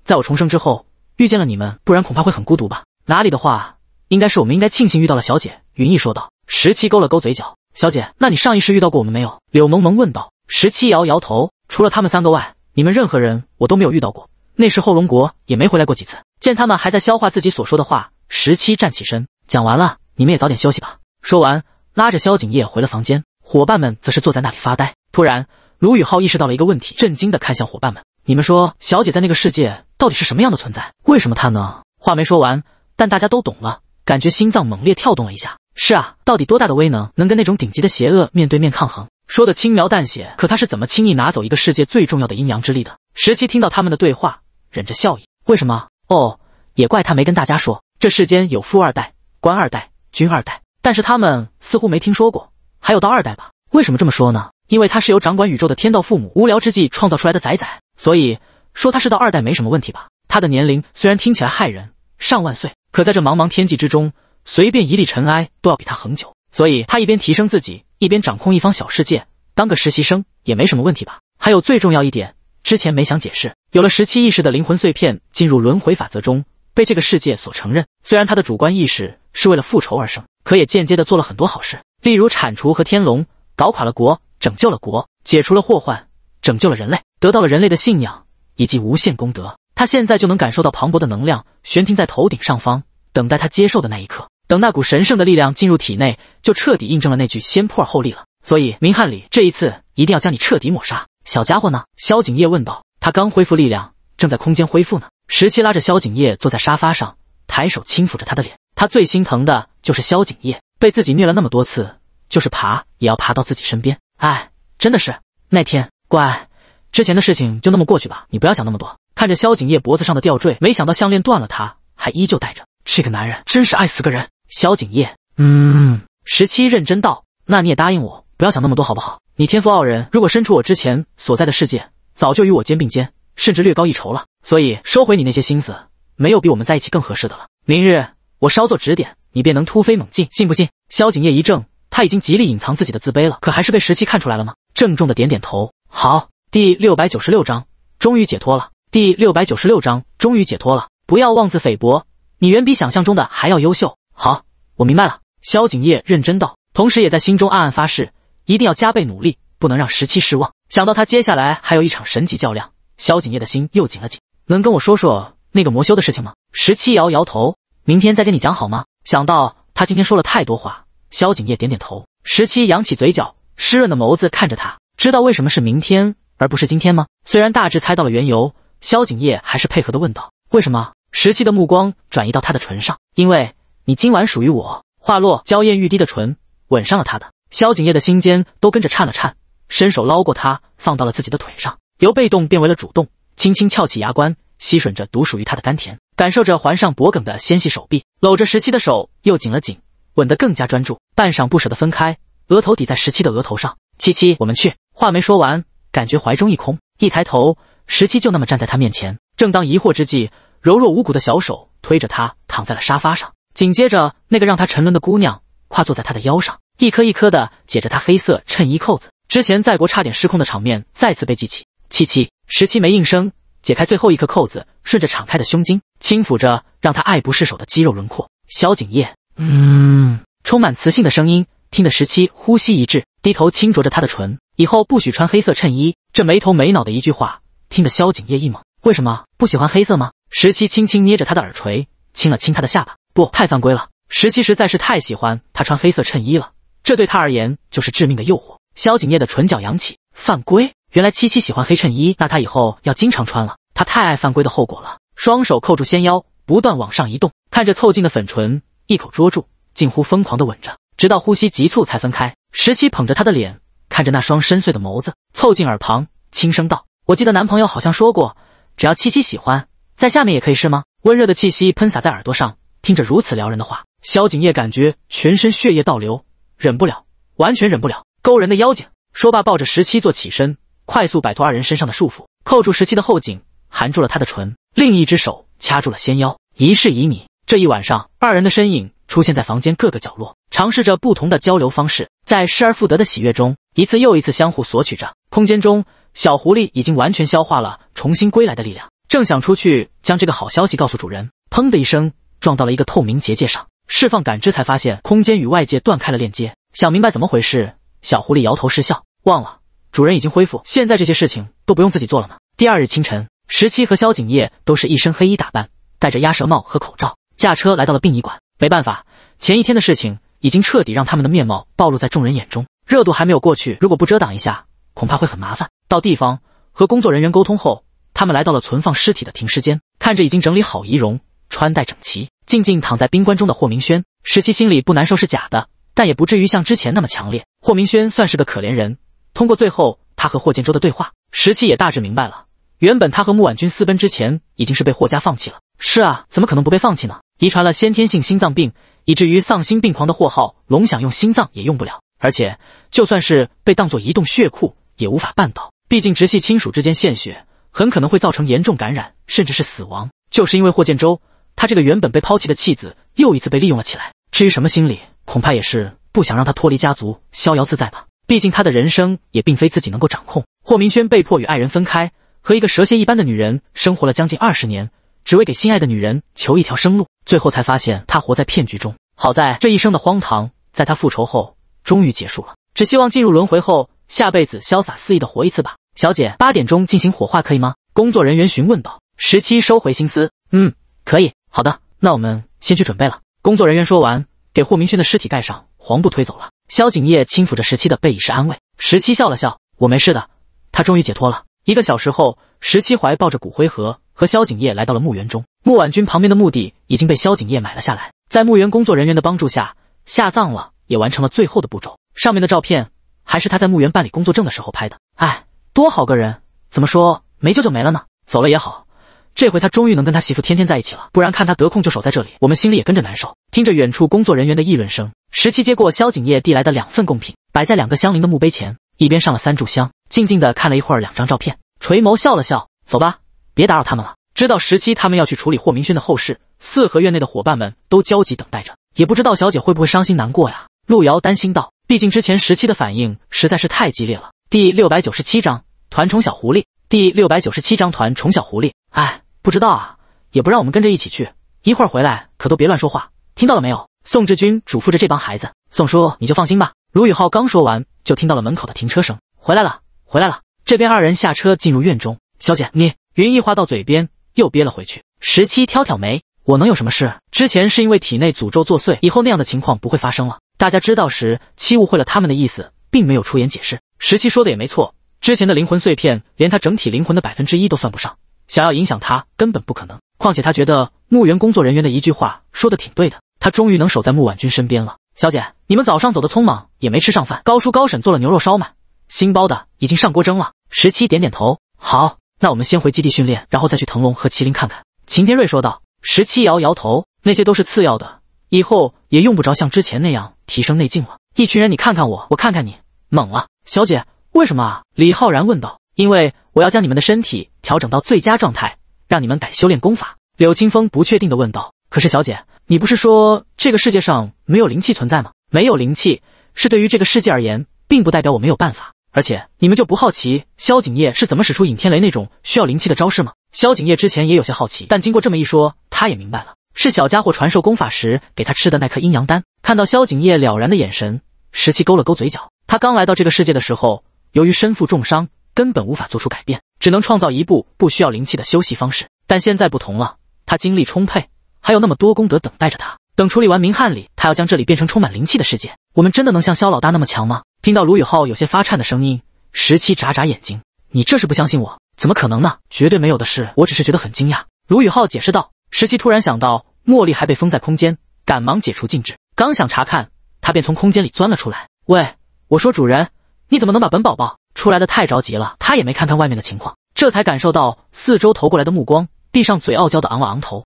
在我重生之后遇见了你们，不然恐怕会很孤独吧。哪里的话，应该是我们应该庆幸遇到了小姐。”云逸说道。十七勾了勾嘴角：“小姐，那你上一世遇到过我们没有？”柳萌萌问道。十七摇摇头：“除了他们三个外，你们任何人我都没有遇到过。那时候龙国也没回来过几次，见他们还在消化自己所说的话。”十七站起身，讲完了，你们也早点休息吧。说完，拉着萧景业回了房间，伙伴们则是坐在那里发呆。突然，卢宇浩意识到了一个问题，震惊的看向伙伴们：“你们说，小姐在那个世界到底是什么样的存在？为什么她呢？”话没说完，但大家都懂了，感觉心脏猛烈跳动了一下。是啊，到底多大的威能，能跟那种顶级的邪恶面对面抗衡？说的轻描淡写，可他是怎么轻易拿走一个世界最重要的阴阳之力的？十七听到他们的对话，忍着笑意：“为什么？哦，也怪他没跟大家说。”这世间有富二代、官二代、军二代，但是他们似乎没听说过还有道二代吧？为什么这么说呢？因为他是由掌管宇宙的天道父母无聊之际创造出来的仔仔，所以说他是道二代没什么问题吧？他的年龄虽然听起来骇人，上万岁，可在这茫茫天际之中，随便一粒尘埃都要比他恒久，所以他一边提升自己，一边掌控一方小世界，当个实习生也没什么问题吧？还有最重要一点，之前没想解释，有了十七意识的灵魂碎片进入轮回法则中。被这个世界所承认。虽然他的主观意识是为了复仇而生，可也间接的做了很多好事，例如铲除和天龙，搞垮了国，拯救了国，解除了祸患，拯救了人类，得到了人类的信仰以及无限功德。他现在就能感受到磅礴的能量悬停在头顶上方，等待他接受的那一刻。等那股神圣的力量进入体内，就彻底印证了那句“先破后立”了。所以，明翰里这一次一定要将你彻底抹杀。小家伙呢？萧景业问道。他刚恢复力量，正在空间恢复呢。十七拉着萧景叶坐在沙发上，抬手轻抚着他的脸。他最心疼的就是萧景叶，被自己虐了那么多次，就是爬也要爬到自己身边。哎，真的是那天乖。之前的事情就那么过去吧，你不要想那么多。看着萧景叶脖子上的吊坠，没想到项链断了，他还依旧戴着。这个男人真是爱死个人。萧景叶，嗯。十七认真道：“那你也答应我，不要想那么多，好不好？你天赋傲人，如果身处我之前所在的世界，早就与我肩并肩。”甚至略高一筹了，所以收回你那些心思，没有比我们在一起更合适的了。明日我稍作指点，你便能突飞猛进，信不信？萧景夜一怔，他已经极力隐藏自己的自卑了，可还是被十七看出来了吗？郑重的点点头。好。第六百九十六章终于解脱了。第六百九十六章终于解脱了。不要妄自菲薄，你远比想象中的还要优秀。好，我明白了。萧景夜认真道，同时也在心中暗暗发誓，一定要加倍努力，不能让十七失望。想到他接下来还有一场神级较量。萧景业的心又紧了紧，能跟我说说那个魔修的事情吗？十七摇摇头，明天再跟你讲好吗？想到他今天说了太多话，萧景业点点头。十七扬起嘴角，湿润的眸子看着他，知道为什么是明天而不是今天吗？虽然大致猜到了缘由，萧景业还是配合的问道：“为什么？”十七的目光转移到他的唇上，因为你今晚属于我。话落，娇艳欲滴的唇吻上了他的。萧景业的心尖都跟着颤了颤，伸手捞过他，放到了自己的腿上。由被动变为了主动，轻轻翘起牙关，吸吮着独属于他的甘甜，感受着环上脖梗的纤细手臂，搂着十七的手又紧了紧，吻得更加专注。半晌不舍得分开，额头抵在十七的额头上：“七七，我们去。”话没说完，感觉怀中一空，一抬头，十七就那么站在他面前。正当疑惑之际，柔弱无骨的小手推着他躺在了沙发上，紧接着那个让他沉沦的姑娘跨坐在他的腰上，一颗一颗的解着他黑色衬衣扣子。之前在国差点失控的场面再次被记起。七七十七没应声，解开最后一颗扣子，顺着敞开的胸襟，轻抚着让他爱不释手的肌肉轮廓。萧景业，嗯，充满磁性的声音，听得十七呼吸一滞，低头轻啄着他的唇。以后不许穿黑色衬衣。这没头没脑的一句话，听得萧景业一懵。为什么不喜欢黑色吗？十七轻轻捏着他的耳垂，亲了亲他的下巴，不太犯规了。十七实在是太喜欢他穿黑色衬衣了，这对他而言就是致命的诱惑。萧景业的唇角扬起，犯规。原来七七喜欢黑衬衣，那他以后要经常穿了。他太爱犯规的后果了。双手扣住纤腰，不断往上移动，看着凑近的粉唇，一口捉住，近乎疯狂的吻着，直到呼吸急促才分开。十七捧着他的脸，看着那双深邃的眸子，凑近耳旁轻声道：“我记得男朋友好像说过，只要七七喜欢，在下面也可以是吗？”温热的气息喷洒在耳朵上，听着如此撩人的话，萧景叶感觉全身血液倒流，忍不了，完全忍不了。勾人的妖精。说罢，抱着十七坐起身。快速摆脱二人身上的束缚，扣住十七的后颈，含住了他的唇，另一只手掐住了纤腰，一世旖旎。这一晚上，二人的身影出现在房间各个角落，尝试着不同的交流方式，在失而复得的喜悦中，一次又一次相互索取着。空间中，小狐狸已经完全消化了重新归来的力量，正想出去将这个好消息告诉主人，砰的一声撞到了一个透明结界上，释放感知才发现空间与外界断开了链接。想明白怎么回事，小狐狸摇头失笑，忘了。主人已经恢复，现在这些事情都不用自己做了吗？第二日清晨，十七和萧景夜都是一身黑衣打扮，戴着鸭舌帽和口罩，驾车来到了殡仪馆。没办法，前一天的事情已经彻底让他们的面貌暴露在众人眼中，热度还没有过去，如果不遮挡一下，恐怕会很麻烦。到地方和工作人员沟通后，他们来到了存放尸体的停尸间，看着已经整理好仪容、穿戴整齐、静静躺在冰棺中的霍明轩，十七心里不难受是假的，但也不至于像之前那么强烈。霍明轩算是个可怜人。通过最后他和霍建州的对话，石七也大致明白了，原本他和穆婉君私奔之前，已经是被霍家放弃了。是啊，怎么可能不被放弃呢？遗传了先天性心脏病，以至于丧心病狂的霍浩龙想用心脏也用不了，而且就算是被当作移动血库，也无法办到。毕竟直系亲属之间献血，很可能会造成严重感染，甚至是死亡。就是因为霍建州，他这个原本被抛弃的弃子，又一次被利用了起来。至于什么心理，恐怕也是不想让他脱离家族，逍遥自在吧。毕竟他的人生也并非自己能够掌控。霍明轩被迫与爱人分开，和一个蛇蝎一般的女人生活了将近二十年，只为给心爱的女人求一条生路，最后才发现他活在骗局中。好在这一生的荒唐，在他复仇后终于结束了。只希望进入轮回后，下辈子潇洒肆意的活一次吧。小姐，八点钟进行火化可以吗？工作人员询问道。十七收回心思，嗯，可以。好的，那我们先去准备了。工作人员说完，给霍明轩的尸体盖上黄布，推走了。萧景叶轻抚着十七的背，以示安慰。十七笑了笑：“我没事的。”他终于解脱了。一个小时后，十七怀抱着骨灰盒和萧景叶来到了墓园中。穆婉君旁边的墓地已经被萧景叶买了下来，在墓园工作人员的帮助下下葬了，也完成了最后的步骤。上面的照片还是他在墓园办理工作证的时候拍的。哎，多好个人，怎么说没救就没了呢？走了也好，这回他终于能跟他媳妇天天在一起了。不然看他得空就守在这里，我们心里也跟着难受。听着远处工作人员的议论声。十七接过萧景业递来的两份贡品，摆在两个相邻的墓碑前，一边上了三炷香，静静的看了一会儿两张照片，垂眸笑了笑，走吧，别打扰他们了。知道十七他们要去处理霍明轩的后事，四合院内的伙伴们都焦急等待着，也不知道小姐会不会伤心难过呀？路遥担心道，毕竟之前十七的反应实在是太激烈了。第六百九十七章团宠小狐狸。第六百九十七章团宠小狐狸。哎，不知道啊，也不让我们跟着一起去，一会儿回来可都别乱说话，听到了没有？宋志军嘱咐着这帮孩子：“宋叔，你就放心吧。”卢宇浩刚说完，就听到了门口的停车声：“回来了，回来了。”这边二人下车进入院中。小姐，你云逸话到嘴边又憋了回去。十七挑挑眉：“我能有什么事？之前是因为体内诅咒作祟，以后那样的情况不会发生了。”大家知道时，七误会了他们的意思，并没有出言解释。十七说的也没错，之前的灵魂碎片连他整体灵魂的百分之一都算不上，想要影响他根本不可能。况且他觉得墓园工作人员的一句话说的挺对的。他终于能守在穆婉君身边了。小姐，你们早上走的匆忙，也没吃上饭。高叔高婶做了牛肉烧麦，新包的已经上锅蒸了。十七点点头，好，那我们先回基地训练，然后再去腾龙和麒麟看看。秦天瑞说道。十七摇摇头，那些都是次要的，以后也用不着像之前那样提升内劲了。一群人，你看看我，我看看你，懵了。小姐，为什么啊？李浩然问道。因为我要将你们的身体调整到最佳状态，让你们改修炼功法。柳青风不确定的问道。可是，小姐。你不是说这个世界上没有灵气存在吗？没有灵气是对于这个世界而言，并不代表我没有办法。而且你们就不好奇萧景业是怎么使出引天雷那种需要灵气的招式吗？萧景业之前也有些好奇，但经过这么一说，他也明白了，是小家伙传授功法时给他吃的那颗阴阳丹。看到萧景业了然的眼神，石七勾了勾嘴角。他刚来到这个世界的时候，由于身负重伤，根本无法做出改变，只能创造一部不需要灵气的修习方式。但现在不同了，他精力充沛。还有那么多功德等待着他。等处理完明翰里，他要将这里变成充满灵气的世界。我们真的能像肖老大那么强吗？听到卢宇浩有些发颤的声音，十七眨眨眼睛：“你这是不相信我？怎么可能呢？绝对没有的事。我只是觉得很惊讶。”卢宇浩解释道。十七突然想到茉莉还被封在空间，赶忙解除禁制。刚想查看，他便从空间里钻了出来。喂，我说主人，你怎么能把本宝宝出来的太着急了？他也没看看外面的情况，这才感受到四周投过来的目光，闭上嘴，傲娇的昂了昂头。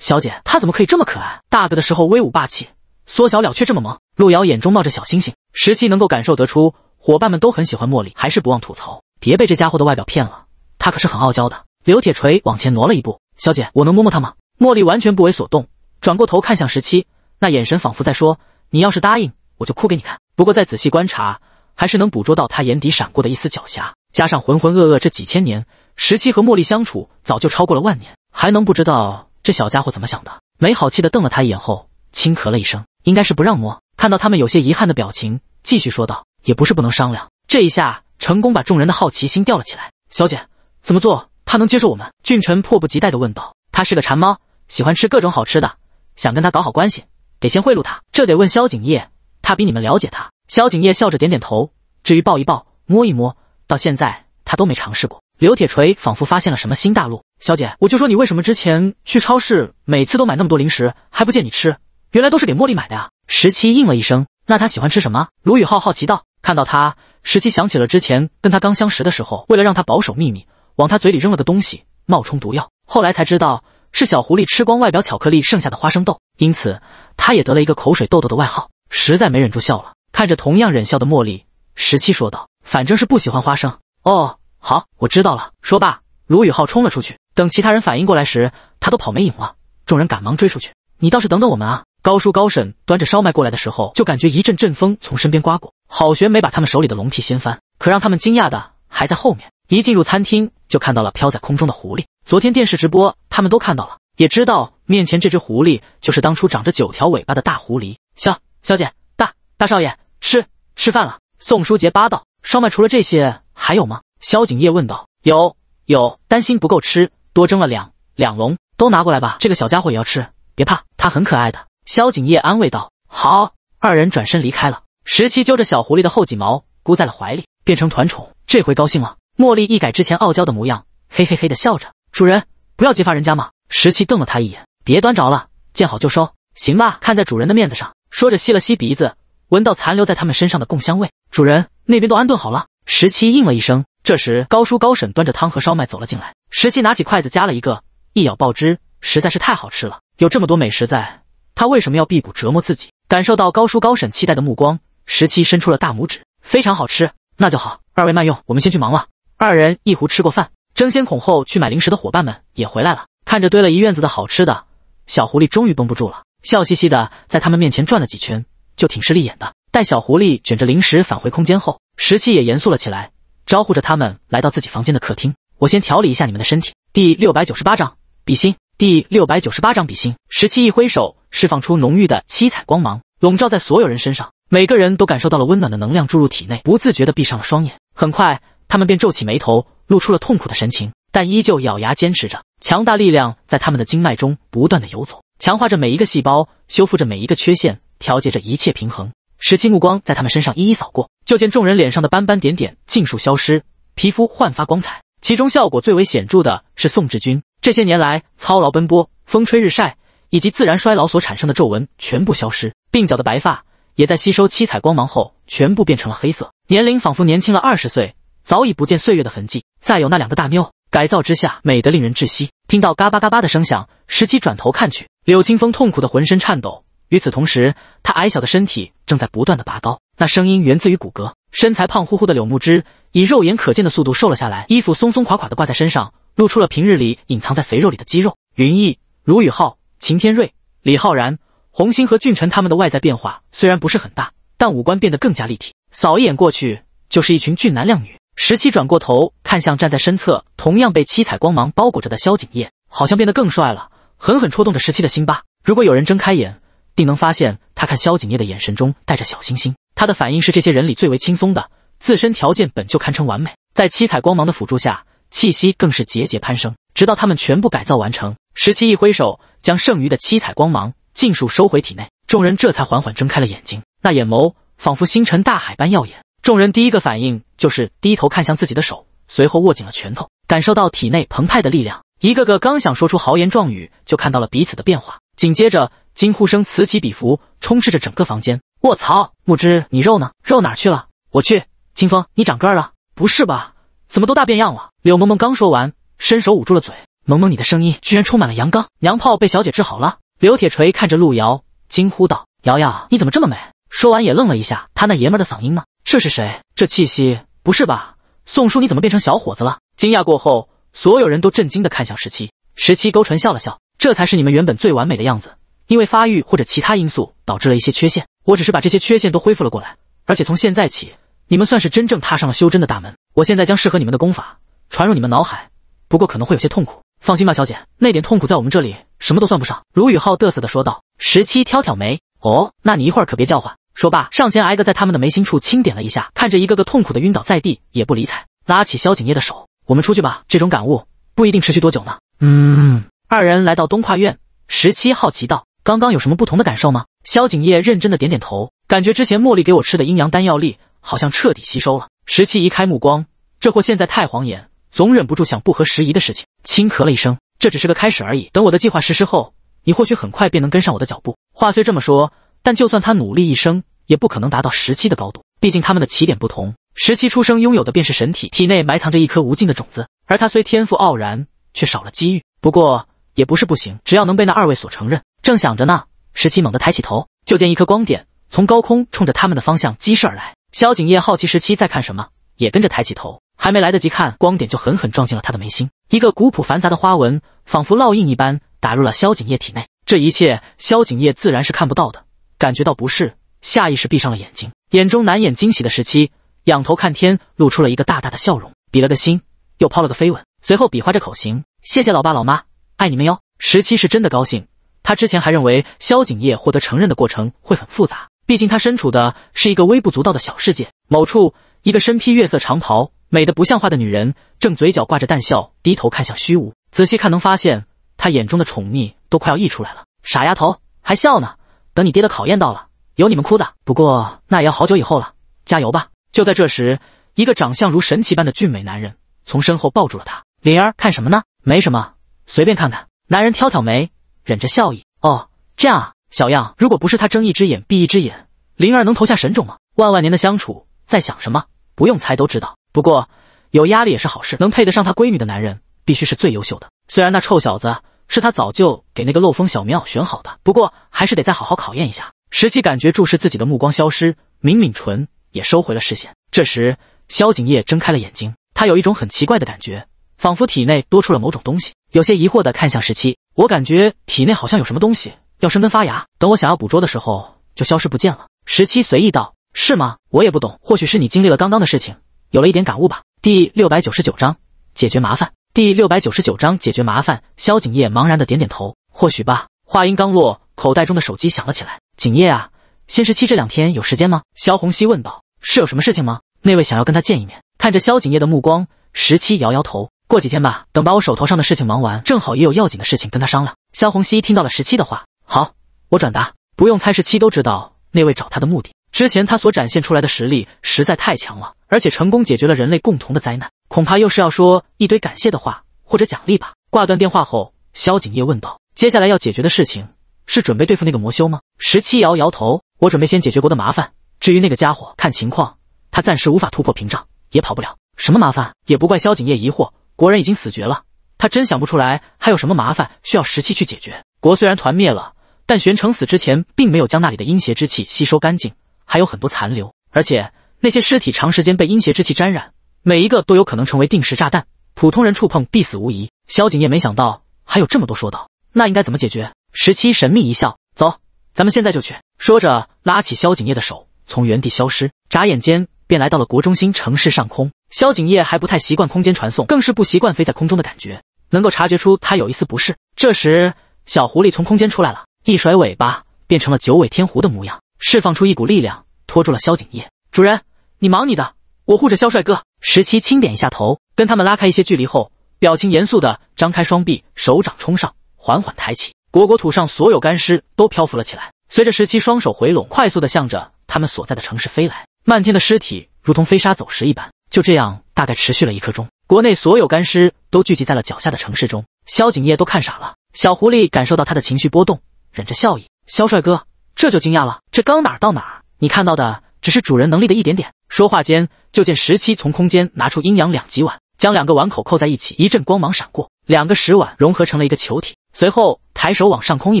小姐，他怎么可以这么可爱？大个的时候威武霸气，缩小了却这么萌。路遥眼中冒着小星星，十七能够感受得出伙伴们都很喜欢茉莉，还是不忘吐槽：别被这家伙的外表骗了，他可是很傲娇的。刘铁锤往前挪了一步：“小姐，我能摸摸他吗？”茉莉完全不为所动，转过头看向十七，那眼神仿佛在说：“你要是答应，我就哭给你看。”不过再仔细观察，还是能捕捉到他眼底闪过的一丝狡黠。加上浑浑噩噩这几千年，十七和茉莉相处早就超过了万年，还能不知道？这小家伙怎么想的？没好气的瞪了他一眼后，轻咳了一声，应该是不让摸。看到他们有些遗憾的表情，继续说道：“也不是不能商量。”这一下成功把众人的好奇心吊了起来。小姐怎么做？他能接受我们？俊臣迫不及待的问道。他是个馋猫，喜欢吃各种好吃的，想跟他搞好关系，得先贿赂他。这得问萧景业，他比你们了解他。萧景业笑着点点头。至于抱一抱、摸一摸，到现在他都没尝试过。刘铁锤仿佛发现了什么新大陆。小姐，我就说你为什么之前去超市每次都买那么多零食，还不见你吃，原来都是给茉莉买的呀。十七应了一声。那她喜欢吃什么？卢宇浩好奇道。看到他，十七想起了之前跟他刚相识的时候，为了让他保守秘密，往他嘴里扔了个东西，冒充毒药。后来才知道是小狐狸吃光外表巧克力剩下的花生豆，因此他也得了一个口水豆豆的外号。实在没忍住笑了，看着同样忍笑的茉莉，十七说道：“反正是不喜欢花生。”哦，好，我知道了。说罢，卢宇浩冲了出去。等其他人反应过来时，他都跑没影了。众人赶忙追出去，你倒是等等我们啊！高叔高婶端着烧麦过来的时候，就感觉一阵阵风从身边刮过，好悬没把他们手里的笼屉掀翻。可让他们惊讶的还在后面，一进入餐厅就看到了飘在空中的狐狸。昨天电视直播他们都看到了，也知道面前这只狐狸就是当初长着九条尾巴的大狐狸。小小姐、大大少爷，吃吃饭了。宋书杰八道烧麦，除了这些还有吗？萧景业问道。有有，担心不够吃。多蒸了两两笼，都拿过来吧。这个小家伙也要吃，别怕，它很可爱的。萧景叶安慰道。好，二人转身离开了。十七揪着小狐狸的后脊毛，箍在了怀里，变成团宠。这回高兴了。茉莉一改之前傲娇的模样，嘿嘿嘿的笑着。主人，不要揭发人家嘛。十七瞪了他一眼，别端着了，见好就收，行吧？看在主人的面子上，说着吸了吸鼻子，闻到残留在他们身上的贡香味。主人那边都安顿好了。十七应了一声。这时，高叔高婶端着汤和烧麦走了进来。十七拿起筷子夹了一个，一咬爆汁，实在是太好吃了。有这么多美食在，他为什么要辟谷折磨自己？感受到高叔高婶期待的目光，十七伸出了大拇指，非常好吃。那就好，二位慢用，我们先去忙了。二人一壶吃过饭，争先恐后去买零食的伙伴们也回来了。看着堆了一院子的好吃的，小狐狸终于绷不住了，笑嘻嘻的在他们面前转了几圈，就挺势利眼的。待小狐狸卷着零食返回空间后，十七也严肃了起来。招呼着他们来到自己房间的客厅，我先调理一下你们的身体。第六百九十八章比心。第六百九十八章比心。十七一挥手，释放出浓郁的七彩光芒，笼罩在所有人身上。每个人都感受到了温暖的能量注入体内，不自觉的闭上了双眼。很快，他们便皱起眉头，露出了痛苦的神情，但依旧咬牙坚持着。强大力量在他们的经脉中不断的游走，强化着每一个细胞，修复着每一个缺陷，调节着一切平衡。十七目光在他们身上一一扫过，就见众人脸上的斑斑点点尽数消失，皮肤焕发光彩。其中效果最为显著的是宋志军，这些年来操劳奔波、风吹日晒以及自然衰老所产生的皱纹全部消失，鬓角的白发也在吸收七彩光芒后全部变成了黑色，年龄仿佛年轻了二十岁，早已不见岁月的痕迹。再有那两个大妞，改造之下美得令人窒息。听到嘎巴嘎巴的声响，十七转头看去，柳青风痛苦的浑身颤抖。与此同时，他矮小的身体正在不断的拔高。那声音源自于骨骼。身材胖乎乎的柳木枝以肉眼可见的速度瘦了下来，衣服松松垮垮的挂在身上，露出了平日里隐藏在肥肉里的肌肉。云逸、卢宇浩、秦天瑞、李浩然、红星和俊辰他们的外在变化虽然不是很大，但五官变得更加立体。扫一眼过去，就是一群俊男靓女。十七转过头看向站在身侧同样被七彩光芒包裹着的萧景业，好像变得更帅了，狠狠戳动着十七的心巴。如果有人睁开眼。竟能发现他看萧景夜的眼神中带着小星星。他的反应是这些人里最为轻松的，自身条件本就堪称完美，在七彩光芒的辅助下，气息更是节节攀升。直到他们全部改造完成，十七一挥手，将剩余的七彩光芒尽数收回体内，众人这才缓缓睁开了眼睛。那眼眸仿佛星辰大海般耀眼。众人第一个反应就是低头看向自己的手，随后握紧了拳头，感受到体内澎湃的力量。一个个刚想说出豪言壮语，就看到了彼此的变化，紧接着。惊呼声此起彼伏，充斥着整个房间。卧槽，木之，你肉呢？肉哪去了？我去！清风，你长个儿了？不是吧？怎么都大变样了？柳萌萌刚说完，伸手捂住了嘴。萌萌，你的声音居然充满了阳刚。娘炮被小姐治好了。刘铁锤看着陆遥，惊呼道：“瑶瑶，你怎么这么美？”说完也愣了一下，他那爷们儿的嗓音呢？这是谁？这气息不是吧？宋叔，你怎么变成小伙子了？惊讶过后，所有人都震惊的看向十七。十七勾唇笑了笑：“这才是你们原本最完美的样子。”因为发育或者其他因素导致了一些缺陷，我只是把这些缺陷都恢复了过来，而且从现在起，你们算是真正踏上了修真的大门。我现在将适合你们的功法传入你们脑海，不过可能会有些痛苦。放心吧，小姐，那点痛苦在我们这里什么都算不上。”卢宇浩嘚瑟的说道。十七挑挑眉：“哦，那你一会儿可别叫唤。”说罢，上前挨个在他们的眉心处轻点了一下，看着一个个痛苦的晕倒在地，也不理睬，拉起萧景叶的手：“我们出去吧，这种感悟不一定持续多久呢。”嗯。二人来到东跨院，十七好奇道。刚刚有什么不同的感受吗？萧景业认真的点点头，感觉之前茉莉给我吃的阴阳丹药力好像彻底吸收了。十七移开目光，这货现在太晃眼，总忍不住想不合时宜的事情，轻咳了一声。这只是个开始而已，等我的计划实施后，你或许很快便能跟上我的脚步。话虽这么说，但就算他努力一生，也不可能达到十七的高度，毕竟他们的起点不同。十七出生拥有的便是神体，体内埋藏着一颗无尽的种子，而他虽天赋傲然，却少了机遇。不过也不是不行，只要能被那二位所承认。正想着呢，十七猛地抬起头，就见一颗光点从高空冲着他们的方向激射而来。萧景叶好奇十七在看什么，也跟着抬起头，还没来得及看，光点就狠狠撞进了他的眉心，一个古朴繁杂的花纹，仿佛烙印一般打入了萧景叶体内。这一切萧景叶自然是看不到的，感觉到不适，下意识闭上了眼睛，眼中难掩惊喜的十七仰头看天，露出了一个大大的笑容，比了个心，又抛了个飞吻，随后比划着口型：“谢谢老爸老妈，爱你们哟！”十七是真的高兴。他之前还认为萧景业获得承认的过程会很复杂，毕竟他身处的是一个微不足道的小世界。某处，一个身披月色长袍、美得不像话的女人，正嘴角挂着淡笑，低头看向虚无。仔细看，能发现她眼中的宠溺都快要溢出来了。傻丫头，还笑呢？等你爹的考验到了，有你们哭的。不过那也要好久以后了，加油吧！就在这时，一个长相如神奇般的俊美男人从身后抱住了她。灵儿，看什么呢？没什么，随便看看。男人挑挑眉。忍着笑意，哦，这样啊，小样！如果不是他睁一只眼闭一只眼，灵儿能投下神种吗？万万年的相处，在想什么？不用猜都知道。不过有压力也是好事，能配得上他闺女的男人，必须是最优秀的。虽然那臭小子是他早就给那个漏风小棉袄选好的，不过还是得再好好考验一下。十七感觉注视自己的目光消失，抿抿唇，也收回了视线。这时，萧景烨睁开了眼睛，他有一种很奇怪的感觉，仿佛体内多出了某种东西，有些疑惑的看向十七。我感觉体内好像有什么东西要生根发芽，等我想要捕捉的时候就消失不见了。十七随意道：“是吗？我也不懂，或许是你经历了刚刚的事情，有了一点感悟吧。”第六百九十九章解决麻烦。第六百九十九章解决麻烦。萧景叶茫然的点点头，或许吧。话音刚落，口袋中的手机响了起来。景夜啊，先十七这两天有时间吗？萧红熙问道：“是有什么事情吗？那位想要跟他见一面？”看着萧景叶的目光，十七摇摇头。过几天吧，等把我手头上的事情忙完，正好也有要紧的事情跟他商量。萧红熙听到了十七的话，好，我转达，不用猜，十七都知道那位找他的目的。之前他所展现出来的实力实在太强了，而且成功解决了人类共同的灾难，恐怕又是要说一堆感谢的话或者奖励吧。挂断电话后，萧景夜问道：“接下来要解决的事情是准备对付那个魔修吗？”十七摇摇头：“我准备先解决国的麻烦，至于那个家伙，看情况，他暂时无法突破屏障，也跑不了。什么麻烦？也不怪萧景夜疑惑。”国人已经死绝了，他真想不出来还有什么麻烦需要十七去解决。国虽然团灭了，但玄城死之前并没有将那里的阴邪之气吸收干净，还有很多残留。而且那些尸体长时间被阴邪之气沾染，每一个都有可能成为定时炸弹，普通人触碰必死无疑。萧景业没想到还有这么多说道，那应该怎么解决？十七神秘一笑，走，咱们现在就去。说着拉起萧景业的手，从原地消失，眨眼间便来到了国中心城市上空。萧景业还不太习惯空间传送，更是不习惯飞在空中的感觉，能够察觉出他有一丝不适。这时，小狐狸从空间出来了，一甩尾巴，变成了九尾天狐的模样，释放出一股力量，拖住了萧景业。主人，你忙你的，我护着萧帅哥。十七轻点一下头，跟他们拉开一些距离后，表情严肃的张开双臂，手掌冲上，缓缓抬起，果果土上所有干尸都漂浮了起来。随着十七双手回拢，快速的向着他们所在的城市飞来，漫天的尸体如同飞沙走石一般。就这样，大概持续了一刻钟，国内所有干尸都聚集在了脚下的城市中，萧景业都看傻了。小狐狸感受到他的情绪波动，忍着笑意。萧帅哥这就惊讶了，这刚哪儿到哪儿？你看到的只是主人能力的一点点。说话间，就见十七从空间拿出阴阳两极碗，将两个碗口扣在一起，一阵光芒闪过，两个石碗融合成了一个球体。随后抬手往上空一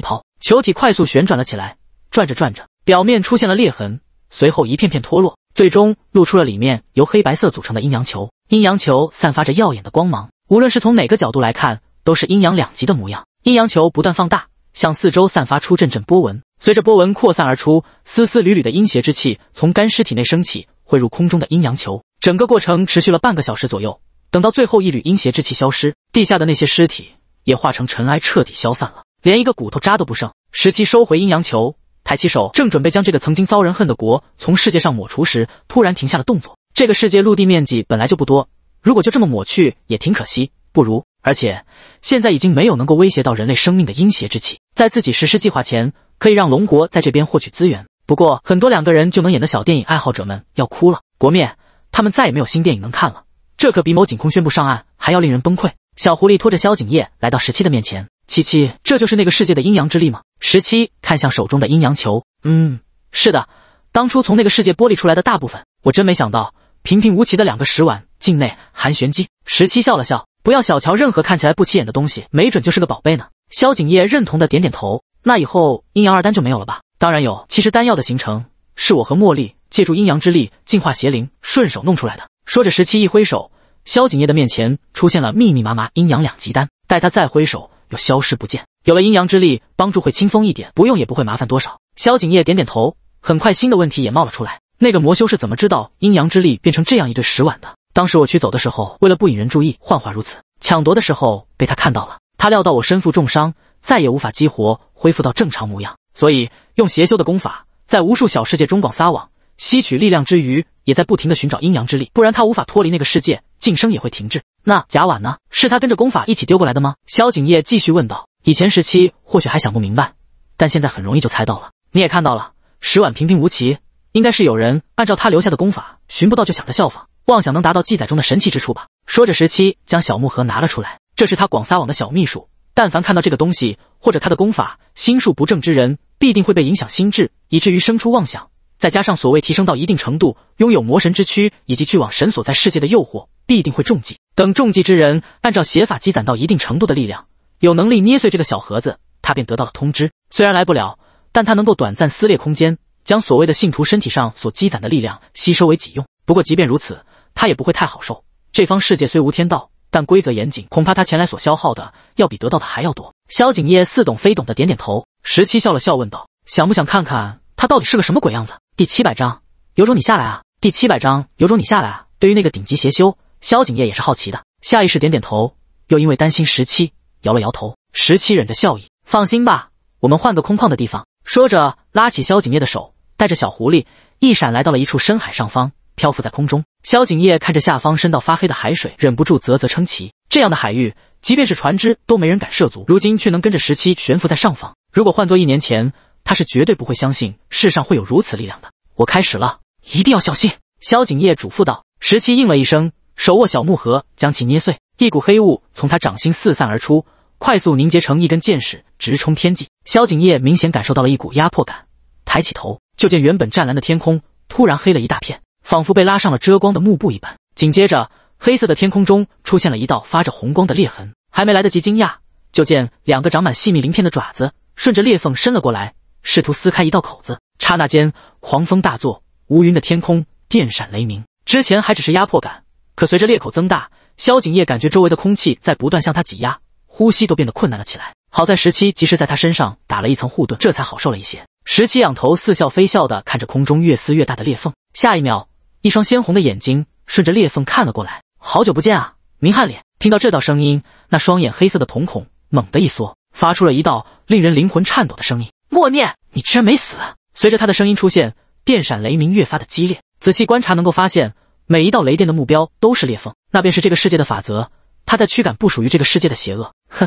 抛，球体快速旋转了起来，转着转着，表面出现了裂痕，随后一片片脱落。最终露出了里面由黑白色组成的阴阳球，阴阳球散发着耀眼的光芒，无论是从哪个角度来看，都是阴阳两极的模样。阴阳球不断放大，向四周散发出阵阵波纹，随着波纹扩散而出，丝丝缕缕的阴邪之气从干尸体内升起，汇入空中的阴阳球。整个过程持续了半个小时左右，等到最后一缕阴邪之气消失，地下的那些尸体也化成尘埃，彻底消散了，连一个骨头渣都不剩。十七收回阴阳球。抬起手，正准备将这个曾经遭人恨的国从世界上抹除时，突然停下了动作。这个世界陆地面积本来就不多，如果就这么抹去，也挺可惜。不如，而且现在已经没有能够威胁到人类生命的阴邪之气，在自己实施计划前，可以让龙国在这边获取资源。不过，很多两个人就能演的小电影爱好者们要哭了，国灭，他们再也没有新电影能看了。这可比某景空宣布上岸还要令人崩溃。小狐狸拖着萧景夜来到十七的面前。七七，这就是那个世界的阴阳之力吗？十七看向手中的阴阳球，嗯，是的，当初从那个世界剥离出来的大部分。我真没想到，平平无奇的两个石碗境内含玄机。十七笑了笑，不要小瞧任何看起来不起眼的东西，没准就是个宝贝呢。萧景叶认同的点点头，那以后阴阳二丹就没有了吧？当然有，其实丹药的形成是我和茉莉借助阴阳之力净化邪灵，顺手弄出来的。说着，十七一挥手，萧景叶的面前出现了密密麻麻阴阳两极丹，待他再挥手。又消失不见。有了阴阳之力帮助会轻松一点，不用也不会麻烦多少。萧景夜点点头，很快新的问题也冒了出来。那个魔修是怎么知道阴阳之力变成这样一对石碗的？当时我取走的时候，为了不引人注意，幻化如此。抢夺的时候被他看到了，他料到我身负重伤，再也无法激活，恢复到正常模样，所以用邪修的功法，在无数小世界中广撒网，吸取力量之余，也在不停的寻找阴阳之力，不然他无法脱离那个世界。晋升也会停滞。那贾碗呢？是他跟着功法一起丢过来的吗？萧景业继续问道。以前时期或许还想不明白，但现在很容易就猜到了。你也看到了，石碗平平无奇，应该是有人按照他留下的功法，寻不到就想着效仿，妄想能达到记载中的神奇之处吧。说着，石七将小木盒拿了出来。这是他广撒网的小秘术，但凡看到这个东西或者他的功法，心术不正之人必定会被影响心智，以至于生出妄想。再加上所谓提升到一定程度，拥有魔神之躯，以及去往神所在世界的诱惑。必定会中计。等中计之人按照邪法积攒到一定程度的力量，有能力捏碎这个小盒子，他便得到了通知。虽然来不了，但他能够短暂撕裂空间，将所谓的信徒身体上所积攒的力量吸收为己用。不过，即便如此，他也不会太好受。这方世界虽无天道，但规则严谨，恐怕他前来所消耗的要比得到的还要多。萧景业似懂非懂的点点头。十七笑了笑，问道：“想不想看看他到底是个什么鬼样子？”第七百章，有种你下来啊！第七百章，有种你下来啊！对于那个顶级邪修。萧景业也是好奇的，下意识点点头，又因为担心十七，摇了摇头。十七忍着笑意，放心吧，我们换个空旷的地方。说着，拉起萧景业的手，带着小狐狸一闪，来到了一处深海上方，漂浮在空中。萧景业看着下方深到发黑的海水，忍不住啧啧称奇。这样的海域，即便是船只都没人敢涉足，如今却能跟着十七悬浮在上方。如果换做一年前，他是绝对不会相信世上会有如此力量的。我开始了，一定要小心。萧景业嘱咐道。十七应了一声。手握小木盒，将其捏碎，一股黑雾从他掌心四散而出，快速凝结成一根箭矢，直冲天际。萧景夜明显感受到了一股压迫感，抬起头，就见原本湛蓝的天空突然黑了一大片，仿佛被拉上了遮光的幕布一般。紧接着，黑色的天空中出现了一道发着红光的裂痕，还没来得及惊讶，就见两个长满细密鳞片的爪子顺着裂缝伸了过来，试图撕开一道口子。刹那间，狂风大作，乌云的天空电闪雷鸣。之前还只是压迫感。可随着裂口增大，萧景业感觉周围的空气在不断向他挤压，呼吸都变得困难了起来。好在十七及时在他身上打了一层护盾，这才好受了一些。十七仰头，似笑非笑的看着空中越撕越大的裂缝。下一秒，一双鲜红的眼睛顺着裂缝看了过来。好久不见啊，明翰脸！听到这道声音，那双眼黑色的瞳孔猛地一缩，发出了一道令人灵魂颤抖的声音：“默念，你居然没死！”随着他的声音出现，电闪雷鸣越发的激烈。仔细观察，能够发现。每一道雷电的目标都是裂缝，那便是这个世界的法则。他在驱赶不属于这个世界的邪恶。哼，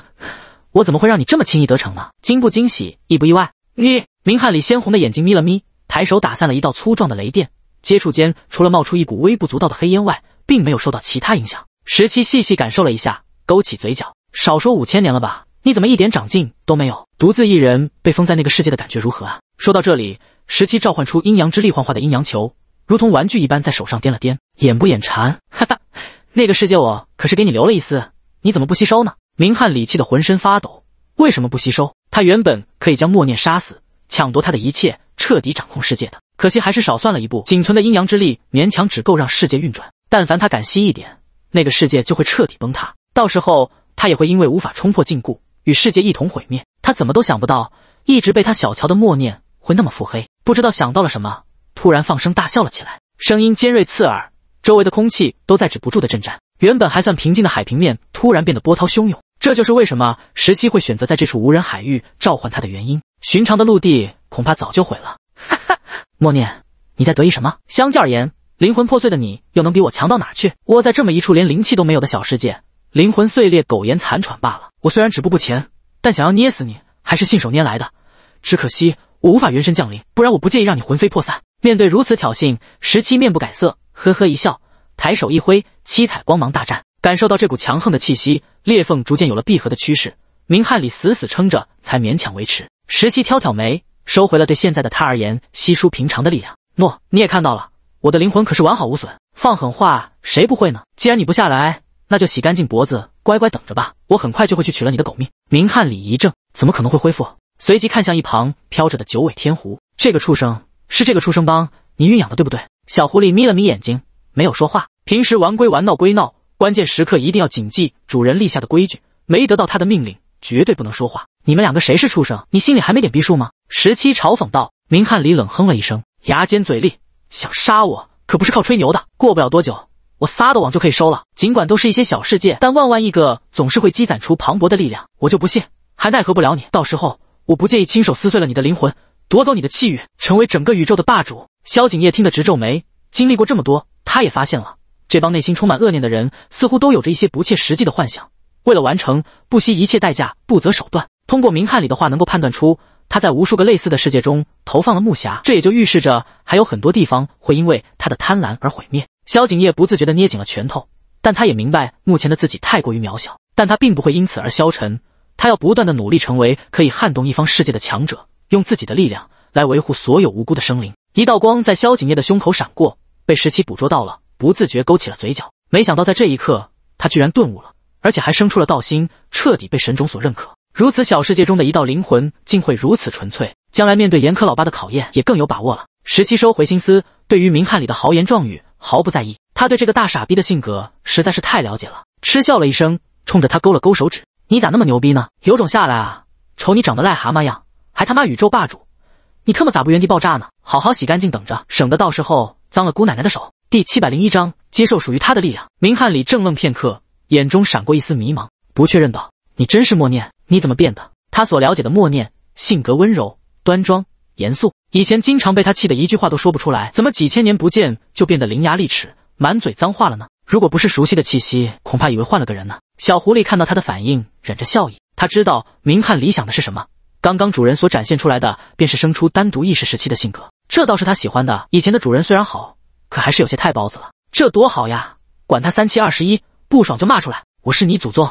我怎么会让你这么轻易得逞呢？惊不惊喜，意不意外？你明翰里鲜红的眼睛眯了眯，抬手打散了一道粗壮的雷电，接触间除了冒出一股微不足道的黑烟外，并没有受到其他影响。十七细细感受了一下，勾起嘴角，少说五千年了吧？你怎么一点长进都没有？独自一人被封在那个世界的感觉如何啊？说到这里，十七召唤出阴阳之力幻化的阴阳球。如同玩具一般在手上掂了掂，眼不眼馋？哈哈，那个世界我可是给你留了一丝，你怎么不吸收呢？明翰里气的浑身发抖，为什么不吸收？他原本可以将默念杀死，抢夺他的一切，彻底掌控世界的。可惜还是少算了一步，仅存的阴阳之力勉强只够让世界运转。但凡他敢吸一点，那个世界就会彻底崩塌，到时候他也会因为无法冲破禁锢，与世界一同毁灭。他怎么都想不到，一直被他小瞧的默念会那么腹黑，不知道想到了什么。突然放声大笑了起来，声音尖锐刺耳，周围的空气都在止不住的震颤。原本还算平静的海平面突然变得波涛汹涌，这就是为什么十七会选择在这处无人海域召唤他的原因。寻常的陆地恐怕早就毁了。哈哈，默念，你在得意什么？相较而言，灵魂破碎的你又能比我强到哪去？窝在这么一处连灵气都没有的小世界，灵魂碎裂，苟延残喘罢了。我虽然止步不前，但想要捏死你还是信手拈来的。只可惜我无法元神降临，不然我不介意让你魂飞魄散。面对如此挑衅，十七面不改色，呵呵一笑，抬手一挥，七彩光芒大绽。感受到这股强横的气息，裂缝逐渐有了闭合的趋势。明翰里死死撑着，才勉强维持。十七挑挑眉，收回了对现在的他而言稀疏平常的力量。诺，你也看到了，我的灵魂可是完好无损。放狠话谁不会呢？既然你不下来，那就洗干净脖子，乖乖等着吧。我很快就会去取了你的狗命。明翰里一怔，怎么可能会恢复？随即看向一旁飘着的九尾天狐，这个畜生。是这个畜生帮你孕养的，对不对？小狐狸眯了眯眼睛，没有说话。平时玩归玩，闹归闹，关键时刻一定要谨记主人立下的规矩。没得到他的命令，绝对不能说话。你们两个谁是畜生？你心里还没点逼数吗？十七嘲讽道。明翰里冷哼了一声，牙尖嘴利，想杀我可不是靠吹牛的。过不了多久，我撒的网就可以收了。尽管都是一些小世界，但万万亿个总是会积攒出磅礴的力量。我就不信还奈何不了你。到时候我不介意亲手撕碎了你的灵魂。夺走你的气运，成为整个宇宙的霸主。萧景业听得直皱眉。经历过这么多，他也发现了，这帮内心充满恶念的人，似乎都有着一些不切实际的幻想。为了完成，不惜一切代价，不择手段。通过明翰里的话，能够判断出，他在无数个类似的世界中投放了木匣，这也就预示着，还有很多地方会因为他的贪婪而毁灭。萧景业不自觉的捏紧了拳头，但他也明白，目前的自己太过于渺小。但他并不会因此而消沉，他要不断的努力，成为可以撼动一方世界的强者。用自己的力量来维护所有无辜的生灵。一道光在萧景夜的胸口闪过，被十七捕捉到了，不自觉勾起了嘴角。没想到在这一刻，他居然顿悟了，而且还生出了道心，彻底被神种所认可。如此小世界中的一道灵魂，竟会如此纯粹，将来面对严苛老爸的考验也更有把握了。十七收回心思，对于明翰里的豪言壮语毫不在意。他对这个大傻逼的性格实在是太了解了，嗤笑了一声，冲着他勾了勾手指：“你咋那么牛逼呢？有种下来啊！瞅你长得癞蛤蟆样。”还他妈宇宙霸主，你特么咋不原地爆炸呢？好好洗干净，等着，省得到时候脏了姑奶奶的手。第七百零一章，接受属于他的力量。明翰里正愣片刻，眼中闪过一丝迷茫，不确认道：“你真是默念？你怎么变的？他所了解的默念，性格温柔、端庄、严肃，以前经常被他气得一句话都说不出来，怎么几千年不见就变得伶牙俐齿，满嘴脏话了呢？如果不是熟悉的气息，恐怕以为换了个人呢。”小狐狸看到他的反应，忍着笑意，他知道明翰理想的是什么。刚刚主人所展现出来的，便是生出单独意识时期的性格，这倒是他喜欢的。以前的主人虽然好，可还是有些太包子了。这多好呀，管他三七二十一，不爽就骂出来。我是你祖宗，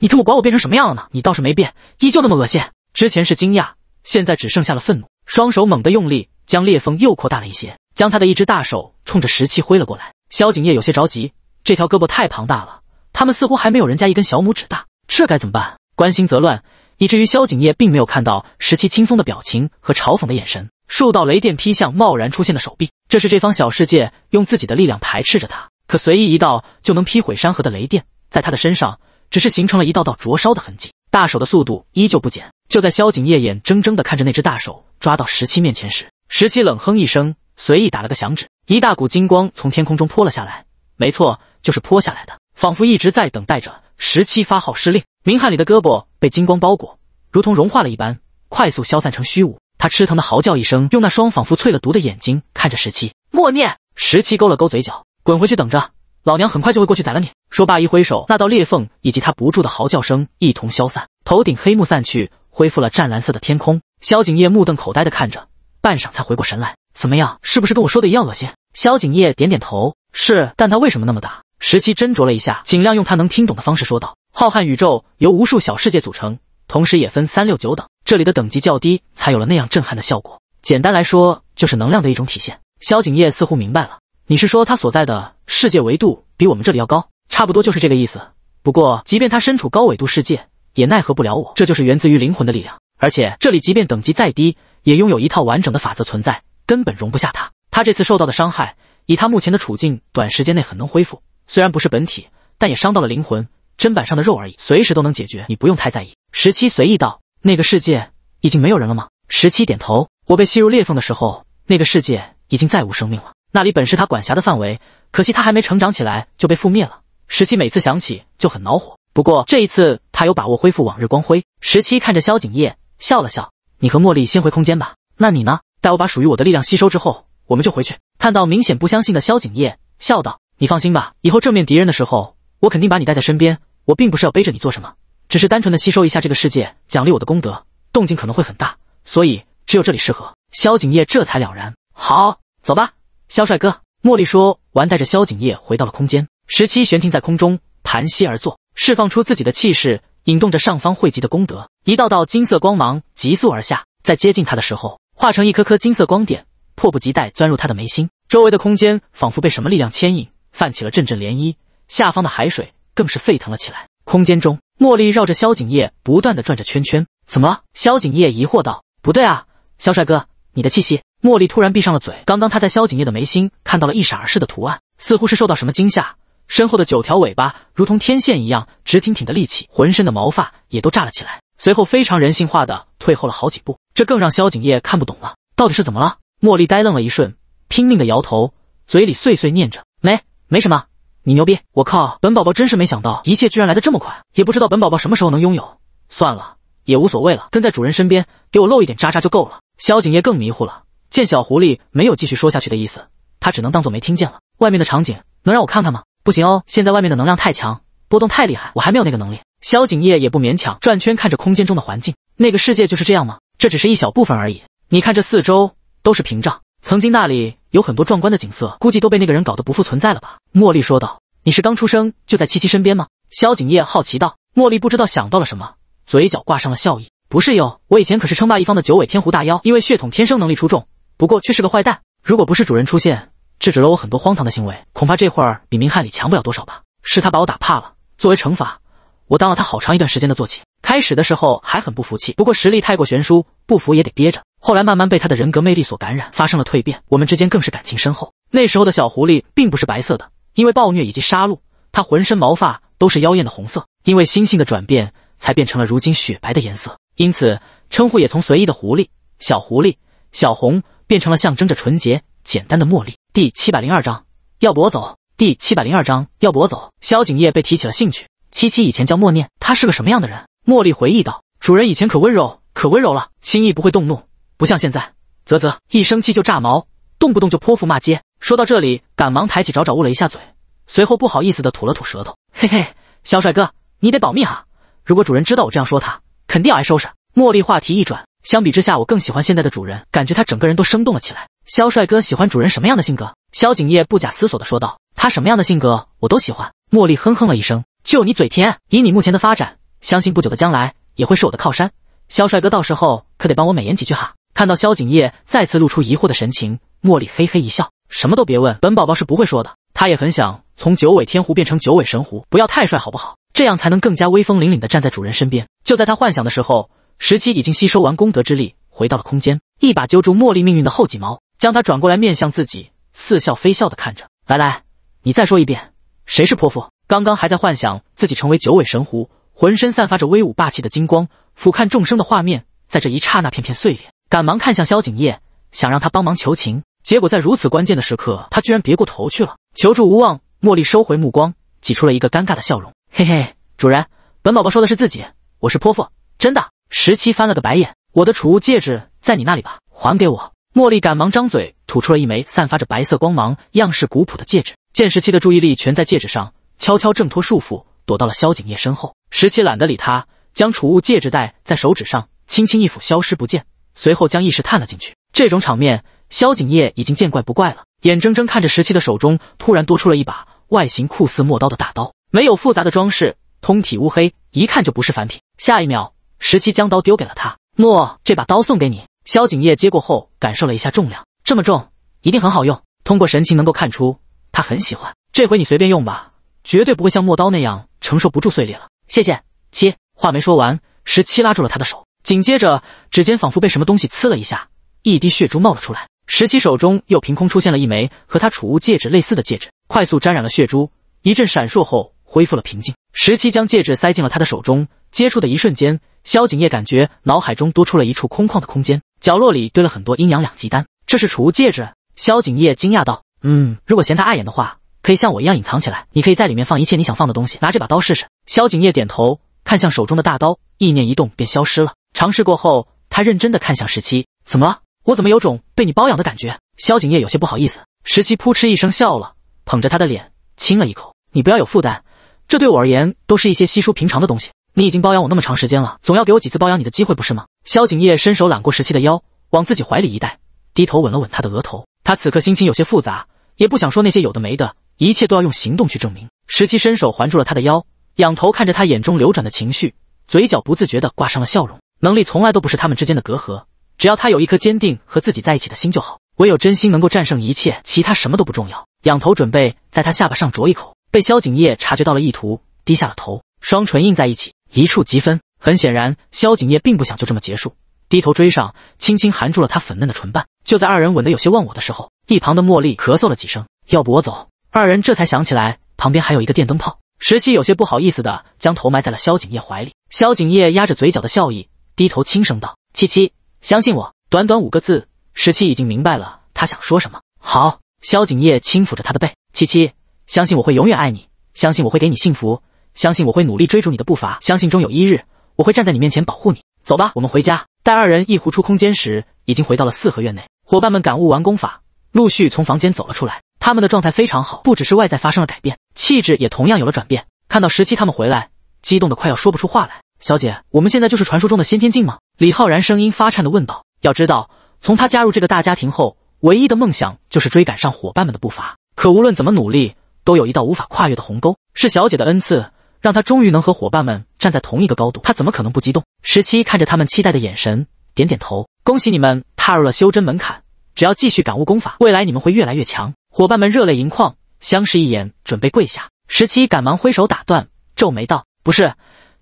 你他妈管我变成什么样了呢？你倒是没变，依旧那么恶心。之前是惊讶，现在只剩下了愤怒。双手猛地用力，将裂缝又扩大了一些，将他的一只大手冲着石器挥了过来。萧景业有些着急，这条胳膊太庞大了，他们似乎还没有人家一根小拇指大，这该怎么办？关心则乱。以至于萧景夜并没有看到十七轻松的表情和嘲讽的眼神。数道雷电劈向贸然出现的手臂，这是这方小世界用自己的力量排斥着他。可随意一道就能劈毁山河的雷电，在他的身上只是形成了一道道灼烧的痕迹。大手的速度依旧不减，就在萧景夜眼睁睁的看着那只大手抓到十七面前时，十七冷哼一声，随意打了个响指，一大股金光从天空中泼了下来。没错，就是泼下来的，仿佛一直在等待着十七发号施令。明翰里的胳膊被金光包裹，如同融化了一般，快速消散成虚无。他吃疼的嚎叫一声，用那双仿佛淬了毒的眼睛看着十七，默念。十七勾了勾嘴角，滚回去等着，老娘很快就会过去宰了你。说罢一挥手，那道裂缝以及他不住的嚎叫声一同消散，头顶黑幕散去，恢复了湛蓝色的天空。萧景业目瞪口呆地看着，半晌才回过神来。怎么样，是不是跟我说的一样恶心？萧景业点点头，是。但他为什么那么大？十七斟酌了一下，尽量用他能听懂的方式说道。浩瀚宇宙由无数小世界组成，同时也分三六九等。这里的等级较低，才有了那样震撼的效果。简单来说，就是能量的一种体现。萧景业似乎明白了，你是说他所在的世界维度比我们这里要高，差不多就是这个意思。不过，即便他身处高纬度世界，也奈何不了我。这就是源自于灵魂的力量。而且，这里即便等级再低，也拥有一套完整的法则存在，根本容不下他。他这次受到的伤害，以他目前的处境，短时间内很能恢复。虽然不是本体，但也伤到了灵魂。砧板上的肉而已，随时都能解决，你不用太在意。”十七随意道，“那个世界已经没有人了吗？”十七点头，“我被吸入裂缝的时候，那个世界已经再无生命了。那里本是他管辖的范围，可惜他还没成长起来就被覆灭了。”十七每次想起就很恼火，不过这一次他有把握恢复往日光辉。十七看着萧景叶，笑了笑，“你和茉莉先回空间吧，那你呢？待我把属于我的力量吸收之后，我们就回去。”看到明显不相信的萧景叶，笑道，“你放心吧，以后正面敌人的时候。”我肯定把你带在身边，我并不是要背着你做什么，只是单纯的吸收一下这个世界奖励我的功德，动静可能会很大，所以只有这里适合。萧景业这才了然，好，走吧，萧帅哥。茉莉说完，带着萧景业回到了空间。十七悬停在空中，盘膝而坐，释放出自己的气势，引动着上方汇集的功德，一道道金色光芒急速而下，在接近他的时候，化成一颗颗金色光点，迫不及待钻入他的眉心。周围的空间仿佛被什么力量牵引，泛起了阵阵涟漪。下方的海水更是沸腾了起来。空间中，茉莉绕着萧景叶不断的转着圈圈。怎么了？萧景叶疑惑道：“不对啊，萧帅哥，你的气息……”茉莉突然闭上了嘴。刚刚她在萧景叶的眉心看到了一闪而逝的图案，似乎是受到什么惊吓。身后的九条尾巴如同天线一样直挺挺的立起，浑身的毛发也都炸了起来。随后非常人性化的退后了好几步，这更让萧景叶看不懂了，到底是怎么了？茉莉呆愣了一瞬，拼命的摇头，嘴里碎碎念着：“没，没什么。”你牛逼！我靠，本宝宝真是没想到，一切居然来得这么快，也不知道本宝宝什么时候能拥有。算了，也无所谓了，跟在主人身边，给我露一点渣渣就够了。萧景叶更迷糊了，见小狐狸没有继续说下去的意思，他只能当做没听见了。外面的场景能让我看看吗？不行哦，现在外面的能量太强，波动太厉害，我还没有那个能力。萧景叶也不勉强，转圈看着空间中的环境，那个世界就是这样吗？这只是一小部分而已，你看这四周都是屏障，曾经那里。有很多壮观的景色，估计都被那个人搞得不复存在了吧？茉莉说道。你是刚出生就在七七身边吗？萧景夜好奇道。茉莉不知道想到了什么，嘴角挂上了笑意。不是哟，我以前可是称霸一方的九尾天狐大妖，因为血统天生能力出众，不过却是个坏蛋。如果不是主人出现制止了我很多荒唐的行为，恐怕这会儿比明翰里强不了多少吧？是他把我打怕了，作为惩罚，我当了他好长一段时间的坐骑。开始的时候还很不服气，不过实力太过悬殊，不服也得憋着。后来慢慢被他的人格魅力所感染，发生了蜕变。我们之间更是感情深厚。那时候的小狐狸并不是白色的，因为暴虐以及杀戮，它浑身毛发都是妖艳的红色。因为心性的转变，才变成了如今雪白的颜色。因此，称呼也从随意的“狐狸”“小狐狸”“小红”变成了象征着纯洁简单的“茉莉”。第七百零二章，要不我走。第七百零二章，要不我走。萧景叶被提起了兴趣。七七以前叫默念，他是个什么样的人？茉莉回忆道：“主人以前可温柔，可温柔了，轻易不会动怒。”不像现在，啧啧，一生气就炸毛，动不动就泼妇骂街。说到这里，赶忙抬起爪爪捂了一下嘴，随后不好意思的吐了吐舌头。嘿嘿，肖帅哥，你得保密哈。如果主人知道我这样说他，肯定要挨收拾。茉莉话题一转，相比之下，我更喜欢现在的主人，感觉他整个人都生动了起来。肖帅哥喜欢主人什么样的性格？萧景业不假思索的说道：“他什么样的性格我都喜欢。”茉莉哼哼了一声：“就你嘴甜，以你目前的发展，相信不久的将来也会是我的靠山。肖帅哥到时候可得帮我美言几句哈。”看到萧景叶再次露出疑惑的神情，茉莉嘿嘿一笑：“什么都别问，本宝宝是不会说的。”他也很想从九尾天狐变成九尾神狐，不要太帅，好不好？这样才能更加威风凛凛的站在主人身边。就在他幻想的时候，十七已经吸收完功德之力，回到了空间，一把揪住茉莉命运的后脊毛，将她转过来面向自己，似笑非笑的看着：“来来，你再说一遍，谁是泼妇？”刚刚还在幻想自己成为九尾神狐，浑身散发着威武霸气的金光，俯瞰众生的画面，在这一刹那，片片碎裂。赶忙看向萧景业，想让他帮忙求情，结果在如此关键的时刻，他居然别过头去了。求助无望，茉莉收回目光，挤出了一个尴尬的笑容。嘿嘿，主人，本宝宝说的是自己，我是泼妇，真的。十七翻了个白眼，我的储物戒指在你那里吧，还给我。茉莉赶忙张嘴吐出了一枚散发着白色光芒、样式古朴的戒指。见十七的注意力全在戒指上，悄悄挣脱束缚，躲到了萧景业身后。十七懒得理他，将储物戒指戴在手指上，轻轻一抚，消失不见。随后将意识探了进去，这种场面萧景业已经见怪不怪了。眼睁睁看着十七的手中突然多出了一把外形酷似陌刀的大刀，没有复杂的装饰，通体乌黑，一看就不是凡品。下一秒，十七将刀丢给了他：“诺，这把刀送给你。”萧景业接过后，感受了一下重量，这么重，一定很好用。通过神情能够看出他很喜欢。这回你随便用吧，绝对不会像陌刀那样承受不住碎裂了。谢谢七。话没说完，十七拉住了他的手。紧接着，指尖仿佛被什么东西刺了一下，一滴血珠冒了出来。十七手中又凭空出现了一枚和他储物戒指类似的戒指，快速沾染了血珠，一阵闪烁后恢复了平静。十七将戒指塞进了他的手中，接触的一瞬间，萧景业感觉脑海中多出了一处空旷的空间，角落里堆了很多阴阳两极丹。这是储物戒指？萧景业惊讶道：“嗯，如果嫌他碍眼的话，可以像我一样隐藏起来。你可以在里面放一切你想放的东西，拿这把刀试试。”萧景业点头，看向手中的大刀，意念一动便消失了。尝试过后，他认真的看向十七，怎么了？我怎么有种被你包养的感觉？萧景叶有些不好意思。十七扑哧一声笑了，捧着他的脸亲了一口。你不要有负担，这对我而言都是一些稀疏平常的东西。你已经包养我那么长时间了，总要给我几次包养你的机会不是吗？萧景叶伸手揽过十七的腰，往自己怀里一带，低头吻了吻他的额头。他此刻心情有些复杂，也不想说那些有的没的，一切都要用行动去证明。十七伸手环住了他的腰，仰头看着他眼中流转的情绪，嘴角不自觉的挂上了笑容。能力从来都不是他们之间的隔阂，只要他有一颗坚定和自己在一起的心就好。唯有真心能够战胜一切，其他什么都不重要。仰头准备在他下巴上啄一口，被萧景叶察觉到了意图，低下了头，双唇印在一起，一触即分。很显然，萧景叶并不想就这么结束，低头追上，轻轻含住了他粉嫩的唇瓣。就在二人吻得有些忘我的时候，一旁的茉莉咳嗽了几声，要不我走。二人这才想起来旁边还有一个电灯泡。十七有些不好意思的将头埋在了萧景叶怀里，萧景叶压着嘴角的笑意。低头轻声道：“七七，相信我。”短短五个字，十七已经明白了他想说什么。好，萧景夜轻抚着他的背：“七七，相信我会永远爱你，相信我会给你幸福，相信我会努力追逐你的步伐，相信终有一日我会站在你面前保护你。走吧，我们回家。”待二人一呼出空间时，已经回到了四合院内。伙伴们感悟完功法，陆续从房间走了出来。他们的状态非常好，不只是外在发生了改变，气质也同样有了转变。看到十七他们回来，激动的快要说不出话来。小姐，我们现在就是传说中的先天境吗？李浩然声音发颤地问道。要知道，从他加入这个大家庭后，唯一的梦想就是追赶上伙伴们的步伐。可无论怎么努力，都有一道无法跨越的鸿沟。是小姐的恩赐，让他终于能和伙伴们站在同一个高度。他怎么可能不激动？十七看着他们期待的眼神，点点头，恭喜你们踏入了修真门槛。只要继续感悟功法，未来你们会越来越强。伙伴们热泪盈眶，相视一眼，准备跪下。十七赶忙挥手打断，皱眉道：“不是。”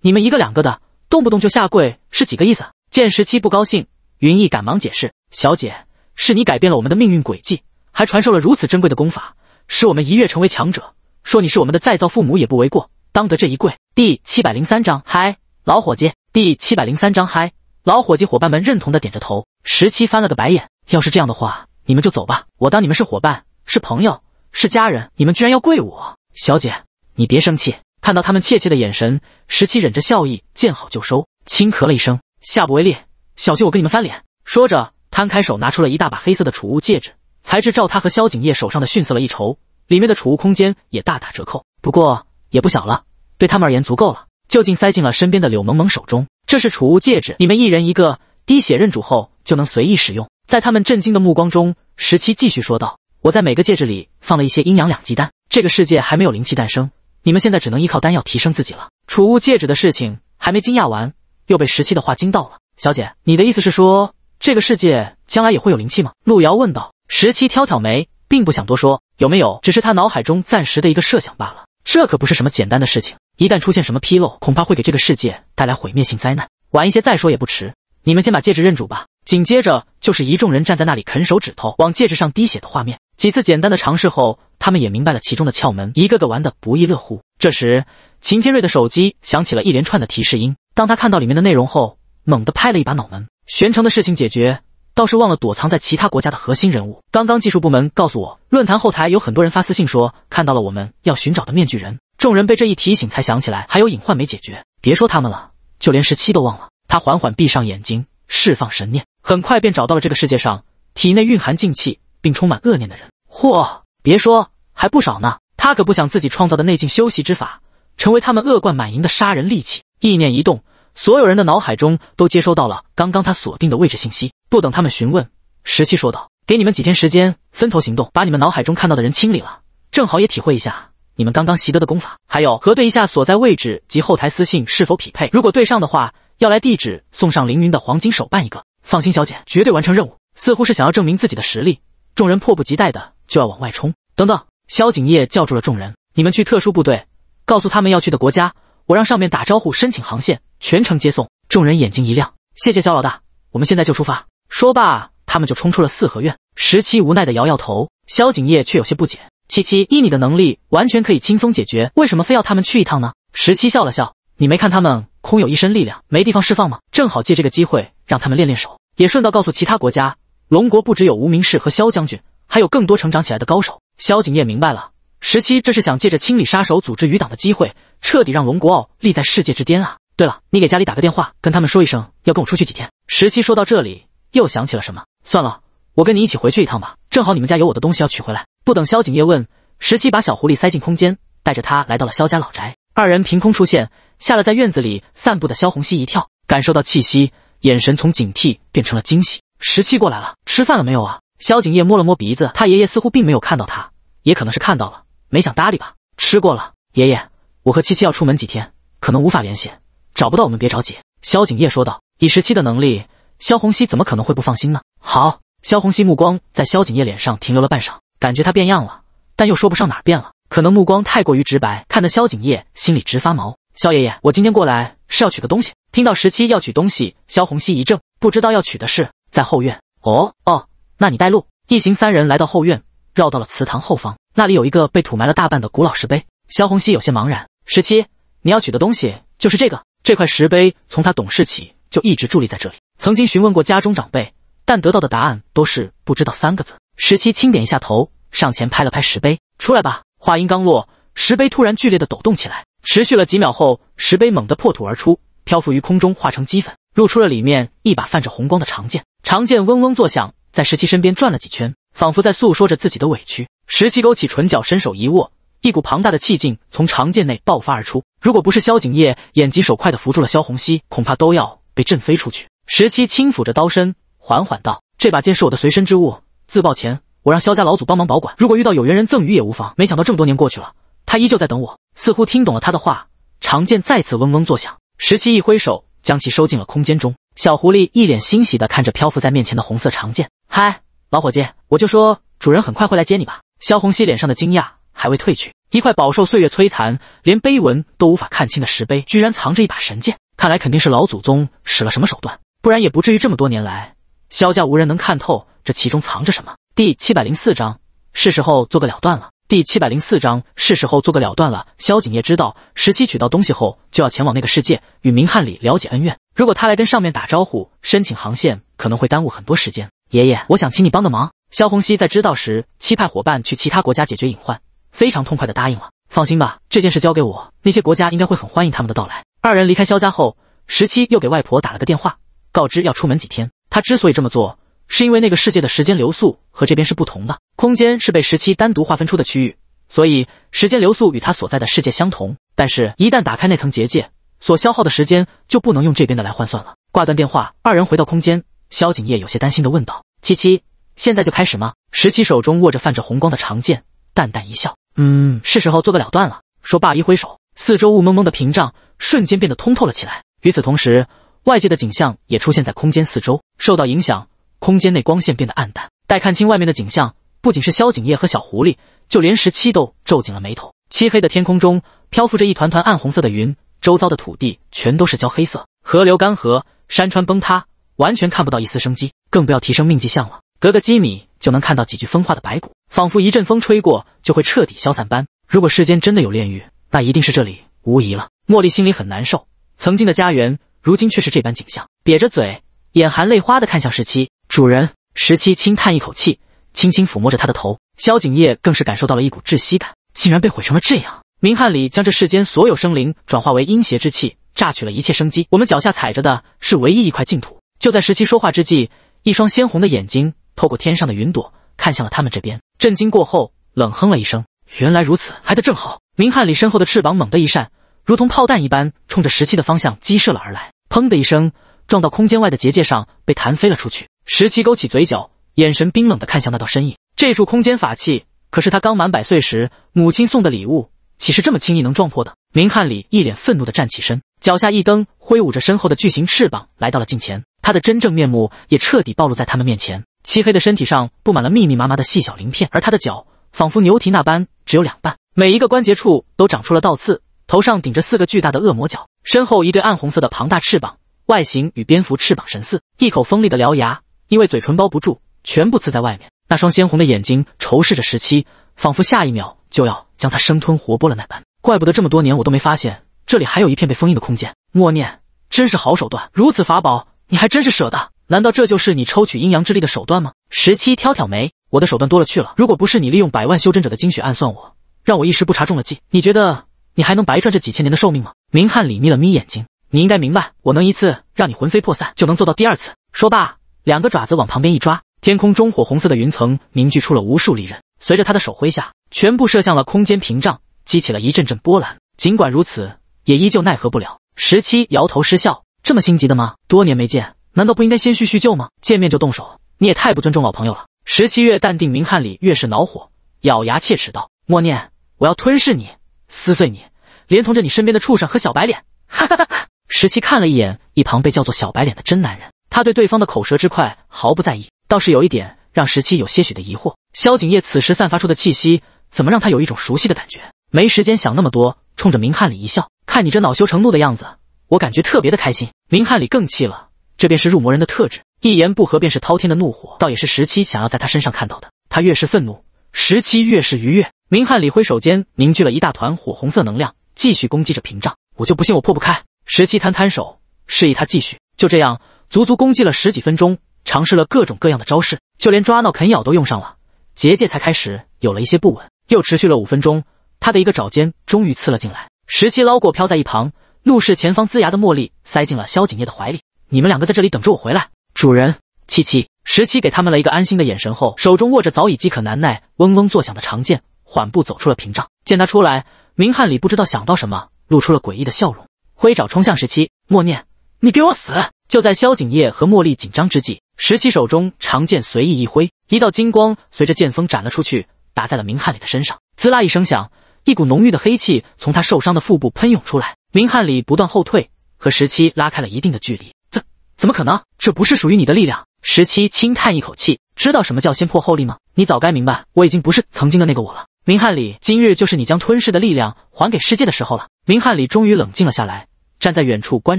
你们一个两个的，动不动就下跪，是几个意思？见十七不高兴，云逸赶忙解释：“小姐，是你改变了我们的命运轨迹，还传授了如此珍贵的功法，使我们一跃成为强者。说你是我们的再造父母也不为过，当得这一跪。”第七百零三章嗨老伙计。第七百零三章嗨老伙计。伙伴们认同的点着头。十七翻了个白眼，要是这样的话，你们就走吧。我当你们是伙伴，是朋友，是家人，你们居然要跪我？小姐，你别生气。看到他们怯怯的眼神，十七忍着笑意，见好就收，轻咳了一声：“下不为例，小心我跟你们翻脸。”说着，摊开手，拿出了一大把黑色的储物戒指，材质照他和萧景叶手上的逊色了一筹，里面的储物空间也大打折扣，不过也不小了，对他们而言足够了。就近塞进了身边的柳萌萌手中，这是储物戒指，你们一人一个，滴血认主后就能随意使用。在他们震惊的目光中，十七继续说道：“我在每个戒指里放了一些阴阳两极丹，这个世界还没有灵气诞生。”你们现在只能依靠丹药提升自己了。储物戒指的事情还没惊讶完，又被十七的话惊到了。小姐，你的意思是说这个世界将来也会有灵气吗？路遥问道。十七挑挑眉，并不想多说。有没有，只是他脑海中暂时的一个设想罢了。这可不是什么简单的事情，一旦出现什么纰漏，恐怕会给这个世界带来毁灭性灾难。晚一些再说也不迟。你们先把戒指认主吧。紧接着就是一众人站在那里啃手指头，往戒指上滴血的画面。几次简单的尝试后，他们也明白了其中的窍门，一个个玩得不亦乐乎。这时，秦天瑞的手机响起了一连串的提示音。当他看到里面的内容后，猛地拍了一把脑门。玄城的事情解决，倒是忘了躲藏在其他国家的核心人物。刚刚技术部门告诉我，论坛后台有很多人发私信说看到了我们要寻找的面具人。众人被这一提醒才想起来还有隐患没解决。别说他们了，就连十七都忘了。他缓缓闭上眼睛，释放神念，很快便找到了这个世界上体内蕴含静气并充满恶念的人。嚯，别说还不少呢！他可不想自己创造的内境修习之法成为他们恶贯满盈的杀人利器。意念一动，所有人的脑海中都接收到了刚刚他锁定的位置信息。不等他们询问，十七说道：“给你们几天时间分头行动，把你们脑海中看到的人清理了，正好也体会一下你们刚刚习得的功法。还有，核对一下所在位置及后台私信是否匹配。如果对上的话，要来地址送上凌云的黄金手办一个。放心，小姐绝对完成任务。”似乎是想要证明自己的实力，众人迫不及待的。就要往外冲！等等，萧景业叫住了众人：“你们去特殊部队，告诉他们要去的国家，我让上面打招呼申请航线，全程接送。”众人眼睛一亮：“谢谢萧老大，我们现在就出发。”说罢，他们就冲出了四合院。十七无奈地摇摇头，萧景业却有些不解：“七七，依你的能力，完全可以轻松解决，为什么非要他们去一趟呢？”十七笑了笑：“你没看他们空有一身力量，没地方释放吗？正好借这个机会让他们练练手，也顺道告诉其他国家，龙国不只有无名氏和萧将军。”还有更多成长起来的高手。萧景夜明白了，十七这是想借着清理杀手组织余党的机会，彻底让龙国傲立在世界之巅啊！对了，你给家里打个电话，跟他们说一声，要跟我出去几天。十七说到这里，又想起了什么，算了，我跟你一起回去一趟吧，正好你们家有我的东西要取回来。不等萧景夜问，十七把小狐狸塞进空间，带着他来到了萧家老宅。二人凭空出现，吓了在院子里散步的萧红熙一跳，感受到气息，眼神从警惕变成了惊喜。十七过来了，吃饭了没有啊？萧景业摸了摸鼻子，他爷爷似乎并没有看到他，也可能是看到了，没想搭理吧。吃过了，爷爷，我和七七要出门几天，可能无法联系，找不到我们别着急。”萧景业说道。以十七的能力，萧红熙怎么可能会不放心呢？好，萧红熙目光在萧景业脸上停留了半晌，感觉他变样了，但又说不上哪变了，可能目光太过于直白，看得萧景业心里直发毛。萧爷爷，我今天过来是要取个东西。听到十七要取东西，萧红熙一怔，不知道要取的是在后院。哦哦。那你带路，一行三人来到后院，绕到了祠堂后方，那里有一个被土埋了大半的古老石碑。萧红熙有些茫然。十七，你要取的东西就是这个。这块石碑从他懂事起就一直伫立在这里，曾经询问过家中长辈，但得到的答案都是不知道三个字。十七轻点一下头，上前拍了拍石碑：“出来吧。”话音刚落，石碑突然剧烈的抖动起来，持续了几秒后，石碑猛地破土而出，漂浮于空中，化成齑粉，露出了里面一把泛着红光的长剑。长剑嗡嗡作响。在十七身边转了几圈，仿佛在诉说着自己的委屈。十七勾起唇角，伸手一握，一股庞大的气劲从长剑内爆发而出。如果不是萧景业眼疾手快的扶住了萧红熙，恐怕都要被震飞出去。十七轻抚着刀身，缓缓道：“这把剑是我的随身之物，自爆前我让萧家老祖帮忙保管。如果遇到有缘人赠予也无妨。没想到这么多年过去了，他依旧在等我。似乎听懂了他的话，长剑再次嗡嗡作响。十七一挥手，将其收进了空间中。小狐狸一脸欣喜的看着漂浮在面前的红色长剑。嗨，老伙计，我就说主人很快会来接你吧。萧红熙脸上的惊讶还未褪去，一块饱受岁月摧残，连碑文都无法看清的石碑，居然藏着一把神剑。看来肯定是老祖宗使了什么手段，不然也不至于这么多年来，萧家无人能看透这其中藏着什么。第七百零四章，是时候做个了断了。第七百零四章，是时候做个了断了。萧景业知道，十七取到东西后，就要前往那个世界与明翰里了解恩怨。如果他来跟上面打招呼申请航线，可能会耽误很多时间。爷爷，我想请你帮个忙。萧红熙在知道时，期派伙伴去其他国家解决隐患，非常痛快的答应了。放心吧，这件事交给我。那些国家应该会很欢迎他们的到来。二人离开萧家后，十七又给外婆打了个电话，告知要出门几天。他之所以这么做，是因为那个世界的时间流速和这边是不同的，空间是被十七单独划分出的区域，所以时间流速与他所在的世界相同。但是，一旦打开那层结界，所消耗的时间就不能用这边的来换算了。挂断电话，二人回到空间。萧景业有些担心的问道：“七七，现在就开始吗？”十七手中握着泛着红光的长剑，淡淡一笑：“嗯，是时候做个了断了。”说罢，一挥手，四周雾蒙蒙的屏障瞬间变得通透了起来。与此同时，外界的景象也出现在空间四周。受到影响，空间内光线变得暗淡。待看清外面的景象，不仅是萧景业和小狐狸，就连十七都皱紧了眉头。漆黑的天空中漂浮着一团团暗红色的云，周遭的土地全都是焦黑色，河流干涸，山川崩塌。完全看不到一丝生机，更不要提升命迹象了。隔个几米就能看到几具风化的白骨，仿佛一阵风吹过就会彻底消散般。如果世间真的有炼狱，那一定是这里无疑了。茉莉心里很难受，曾经的家园如今却是这般景象，瘪着嘴，眼含泪花的看向十七。主人，十七轻叹一口气，轻轻抚摸着他的头。萧景业更是感受到了一股窒息感，竟然被毁成了这样。明翰里将这世间所有生灵转化为阴邪之气，榨取了一切生机。我们脚下踩着的是唯一一块净土。就在十七说话之际，一双鲜红的眼睛透过天上的云朵看向了他们这边。震惊过后，冷哼了一声：“原来如此，来得正好。”明翰里身后的翅膀猛地一扇，如同炮弹一般冲着十七的方向激射了而来。砰的一声，撞到空间外的结界上，被弹飞了出去。十七勾起嘴角，眼神冰冷的看向那道身影。这处空间法器可是他刚满百岁时母亲送的礼物，岂是这么轻易能撞破的？明翰里一脸愤怒的站起身，脚下一蹬，挥舞着身后的巨型翅膀来到了近前。他的真正面目也彻底暴露在他们面前。漆黑的身体上布满了密密麻麻的细小鳞片，而他的脚仿佛牛蹄那般，只有两半，每一个关节处都长出了倒刺。头上顶着四个巨大的恶魔角，身后一对暗红色的庞大翅膀，外形与蝙蝠翅膀神似。一口锋利的獠牙，因为嘴唇包不住，全部刺在外面。那双鲜红的眼睛仇视着十七，仿佛下一秒就要将他生吞活剥了那般。怪不得这么多年我都没发现这里还有一片被封印的空间。默念，真是好手段，如此法宝。你还真是舍得？难道这就是你抽取阴阳之力的手段吗？十七挑挑眉，我的手段多了去了。如果不是你利用百万修真者的精血暗算我，让我一时不察中了计，你觉得你还能白赚这几千年的寿命吗？明翰里眯了眯眼睛，你应该明白，我能一次让你魂飞魄散，就能做到第二次。说罢，两个爪子往旁边一抓，天空中火红色的云层凝聚出了无数利刃，随着他的手挥下，全部射向了空间屏障，激起了一阵阵波澜。尽管如此，也依旧奈何不了。十七摇头失笑。这么心急的吗？多年没见，难道不应该先叙叙旧吗？见面就动手，你也太不尊重老朋友了。十七越淡定，明翰里越是恼火，咬牙切齿道：“默念，我要吞噬你，撕碎你，连同着你身边的畜生和小白脸。”哈哈哈哈十七看了一眼一旁被叫做小白脸的真男人，他对对方的口舌之快毫不在意，倒是有一点让十七有些许的疑惑。萧景业此时散发出的气息，怎么让他有一种熟悉的感觉？没时间想那么多，冲着明翰里一笑：“看你这恼羞成怒的样子。”我感觉特别的开心。明翰里更气了，这便是入魔人的特质，一言不合便是滔天的怒火，倒也是十七想要在他身上看到的。他越是愤怒，十七越是愉悦。明翰里挥手间凝聚了一大团火红色能量，继续攻击着屏障。我就不信我破不开。十七摊摊手，示意他继续。就这样，足足攻击了十几分钟，尝试了各种各样的招式，就连抓挠、啃咬都用上了，结界才开始有了一些不稳。又持续了五分钟，他的一个爪尖终于刺了进来。十七捞过，飘在一旁。怒视前方龇牙的茉莉，塞进了萧景叶的怀里。你们两个在这里等着我回来，主人。七七十七给他们了一个安心的眼神后，手中握着早已饥渴难耐、嗡嗡作响的长剑，缓步走出了屏障。见他出来，明翰里不知道想到什么，露出了诡异的笑容，挥爪冲向十七，默念：“你给我死！”就在萧景叶和茉莉紧张之际，十七手中长剑随意一挥，一道金光随着剑锋斩了出去，打在了明翰里的身上。滋啦一声响，一股浓郁的黑气从他受伤的腹部喷涌出来。明翰里不断后退，和十七拉开了一定的距离。这怎么可能？这不是属于你的力量。十七轻叹一口气，知道什么叫先破后立吗？你早该明白，我已经不是曾经的那个我了。明翰里，今日就是你将吞噬的力量还给世界的时候了。明翰里终于冷静了下来，站在远处观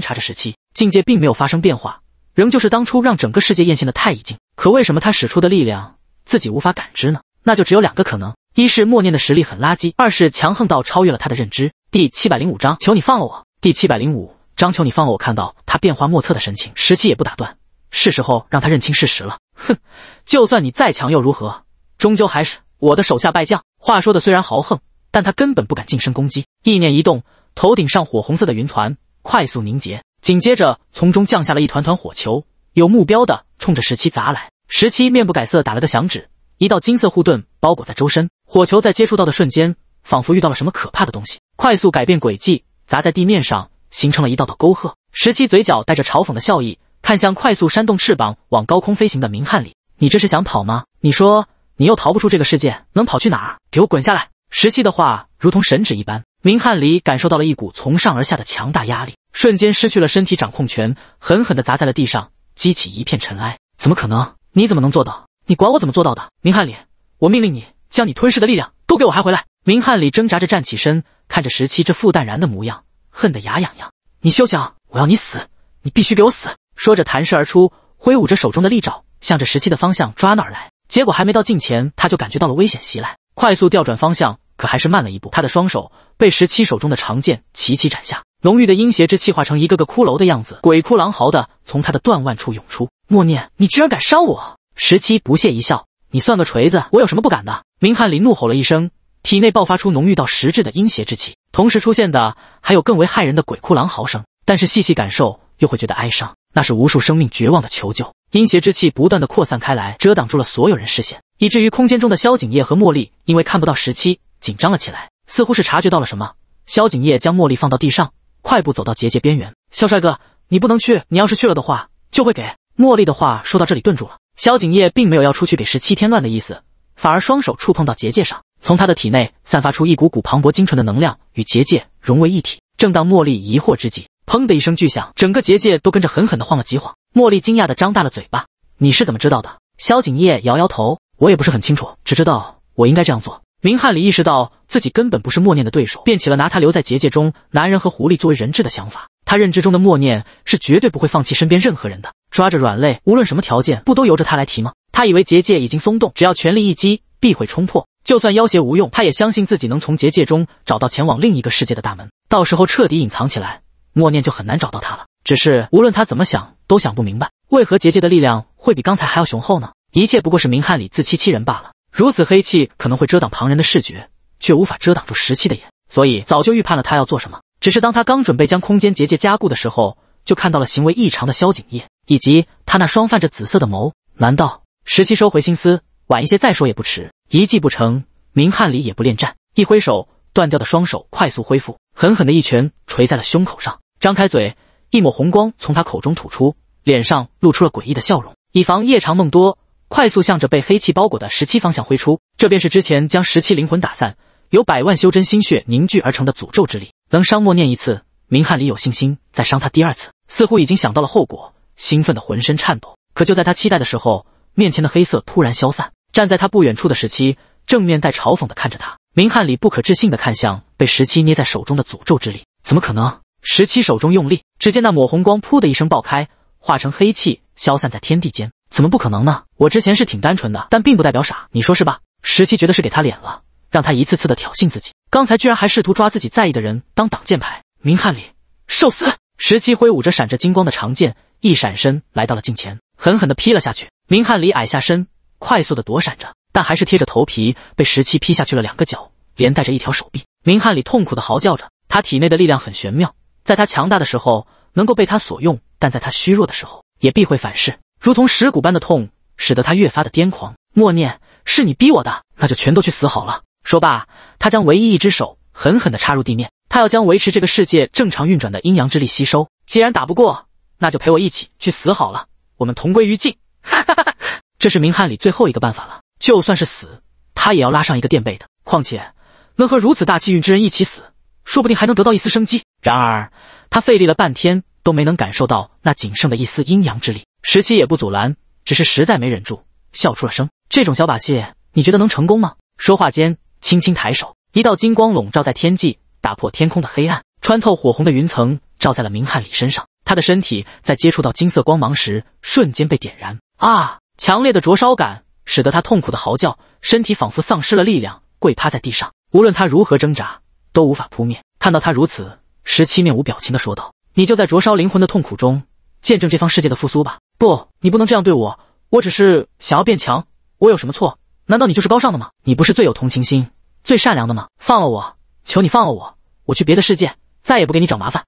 察着十七，境界并没有发生变化，仍旧是当初让整个世界艳羡的太乙境。可为什么他使出的力量自己无法感知呢？那就只有两个可能。一是默念的实力很垃圾，二是强横到超越了他的认知。第七百零五章，求你放了我。第七百零五章，求你放了我。看到他变化莫测的神情，十七也不打断，是时候让他认清事实了。哼，就算你再强又如何，终究还是我的手下败将。话说的虽然豪横，但他根本不敢近身攻击。意念一动，头顶上火红色的云团快速凝结，紧接着从中降下了一团团火球，有目标的冲着十七砸来。十七面不改色，打了个响指，一道金色护盾包裹在周身。火球在接触到的瞬间，仿佛遇到了什么可怕的东西，快速改变轨迹，砸在地面上，形成了一道道沟壑。十七嘴角带着嘲讽的笑意，看向快速扇动翅膀往高空飞行的明翰里：“你这是想跑吗？你说你又逃不出这个世界，能跑去哪儿？给我滚下来！”十七的话如同神旨一般，明翰里感受到了一股从上而下的强大压力，瞬间失去了身体掌控权，狠狠地砸在了地上，激起一片尘埃。怎么可能？你怎么能做到？你管我怎么做到的？明翰里，我命令你。将你吞噬的力量都给我还回来！明翰里挣扎着站起身，看着十七这副淡然的模样，恨得牙痒痒。你休想！我要你死！你必须给我死！说着弹射而出，挥舞着手中的利爪，向着十七的方向抓那来。结果还没到近前，他就感觉到了危险袭来，快速调转方向，可还是慢了一步。他的双手被十七手中的长剑齐齐斩下，浓郁的阴邪之气化成一个个骷髅的样子，鬼哭狼嚎的从他的断腕处涌出。默念：你居然敢伤我！十七不屑一笑。你算个锤子！我有什么不敢的？明翰林怒吼了一声，体内爆发出浓郁到实质的阴邪之气，同时出现的还有更为骇人的鬼哭狼嚎声。但是细细感受，又会觉得哀伤，那是无数生命绝望的求救。阴邪之气不断的扩散开来，遮挡住了所有人视线，以至于空间中的萧景叶和茉莉因为看不到十七，紧张了起来。似乎是察觉到了什么，萧景叶将茉莉放到地上，快步走到结界边缘。萧帅哥，你不能去，你要是去了的话，就会给茉莉的话说到这里顿住了。萧景业并没有要出去给十七添乱的意思，反而双手触碰到结界上，从他的体内散发出一股股磅礴精纯的能量，与结界融为一体。正当茉莉疑惑之际，砰的一声巨响，整个结界都跟着狠狠地晃了几晃。茉莉惊讶地张大了嘴巴：“你是怎么知道的？”萧景业摇摇头：“我也不是很清楚，只知道我应该这样做。”明翰里意识到自己根本不是默念的对手，便起了拿他留在结界中，男人和狐狸作为人质的想法。他认知中的默念是绝对不会放弃身边任何人的，抓着软肋，无论什么条件，不都由着他来提吗？他以为结界已经松动，只要全力一击，必会冲破。就算要挟无用，他也相信自己能从结界中找到前往另一个世界的大门，到时候彻底隐藏起来，默念就很难找到他了。只是无论他怎么想，都想不明白，为何结界的力量会比刚才还要雄厚呢？一切不过是明翰里自欺欺人罢了。如此黑气可能会遮挡旁人的视觉，却无法遮挡住十七的眼，所以早就预判了他要做什么。只是当他刚准备将空间结界加固的时候，就看到了行为异常的萧景夜以及他那双泛着紫色的眸。难道十七收回心思，晚一些再说也不迟。一计不成，明翰里也不恋战，一挥手，断掉的双手快速恢复，狠狠的一拳捶在了胸口上，张开嘴，一抹红光从他口中吐出，脸上露出了诡异的笑容，以防夜长梦多。快速向着被黑气包裹的十七方向挥出，这便是之前将十七灵魂打散，由百万修真心血凝聚而成的诅咒之力，能伤莫念一次，明翰里有信心再伤他第二次，似乎已经想到了后果，兴奋的浑身颤抖。可就在他期待的时候，面前的黑色突然消散，站在他不远处的十七正面带嘲讽的看着他，明翰里不可置信的看向被十七捏在手中的诅咒之力，怎么可能？十七手中用力，只见那抹红光噗的一声爆开，化成黑气消散在天地间。怎么不可能呢？我之前是挺单纯的，但并不代表傻，你说是吧？十七觉得是给他脸了，让他一次次的挑衅自己，刚才居然还试图抓自己在意的人当挡箭牌。明翰里，受死！十七挥舞着闪着金光的长剑，一闪身来到了近前，狠狠的劈了下去。明翰里矮下身，快速的躲闪着，但还是贴着头皮被十七劈下去了两个脚，连带着一条手臂。明翰里痛苦的嚎叫着，他体内的力量很玄妙，在他强大的时候能够被他所用，但在他虚弱的时候也必会反噬。如同蚀骨般的痛，使得他越发的癫狂。默念：“是你逼我的，那就全都去死好了。”说罢，他将唯一一只手狠狠地插入地面，他要将维持这个世界正常运转的阴阳之力吸收。既然打不过，那就陪我一起去死好了，我们同归于尽。哈哈哈！这是明翰里最后一个办法了，就算是死，他也要拉上一个垫背的。况且，能和如此大气运之人一起死，说不定还能得到一丝生机。然而，他费力了半天都没能感受到那仅剩的一丝阴阳之力。十七也不阻拦，只是实在没忍住，笑出了声。这种小把戏，你觉得能成功吗？说话间，轻轻抬手，一道金光笼罩在天际，打破天空的黑暗，穿透火红的云层，照在了明翰里身上。他的身体在接触到金色光芒时，瞬间被点燃。啊！强烈的灼烧感使得他痛苦的嚎叫，身体仿佛丧失了力量，跪趴在地上。无论他如何挣扎，都无法扑灭。看到他如此，十七面无表情的说道：“你就在灼烧灵魂的痛苦中，见证这方世界的复苏吧。”不，你不能这样对我。我只是想要变强，我有什么错？难道你就是高尚的吗？你不是最有同情心、最善良的吗？放了我，求你放了我！我去别的世界，再也不给你找麻烦。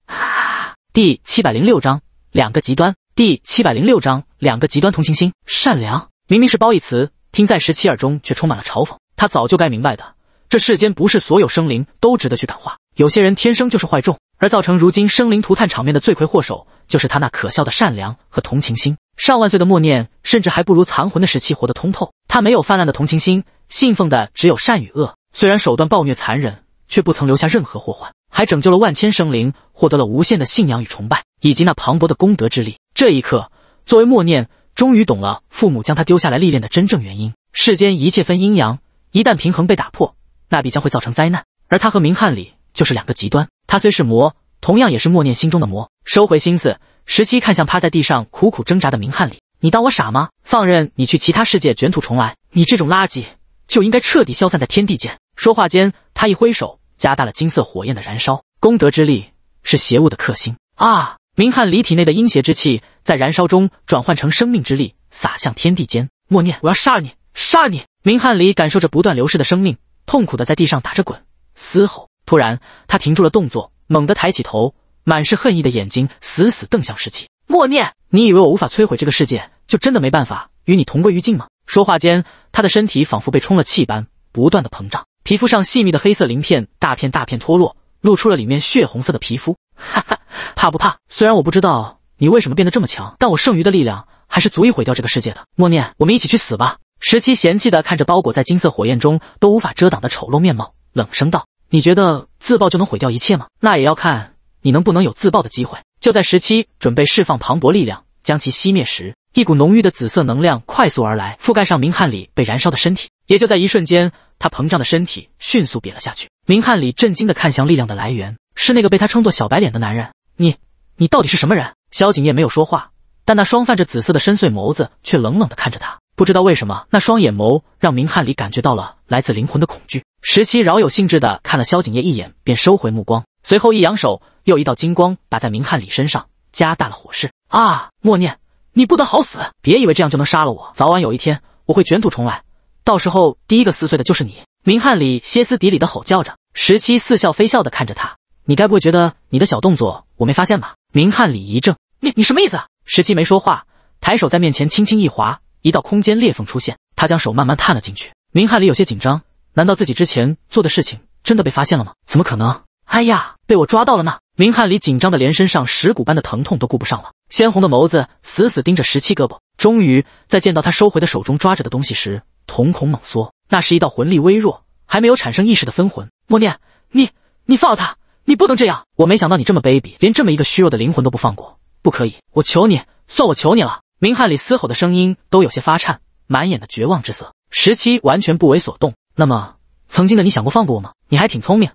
第七百零六章两个极端。第七百零六章两个极端。同情心、善良，明明是褒义词，听在十七耳中却充满了嘲讽。他早就该明白的，这世间不是所有生灵都值得去感化，有些人天生就是坏种。而造成如今生灵涂炭场面的罪魁祸首，就是他那可笑的善良和同情心。上万岁的默念，甚至还不如残魂的时期活得通透。他没有泛滥的同情心，信奉的只有善与恶。虽然手段暴虐残忍，却不曾留下任何祸患，还拯救了万千生灵，获得了无限的信仰与崇拜，以及那磅礴的功德之力。这一刻，作为默念，终于懂了父母将他丢下来历练的真正原因。世间一切分阴阳，一旦平衡被打破，那必将会造成灾难。而他和明翰里就是两个极端。他虽是魔，同样也是默念心中的魔。收回心思，十七看向趴在地上苦苦挣扎的明翰里，你当我傻吗？放任你去其他世界卷土重来？你这种垃圾就应该彻底消散在天地间。”说话间，他一挥手，加大了金色火焰的燃烧。功德之力是邪物的克星啊！明翰离体内的阴邪之气在燃烧中转换成生命之力，洒向天地间。默念：“我要杀了你，杀了你！”明翰离感受着不断流逝的生命，痛苦的在地上打着滚，嘶吼。突然，他停住了动作，猛地抬起头，满是恨意的眼睛死死瞪向十七。默念：你以为我无法摧毁这个世界，就真的没办法与你同归于尽吗？说话间，他的身体仿佛被充了气般，不断的膨胀，皮肤上细密的黑色鳞片大片大片脱落，露出了里面血红色的皮肤。哈哈，怕不怕？虽然我不知道你为什么变得这么强，但我剩余的力量还是足以毁掉这个世界的。默念，我们一起去死吧！十七嫌弃的看着包裹在金色火焰中都无法遮挡的丑陋面貌，冷声道。你觉得自爆就能毁掉一切吗？那也要看你能不能有自爆的机会。就在十七准备释放磅礴力量将其熄灭时，一股浓郁的紫色能量快速而来，覆盖上明翰里被燃烧的身体。也就在一瞬间，他膨胀的身体迅速瘪了下去。明翰里震惊的看向力量的来源，是那个被他称作小白脸的男人。你，你到底是什么人？萧景夜没有说话，但那双泛着紫色的深邃眸子却冷冷的看着他。不知道为什么，那双眼眸让明翰里感觉到了来自灵魂的恐惧。十七饶有兴致的看了萧景业一眼，便收回目光，随后一扬手，又一道金光打在明翰里身上，加大了火势。啊！默念，你不得好死！别以为这样就能杀了我，早晚有一天我会卷土重来，到时候第一个撕碎的就是你！明翰里歇斯底里的吼叫着。十七似笑非笑的看着他，你该不会觉得你的小动作我没发现吧？明翰里一怔，你你什么意思？十七没说话，抬手在面前轻轻一划。一道空间裂缝出现，他将手慢慢探了进去。明翰里有些紧张，难道自己之前做的事情真的被发现了吗？怎么可能？哎呀，被我抓到了呢！明翰里紧张的连身上石骨般的疼痛都顾不上了，鲜红的眸子死死盯着十七胳膊。终于在见到他收回的手中抓着的东西时，瞳孔猛缩。那是一道魂力微弱，还没有产生意识的分魂。默念，你你放了他，你不能这样！我没想到你这么卑鄙，连这么一个虚弱的灵魂都不放过，不可以！我求你，算我求你了。明翰里嘶吼的声音都有些发颤，满眼的绝望之色。十七完全不为所动。那么，曾经的你想过放过我吗？你还挺聪明，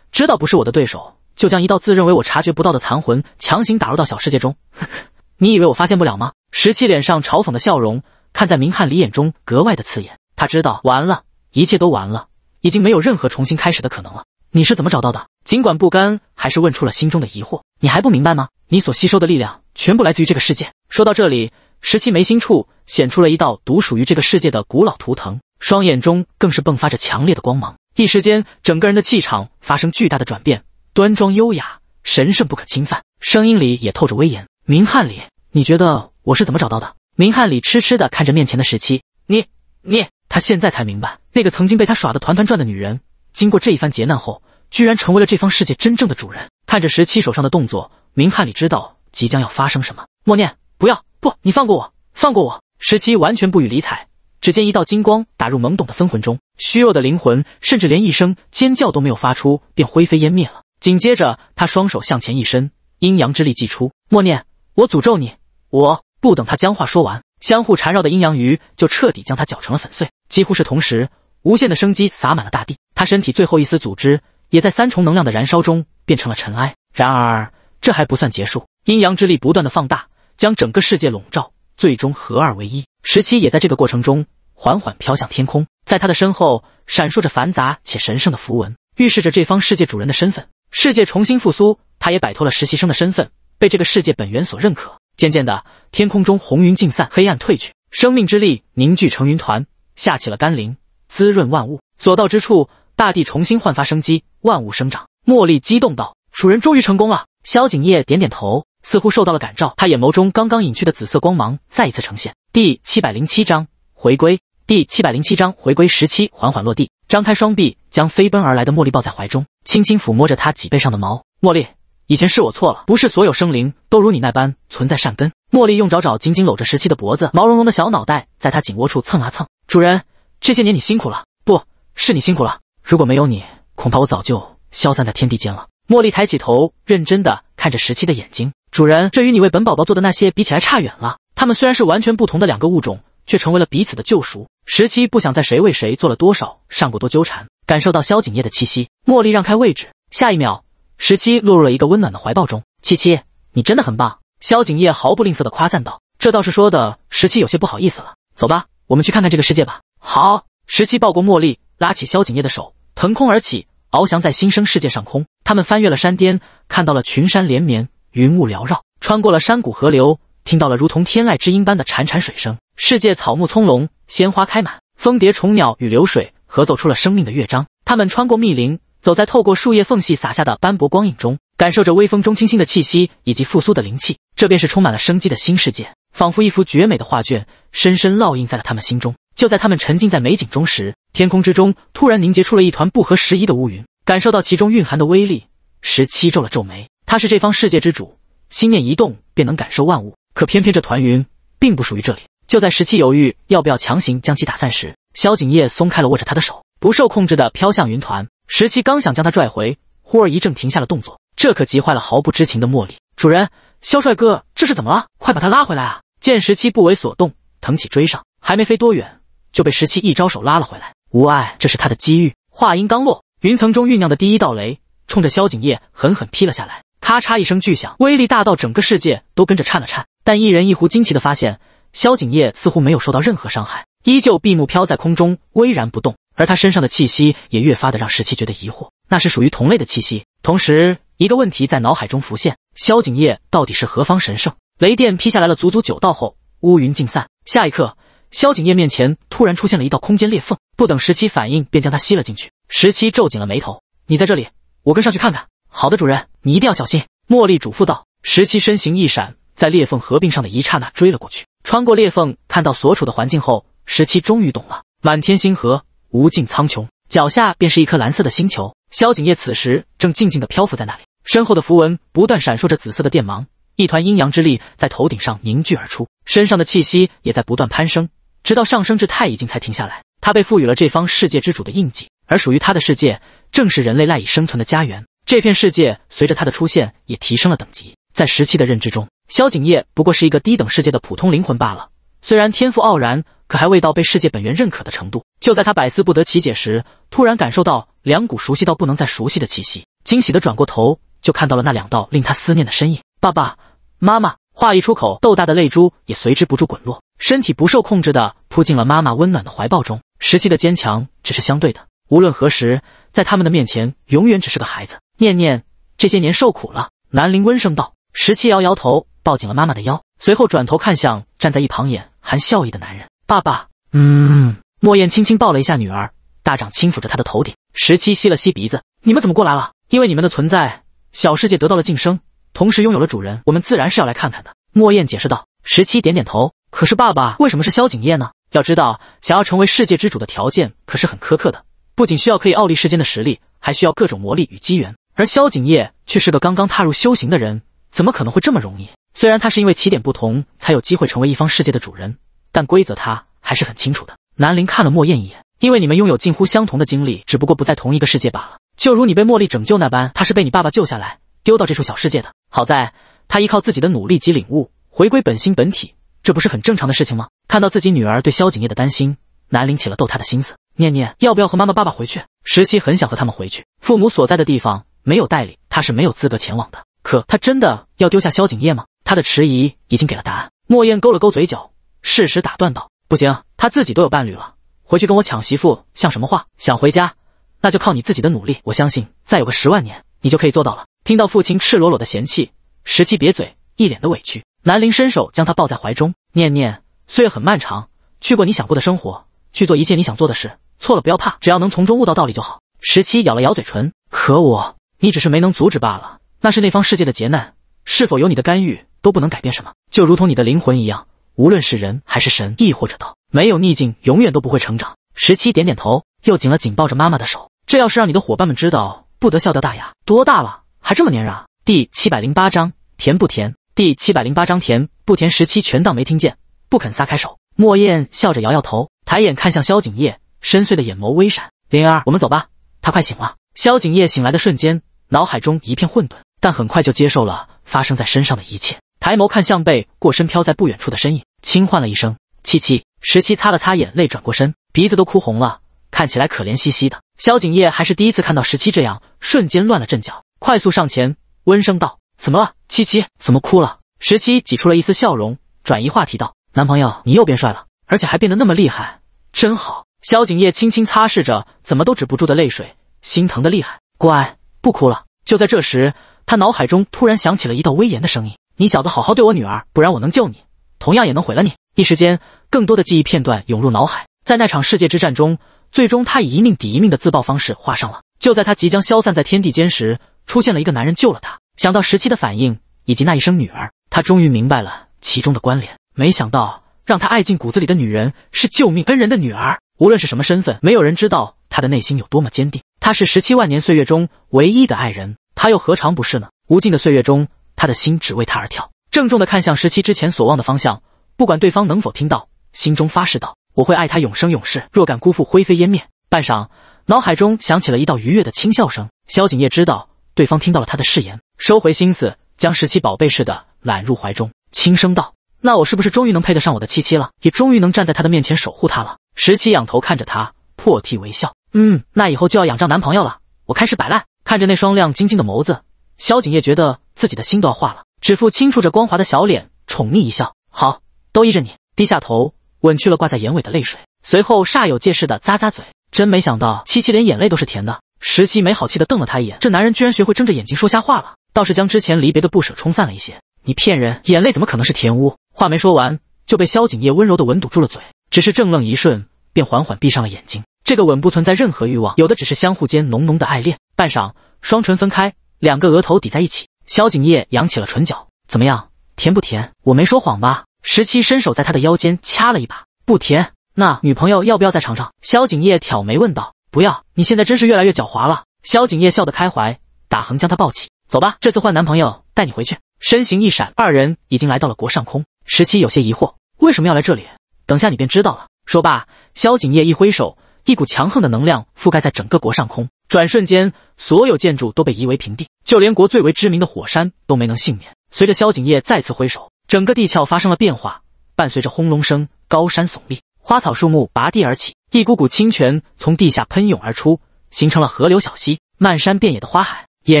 知道不是我的对手，就将一道自认为我察觉不到的残魂强行打入到小世界中。你以为我发现不了吗？十七脸上嘲讽的笑容，看在明翰里眼中格外的刺眼。他知道，完了，一切都完了，已经没有任何重新开始的可能了。你是怎么找到的？尽管不甘，还是问出了心中的疑惑。你还不明白吗？你所吸收的力量全部来自于这个世界。说到这里。十七眉心处显出了一道独属于这个世界的古老图腾，双眼中更是迸发着强烈的光芒，一时间，整个人的气场发生巨大的转变，端庄优雅，神圣不可侵犯，声音里也透着威严。明翰里，你觉得我是怎么找到的？明翰里痴痴的看着面前的十七，你，你，他现在才明白，那个曾经被他耍得团团转的女人，经过这一番劫难后，居然成为了这方世界真正的主人。看着十七手上的动作，明翰里知道即将要发生什么，默念不要。不，你放过我，放过我！十七完全不予理睬。只见一道金光打入懵懂的分魂中，虚弱的灵魂甚至连一声尖叫都没有发出，便灰飞烟灭了。紧接着，他双手向前一伸，阴阳之力祭出，默念：“我诅咒你！”我不等他将话说完，相互缠绕的阴阳鱼就彻底将他搅成了粉碎。几乎是同时，无限的生机洒满了大地，他身体最后一丝组织也在三重能量的燃烧中变成了尘埃。然而，这还不算结束，阴阳之力不断的放大。将整个世界笼罩，最终合二为一。十七也在这个过程中缓缓飘向天空，在他的身后闪烁着繁杂且神圣的符文，预示着这方世界主人的身份。世界重新复苏，他也摆脱了实习生的身份，被这个世界本源所认可。渐渐的，天空中红云尽散，黑暗褪去，生命之力凝聚成云团，下起了甘霖，滋润万物。所到之处，大地重新焕发生机，万物生长。茉莉激动道：“主人终于成功了。”萧景夜点点头。似乎受到了感召，他眼眸中刚刚隐去的紫色光芒再一次呈现。第七百零七章回归。第七百零七章回归。时期缓缓落地，张开双臂，将飞奔而来的茉莉抱在怀中，轻轻抚摸着她脊背上的毛。茉莉，以前是我错了，不是所有生灵都如你那般存在善根。茉莉用爪爪紧紧搂着时期的脖子，毛茸茸的小脑袋在他颈窝处蹭啊蹭。主人，这些年你辛苦了，不是你辛苦了，如果没有你，恐怕我早就消散在天地间了。茉莉抬起头，认真的看着时期的眼睛。主人，这与你为本宝宝做的那些比起来差远了。他们虽然是完全不同的两个物种，却成为了彼此的救赎。十七不想在谁为谁做了多少上过多纠缠，感受到萧景叶的气息，茉莉让开位置。下一秒，十七落入了一个温暖的怀抱中。七七，你真的很棒。萧景叶毫不吝啬的夸赞道。这倒是说的十七有些不好意思了。走吧，我们去看看这个世界吧。好，十七抱过茉莉，拉起萧景叶的手，腾空而起，翱翔在新生世界上空。他们翻越了山巅，看到了群山连绵。云雾缭绕，穿过了山谷河流，听到了如同天籁之音般的潺潺水声。世界草木葱茏，鲜花开满，蜂蝶虫鸟与流水合奏出了生命的乐章。他们穿过密林，走在透过树叶缝隙洒下的斑驳光影中，感受着微风中清新的气息以及复苏的灵气。这便是充满了生机的新世界，仿佛一幅绝美的画卷，深深烙印在了他们心中。就在他们沉浸在美景中时，天空之中突然凝结出了一团不合时宜的乌云。感受到其中蕴含的威力，十七皱了皱眉。他是这方世界之主，心念一动便能感受万物。可偏偏这团云并不属于这里。就在十七犹豫要不要强行将其打散时，萧景叶松开了握着他的手，不受控制的飘向云团。十七刚想将他拽回，忽而一阵停下了动作，这可急坏了毫不知情的茉莉主人。萧帅哥，这是怎么了？快把他拉回来啊！见十七不为所动，腾起追上，还没飞多远就被十七一招手拉了回来。无碍，这是他的机遇。话音刚落，云层中酝酿的第一道雷冲着萧景叶狠狠劈了下来。咔嚓一声巨响，威力大到整个世界都跟着颤了颤。但一人一狐惊奇的发现，萧景夜似乎没有受到任何伤害，依旧闭目飘在空中，巍然不动。而他身上的气息也越发的让十七觉得疑惑，那是属于同类的气息。同时，一个问题在脑海中浮现：萧景夜到底是何方神圣？雷电劈下来了足足九道后，乌云尽散。下一刻，萧景夜面前突然出现了一道空间裂缝，不等十七反应，便将他吸了进去。十七皱紧了眉头：“你在这里，我跟上去看看。”好的，主人，你一定要小心。”茉莉嘱咐道。十七身形一闪，在裂缝合并上的一刹那追了过去。穿过裂缝，看到所处的环境后，十七终于懂了：满天星河，无尽苍穹，脚下便是一颗蓝色的星球。萧景夜此时正静静的漂浮在那里，身后的符文不断闪烁着紫色的电芒，一团阴阳之力在头顶上凝聚而出，身上的气息也在不断攀升，直到上升至太乙境才停下来。他被赋予了这方世界之主的印记，而属于他的世界，正是人类赖以生存的家园。这片世界随着他的出现也提升了等级。在石七的认知中，萧景业不过是一个低等世界的普通灵魂罢了。虽然天赋傲然，可还未到被世界本源认可的程度。就在他百思不得其解时，突然感受到两股熟悉到不能再熟悉的气息，惊喜的转过头，就看到了那两道令他思念的身影。爸爸妈妈，话一出口，豆大的泪珠也随之不住滚落，身体不受控制的扑进了妈妈温暖的怀抱中。石七的坚强只是相对的，无论何时，在他们的面前，永远只是个孩子。念念这些年受苦了，南陵温声道。十七摇摇头，抱紧了妈妈的腰，随后转头看向站在一旁眼含笑意的男人，爸爸。嗯。莫燕轻轻抱了一下女儿，大掌轻抚着她的头顶。十七吸了吸鼻子，你们怎么过来了？因为你们的存在，小世界得到了晋升，同时拥有了主人，我们自然是要来看看的。莫燕解释道。十七点点头，可是爸爸为什么是萧景业呢？要知道，想要成为世界之主的条件可是很苛刻的，不仅需要可以傲立世间的实力，还需要各种魔力与机缘。而萧景业却是个刚刚踏入修行的人，怎么可能会这么容易？虽然他是因为起点不同才有机会成为一方世界的主人，但规则他还是很清楚的。南陵看了莫燕一眼，因为你们拥有近乎相同的经历，只不过不在同一个世界罢了。就如你被茉莉拯救那般，他是被你爸爸救下来，丢到这处小世界的。好在他依靠自己的努力及领悟回归本心本体，这不是很正常的事情吗？看到自己女儿对萧景业的担心，南陵起了逗她的心思。念念，要不要和妈妈爸爸回去？十七很想和他们回去，父母所在的地方。没有代理，他是没有资格前往的。可他真的要丢下萧景业吗？他的迟疑已经给了答案。莫燕勾了勾嘴角，适时打断道：“不行，他自己都有伴侣了，回去跟我抢媳妇像什么话？想回家，那就靠你自己的努力。我相信再有个十万年，你就可以做到了。”听到父亲赤裸裸的嫌弃，十七瘪嘴，一脸的委屈。南林伸手将他抱在怀中，念念：“岁月很漫长，去过你想过的生活，去做一切你想做的事。错了不要怕，只要能从中悟到道理就好。”十七咬了咬嘴唇，可我。你只是没能阻止罢了，那是那方世界的劫难，是否有你的干预都不能改变什么。就如同你的灵魂一样，无论是人还是神，亦或者道，没有逆境，永远都不会成长。十七点点头，又紧了紧抱着妈妈的手。这要是让你的伙伴们知道，不得笑掉大牙。多大了，还这么粘人啊？第七百零八章甜不甜？第七百零八章甜不甜？十七全当没听见，不肯撒开手。莫燕笑着摇摇头，抬眼看向萧景夜，深邃的眼眸微闪。灵儿，我们走吧。他快醒了。萧景夜醒来的瞬间，脑海中一片混沌，但很快就接受了发生在身上的一切。抬眸看向背过身飘在不远处的身影，轻唤了一声“七七”。十七擦了擦眼泪，转过身，鼻子都哭红了，看起来可怜兮兮的。萧景夜还是第一次看到十七这样，瞬间乱了阵脚，快速上前，温声道：“怎么了？七七怎么哭了？”十七挤出了一丝笑容，转移话题道：“男朋友，你又变帅了，而且还变得那么厉害，真好。”萧景夜轻轻擦拭着怎么都止不住的泪水。心疼的厉害，乖，不哭了。就在这时，他脑海中突然响起了一道威严的声音：“你小子好好对我女儿，不然我能救你，同样也能毁了你。”一时间，更多的记忆片段涌入脑海。在那场世界之战中，最终他以一命抵一命的自爆方式画上了。就在他即将消散在天地间时，出现了一个男人救了他。想到十七的反应以及那一声“女儿”，他终于明白了其中的关联。没想到，让他爱进骨子里的女人是救命恩人的女儿。无论是什么身份，没有人知道他的内心有多么坚定。他是十七万年岁月中唯一的爱人，他又何尝不是呢？无尽的岁月中，他的心只为他而跳。郑重的看向十七之前所望的方向，不管对方能否听到，心中发誓道：“我会爱他永生永世，若敢辜负，灰飞烟灭。”半晌，脑海中响起了一道愉悦的轻笑声。萧景业知道对方听到了他的誓言，收回心思，将十七宝贝似的揽入怀中，轻声道。那我是不是终于能配得上我的七七了？也终于能站在她的面前守护她了？十七仰头看着他，破涕为笑。嗯，那以后就要仰仗男朋友了。我开始摆烂。看着那双亮晶晶的眸子，萧景叶觉得自己的心都要化了。指腹轻触着光滑的小脸，宠溺一笑。好，都依着你。低下头，吻去了挂在眼尾的泪水。随后煞有介事的咂咂嘴，真没想到七七连眼泪都是甜的。十七没好气的瞪了他一眼，这男人居然学会睁着眼睛说瞎话了。倒是将之前离别的不舍冲散了一些。你骗人，眼泪怎么可能是甜污？话没说完就被萧景叶温柔的吻堵住了嘴，只是怔愣一瞬，便缓缓闭上了眼睛。这个吻不存在任何欲望，有的只是相互间浓浓的爱恋。半晌，双唇分开，两个额头抵在一起，萧景叶扬起了唇角，怎么样，甜不甜？我没说谎吧？十七伸手在他的腰间掐了一把，不甜。那女朋友要不要再尝尝？萧景叶挑眉问道。不要，你现在真是越来越狡猾了。萧景叶笑得开怀，打横将他抱起，走吧，这次换男朋友带你回去。身形一闪，二人已经来到了国上空。十七有些疑惑：“为什么要来这里？”等下你便知道了。”说罢，萧景夜一挥手，一股强横的能量覆盖在整个国上空。转瞬间，所有建筑都被夷为平地，就连国最为知名的火山都没能幸免。随着萧景夜再次挥手，整个地壳发生了变化，伴随着轰隆声，高山耸立，花草树木拔地而起，一股股清泉从地下喷涌而出，形成了河流小溪，漫山遍野的花海，俨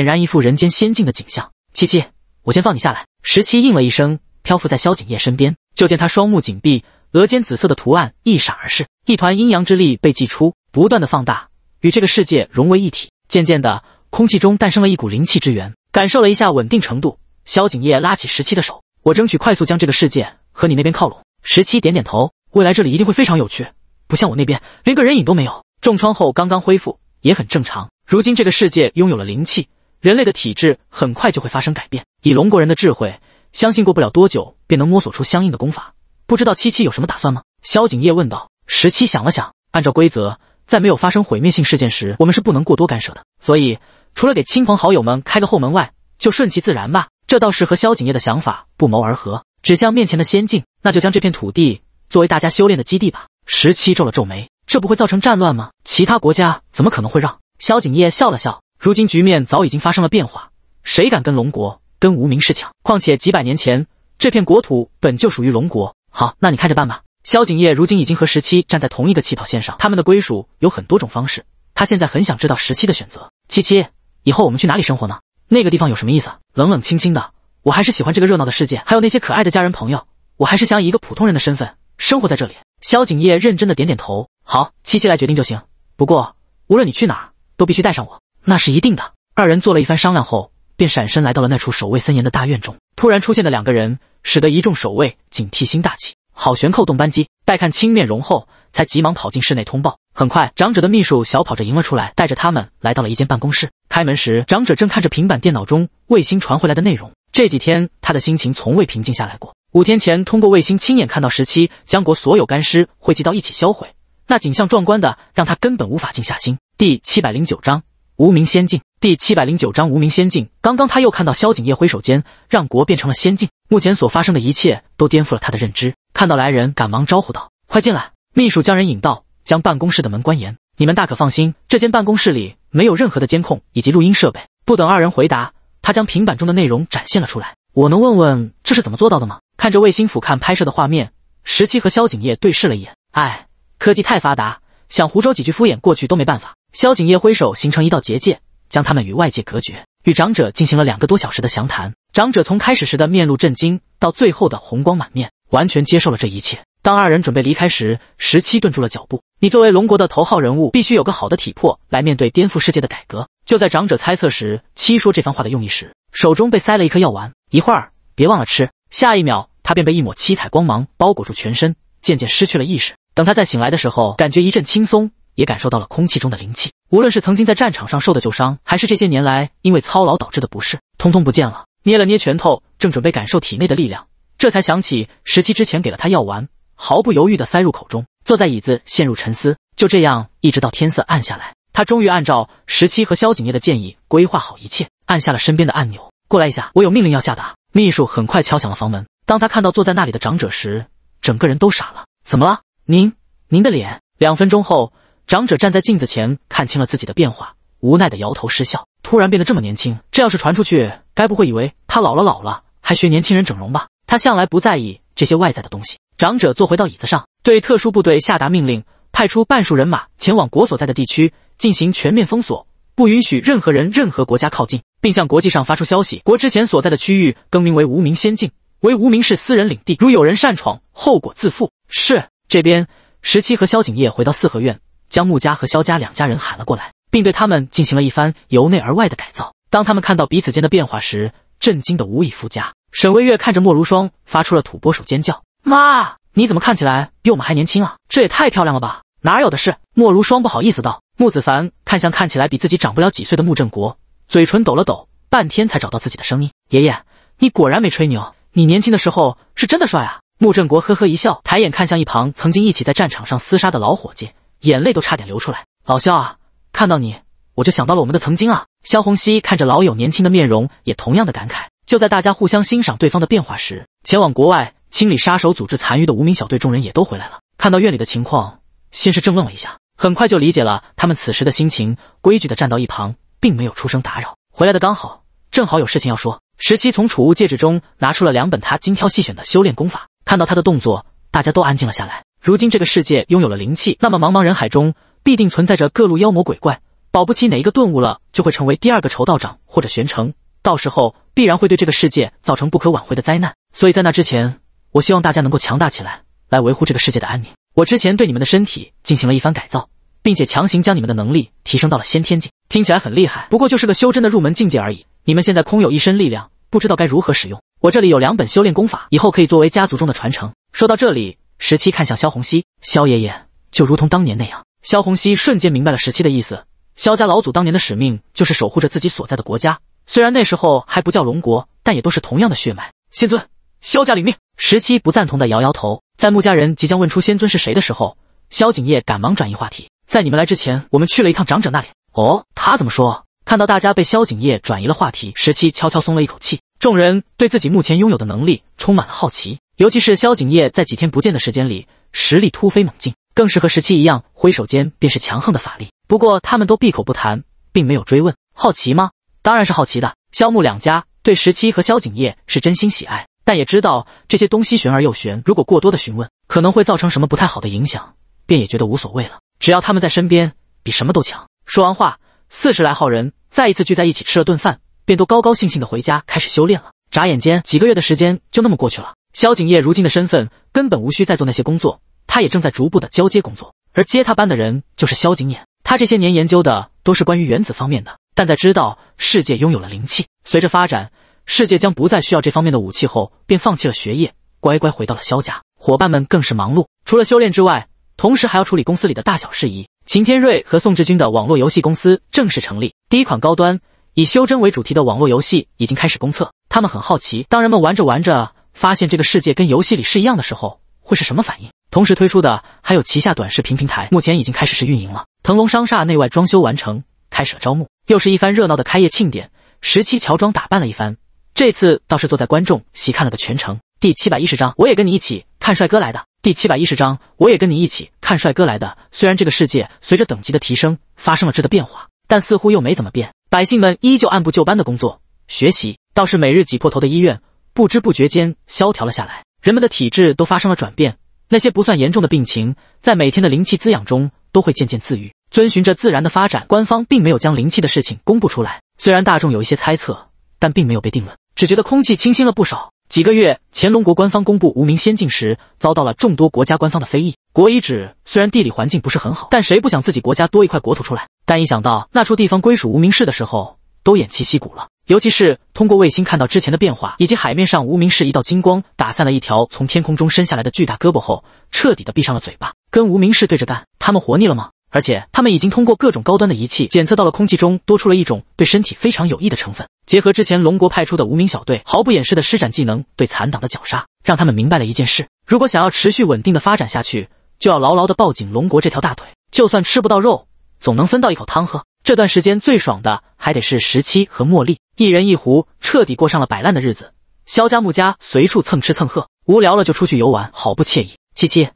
然一副人间仙境的景象。七七。我先放你下来。十七应了一声，漂浮在萧景叶身边。就见他双目紧闭，额间紫色的图案一闪而逝，一团阴阳之力被祭出，不断的放大，与这个世界融为一体。渐渐的，空气中诞生了一股灵气之源。感受了一下稳定程度，萧景叶拉起十七的手：“我争取快速将这个世界和你那边靠拢。”十七点点头：“未来这里一定会非常有趣，不像我那边连个人影都没有。重创后刚刚恢复，也很正常。如今这个世界拥有了灵气。”人类的体质很快就会发生改变，以龙国人的智慧，相信过不了多久便能摸索出相应的功法。不知道七七有什么打算吗？萧景业问道。十七想了想，按照规则，在没有发生毁灭性事件时，我们是不能过多干涉的。所以，除了给亲朋好友们开个后门外，就顺其自然吧。这倒是和萧景业的想法不谋而合。指向面前的仙境，那就将这片土地作为大家修炼的基地吧。十七皱了皱眉，这不会造成战乱吗？其他国家怎么可能会让？萧景业笑了笑。如今局面早已经发生了变化，谁敢跟龙国、跟无名氏抢？况且几百年前这片国土本就属于龙国。好，那你看着办吧。萧景业如今已经和十七站在同一个起跑线上，他们的归属有很多种方式。他现在很想知道十七的选择。七七，以后我们去哪里生活呢？那个地方有什么意思？冷冷清清的，我还是喜欢这个热闹的世界，还有那些可爱的家人朋友。我还是想以一个普通人的身份生活在这里。萧景业认真的点点头，好，七七来决定就行。不过无论你去哪，都必须带上我。那是一定的。二人做了一番商量后，便闪身来到了那处守卫森严的大院中。突然出现的两个人，使得一众守卫警惕心大起，好悬扣动扳机。待看清面容后，才急忙跑进室内通报。很快，长者的秘书小跑着迎了出来，带着他们来到了一间办公室。开门时，长者正看着平板电脑中卫星传回来的内容。这几天，他的心情从未平静下来过。五天前，通过卫星亲眼看到十七将国所有干尸汇集到一起销毁，那景象壮观的，让他根本无法静下心。第七百零九章。无名仙境第七百零九章无名仙境。刚刚他又看到萧景夜挥手间，让国变成了仙境。目前所发生的一切都颠覆了他的认知。看到来人，赶忙招呼道：“快进来。”秘书将人引到，将办公室的门关严。你们大可放心，这间办公室里没有任何的监控以及录音设备。不等二人回答，他将平板中的内容展现了出来。“我能问问这是怎么做到的吗？”看着卫星俯瞰拍摄的画面，十七和萧景夜对视了一眼。哎，科技太发达，想胡诌几句敷衍过去都没办法。萧景业挥手形成一道结界，将他们与外界隔绝。与长者进行了两个多小时的详谈，长者从开始时的面露震惊，到最后的红光满面，完全接受了这一切。当二人准备离开时，十七顿住了脚步：“你作为龙国的头号人物，必须有个好的体魄来面对颠覆世界的改革。”就在长者猜测时，七说这番话的用意时，手中被塞了一颗药丸，一会儿别忘了吃。下一秒，他便被一抹七彩光芒包裹住全身，渐渐失去了意识。等他再醒来的时候，感觉一阵轻松。也感受到了空气中的灵气，无论是曾经在战场上受的旧伤，还是这些年来因为操劳导致的不适，通通不见了。捏了捏拳头，正准备感受体内的力量，这才想起十七之前给了他药丸，毫不犹豫的塞入口中。坐在椅子，陷入沉思。就这样，一直到天色暗下来，他终于按照十七和萧景业的建议规划好一切，按下了身边的按钮。过来一下，我有命令要下达。秘书很快敲响了房门。当他看到坐在那里的长者时，整个人都傻了。怎么了？您，您的脸？两分钟后。长者站在镜子前，看清了自己的变化，无奈的摇头失笑。突然变得这么年轻，这要是传出去，该不会以为他老了老了，还学年轻人整容吧？他向来不在意这些外在的东西。长者坐回到椅子上，对特殊部队下达命令，派出半数人马前往国所在的地区进行全面封锁，不允许任何人、任何国家靠近，并向国际上发出消息：国之前所在的区域更名为无名仙境，为无名是私人领地，如有人擅闯，后果自负。是这边，十七和萧景叶回到四合院。将穆家和萧家两家人喊了过来，并对他们进行了一番由内而外的改造。当他们看到彼此间的变化时，震惊的无以复加。沈微月看着莫如霜，发出了土拨鼠尖叫：“妈，你怎么看起来比我们还年轻啊？这也太漂亮了吧！”哪有的事？莫如霜不好意思道。穆子凡看向看起来比自己长不了几岁的穆振国，嘴唇抖了抖，半天才找到自己的声音：“爷爷，你果然没吹牛，你年轻的时候是真的帅啊！”穆振国呵呵一笑，抬眼看向一旁曾经一起在战场上厮杀的老伙计。眼泪都差点流出来，老肖啊，看到你我就想到了我们的曾经啊。肖鸿熙看着老友年轻的面容，也同样的感慨。就在大家互相欣赏对方的变化时，前往国外清理杀手组织残余的无名小队众人也都回来了。看到院里的情况，先是怔愣了一下，很快就理解了他们此时的心情，规矩的站到一旁，并没有出声打扰。回来的刚好，正好有事情要说。十七从储物戒指中拿出了两本他精挑细选的修炼功法，看到他的动作，大家都安静了下来。如今这个世界拥有了灵气，那么茫茫人海中必定存在着各路妖魔鬼怪，保不齐哪一个顿悟了，就会成为第二个仇道长或者玄成，到时候必然会对这个世界造成不可挽回的灾难。所以在那之前，我希望大家能够强大起来，来维护这个世界的安宁。我之前对你们的身体进行了一番改造，并且强行将你们的能力提升到了先天境，听起来很厉害，不过就是个修真的入门境界而已。你们现在空有一身力量，不知道该如何使用。我这里有两本修炼功法，以后可以作为家族中的传承。说到这里。十七看向萧红熙，萧爷爷就如同当年那样。萧红熙瞬间明白了十七的意思。萧家老祖当年的使命就是守护着自己所在的国家，虽然那时候还不叫龙国，但也都是同样的血脉。仙尊，萧家领命。十七不赞同的摇摇头。在穆家人即将问出仙尊是谁的时候，萧景业赶忙转移话题。在你们来之前，我们去了一趟长者那里。哦，他怎么说？看到大家被萧景业转移了话题，十七悄悄松了一口气。众人对自己目前拥有的能力充满了好奇。尤其是萧景业在几天不见的时间里，实力突飞猛进，更是和十七一样，挥手间便是强横的法力。不过他们都闭口不谈，并没有追问。好奇吗？当然是好奇的。萧木两家对十七和萧景业是真心喜爱，但也知道这些东西玄而又玄，如果过多的询问，可能会造成什么不太好的影响，便也觉得无所谓了。只要他们在身边，比什么都强。说完话，四十来号人再一次聚在一起吃了顿饭，便都高高兴兴的回家开始修炼了。眨眼间，几个月的时间就那么过去了。萧景业如今的身份根本无需再做那些工作，他也正在逐步的交接工作，而接他班的人就是萧景琰。他这些年研究的都是关于原子方面的，但在知道世界拥有了灵气，随着发展，世界将不再需要这方面的武器后，便放弃了学业，乖乖回到了萧家。伙伴们更是忙碌，除了修炼之外，同时还要处理公司里的大小事宜。秦天瑞和宋志军的网络游戏公司正式成立，第一款高端以修真为主题的网络游戏已经开始公测。他们很好奇，当人们玩着玩着。发现这个世界跟游戏里是一样的时候会是什么反应？同时推出的还有旗下短视频平台，目前已经开始试运营了。腾龙商厦内外装修完成，开始了招募，又是一番热闹的开业庆典。十七乔装打扮了一番，这次倒是坐在观众席看了个全程。第七百一十章，我也跟你一起看帅哥来的。第七百一十章，我也跟你一起看帅哥来的。虽然这个世界随着等级的提升发生了质的变化，但似乎又没怎么变，百姓们依旧按部就班的工作学习，倒是每日挤破头的医院。不知不觉间萧条了下来，人们的体质都发生了转变。那些不算严重的病情，在每天的灵气滋养中都会渐渐自愈。遵循着自然的发展，官方并没有将灵气的事情公布出来。虽然大众有一些猜测，但并没有被定论。只觉得空气清新了不少。几个月，乾隆国官方公布无名仙境时，遭到了众多国家官方的非议。国遗址虽然地理环境不是很好，但谁不想自己国家多一块国土出来？但一想到那处地方归属无名市的时候，都偃旗息鼓了，尤其是通过卫星看到之前的变化，以及海面上无名氏一道金光打散了一条从天空中伸下来的巨大胳膊后，彻底的闭上了嘴巴，跟无名氏对着干。他们活腻了吗？而且他们已经通过各种高端的仪器检测到了空气中多出了一种对身体非常有益的成分。结合之前龙国派出的无名小队毫不掩饰的施展技能对残党的绞杀，让他们明白了一件事：如果想要持续稳定的发展下去，就要牢牢的抱紧龙国这条大腿。就算吃不到肉，总能分到一口汤喝。这段时间最爽的。还得是十七和茉莉，一人一壶，彻底过上了摆烂的日子。肖家、穆家随处蹭吃蹭喝，无聊了就出去游玩，好不惬意。七七，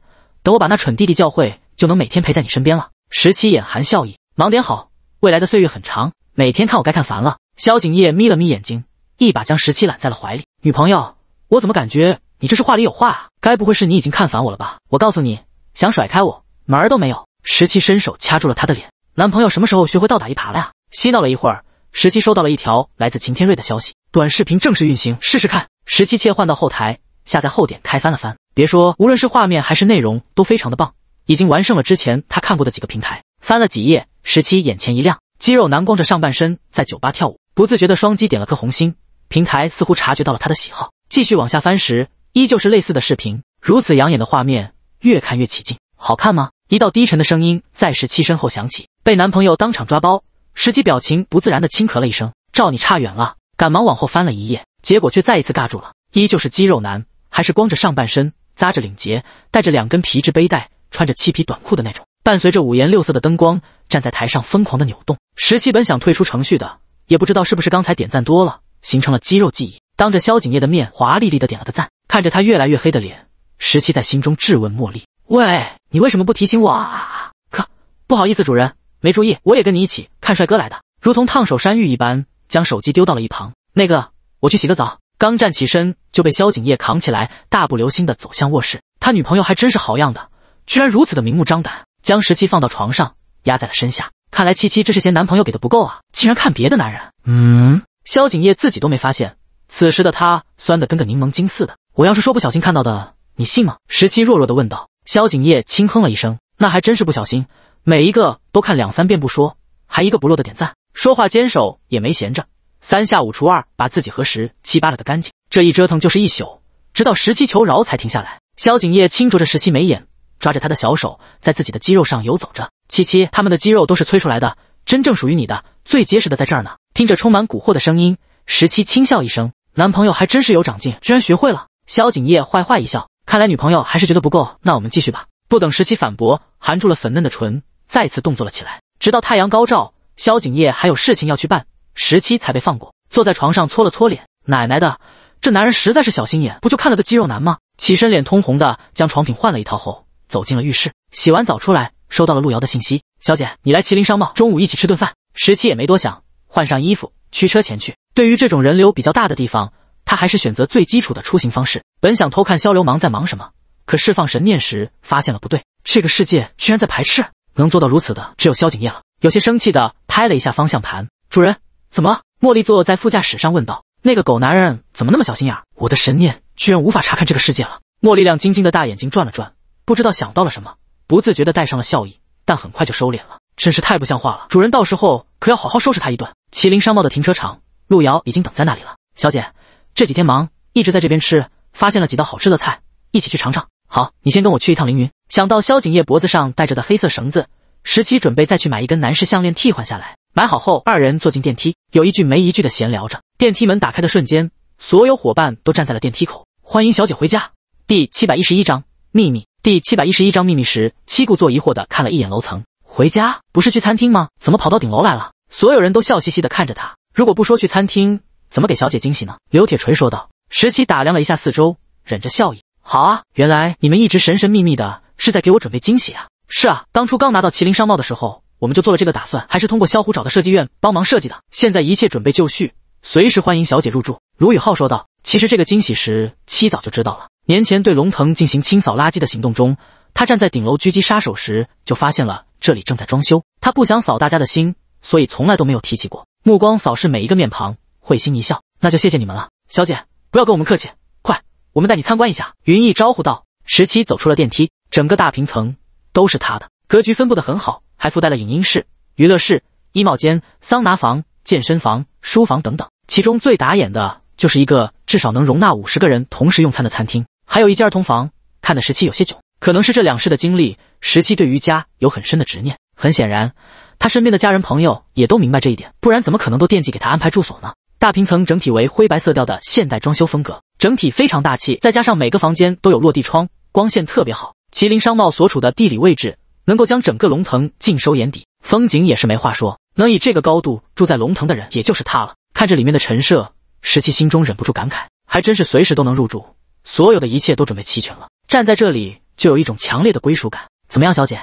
等我把那蠢弟弟教会，就能每天陪在你身边了。十七眼含笑意，忙点好，未来的岁月很长，每天看我该看烦了。萧景叶眯了眯眼睛，一把将十七揽在了怀里。女朋友，我怎么感觉你这是话里有话啊？该不会是你已经看烦我了吧？我告诉你，想甩开我，门儿都没有。十七伸手掐住了他的脸，男朋友什么时候学会倒打一耙了呀？嬉闹了一会儿，十七收到了一条来自秦天瑞的消息：短视频正式运行，试试看。十七切换到后台，下载后点开翻了翻，别说，无论是画面还是内容都非常的棒，已经完胜了之前他看过的几个平台。翻了几页，十七眼前一亮，肌肉男光着上半身在酒吧跳舞，不自觉的双击点了颗红心。平台似乎察觉到了他的喜好，继续往下翻时，依旧是类似的视频。如此养眼的画面，越看越起劲。好看吗？一道低沉的声音在十七身后响起，被男朋友当场抓包。十七表情不自然的轻咳了一声，照你差远了，赶忙往后翻了一页，结果却再一次尬住了，依旧是肌肉男，还是光着上半身，扎着领结，带着两根皮质背带，穿着漆皮短裤的那种，伴随着五颜六色的灯光，站在台上疯狂的扭动。十七本想退出程序的，也不知道是不是刚才点赞多了，形成了肌肉记忆，当着萧景夜的面华丽丽的点了个赞，看着他越来越黑的脸，十七在心中质问茉莉，喂，你为什么不提醒我啊？可不好意思，主人。没注意，我也跟你一起看帅哥来的，如同烫手山芋一般，将手机丢到了一旁。那个，我去洗个澡。刚站起身就被萧景叶扛起来，大步流星的走向卧室。他女朋友还真是好样的，居然如此的明目张胆，将十七放到床上，压在了身下。看来七七这是嫌男朋友给的不够啊，竟然看别的男人。嗯，萧景叶自己都没发现，此时的他酸的跟个柠檬精似的。我要是说不小心看到的，你信吗？十七弱弱的问道。萧景叶轻哼了一声，那还真是不小心。每一个都看两三遍不说，还一个不落的点赞。说话坚守也没闲着，三下五除二把自己和时七扒了个干净。这一折腾就是一宿，直到十七求饶才停下来。萧景业轻啄着十七眉眼，抓着他的小手，在自己的肌肉上游走着。七七，他们的肌肉都是催出来的，真正属于你的最结实的在这儿呢。听着充满蛊惑的声音，十七轻笑一声：“男朋友还真是有长进，居然学会了。”萧景业坏坏一笑：“看来女朋友还是觉得不够，那我们继续吧。”不等十七反驳，含住了粉嫩的唇。再次动作了起来，直到太阳高照，萧景业还有事情要去办，十七才被放过。坐在床上搓了搓脸，奶奶的，这男人实在是小心眼，不就看了个肌肉男吗？起身，脸通红的将床品换了一套后，走进了浴室，洗完澡出来，收到了路遥的信息：“小姐，你来麒麟商贸，中午一起吃顿饭。”十七也没多想，换上衣服，驱车前去。对于这种人流比较大的地方，他还是选择最基础的出行方式。本想偷看萧流氓在忙什么，可释放神念时，发现了不对，这个世界居然在排斥。能做到如此的，只有萧景业了。有些生气的拍了一下方向盘。主人，怎么了？茉莉坐在副驾驶上问道。那个狗男人怎么那么小心眼？我的神念居然无法查看这个世界了。茉莉亮晶晶的大眼睛转了转，不知道想到了什么，不自觉的带上了笑意，但很快就收敛了。真是太不像话了，主人到时候可要好好收拾他一顿。麒麟商贸的停车场，路遥已经等在那里了。小姐，这几天忙，一直在这边吃，发现了几道好吃的菜，一起去尝尝。好，你先跟我去一趟凌云。想到萧景业脖子上戴着的黑色绳子，十七准备再去买一根男士项链替换下来。买好后，二人坐进电梯，有一句没一句的闲聊着。电梯门打开的瞬间，所有伙伴都站在了电梯口，欢迎小姐回家。第七百一十一章秘密。第七百一十一章秘密时，七故作疑惑的看了一眼楼层，回家不是去餐厅吗？怎么跑到顶楼来了？所有人都笑嘻嘻的看着他。如果不说去餐厅，怎么给小姐惊喜呢？刘铁锤说道。十七打量了一下四周，忍着笑意：“好啊，原来你们一直神神秘秘的。”是在给我准备惊喜啊！是啊，当初刚拿到麒麟商贸的时候，我们就做了这个打算，还是通过萧虎找的设计院帮忙设计的。现在一切准备就绪，随时欢迎小姐入住。”卢宇浩说道。其实这个惊喜，时，七早就知道了。年前对龙腾进行清扫垃圾的行动中，他站在顶楼狙击杀手时，就发现了这里正在装修。他不想扫大家的心，所以从来都没有提起过。目光扫视每一个面庞，会心一笑。那就谢谢你们了，小姐，不要跟我们客气，快，我们带你参观一下。”云逸招呼道。十七走出了电梯。整个大平层都是他的，格局分布的很好，还附带了影音室、娱乐室、衣帽间、桑拿房、健身房、书房等等。其中最打眼的就是一个至少能容纳五十个人同时用餐的餐厅，还有一间儿童房。看的十七有些囧，可能是这两世的经历，十七对于家有很深的执念。很显然，他身边的家人朋友也都明白这一点，不然怎么可能都惦记给他安排住所呢？大平层整体为灰白色调的现代装修风格，整体非常大气，再加上每个房间都有落地窗，光线特别好。麒麟商贸所处的地理位置，能够将整个龙腾尽收眼底，风景也是没话说。能以这个高度住在龙腾的人，也就是他了。看着里面的陈设，十七心中忍不住感慨：还真是随时都能入住，所有的一切都准备齐全了。站在这里就有一种强烈的归属感。怎么样，小姐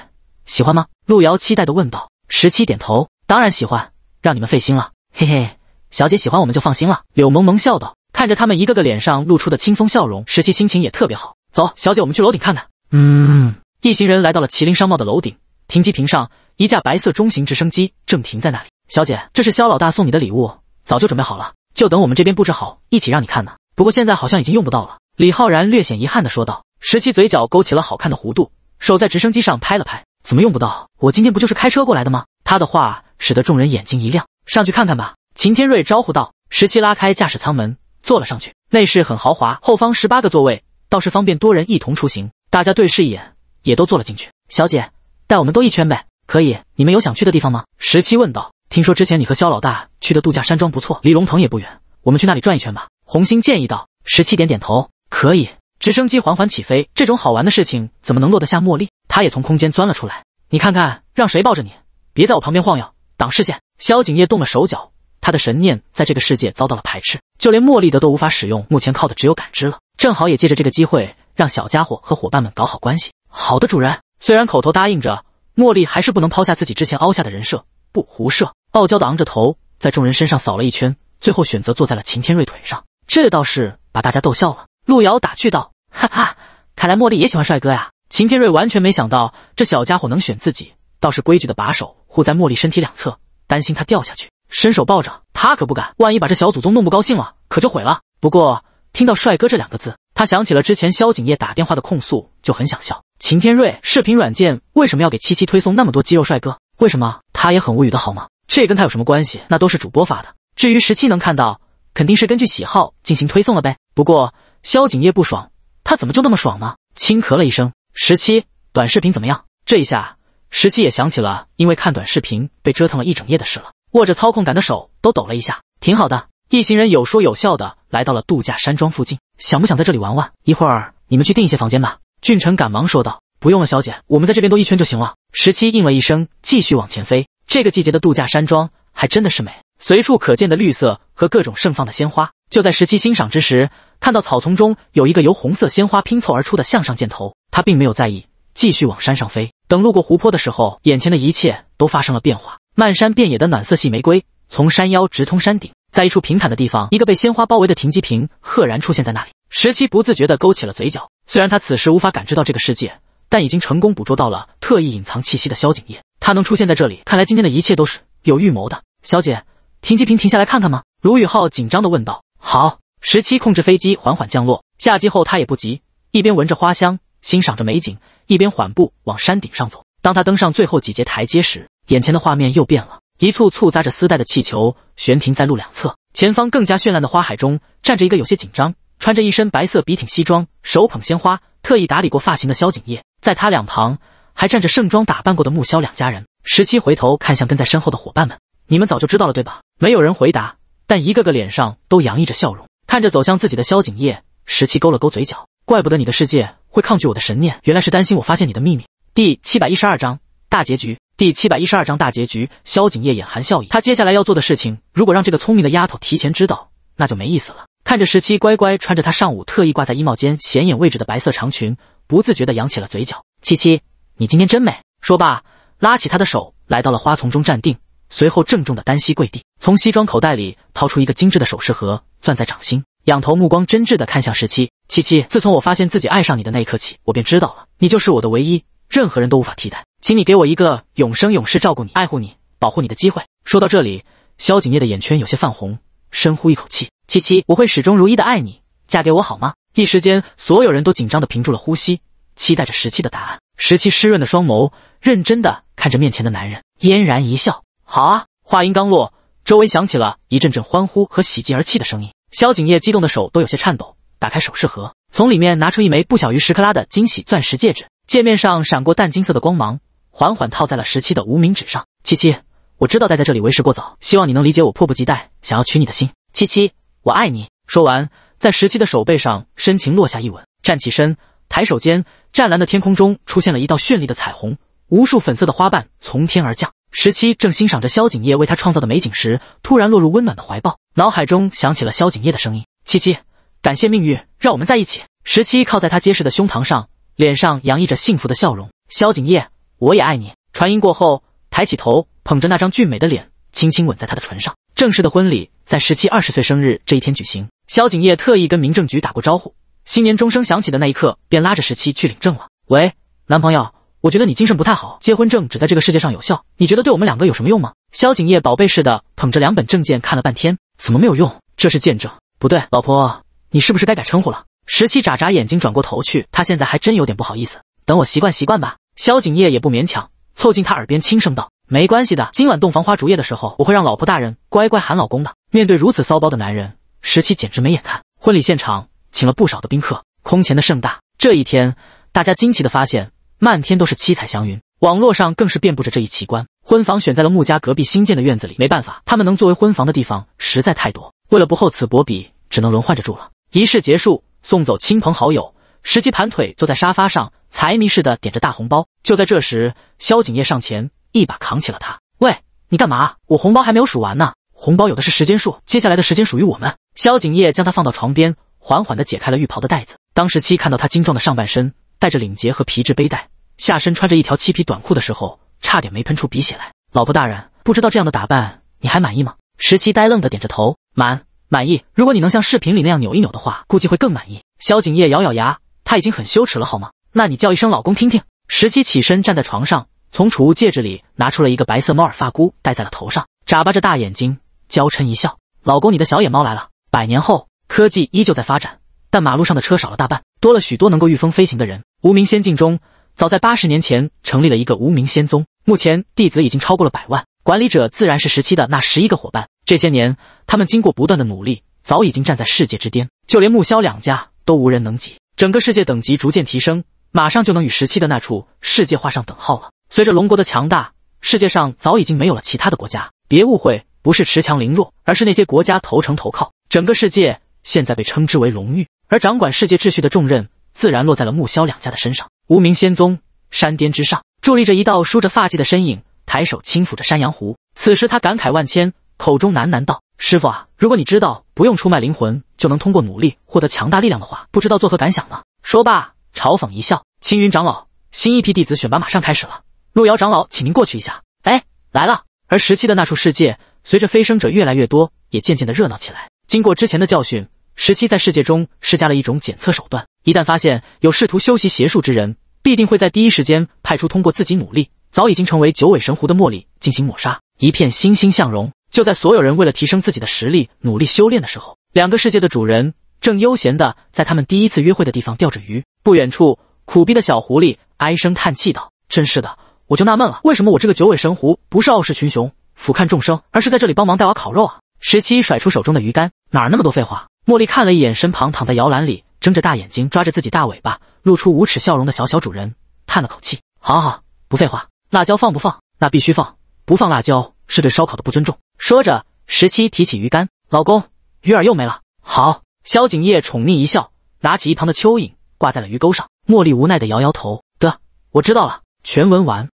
喜欢吗？路遥期待的问道。十七点头，当然喜欢，让你们费心了。嘿嘿，小姐喜欢，我们就放心了。柳萌萌笑道。看着他们一个个脸上露出的轻松笑容，十七心情也特别好。走，小姐，我们去楼顶看看。嗯，一行人来到了麒麟商贸的楼顶停机坪上，一架白色中型直升机正停在那里。小姐，这是肖老大送你的礼物，早就准备好了，就等我们这边布置好，一起让你看呢。不过现在好像已经用不到了。”李浩然略显遗憾地说道。十七嘴角勾起了好看的弧度，手在直升机上拍了拍：“怎么用不到？我今天不就是开车过来的吗？”他的话使得众人眼睛一亮：“上去看看吧。”秦天瑞招呼道。十七拉开驾驶舱门，坐了上去，内饰很豪华，后方十八个座位倒是方便多人一同出行。大家对视一眼，也都坐了进去。小姐，带我们兜一圈呗？可以？你们有想去的地方吗？十七问道。听说之前你和肖老大去的度假山庄不错，离龙腾也不远，我们去那里转一圈吧。红星建议道。十七点点头，可以。直升机缓缓起飞，这种好玩的事情怎么能落得下？茉莉，她也从空间钻了出来。你看看，让谁抱着你？别在我旁边晃悠，挡视线。萧景夜动了手脚，他的神念在这个世界遭到了排斥，就连茉莉的都无法使用，目前靠的只有感知了。正好也借着这个机会。让小家伙和伙伴们搞好关系。好的，主人。虽然口头答应着，茉莉还是不能抛下自己之前凹下的人设，不胡设，傲娇的昂着头，在众人身上扫了一圈，最后选择坐在了秦天瑞腿上。这倒是把大家逗笑了。路遥打趣道：“哈哈，看来茉莉也喜欢帅哥呀。”秦天瑞完全没想到这小家伙能选自己，倒是规矩的把手护在茉莉身体两侧，担心她掉下去，伸手抱着他可不敢，万一把这小祖宗弄不高兴了，可就毁了。不过听到“帅哥”这两个字。他想起了之前萧景夜打电话的控诉，就很想笑。秦天瑞，视频软件为什么要给七七推送那么多肌肉帅哥？为什么？他也很无语的好吗？这跟他有什么关系？那都是主播发的。至于十七能看到，肯定是根据喜好进行推送了呗。不过萧景夜不爽，他怎么就那么爽呢？轻咳了一声。十七，短视频怎么样？这一下，十七也想起了因为看短视频被折腾了一整夜的事了。握着操控杆的手都抖了一下。挺好的。一行人有说有笑的来到了度假山庄附近。想不想在这里玩玩？一会儿你们去订一些房间吧。俊成赶忙说道：“不用了，小姐，我们在这边兜一圈就行了。”十七应了一声，继续往前飞。这个季节的度假山庄还真的是美，随处可见的绿色和各种盛放的鲜花。就在十七欣赏之时，看到草丛中有一个由红色鲜花拼凑而出的向上箭头，他并没有在意，继续往山上飞。等路过湖泊的时候，眼前的一切都发生了变化，漫山遍野的暖色系玫瑰从山腰直通山顶。在一处平坦的地方，一个被鲜花包围的停机坪赫然出现在那里。十七不自觉地勾起了嘴角。虽然他此时无法感知到这个世界，但已经成功捕捉到了特意隐藏气息的萧景叶。他能出现在这里，看来今天的一切都是有预谋的。小姐，停机坪停下来看看吗？卢宇浩紧张地问道。好，十七控制飞机缓缓降落。下机后，他也不急，一边闻着花香，欣赏着美景，一边缓步往山顶上走。当他登上最后几节台阶时，眼前的画面又变了。一簇簇扎着丝带的气球悬停在路两侧，前方更加绚烂的花海中站着一个有些紧张、穿着一身白色笔挺西装、手捧鲜花、特意打理过发型的萧景业。在他两旁还站着盛装打扮过的木萧两家人。十七回头看向跟在身后的伙伴们：“你们早就知道了对吧？”没有人回答，但一个个脸上都洋溢着笑容，看着走向自己的萧景业，十七勾了勾嘴角：“怪不得你的世界会抗拒我的神念，原来是担心我发现你的秘密。”第七百一十二章大结局。第七百一十二章大结局。萧景烨眼含笑意，他接下来要做的事情，如果让这个聪明的丫头提前知道，那就没意思了。看着十七乖乖穿着他上午特意挂在衣帽间显眼位置的白色长裙，不自觉的扬起了嘴角。七七，你今天真美。说罢，拉起她的手，来到了花丛中站定，随后郑重的单膝跪地，从西装口袋里掏出一个精致的首饰盒，攥在掌心，仰头目光真挚的看向十七。七七，自从我发现自己爱上你的那一刻起，我便知道了，你就是我的唯一，任何人都无法替代。请你给我一个永生永世照顾你、爱护你、保护你的机会。说到这里，萧景烨的眼圈有些泛红，深呼一口气：“七七，我会始终如一的爱你，嫁给我好吗？”一时间，所有人都紧张的屏住了呼吸，期待着十七的答案。十七湿润的双眸认真的看着面前的男人，嫣然一笑：“好啊。”话音刚落，周围响起了一阵阵欢呼和喜极而泣的声音。萧景烨激动的手都有些颤抖，打开首饰盒，从里面拿出一枚不小于十克拉的惊喜钻石戒指，戒面上闪过淡金色的光芒。缓缓套在了十七的无名指上。七七，我知道待在这里为时过早，希望你能理解我迫不及待想要娶你的心。七七，我爱你。说完，在十七的手背上深情落下一吻，站起身，抬手间，湛蓝的天空中出现了一道绚丽的彩虹，无数粉色的花瓣从天而降。十七正欣赏着萧景叶为他创造的美景时，突然落入温暖的怀抱，脑海中响起了萧景叶的声音：“七七，感谢命运让我们在一起。”十七靠在他结实的胸膛上，脸上洋溢着幸福的笑容。萧景叶。我也爱你。传音过后，抬起头，捧着那张俊美的脸，轻轻吻在他的唇上。正式的婚礼在十七二十岁生日这一天举行。萧景业特意跟民政局打过招呼。新年钟声响起的那一刻，便拉着十七去领证了。喂，男朋友，我觉得你精神不太好。结婚证只在这个世界上有效，你觉得对我们两个有什么用吗？萧景业宝贝似的捧着两本证件看了半天，怎么没有用？这是见证，不对，老婆，你是不是该改称呼了？十七眨眨眼睛，转过头去，他现在还真有点不好意思。等我习惯习惯吧。萧景业也不勉强，凑近他耳边轻声道：“没关系的，今晚洞房花烛夜的时候，我会让老婆大人乖乖喊老公的。”面对如此骚包的男人，十七简直没眼看。婚礼现场请了不少的宾客，空前的盛大。这一天，大家惊奇的发现，漫天都是七彩祥云，网络上更是遍布着这一奇观。婚房选在了穆家隔壁新建的院子里，没办法，他们能作为婚房的地方实在太多，为了不厚此薄彼，只能轮换着住了。仪式结束，送走亲朋好友。十七盘腿坐在沙发上，财迷似的点着大红包。就在这时，萧景业上前一把扛起了他。喂，你干嘛？我红包还没有数完呢。红包有的是时间数，接下来的时间属于我们。萧景业将他放到床边，缓缓地解开了浴袍的带子。当十七看到他精壮的上半身，带着领结和皮质背带，下身穿着一条漆皮短裤的时候，差点没喷出鼻血来。老婆大人，不知道这样的打扮你还满意吗？十七呆愣的点着头，满满意。如果你能像视频里那样扭一扭的话，估计会更满意。萧景业咬咬牙。他已经很羞耻了，好吗？那你叫一声老公听听。十七起身站在床上，从储物戒指里拿出了一个白色猫耳发箍，戴在了头上，眨巴着大眼睛，娇嗔一笑：“老公，你的小野猫来了。”百年后，科技依旧在发展，但马路上的车少了大半，多了许多能够御风飞行的人。无名仙境中，早在八十年前成立了一个无名仙宗，目前弟子已经超过了百万，管理者自然是十七的那十一个伙伴。这些年，他们经过不断的努力，早已经站在世界之巅，就连木萧两家都无人能及。整个世界等级逐渐提升，马上就能与十七的那处世界画上等号了。随着龙国的强大，世界上早已经没有了其他的国家。别误会，不是恃强凌弱，而是那些国家投诚投靠。整个世界现在被称之为龙域，而掌管世界秩序的重任自然落在了木萧两家的身上。无名仙宗山巅之上，伫立着一道梳着发髻的身影，抬手轻抚着山羊胡。此时他感慨万千，口中喃喃道：“师傅啊，如果你知道，不用出卖灵魂。”就能通过努力获得强大力量的话，不知道作何感想呢？说罢，嘲讽一笑。青云长老，新一批弟子选拔马上开始了，路遥长老，请您过去一下。哎，来了。而十七的那处世界，随着飞升者越来越多，也渐渐的热闹起来。经过之前的教训，十七在世界中施加了一种检测手段，一旦发现有试图修习邪术之人，必定会在第一时间派出通过自己努力早已经成为九尾神狐的茉莉进行抹杀。一片欣欣向荣。就在所有人为了提升自己的实力努力修炼的时候。两个世界的主人正悠闲的在他们第一次约会的地方钓着鱼，不远处，苦逼的小狐狸唉声叹气道：“真是的，我就纳闷了，为什么我这个九尾神狐不是傲视群雄，俯瞰众生，而是在这里帮忙带娃烤肉啊？”十七甩出手中的鱼竿，哪那么多废话？茉莉看了一眼身旁躺在摇篮里，睁着大眼睛抓着自己大尾巴，露出无耻笑容的小小主人，叹了口气：“好好，不废话，辣椒放不放？那必须放，不放辣椒是对烧烤的不尊重。”说着，十七提起鱼竿，老公。鱼饵又没了。好，萧景业宠溺一笑，拿起一旁的蚯蚓挂在了鱼钩上。茉莉无奈地摇摇头，得，我知道了。全文完。